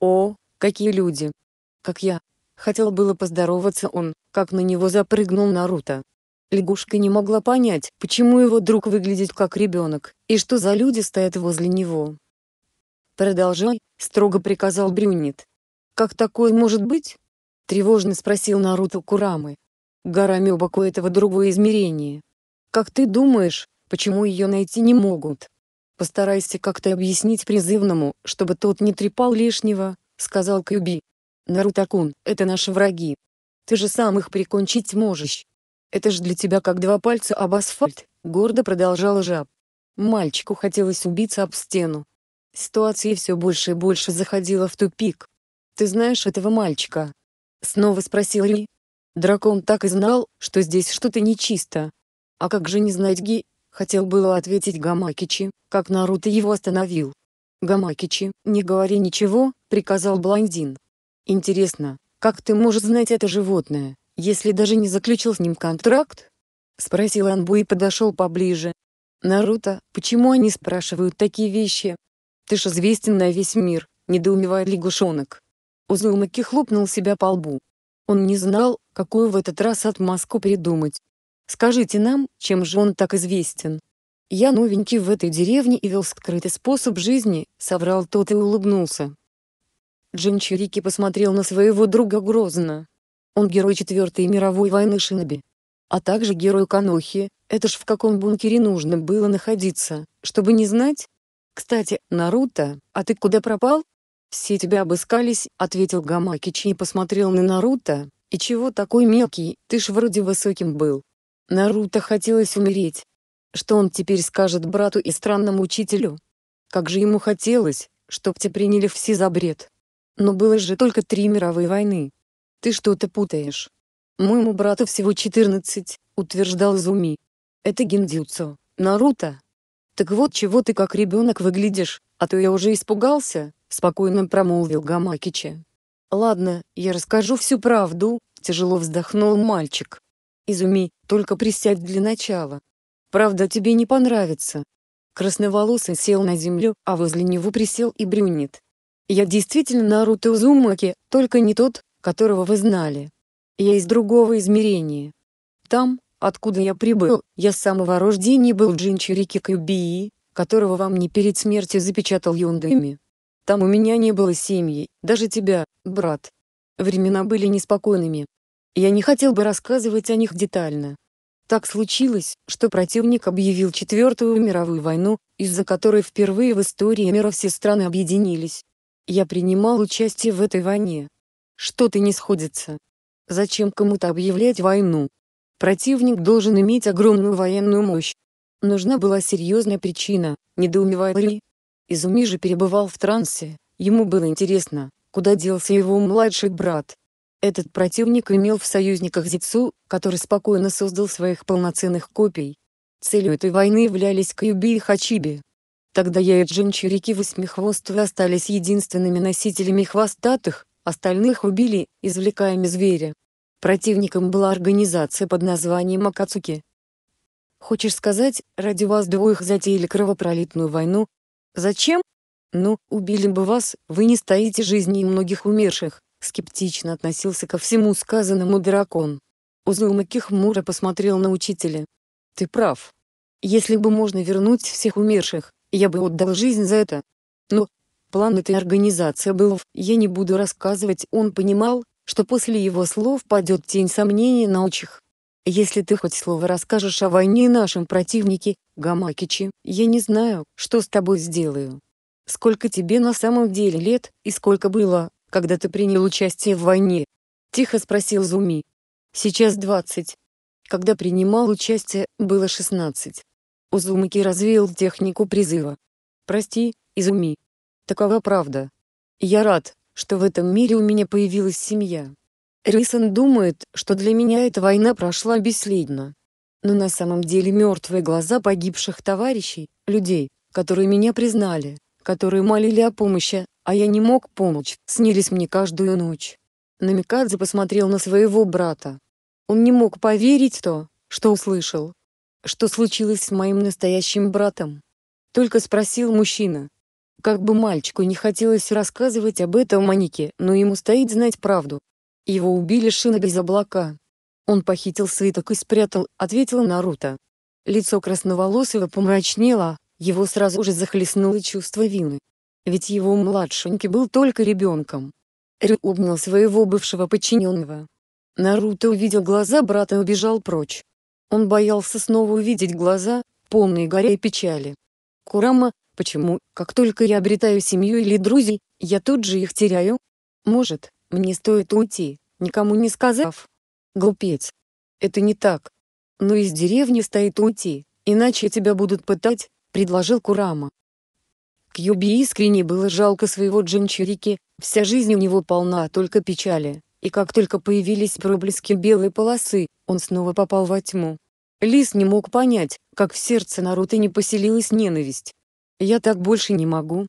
«О, какие люди! Как я, Хотел было поздороваться он, как на него запрыгнул Наруто. Лягушка не могла понять, почему его друг выглядит как ребенок, и что за люди стоят возле него. «Продолжай», — строго приказал Брюнет. «Как такое может быть?» — тревожно спросил Наруто Курамы. «Гора Мёбаку этого другое измерение. Как ты думаешь, почему ее найти не могут?» «Постарайся как-то объяснить призывному, чтобы тот не трепал лишнего», — сказал Кьюби. Наруто-кун, это наши враги. Ты же сам их прикончить можешь. Это ж для тебя как два пальца об асфальт, гордо продолжала жаб. Мальчику хотелось убиться об стену. Ситуация все больше и больше заходила в тупик. «Ты знаешь этого мальчика?» Снова спросил Ри. Дракон так и знал, что здесь что-то нечисто. «А как же не знать Ги?» Хотел было ответить Гамакичи, как Наруто его остановил. «Гамакичи, не говори ничего», — приказал блондин. «Интересно, как ты можешь знать это животное, если даже не заключил с ним контракт?» Спросил Анбу и подошел поближе. «Наруто, почему они спрашивают такие вещи? Ты ж известен на весь мир», — недоумевает лягушонок. Узумаки хлопнул себя по лбу. Он не знал, какую в этот раз отмазку придумать. «Скажите нам, чем же он так известен?» «Я новенький в этой деревне и вел скрытый способ жизни», — соврал тот и улыбнулся. Джинчирики посмотрел на своего друга грозно. Он герой Четвертой мировой войны Шиноби. А также герой Канохи, это ж в каком бункере нужно было находиться, чтобы не знать? Кстати, Наруто, а ты куда пропал? Все тебя обыскались, ответил Гамакичи и посмотрел на Наруто. И чего такой мелкий, ты ж вроде высоким был. Наруто хотелось умереть. Что он теперь скажет брату и странному учителю? Как же ему хотелось, чтоб те приняли все за бред. Но было же только три мировые войны. Ты что-то путаешь. Моему брату всего 14, утверждал Зуми. Это гиндзюцу, Наруто. Так вот чего ты как ребенок выглядишь, а то я уже испугался, спокойно промолвил Гамакичи. Ладно, я расскажу всю правду, тяжело вздохнул мальчик. Изуми, только присядь для начала. Правда тебе не понравится. Красноволосый сел на землю, а возле него присел и брюнет. Я действительно Наруто Узумаки, только не тот, которого вы знали. Я из другого измерения. Там, откуда я прибыл, я с самого рождения был Джинчирики Кюбии, которого вам не перед смертью запечатал Юндами. Там у меня не было семьи, даже тебя, брат. Времена были неспокойными. Я не хотел бы рассказывать о них детально. Так случилось, что противник объявил Четвертую мировую войну, из-за которой впервые в истории мира все страны объединились. Я принимал участие в этой войне. Что-то не сходится. Зачем кому-то объявлять войну? Противник должен иметь огромную военную мощь. Нужна была серьезная причина, недоумевая Ри. Изуми же перебывал в трансе, ему было интересно, куда делся его младший брат. Этот противник имел в союзниках Зицу, который спокойно создал своих полноценных копий. Целью этой войны являлись Кьюби и Хачиби. Тогда я и джинчурики восьмихвостые остались единственными носителями хвостатых, остальных убили, извлекаем из зверя. Противником была организация под названием Макацуки. Хочешь сказать, ради вас двоих затеяли кровопролитную войну? Зачем? Ну, убили бы вас, вы не стоите жизни многих умерших, скептично относился ко всему сказанному дракон. Узумаки хмуро посмотрел на учителя. Ты прав. Если бы можно вернуть всех умерших, я бы отдал жизнь за это. Но план этой организации был, я не буду рассказывать, он понимал, что после его слов падет тень сомнений на учих. Если ты хоть слово расскажешь о войне и нашем противнике, Гамакичи, я не знаю, что с тобой сделаю. Сколько тебе на самом деле лет, и сколько было, когда ты принял участие в войне? Тихо спросил Зуми. Сейчас 20. Когда принимал участие, было 16. Узумаки развил технику призыва. «Прости, Изуми. Такова правда. Я рад, что в этом мире у меня появилась семья. Рисан думает, что для меня эта война прошла бесследно. Но на самом деле мертвые глаза погибших товарищей, людей, которые меня признали, которые молили о помощи, а я не мог помочь, снились мне каждую ночь. Намикадзе посмотрел на своего брата. Он не мог поверить то, что услышал что случилось с моим настоящим братом. Только спросил мужчина. Как бы мальчику не хотелось рассказывать об этом Манике, но ему стоит знать правду. Его убили Шиноби без облака. Он похитил свиток и спрятал, ответила Наруто. Лицо красноволосого помрачнело, его сразу же захлестнуло чувство вины. Ведь его младшенький был только ребенком. Рю обнял своего бывшего подчиненного. Наруто увидел глаза брата и убежал прочь. Он боялся снова увидеть глаза, полные горя и печали. Курама, почему, как только я обретаю семью или друзей, я тут же их теряю? Может, мне стоит уйти, никому не сказав? Глупец. Это не так. Но из деревни стоит уйти, иначе тебя будут пытать, предложил Курама. Кьюби искренне было жалко своего джинчирики, вся жизнь у него полна только печали и как только появились проблески белой полосы, он снова попал во тьму. Лис не мог понять, как в сердце Наруто не поселилась ненависть. «Я так больше не могу.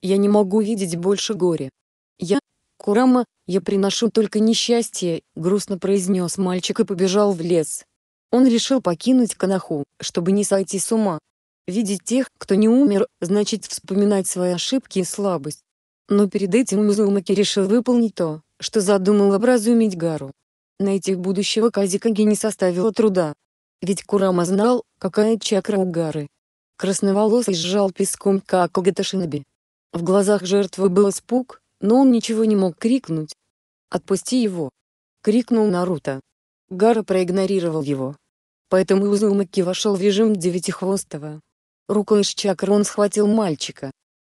Я не могу видеть больше горя. Я, Курама, я приношу только несчастье», — грустно произнес мальчик и побежал в лес. Он решил покинуть Канаху, чтобы не сойти с ума. Видеть тех, кто не умер, значит вспоминать свои ошибки и слабость. Но перед этим Мизумаки решил выполнить то, что задумал образумить Гару. Найти будущего Казикаги не составило труда. Ведь Курама знал, какая чакра у Гары. Красноволосый сжал песком Какугата Шиноби. В глазах жертвы был испуг, но он ничего не мог крикнуть. «Отпусти его!» — крикнул Наруто. Гара проигнорировал его. Поэтому Узумаки вошел в режим Девятихвостого. Рукой из чакры он схватил мальчика.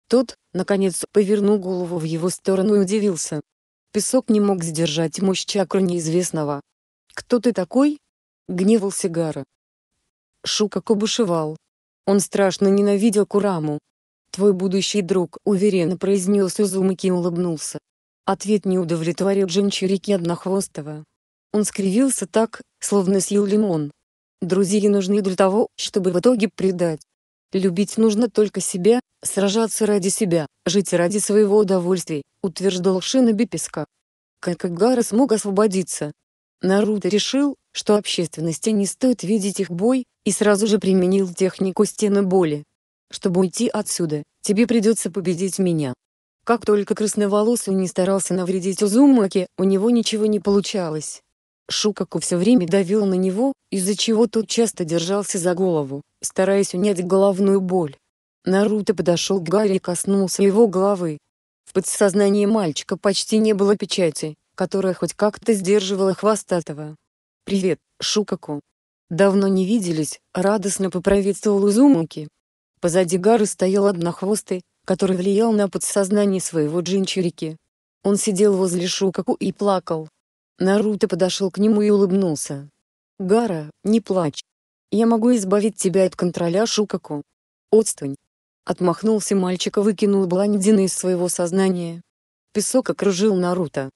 Тот, наконец, повернул голову в его сторону и удивился. Песок не мог сдержать мощь чакру неизвестного. «Кто ты такой?» — гневался Гара. Шукако бушевал. Он страшно ненавидел Кураму. «Твой будущий друг», — уверенно произнес Узумаки и улыбнулся. Ответ не удовлетворил Джинчурики Однохвостого. Он скривился так, словно съел лимон. Друзья нужны для того, чтобы в итоге предать. Любить нужно только себя, сражаться ради себя, жить ради своего удовольствия, утверждал Шиноби Как Гара смог освободиться. Наруто решил, что общественности не стоит видеть их бой, и сразу же применил технику стены боли. Чтобы уйти отсюда, тебе придется победить меня. Как только красноволосый не старался навредить Узумаке, у него ничего не получалось. Шукаку все время давил на него, из-за чего тот часто держался за голову стараясь унять головную боль. Наруто подошел к Гарри и коснулся его головы. В подсознании мальчика почти не было печати, которая хоть как-то сдерживала хвостатого. «Привет, Шукаку!» «Давно не виделись», — радостно поприветствовал Узумаки. Позади Гары стоял однохвостый, который влиял на подсознание своего джинчурики. Он сидел возле Шукаку и плакал. Наруто подошел к нему и улыбнулся. «Гара, не плачь. Я могу избавить тебя от контроля Шукако. Отстань. Отмахнулся мальчик и выкинул блондина из своего сознания. Песок окружил Наруто.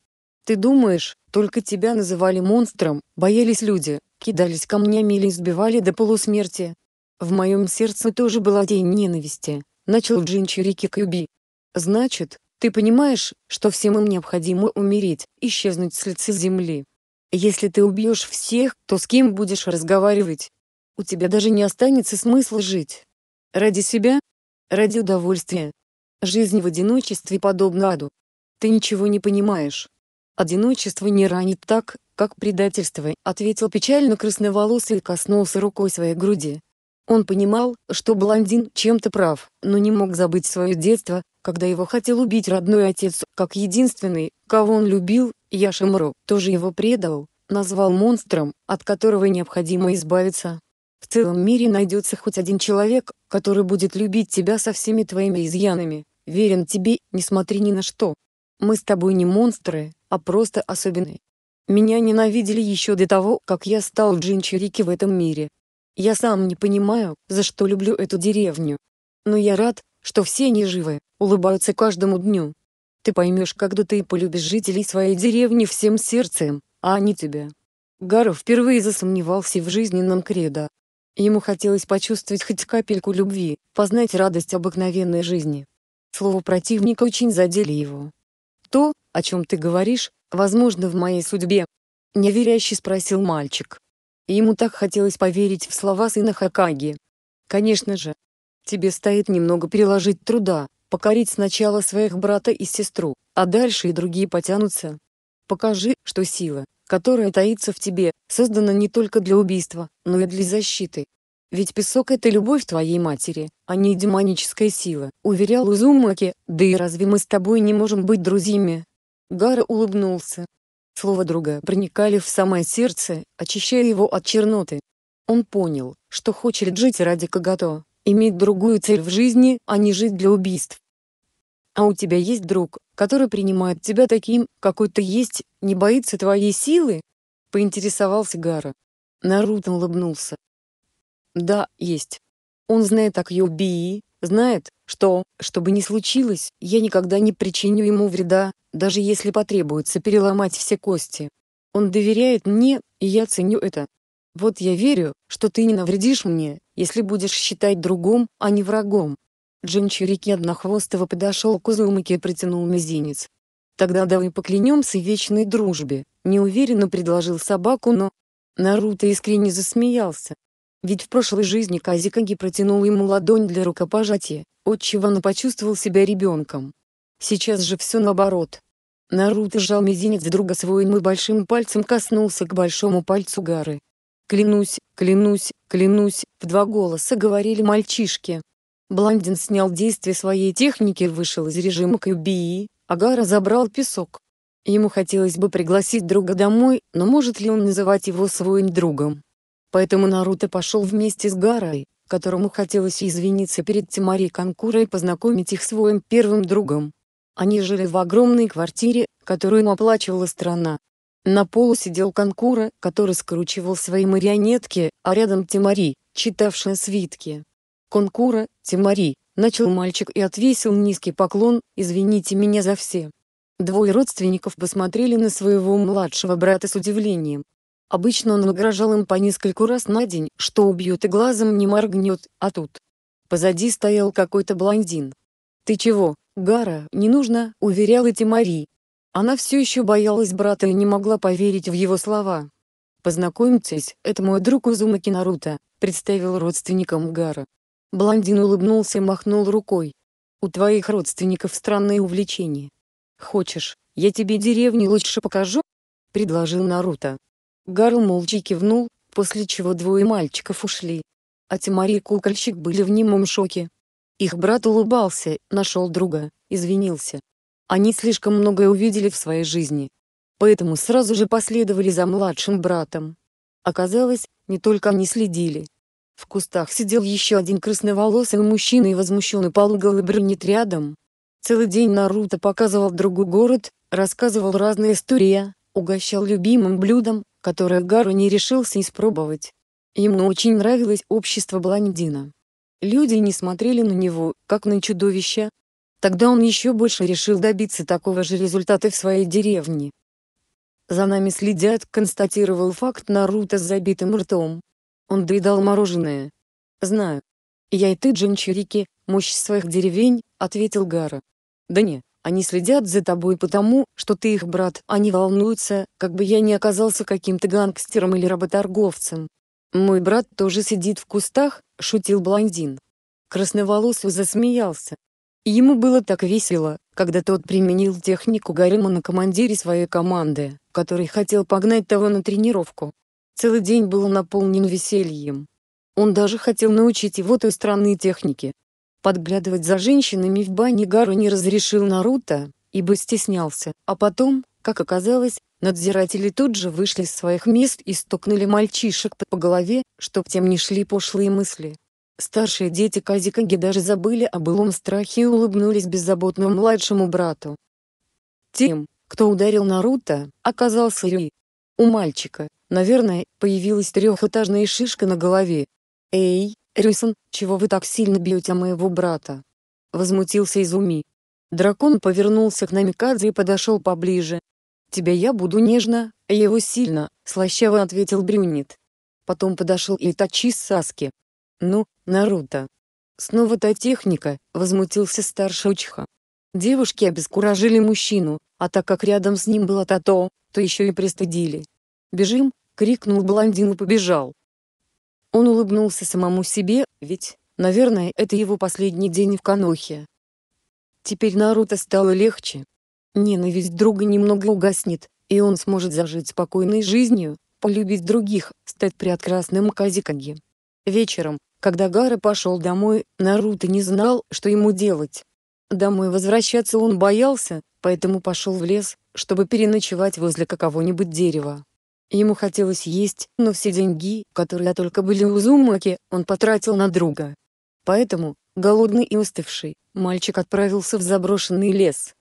Ты думаешь, только тебя называли монстром, боялись люди, кидались камнями или избивали до полусмерти? В моем сердце тоже была тень ненависти, начал Джинчурики Кьюби. Значит, ты понимаешь, что всем им необходимо умереть, исчезнуть с лица земли. Если ты убьешь всех, то с кем будешь разговаривать? у тебя даже не останется смысла жить. Ради себя? Ради удовольствия? Жизнь в одиночестве подобна аду. Ты ничего не понимаешь. Одиночество не ранит так, как предательство, ответил печально красноволосый и коснулся рукой своей груди. Он понимал, что блондин чем-то прав, но не мог забыть свое детство, когда его хотел убить родной отец, как единственный, кого он любил, Яшимру, тоже его предал, назвал монстром, от которого необходимо избавиться, в целом мире найдется хоть один человек, который будет любить тебя со всеми твоими изъянами, верен тебе, не несмотря ни на что. Мы с тобой не монстры, а просто особенные. Меня ненавидели еще до того, как я стал джинчерики в этом мире. Я сам не понимаю, за что люблю эту деревню. Но я рад, что все они живы, улыбаются каждому дню. Ты поймешь, когда ты полюбишь жителей своей деревни всем сердцем, а они тебя. Гаро впервые засомневался в жизненном кредо, Ему хотелось почувствовать хоть капельку любви, познать радость обыкновенной жизни. Слово противника очень задели его. «То, о чем ты говоришь, возможно в моей судьбе?» — неверяще спросил мальчик. Ему так хотелось поверить в слова сына Хакаги. «Конечно же. Тебе стоит немного приложить труда, покорить сначала своих брата и сестру, а дальше и другие потянутся. Покажи, что сила, которая таится в тебе, создана не только для убийства, но и для защиты. Ведь песок — это любовь твоей матери, а не демоническая сила», — уверял Узумаки, «да и разве мы с тобой не можем быть друзьями?» Гара улыбнулся. Слова друга проникали в самое сердце, очищая его от черноты. Он понял, что хочет жить ради Кагато, иметь другую цель в жизни, а не жить для убийств. «А у тебя есть друг, который принимает тебя таким, какой ты есть, не боится твоей силы?» — поинтересовался Гара. Наруто улыбнулся. «Да, есть. Он знает о Кьюбии, знает, что, что бы ни случилось, я никогда не причиню ему вреда, даже если потребуется переломать все кости. Он доверяет мне, и я ценю это. Вот я верю, что ты не навредишь мне, если будешь считать другом, а не врагом. Джинчурики Однохвостого подошел к Узумаке и протянул мизинец. «Тогда давай поклянемся вечной дружбе», — неуверенно предложил собаку, но... Наруто искренне засмеялся. Ведь в прошлой жизни Казикаги протянул ему ладонь для рукопожатия, отчего он почувствовал себя ребенком. Сейчас же все наоборот. Наруто сжал мизинец друга своим и большим пальцем коснулся к большому пальцу Гары. «Клянусь, клянусь, клянусь», — в два голоса говорили мальчишки. Блондин снял действие своей техники и вышел из режима QBE, Агара забрал песок. Ему хотелось бы пригласить друга домой, но может ли он называть его своим другом? Поэтому Наруто пошел вместе с Гарой, которому хотелось извиниться перед Тимари Канкура и познакомить их своим первым другом. Они жили в огромной квартире, которую им оплачивала страна. На полу сидел Канкура, который скручивал свои марионетки, а рядом Тимари, читавшая свитки. Конкура, Тимари, начал мальчик и отвесил низкий поклон, извините меня за все. Двое родственников посмотрели на своего младшего брата с удивлением. Обычно он угрожал им по нескольку раз на день, что убьет и глазом не моргнет, а тут... Позади стоял какой-то блондин. «Ты чего, Гара, не нужно», — уверяла Тимари. Она все еще боялась брата и не могла поверить в его слова. «Познакомьтесь, это мой друг Узумаки Наруто», — представил родственникам Гара. Блондин улыбнулся и махнул рукой. «У твоих родственников странные увлечения. Хочешь, я тебе деревню лучше покажу?» — предложил Наруто. Гарл молча кивнул, после чего двое мальчиков ушли. А Тимари и Кукольщик были в немом шоке. Их брат улыбался, нашел друга, извинился. Они слишком многое увидели в своей жизни. Поэтому сразу же последовали за младшим братом. Оказалось, не только они следили, в кустах сидел еще один красноволосый мужчина и возмущенный полуголый брюнет рядом. Целый день Наруто показывал другу город, рассказывал разные истории, угощал любимым блюдом, которое Гару не решился испробовать. Ему очень нравилось общество блондина. Люди не смотрели на него, как на чудовище. Тогда он еще больше решил добиться такого же результата в своей деревне. «За нами следят», — констатировал факт Наруто с забитым ртом. Он доедал мороженое. «Знаю. Я и ты, джинчурики, мощь своих деревень», — ответил Гара. «Да не, они следят за тобой потому, что ты их брат. Они волнуются, как бы я не оказался каким-то гангстером или работорговцем. Мой брат тоже сидит в кустах, шутил блондин. Красноволосый засмеялся. Ему было так весело, когда тот применил технику Гарема на командире своей команды, который хотел погнать того на тренировку. Целый день был наполнен весельем. Он даже хотел научить его той странной технике. Подглядывать за женщинами в бане Гару не разрешил Наруто, ибо стеснялся, а потом, как оказалось, надзиратели тут же вышли из своих мест и стукнули мальчишек по голове, чтоб тем не шли пошлые мысли. Старшие дети Казикаги даже забыли о былом страхе и улыбнулись беззаботному младшему брату. Тем, кто ударил Наруто, оказался Рюи. У мальчика, Наверное, появилась трехэтажная шишка на голове. «Эй, Рюсон, чего вы так сильно бьете моего брата?» Возмутился Изуми. Дракон повернулся к Намикадзе и подошел поближе. «Тебя я буду нежно, а его сильно», — слащаво ответил Брюнет. Потом подошел Итачи с Саски. «Ну, Наруто». «Снова та техника», — возмутился старший Учха. Девушки обескуражили мужчину, а так как рядом с ним было Тато, то еще и пристыдили. «Бежим, крикнул блондин и побежал. Он улыбнулся самому себе, ведь, наверное, это его последний день в Канохе. Теперь Наруто стало легче. Ненависть друга немного угаснет, и он сможет зажить спокойной жизнью, полюбить других, стать прекрасным Казикаги. Вечером, когда Гара пошел домой, Наруто не знал, что ему делать. Домой возвращаться он боялся, поэтому пошел в лес, чтобы переночевать возле какого-нибудь дерева. Ему хотелось есть, но все деньги, которые только были у Зумаки, он потратил на друга. Поэтому, голодный и уставший, мальчик отправился в заброшенный лес.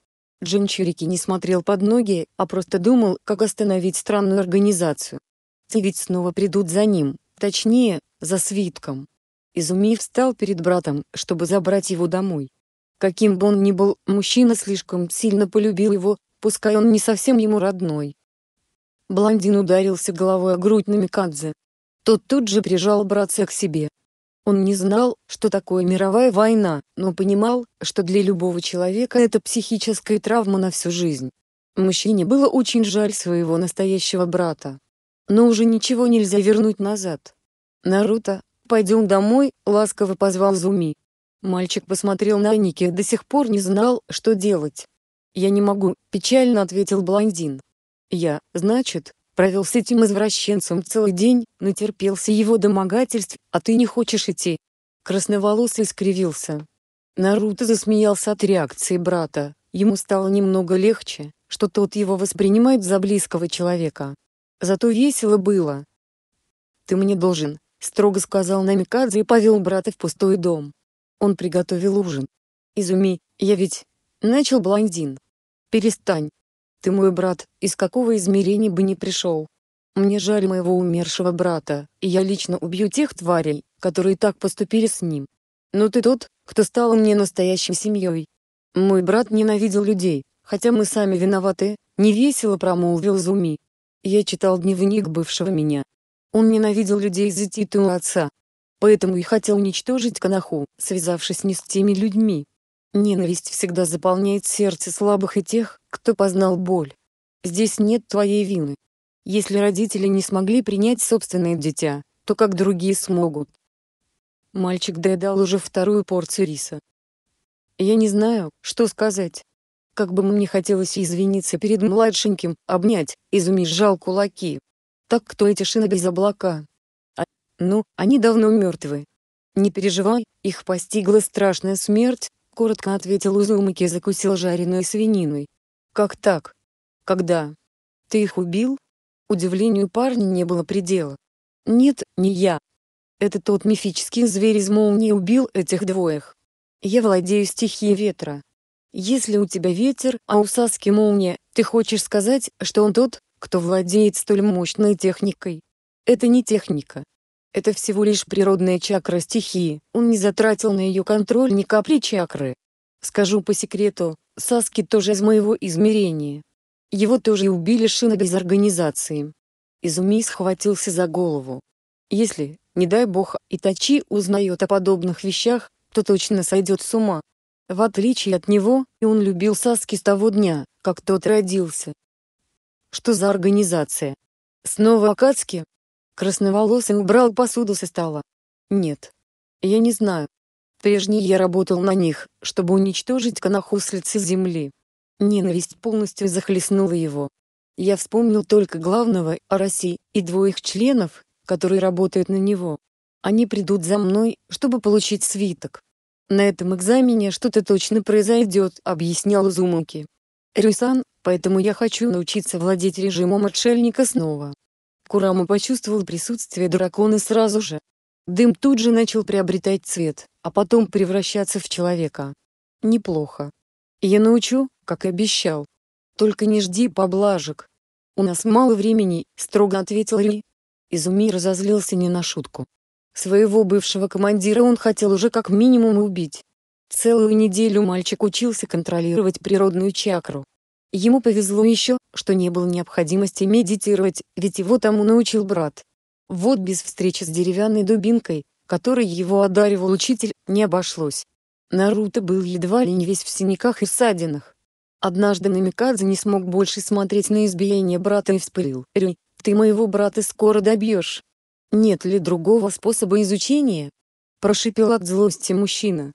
Джинчурики не смотрел под ноги, а просто думал, как остановить странную организацию. Те ведь снова придут за ним, точнее, за свитком. Изуми встал перед братом, чтобы забрать его домой. Каким бы он ни был, мужчина слишком сильно полюбил его, пускай он не совсем ему родной. Блондин ударился головой о грудь Намикадзе. Тот тут же прижал братца к себе. Он не знал, что такое мировая война, но понимал, что для любого человека это психическая травма на всю жизнь. Мужчине было очень жаль своего настоящего брата. Но уже ничего нельзя вернуть назад. «Наруто, пойдем домой», — ласково позвал Зуми. Мальчик посмотрел на Ники до сих пор не знал, что делать. «Я не могу», — печально ответил блондин. Я, значит, провел с этим извращенцем целый день, натерпелся его домогательств, а ты не хочешь идти?» Красноволосый скривился. Наруто засмеялся от реакции брата, ему стало немного легче, что тот его воспринимает за близкого человека. Зато весело было. «Ты мне должен», — строго сказал Намикадзе и повел брата в пустой дом. Он приготовил ужин. «Изуми, я ведь...» — начал блондин. «Перестань», ты мой брат, из какого измерения бы ни пришел. Мне жаль моего умершего брата, и я лично убью тех тварей, которые так поступили с ним. Но ты тот, кто стал мне настоящей семьей. Мой брат ненавидел людей, хотя мы сами виноваты, невесело промолвил Зуми. Я читал дневник бывшего меня. Он ненавидел людей из за титула отца. Поэтому и хотел уничтожить Канаху, связавшись не с теми людьми. Ненависть всегда заполняет сердце слабых и тех, кто познал боль. Здесь нет твоей вины. Если родители не смогли принять собственное дитя, то как другие смогут? Мальчик доедал уже вторую порцию риса. Я не знаю, что сказать. Как бы мне хотелось извиниться перед младшеньким, обнять, изумить жал кулаки. Так кто эти шины без облака? А, ну, они давно мертвы. Не переживай, их постигла страшная смерть, коротко ответил Узумаки и закусил жареной свининой. Как так? Когда? Ты их убил? Удивлению парня не было предела. Нет, не я. Это тот мифический зверь из молнии убил этих двоих. Я владею стихией ветра. Если у тебя ветер, а у Саски молния, ты хочешь сказать, что он тот, кто владеет столь мощной техникой? Это не техника. Это всего лишь природная чакра стихии, он не затратил на ее контроль ни капли чакры. Скажу по секрету, Саски тоже из моего измерения. Его тоже убили шины без организации. Изуми схватился за голову. Если, не дай бог, Итачи узнает о подобных вещах, то точно сойдет с ума. В отличие от него, и он любил Саски с того дня, как тот родился. Что за организация? Снова Акацки? Красноволосый убрал посуду со стола. Нет. Я не знаю, Прежний я работал на них, чтобы уничтожить канаху с лица земли. Ненависть полностью захлестнула его. Я вспомнил только главного, о России, и двоих членов, которые работают на него. Они придут за мной, чтобы получить свиток. На этом экзамене что-то точно произойдет, объяснял Зумуки. Рюсан, поэтому я хочу научиться владеть режимом отшельника снова. Курама почувствовал присутствие дракона сразу же, Дым тут же начал приобретать цвет, а потом превращаться в человека. Неплохо. Я научу, как и обещал. Только не жди поблажек. У нас мало времени, строго ответил Ри. Изуми разозлился не на шутку. Своего бывшего командира он хотел уже как минимум убить. Целую неделю мальчик учился контролировать природную чакру. Ему повезло еще, что не было необходимости медитировать, ведь его тому научил брат. Вот без встречи с деревянной дубинкой, которой его одаривал учитель, не обошлось. Наруто был едва ли не весь в синяках и ссадинах. Однажды Намикадзе не смог больше смотреть на избиение брата и вспылил. «Рю, ты моего брата скоро добьешь. Нет ли другого способа изучения?» Прошипел от злости мужчина.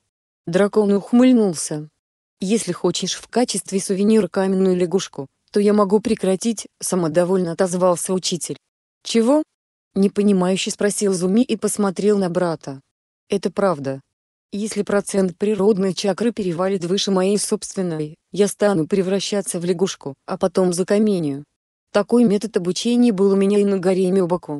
Дракон ухмыльнулся. «Если хочешь в качестве сувенира каменную лягушку, то я могу прекратить», — самодовольно отозвался учитель. «Чего?» Непонимающе спросил Зуми и посмотрел на брата. «Это правда. Если процент природной чакры перевалит выше моей собственной, я стану превращаться в лягушку, а потом за каменью. Такой метод обучения был у меня и на горе Мёбаку.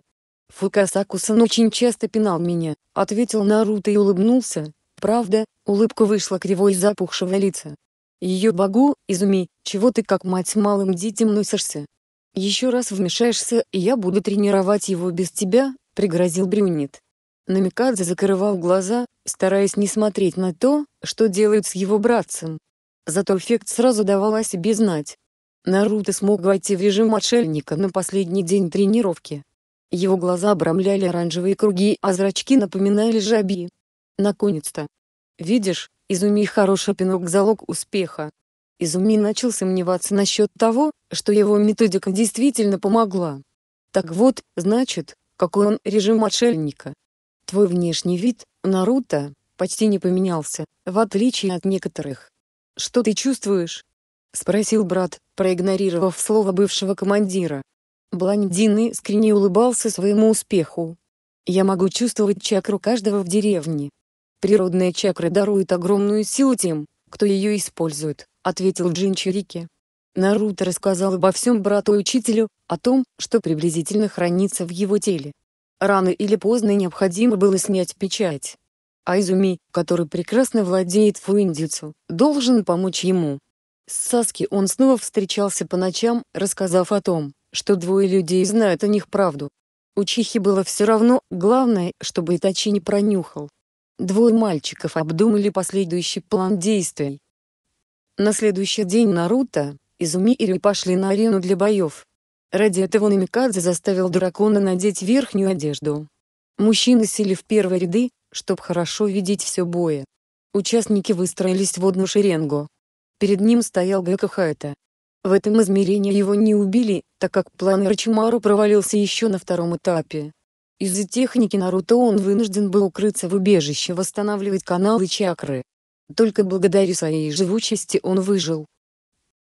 Фукасакусан очень часто пинал меня, ответил Наруто и улыбнулся. Правда, улыбка вышла кривой из запухшего лица. Ее богу, Изуми, чего ты как мать малым детям носишься? «Еще раз вмешаешься, и я буду тренировать его без тебя», — пригрозил Брюнет. Намикадзе закрывал глаза, стараясь не смотреть на то, что делают с его братцем. Зато эффект сразу давал о себе знать. Наруто смог войти в режим отшельника на последний день тренировки. Его глаза обрамляли оранжевые круги, а зрачки напоминали жаби. Наконец-то. Видишь, изуми хороший пинок залог успеха. Изуми начал сомневаться насчет того, что его методика действительно помогла. Так вот, значит, какой он режим отшельника. Твой внешний вид, Наруто, почти не поменялся, в отличие от некоторых. Что ты чувствуешь? Спросил брат, проигнорировав слово бывшего командира. Блондин искренне улыбался своему успеху. Я могу чувствовать чакру каждого в деревне. Природная чакра дарует огромную силу тем, кто ее использует ответил Джинчурики. Наруто рассказал обо всем брату и учителю, о том, что приблизительно хранится в его теле. Рано или поздно необходимо было снять печать. Айзуми, который прекрасно владеет фуиндюцу, должен помочь ему. С Саски он снова встречался по ночам, рассказав о том, что двое людей знают о них правду. Учихе было все равно, главное, чтобы Итачи не пронюхал. Двое мальчиков обдумали последующий план действий. На следующий день Наруто, Изуми и Рю пошли на арену для боев. Ради этого Намикадзе заставил дракона надеть верхнюю одежду. Мужчины сели в первые ряды, чтобы хорошо видеть все бои. Участники выстроились в одну шеренгу. Перед ним стоял Гэка Хайта. В этом измерении его не убили, так как план Рачимару провалился еще на втором этапе. Из-за техники Наруто он вынужден был укрыться в убежище восстанавливать каналы чакры. Только благодаря своей живучести он выжил.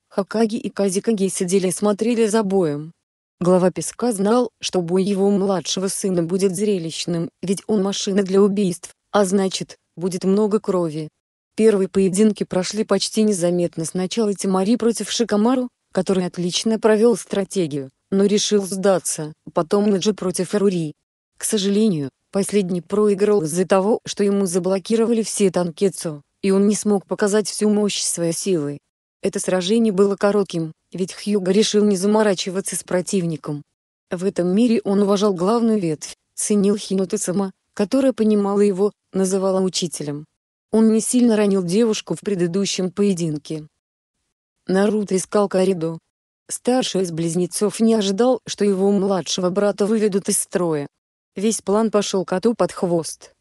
Хакаги и Казикаги сидели и смотрели за боем. Глава песка знал, что бой его младшего сына будет зрелищным, ведь он машина для убийств, а значит, будет много крови. Первые поединки прошли почти незаметно сначала Тимари против Шикамару, который отлично провел стратегию, но решил сдаться, потом Наджи против Эрури. К сожалению, последний проиграл из-за того, что ему заблокировали все танкетсу и он не смог показать всю мощь своей силы. Это сражение было коротким, ведь Хьюго решил не заморачиваться с противником. В этом мире он уважал главную ветвь, ценил Хинута сама, которая понимала его, называла учителем. Он не сильно ранил девушку в предыдущем поединке. Наруто искал Каридо. Старший из близнецов не ожидал, что его младшего брата выведут из строя. Весь план пошел коту под хвост.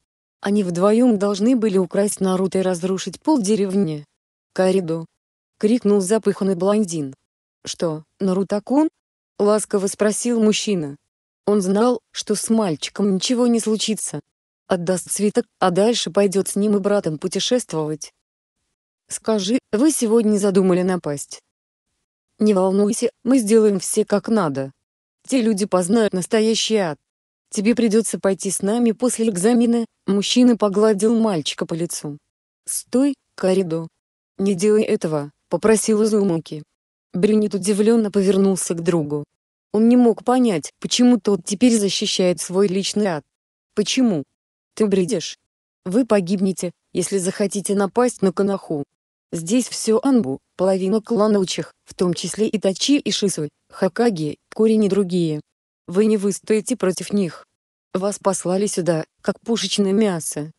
Они вдвоем должны были украсть Наруто и разрушить пол деревни. «Кариду!» — крикнул запыханный блондин. «Что, Наруто-кун?» — ласково спросил мужчина. Он знал, что с мальчиком ничего не случится. Отдаст цветок, а дальше пойдет с ним и братом путешествовать. «Скажи, вы сегодня задумали напасть?» «Не волнуйся, мы сделаем все как надо. Те люди познают настоящий ад. Тебе придется пойти с нами после экзамена». Мужчина погладил мальчика по лицу. «Стой, Каридо. Не делай этого», — попросил Изумуки. Брюнет удивленно повернулся к другу. Он не мог понять, почему тот теперь защищает свой личный ад. «Почему? Ты бредишь. Вы погибнете, если захотите напасть на Канаху. Здесь все Анбу, половина клана Учих, в том числе и Тачи и Шису, Хакаги, Кури и другие. Вы не выстоите против них. Вас послали сюда, как пушечное мясо.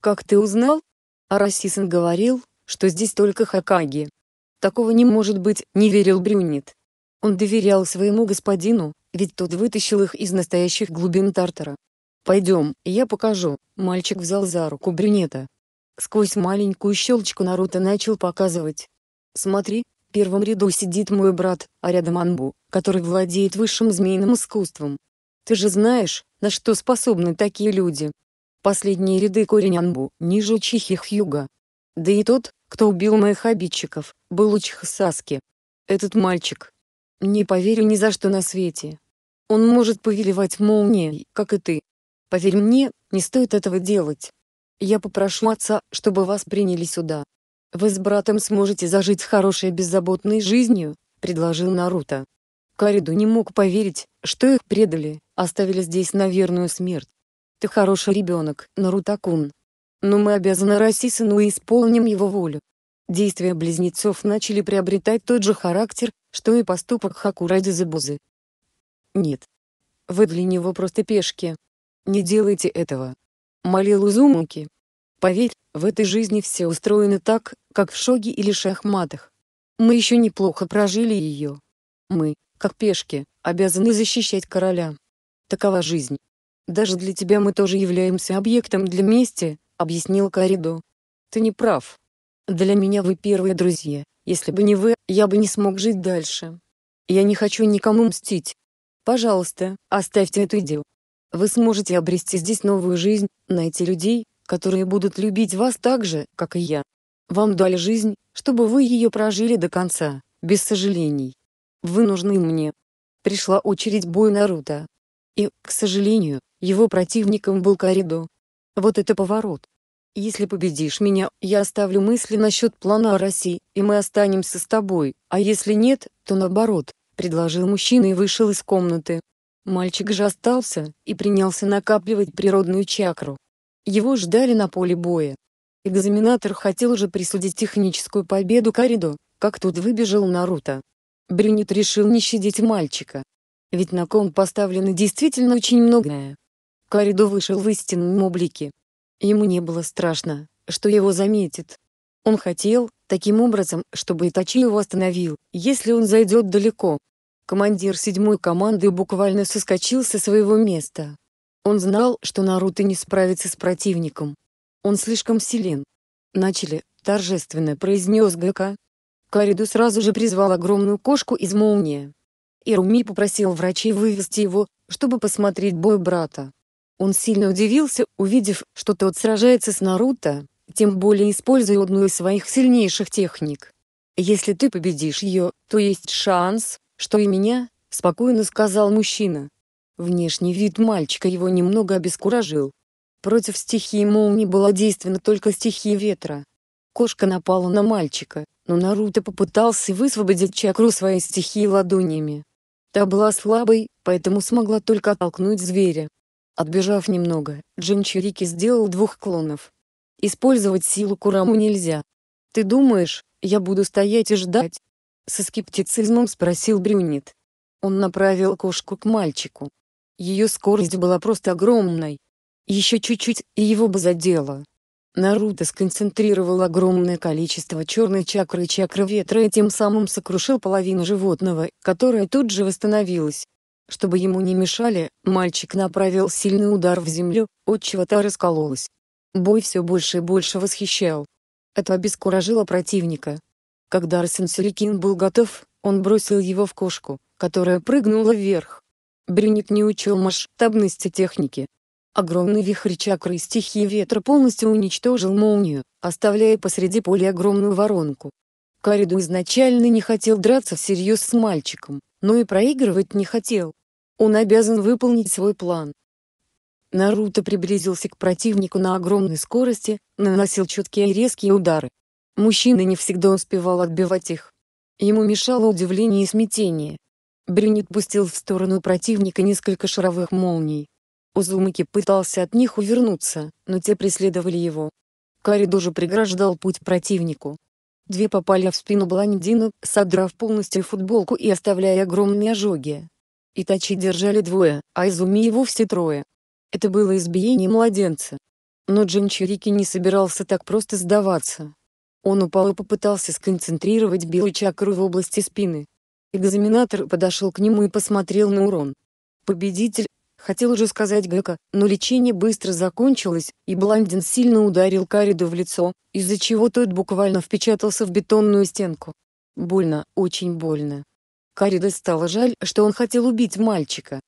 Как ты узнал? Арасисан говорил, что здесь только Хакаги. Такого не может быть, не верил Брюнет. Он доверял своему господину, ведь тот вытащил их из настоящих глубин Тартара. «Пойдем, я покажу», — мальчик взял за руку брюнета. Сквозь маленькую щелочку Наруто начал показывать. «Смотри, в первом ряду сидит мой брат, а рядом Анбу, который владеет высшим змеиным искусством. Ты же знаешь, на что способны такие люди. Последние ряды корень Анбу, ниже Учихи Хьюга. Да и тот, кто убил моих обидчиков, был Учиха Саски. Этот мальчик. Не поверю ни за что на свете. Он может повелевать молнией, как и ты. Поверь мне, не стоит этого делать. Я попрошу отца, чтобы вас приняли сюда. «Вы с братом сможете зажить хорошей беззаботной жизнью», — предложил Наруто. Кариду не мог поверить, что их предали, оставили здесь на верную смерть. «Ты хороший ребенок, Наруто-кун. Но мы обязаны расти сыну и исполним его волю». Действия близнецов начали приобретать тот же характер, что и поступок Хакуради Забузы. «Нет. Вы для него просто пешки. Не делайте этого», — молил Узумаки. «Поверь, в этой жизни все устроено так, как в шоге или шахматах. Мы еще неплохо прожили ее. Мы, как пешки, обязаны защищать короля. Такова жизнь. Даже для тебя мы тоже являемся объектом для мести, объяснил Каридо. Ты не прав. Для меня вы первые друзья. Если бы не вы, я бы не смог жить дальше. Я не хочу никому мстить. Пожалуйста, оставьте эту идею. Вы сможете обрести здесь новую жизнь, найти людей, которые будут любить вас так же, как и я. Вам дали жизнь, чтобы вы ее прожили до конца, без сожалений. Вы нужны мне. Пришла очередь бою Наруто. И, к сожалению, его противником был Каридо. Вот это поворот. Если победишь меня, я оставлю мысли насчет плана о России, и мы останемся с тобой, а если нет, то наоборот, предложил мужчина и вышел из комнаты. Мальчик же остался и принялся накапливать природную чакру. Его ждали на поле боя. Экзаменатор хотел же присудить техническую победу Кариду, как тут выбежал Наруто. Брюнет решил не щадить мальчика. Ведь на ком поставлено действительно очень многое. Кариду вышел в истинном облике. Ему не было страшно, что его заметит. Он хотел, таким образом, чтобы Итачи его остановил, если он зайдет далеко. Командир седьмой команды буквально соскочил со своего места. Он знал, что Наруто не справится с противником. Он слишком силен. Начали, торжественно произнес ГК. Кариду сразу же призвал огромную кошку из молнии. И Руми попросил врачей вывести его, чтобы посмотреть бой брата. Он сильно удивился, увидев, что тот сражается с Наруто, тем более используя одну из своих сильнейших техник. «Если ты победишь ее, то есть шанс, что и меня», — спокойно сказал мужчина. Внешний вид мальчика его немного обескуражил. Против стихии молнии была действенна только стихия ветра. Кошка напала на мальчика, но Наруто попытался высвободить чакру своей стихии ладонями. Та была слабой, поэтому смогла только оттолкнуть зверя. Отбежав немного, Джинчирики сделал двух клонов. Использовать силу Кураму нельзя. «Ты думаешь, я буду стоять и ждать?» Со скептицизмом спросил Брюнет. Он направил кошку к мальчику. Ее скорость была просто огромной, еще чуть-чуть, и его бы задело. Наруто сконцентрировал огромное количество черной чакры и чакры ветра и тем самым сокрушил половину животного, которое тут же восстановилось. Чтобы ему не мешали, мальчик направил сильный удар в землю, отчего та раскололась. Бой все больше и больше восхищал. Это обескуражило противника. Когда Арсен Сюрикин был готов, он бросил его в кошку, которая прыгнула вверх. Брюник не учел масштабности техники, Огромный вихрь чакры и стихии ветра полностью уничтожил молнию, оставляя посреди поля огромную воронку. Кариду изначально не хотел драться всерьез с мальчиком, но и проигрывать не хотел. Он обязан выполнить свой план. Наруто приблизился к противнику на огромной скорости, наносил четкие и резкие удары. Мужчина не всегда успевал отбивать их. Ему мешало удивление и смятение. Брюнет пустил в сторону противника несколько шаровых молний, Узумаки пытался от них увернуться, но те преследовали его. Коридор преграждал путь противнику. Две попали в спину блондину, содрав полностью футболку и оставляя огромные ожоги. Итачи держали двое, а Изуми его все трое. Это было избиение младенца. Но Джинчирики не собирался так просто сдаваться. Он упал и попытался сконцентрировать белую чакру в области спины. Экзаменатор подошел к нему и посмотрел на урон. Победитель, Хотел уже сказать Гека, но лечение быстро закончилось, и блондин сильно ударил Кариду в лицо, из-за чего тот буквально впечатался в бетонную стенку. Больно, очень больно. Карида стало жаль, что он хотел убить мальчика.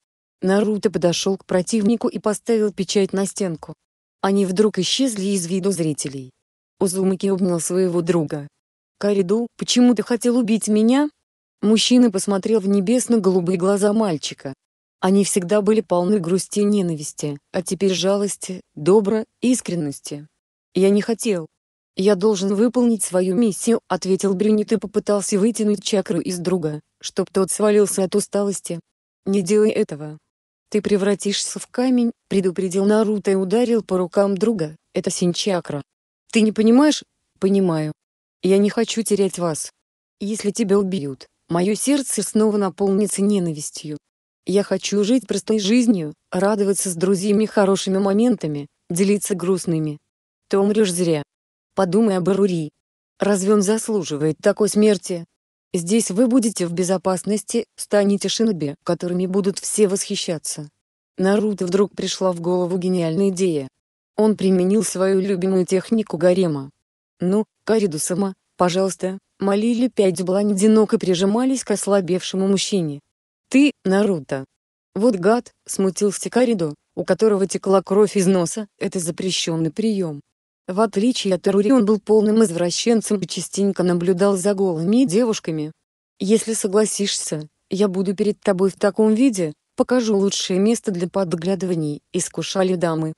Наруто подошел к противнику и поставил печать на стенку. Они вдруг исчезли из виду зрителей. Узумаки обнял своего друга. «Кариду, почему ты хотел убить меня?» Мужчина посмотрел в небесно-голубые глаза мальчика. Они всегда были полны грусти и ненависти, а теперь жалости, добра, и искренности. «Я не хотел. Я должен выполнить свою миссию», — ответил Брюнет и попытался вытянуть чакру из друга, чтоб тот свалился от усталости. «Не делай этого. Ты превратишься в камень», — предупредил Наруто и ударил по рукам друга. «Это синчакра. Ты не понимаешь?» «Понимаю. Я не хочу терять вас. Если тебя убьют, мое сердце снова наполнится ненавистью. Я хочу жить простой жизнью, радоваться с друзьями хорошими моментами, делиться грустными. Ты умрешь зря. Подумай об Арури. Разве он заслуживает такой смерти? Здесь вы будете в безопасности, станете шиноби, которыми будут все восхищаться. Наруто вдруг пришла в голову гениальная идея. Он применил свою любимую технику гарема. «Ну, Кариду сама, пожалуйста», молили пять блондинок и прижимались к ослабевшему мужчине. «Ты, Наруто!» «Вот гад!» — смутился Каридо, у которого текла кровь из носа, это запрещенный прием. В отличие от Рури он был полным извращенцем и частенько наблюдал за голыми девушками. «Если согласишься, я буду перед тобой в таком виде, покажу лучшее место для подглядываний», — искушали дамы.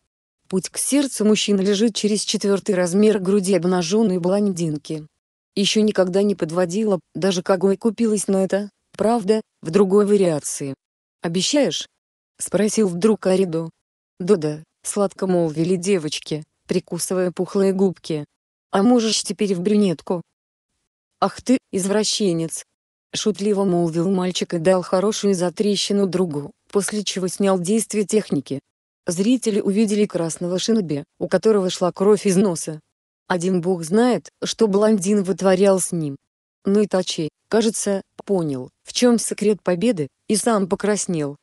Путь к сердцу мужчины лежит через четвертый размер груди обнаженной блондинки. Еще никогда не подводила, даже Кагой купилась на это, правда, в другой вариации. «Обещаешь?» — спросил вдруг Ариду. «Да-да», — сладко молвили девочки, прикусывая пухлые губки. «А можешь теперь в брюнетку?» «Ах ты, извращенец!» — шутливо молвил мальчик и дал хорошую затрещину другу, после чего снял действие техники. Зрители увидели красного шиноби, у которого шла кровь из носа. Один бог знает, что блондин вытворял с ним, ну и Итачи, кажется, понял, в чем секрет победы, и сам покраснел.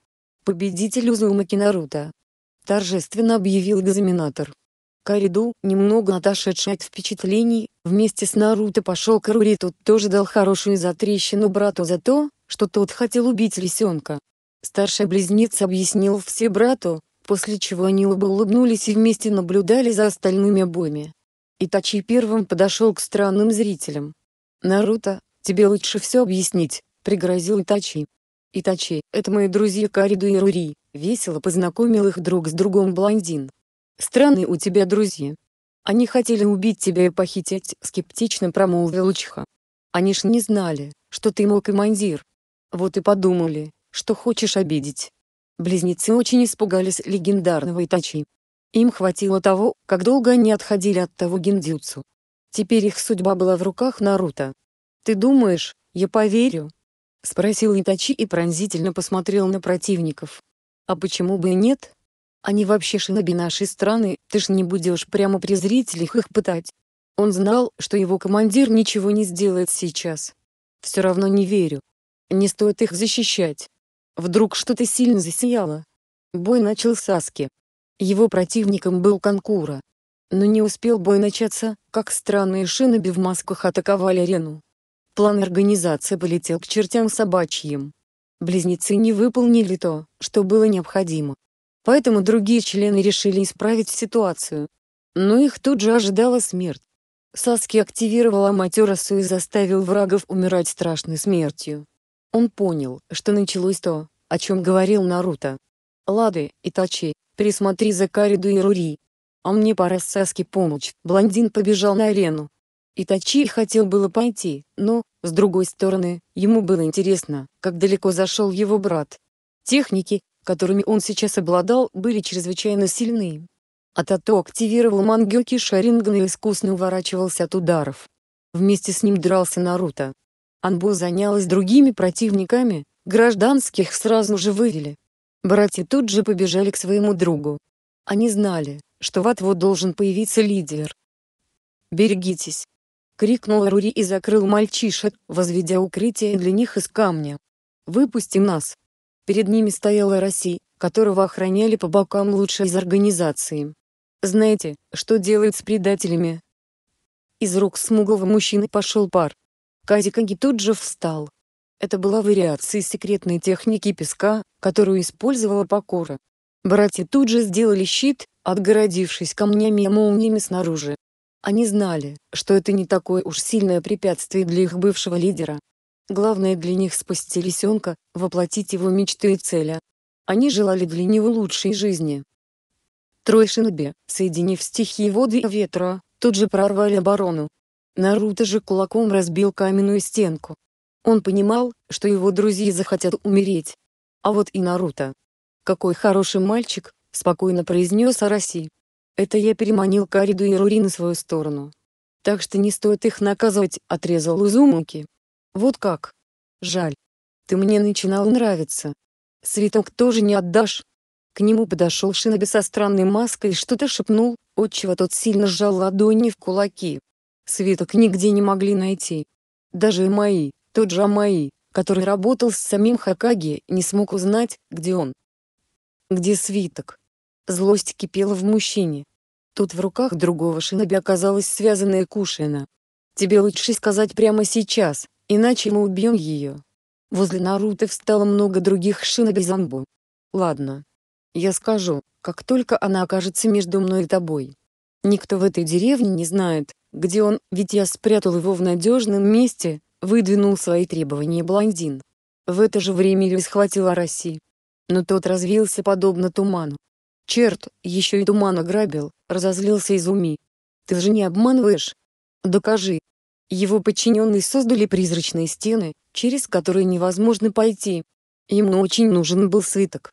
Победитель Узумаки Наруто. Торжественно объявил экзаменатор. Кариду, немного отошедший от впечатлений, вместе с Наруто пошел к Рури. Тот тоже дал хорошую затрещину брату за то, что тот хотел убить лисенка. Старший близнец объяснил все брату, после чего они оба улыбнулись и вместе наблюдали за остальными обоими. Итачи первым подошел к странным зрителям. «Наруто, тебе лучше все объяснить», — пригрозил Итачи. «Итачи, это мои друзья Кариду и Рури», — весело познакомил их друг с другом блондин. «Странные у тебя друзья. Они хотели убить тебя и похитить», — скептично промолвил Учха. «Они ж не знали, что ты мой командир. Вот и подумали, что хочешь обидеть». Близнецы очень испугались легендарного Итачи. Им хватило того, как долго они отходили от того гендюцу. Теперь их судьба была в руках Наруто. «Ты думаешь, я поверю?» — спросил Итачи и пронзительно посмотрел на противников. «А почему бы и нет? Они вообще шиноби нашей страны, ты ж не будешь прямо при их пытать». Он знал, что его командир ничего не сделает сейчас. «Все равно не верю. Не стоит их защищать». Вдруг что-то сильно засияло. Бой начал Саски. Его противником был Конкура. Но не успел бой начаться, как странные шиноби в масках атаковали арену. План организации полетел к чертям собачьим. Близнецы не выполнили то, что было необходимо. Поэтому другие члены решили исправить ситуацию. Но их тут же ожидала смерть. Саски активировал Аматерасу и заставил врагов умирать страшной смертью. Он понял, что началось то, о чем говорил Наруто. «Лады, Итачи, присмотри за Кариду и Рури, а мне пора Саски помочь. Блондин побежал на арену. Итачи хотел было пойти, но, с другой стороны, ему было интересно, как далеко зашел его брат. Техники, которыми он сейчас обладал, были чрезвычайно сильны. А Тато активировал мангёки Шаринган и искусно уворачивался от ударов. Вместе с ним дрался Наруто. Анбу занялась другими противниками, гражданских сразу же вывели. Братья тут же побежали к своему другу. Они знали, что вот-вот должен появиться лидер. «Берегитесь!» — крикнул Рури и закрыл мальчишек, возведя укрытие для них из камня. «Выпусти нас!» Перед ними стояла Россия, которого охраняли по бокам лучшие из организации. «Знаете, что делают с предателями?» Из рук смуглого мужчины пошел пар. Казикаги тут же встал. Это была вариация секретной техники песка, которую использовала Покора. Братья тут же сделали щит, отгородившись камнями и молниями снаружи. Они знали, что это не такое уж сильное препятствие для их бывшего лидера. Главное для них спасти лисенка, воплотить его мечты и цели. Они желали для него лучшей жизни. Трой Шиноби, соединив стихии воды и ветра, тут же прорвали оборону. Наруто же кулаком разбил каменную стенку. Он понимал, что его друзья захотят умереть. А вот и Наруто. Какой хороший мальчик, — спокойно произнес Араси. «Это я переманил Кариду и Рури на свою сторону. Так что не стоит их наказывать», — отрезал Узумуки. «Вот как? Жаль. Ты мне начинал нравиться. Свиток тоже не отдашь?» К нему подошел Шиноби со странной маской и что-то шепнул, отчего тот сильно сжал ладони в кулаки. Свиток нигде не могли найти. Даже Мои, тот же Мои, который работал с самим Хакаги, не смог узнать, где он. Где свиток? Злость кипела в мужчине. Тут в руках другого шиноби оказалась связанная Кушина. «Тебе лучше сказать прямо сейчас, иначе мы убьем ее». Возле Наруто встало много других шиноби зомбу. «Ладно. Я скажу, как только она окажется между мной и тобой. Никто в этой деревне не знает, где он, ведь я спрятал его в надежном месте», выдвинул свои требования блондин. В это же время Илья схватил Араси, Но тот развился подобно туману. Черт, еще и туман ограбил, разозлился Изуми. Ты же не обманываешь? Докажи. Его подчиненные создали призрачные стены, через которые невозможно пойти. Ему очень нужен был свиток.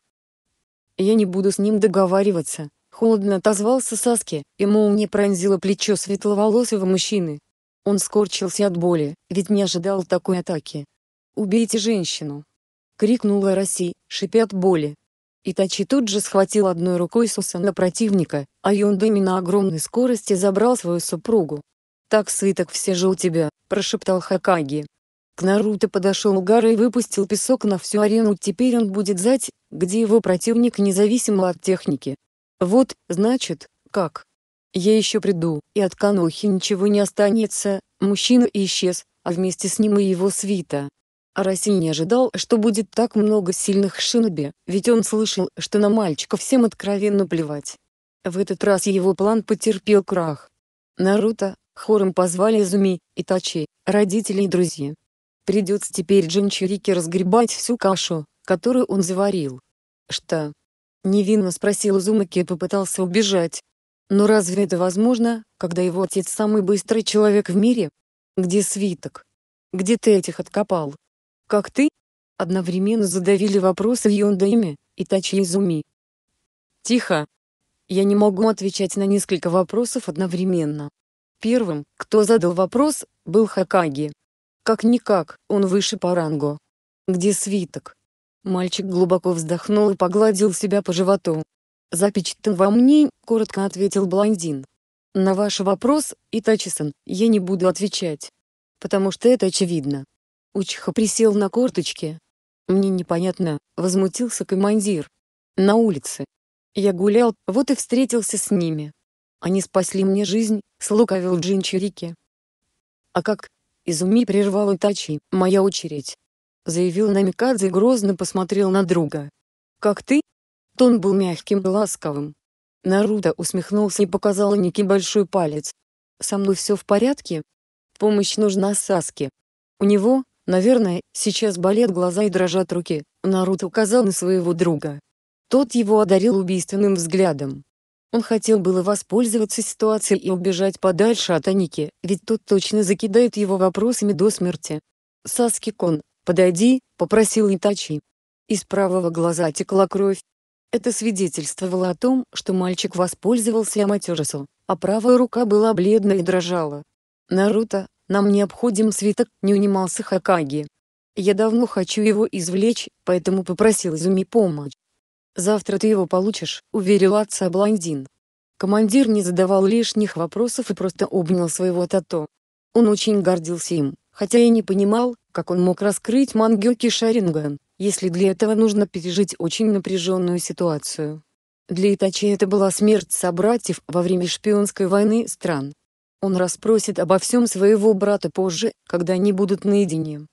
Я не буду с ним договариваться, холодно отозвался Саски, и молния пронзила плечо светловолосого мужчины. Он скорчился от боли, ведь не ожидал такой атаки. «Убейте женщину!» — крикнула Росси, шипя от боли. Итачи тут же схватил одной рукой Сусана противника, а Юндеми на огромной скорости забрал свою супругу. «Так свиток все же у тебя», – прошептал Хакаги. К Наруто подошел Угара и выпустил песок на всю арену теперь он будет знать, где его противник независимо от техники. Вот, значит, как. Я еще приду, и от Канохи ничего не останется, мужчина исчез, а вместе с ним и его свита. Арасин не ожидал, что будет так много сильных шиноби, ведь он слышал, что на мальчика всем откровенно плевать. В этот раз его план потерпел крах. Наруто, хором позвали Изуми, Итачи, родители и друзья. Придется теперь Джинчурике разгребать всю кашу, которую он заварил. «Что?» — невинно спросил Изумаки и попытался убежать. «Но разве это возможно, когда его отец самый быстрый человек в мире? Где свиток? Где ты этих откопал?» как ты?» Одновременно задавили вопросы Юндайми и Тачиизуми. «Тихо! Я не могу отвечать на несколько вопросов одновременно». Первым, кто задал вопрос, был Хакаги. Как-никак, он выше по рангу. «Где свиток?» Мальчик глубоко вздохнул и погладил себя по животу. «Запечатан во мне», — коротко ответил блондин. «На ваш вопрос, Итачисон, я не буду отвечать. Потому что это очевидно. Учиха присел на корточки. Мне непонятно, возмутился командир. На улице. Я гулял, вот и встретился с ними. Они спасли мне жизнь, слукавил Джин А как? Изуми прервал Итачи, моя очередь. Заявил Намикадзе и грозно посмотрел на друга. Как ты? Тон был мягким и ласковым. Наруто усмехнулся и показал Нике большой палец. «Со мной все в порядке? Помощь нужна Саске. У него Наверное, сейчас болят глаза и дрожат руки, Наруто указал на своего друга. Тот его одарил убийственным взглядом. Он хотел было воспользоваться ситуацией и убежать подальше от Аники, ведь тот точно закидает его вопросами до смерти. «Саски-кон, подойди», — попросил Итачи. Из правого глаза текла кровь. Это свидетельствовало о том, что мальчик воспользовался аматерасу, а правая рука была бледна и дрожала. «Наруто, нам необходим свиток», — не унимался Хакаги. «Я давно хочу его извлечь, поэтому попросил Изуми помочь». «Завтра ты его получишь», — уверил отца блондин. Командир не задавал лишних вопросов и просто обнял своего Тато. Он очень гордился им, хотя и не понимал, как он мог раскрыть мангёки Шаринган, если для этого нужно пережить очень напряженную ситуацию. Для Итачи это была смерть собратьев во время шпионской войны стран. Он расспросит обо всем своего брата позже, когда они будут наедине.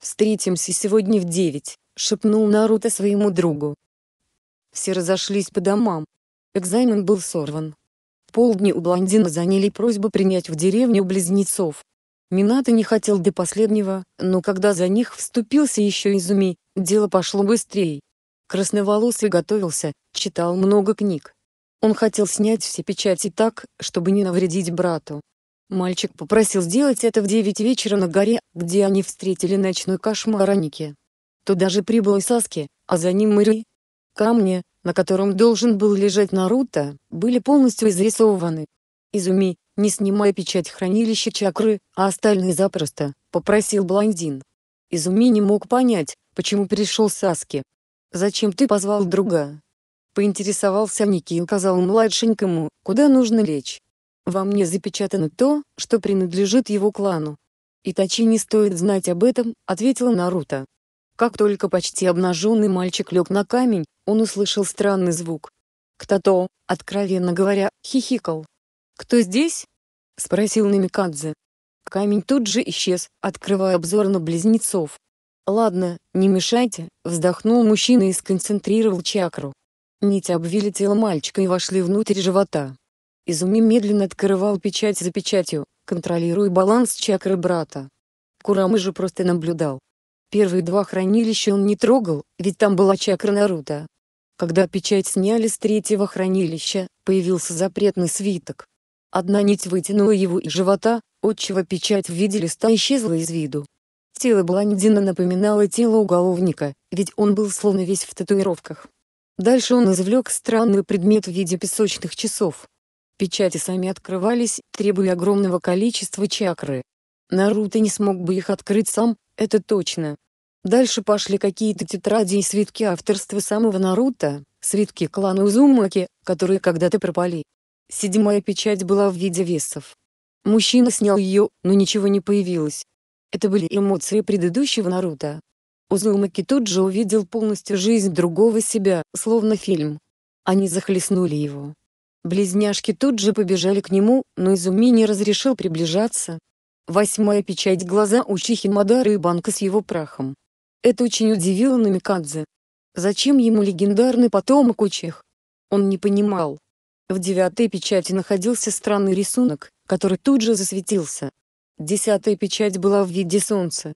«Встретимся сегодня в девять», — шепнул Наруто своему другу. Все разошлись по домам. Экзамен был сорван. Полдни у блондина заняли просьбу принять в деревню близнецов. Минато не хотел до последнего, но когда за них вступился еще Изуми, дело пошло быстрее. Красноволосый готовился, читал много книг. Он хотел снять все печати так, чтобы не навредить брату. Мальчик попросил сделать это в 9 вечера на горе, где они встретили ночной кошмар Аники. Туда же прибыл Саски, а за ним Мэри. Камни, на котором должен был лежать Наруто, были полностью изрисованы. Изуми, не снимая печать хранилища чакры, а остальные запросто, попросил блондин. Изуми не мог понять, почему пришел Саски. «Зачем ты позвал друга?» Поинтересовался Ники и указал младшенькому, куда нужно лечь. Во мне запечатано то, что принадлежит его клану. «Итачи не стоит знать об этом», — ответила Наруто. Как только почти обнаженный мальчик лег на камень, он услышал странный звук. Кто-то, откровенно говоря, хихикал. «Кто здесь?» — спросил Намикадзе. Камень тут же исчез, открывая обзор на близнецов. «Ладно, не мешайте», — вздохнул мужчина и сконцентрировал чакру. Нити обвили тело мальчика и вошли внутрь живота. Изуми медленно открывал печать за печатью, контролируя баланс чакры брата. Курама же просто наблюдал. Первые два хранилища он не трогал, ведь там была чакра Наруто. Когда печать сняли с третьего хранилища, появился запретный свиток. Одна нить вытянула его из живота, отчего печать в виде листа исчезла из виду. Тело блондина напоминало тело уголовника, ведь он был словно весь в татуировках. Дальше он извлек странный предмет в виде песочных часов. Печати сами открывались, требуя огромного количества чакры. Наруто не смог бы их открыть сам, это точно. Дальше пошли какие-то тетради и свитки авторства самого Наруто, свитки клана Узумаки, которые когда-то пропали. Седьмая печать была в виде весов. Мужчина снял ее, но ничего не появилось. Это были эмоции предыдущего Наруто. Узумаки тут же увидел полностью жизнь другого себя, словно фильм. Они захлестнули его. Близняшки тут же побежали к нему, но Изуми не разрешил приближаться. Восьмая печать глаза у Чихимадары и банка с его прахом. Это очень удивило Намикадзе. Зачем ему легендарный потомок Учих? Он не понимал. В девятой печати находился странный рисунок, который тут же засветился. Десятая печать была в виде солнца.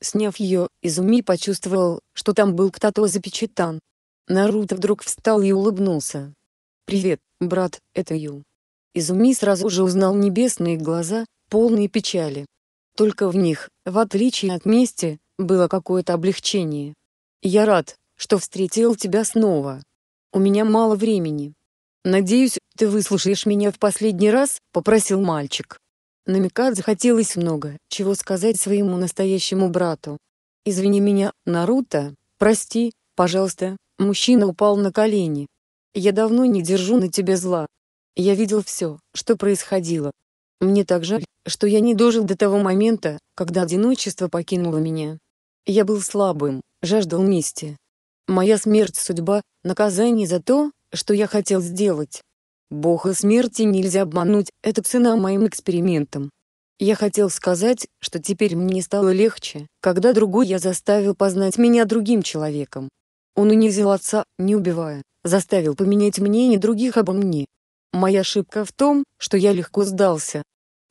Сняв ее, Изуми почувствовал, что там был кто-то запечатан. Наруто вдруг встал и улыбнулся. «Привет, брат, это Ю». Изуми сразу же узнал небесные глаза, полные печали. Только в них, в отличие от мести, было какое-то облегчение. «Я рад, что встретил тебя снова. У меня мало времени. Надеюсь, ты выслушаешь меня в последний раз», — попросил мальчик. Намикадзе хотелось много, чего сказать своему настоящему брату. «Извини меня, Наруто, прости, пожалуйста», — мужчина упал на колени. Я давно не держу на тебя зла. Я видел все, что происходило. Мне так жаль, что я не дожил до того момента, когда одиночество покинуло меня. Я был слабым, жаждал мести. Моя смерть — судьба, наказание за то, что я хотел сделать. Бога смерти нельзя обмануть, это цена моим экспериментам. Я хотел сказать, что теперь мне стало легче, когда другой я заставил познать меня другим человеком. Он унизил отца, не убивая, заставил поменять мнение других обо мне. Моя ошибка в том, что я легко сдался.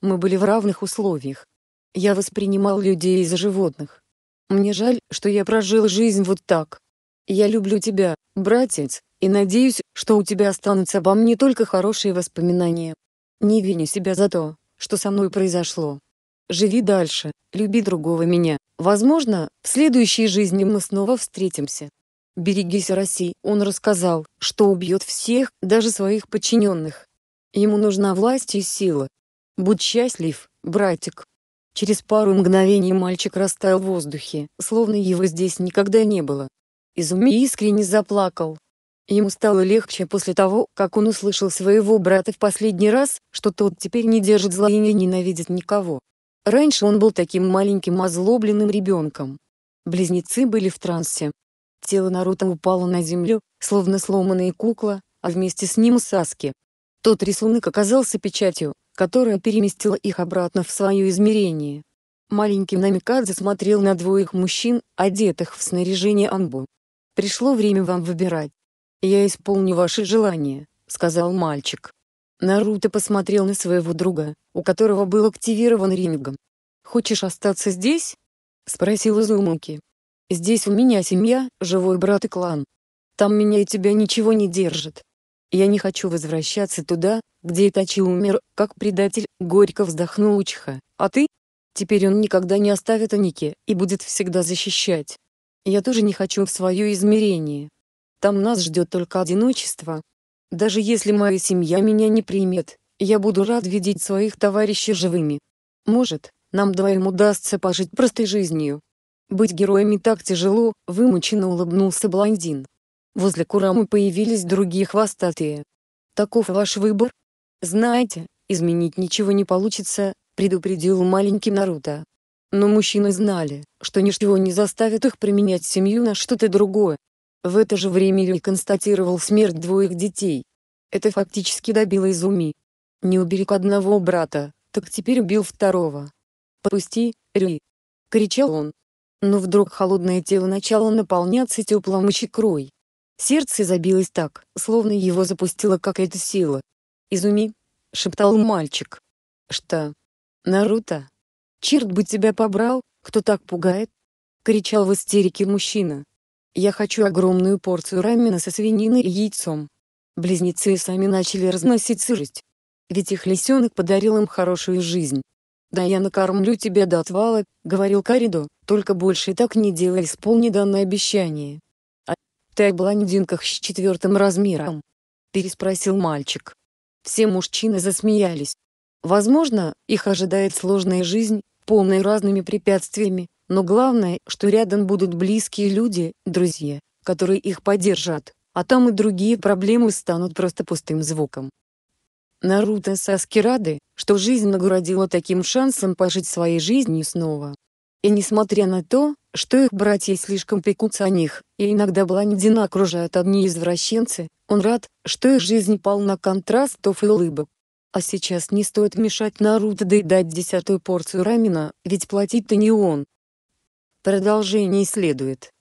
Мы были в равных условиях. Я воспринимал людей из-за животных. Мне жаль, что я прожил жизнь вот так. Я люблю тебя, братец, и надеюсь, что у тебя останутся обо мне только хорошие воспоминания. Не виню себя за то, что со мной произошло. Живи дальше, люби другого меня. Возможно, в следующей жизни мы снова встретимся. «Берегись, России», он рассказал, что убьет всех, даже своих подчиненных. Ему нужна власть и сила. «Будь счастлив, братик». Через пару мгновений мальчик растаял в воздухе, словно его здесь никогда не было. Изуми искренне заплакал. Ему стало легче после того, как он услышал своего брата в последний раз, что тот теперь не держит зла и не ненавидит никого. Раньше он был таким маленьким озлобленным ребенком. Близнецы были в трансе, Тело Наруто упало на землю, словно сломанная кукла, а вместе с ним Саски. Тот рисунок оказался печатью, которая переместила их обратно в свое измерение. Маленький Намикадзе смотрел на двоих мужчин, одетых в снаряжение Анбу. «Пришло время вам выбирать. Я исполню ваши желания», — сказал мальчик. Наруто посмотрел на своего друга, у которого был активирован рингом. «Хочешь остаться здесь?» — спросил Изумуки. Здесь у меня семья, живой брат и клан. Там меня и тебя ничего не держит. Я не хочу возвращаться туда, где Итачи умер, как предатель, горько вздохнул Учиха. А ты? Теперь он никогда не оставит Аники и будет всегда защищать. Я тоже не хочу в свое измерение. Там нас ждет только одиночество. Даже если моя семья меня не примет, я буду рад видеть своих товарищей живыми. Может, нам двоим удастся пожить простой жизнью. Быть героями так тяжело, вымученно улыбнулся блондин. Возле Курамы появились другие хвостатые. Таков ваш выбор? Знаете, изменить ничего не получится, предупредил маленький Наруто. Но мужчины знали, что ничего не заставит их применять семью на что-то другое. В это же время Юй констатировал смерть двоих детей. Это фактически добило Изуми. Не уберег одного брата, так теперь убил второго. «Попусти, Рюй!» — кричал он, но вдруг холодное тело начало наполняться теплым икрой. Сердце забилось так, словно его запустила какая-то сила. «Изуми!» — шептал мальчик. «Что? Наруто? Черт бы тебя побрал, кто так пугает?» — кричал в истерике мужчина. «Я хочу огромную порцию рамена со свининой и яйцом». Близнецы сами начали разносить сырость. Ведь их лисенок подарил им хорошую жизнь. «Да я накормлю тебя до отвала», — говорил Каридо, «только больше так не делай, исполни данное обещание». «А ты о блондинках с четвертым размером?» — переспросил мальчик. Все мужчины засмеялись. Возможно, их ожидает сложная жизнь, полная разными препятствиями, но главное, что рядом будут близкие люди, друзья, которые их поддержат, а там и другие проблемы станут просто пустым звуком. Наруто Саски рады, что жизнь наградила таким шансом пожить своей жизнью снова. И несмотря на то, что их братья слишком пекутся о них, и иногда блондина окружают одни извращенцы, он рад, что их жизнь полна контрастов и улыбок. А сейчас не стоит мешать Наруто доедать десятую порцию рамена, ведь платить-то не он. Продолжение следует.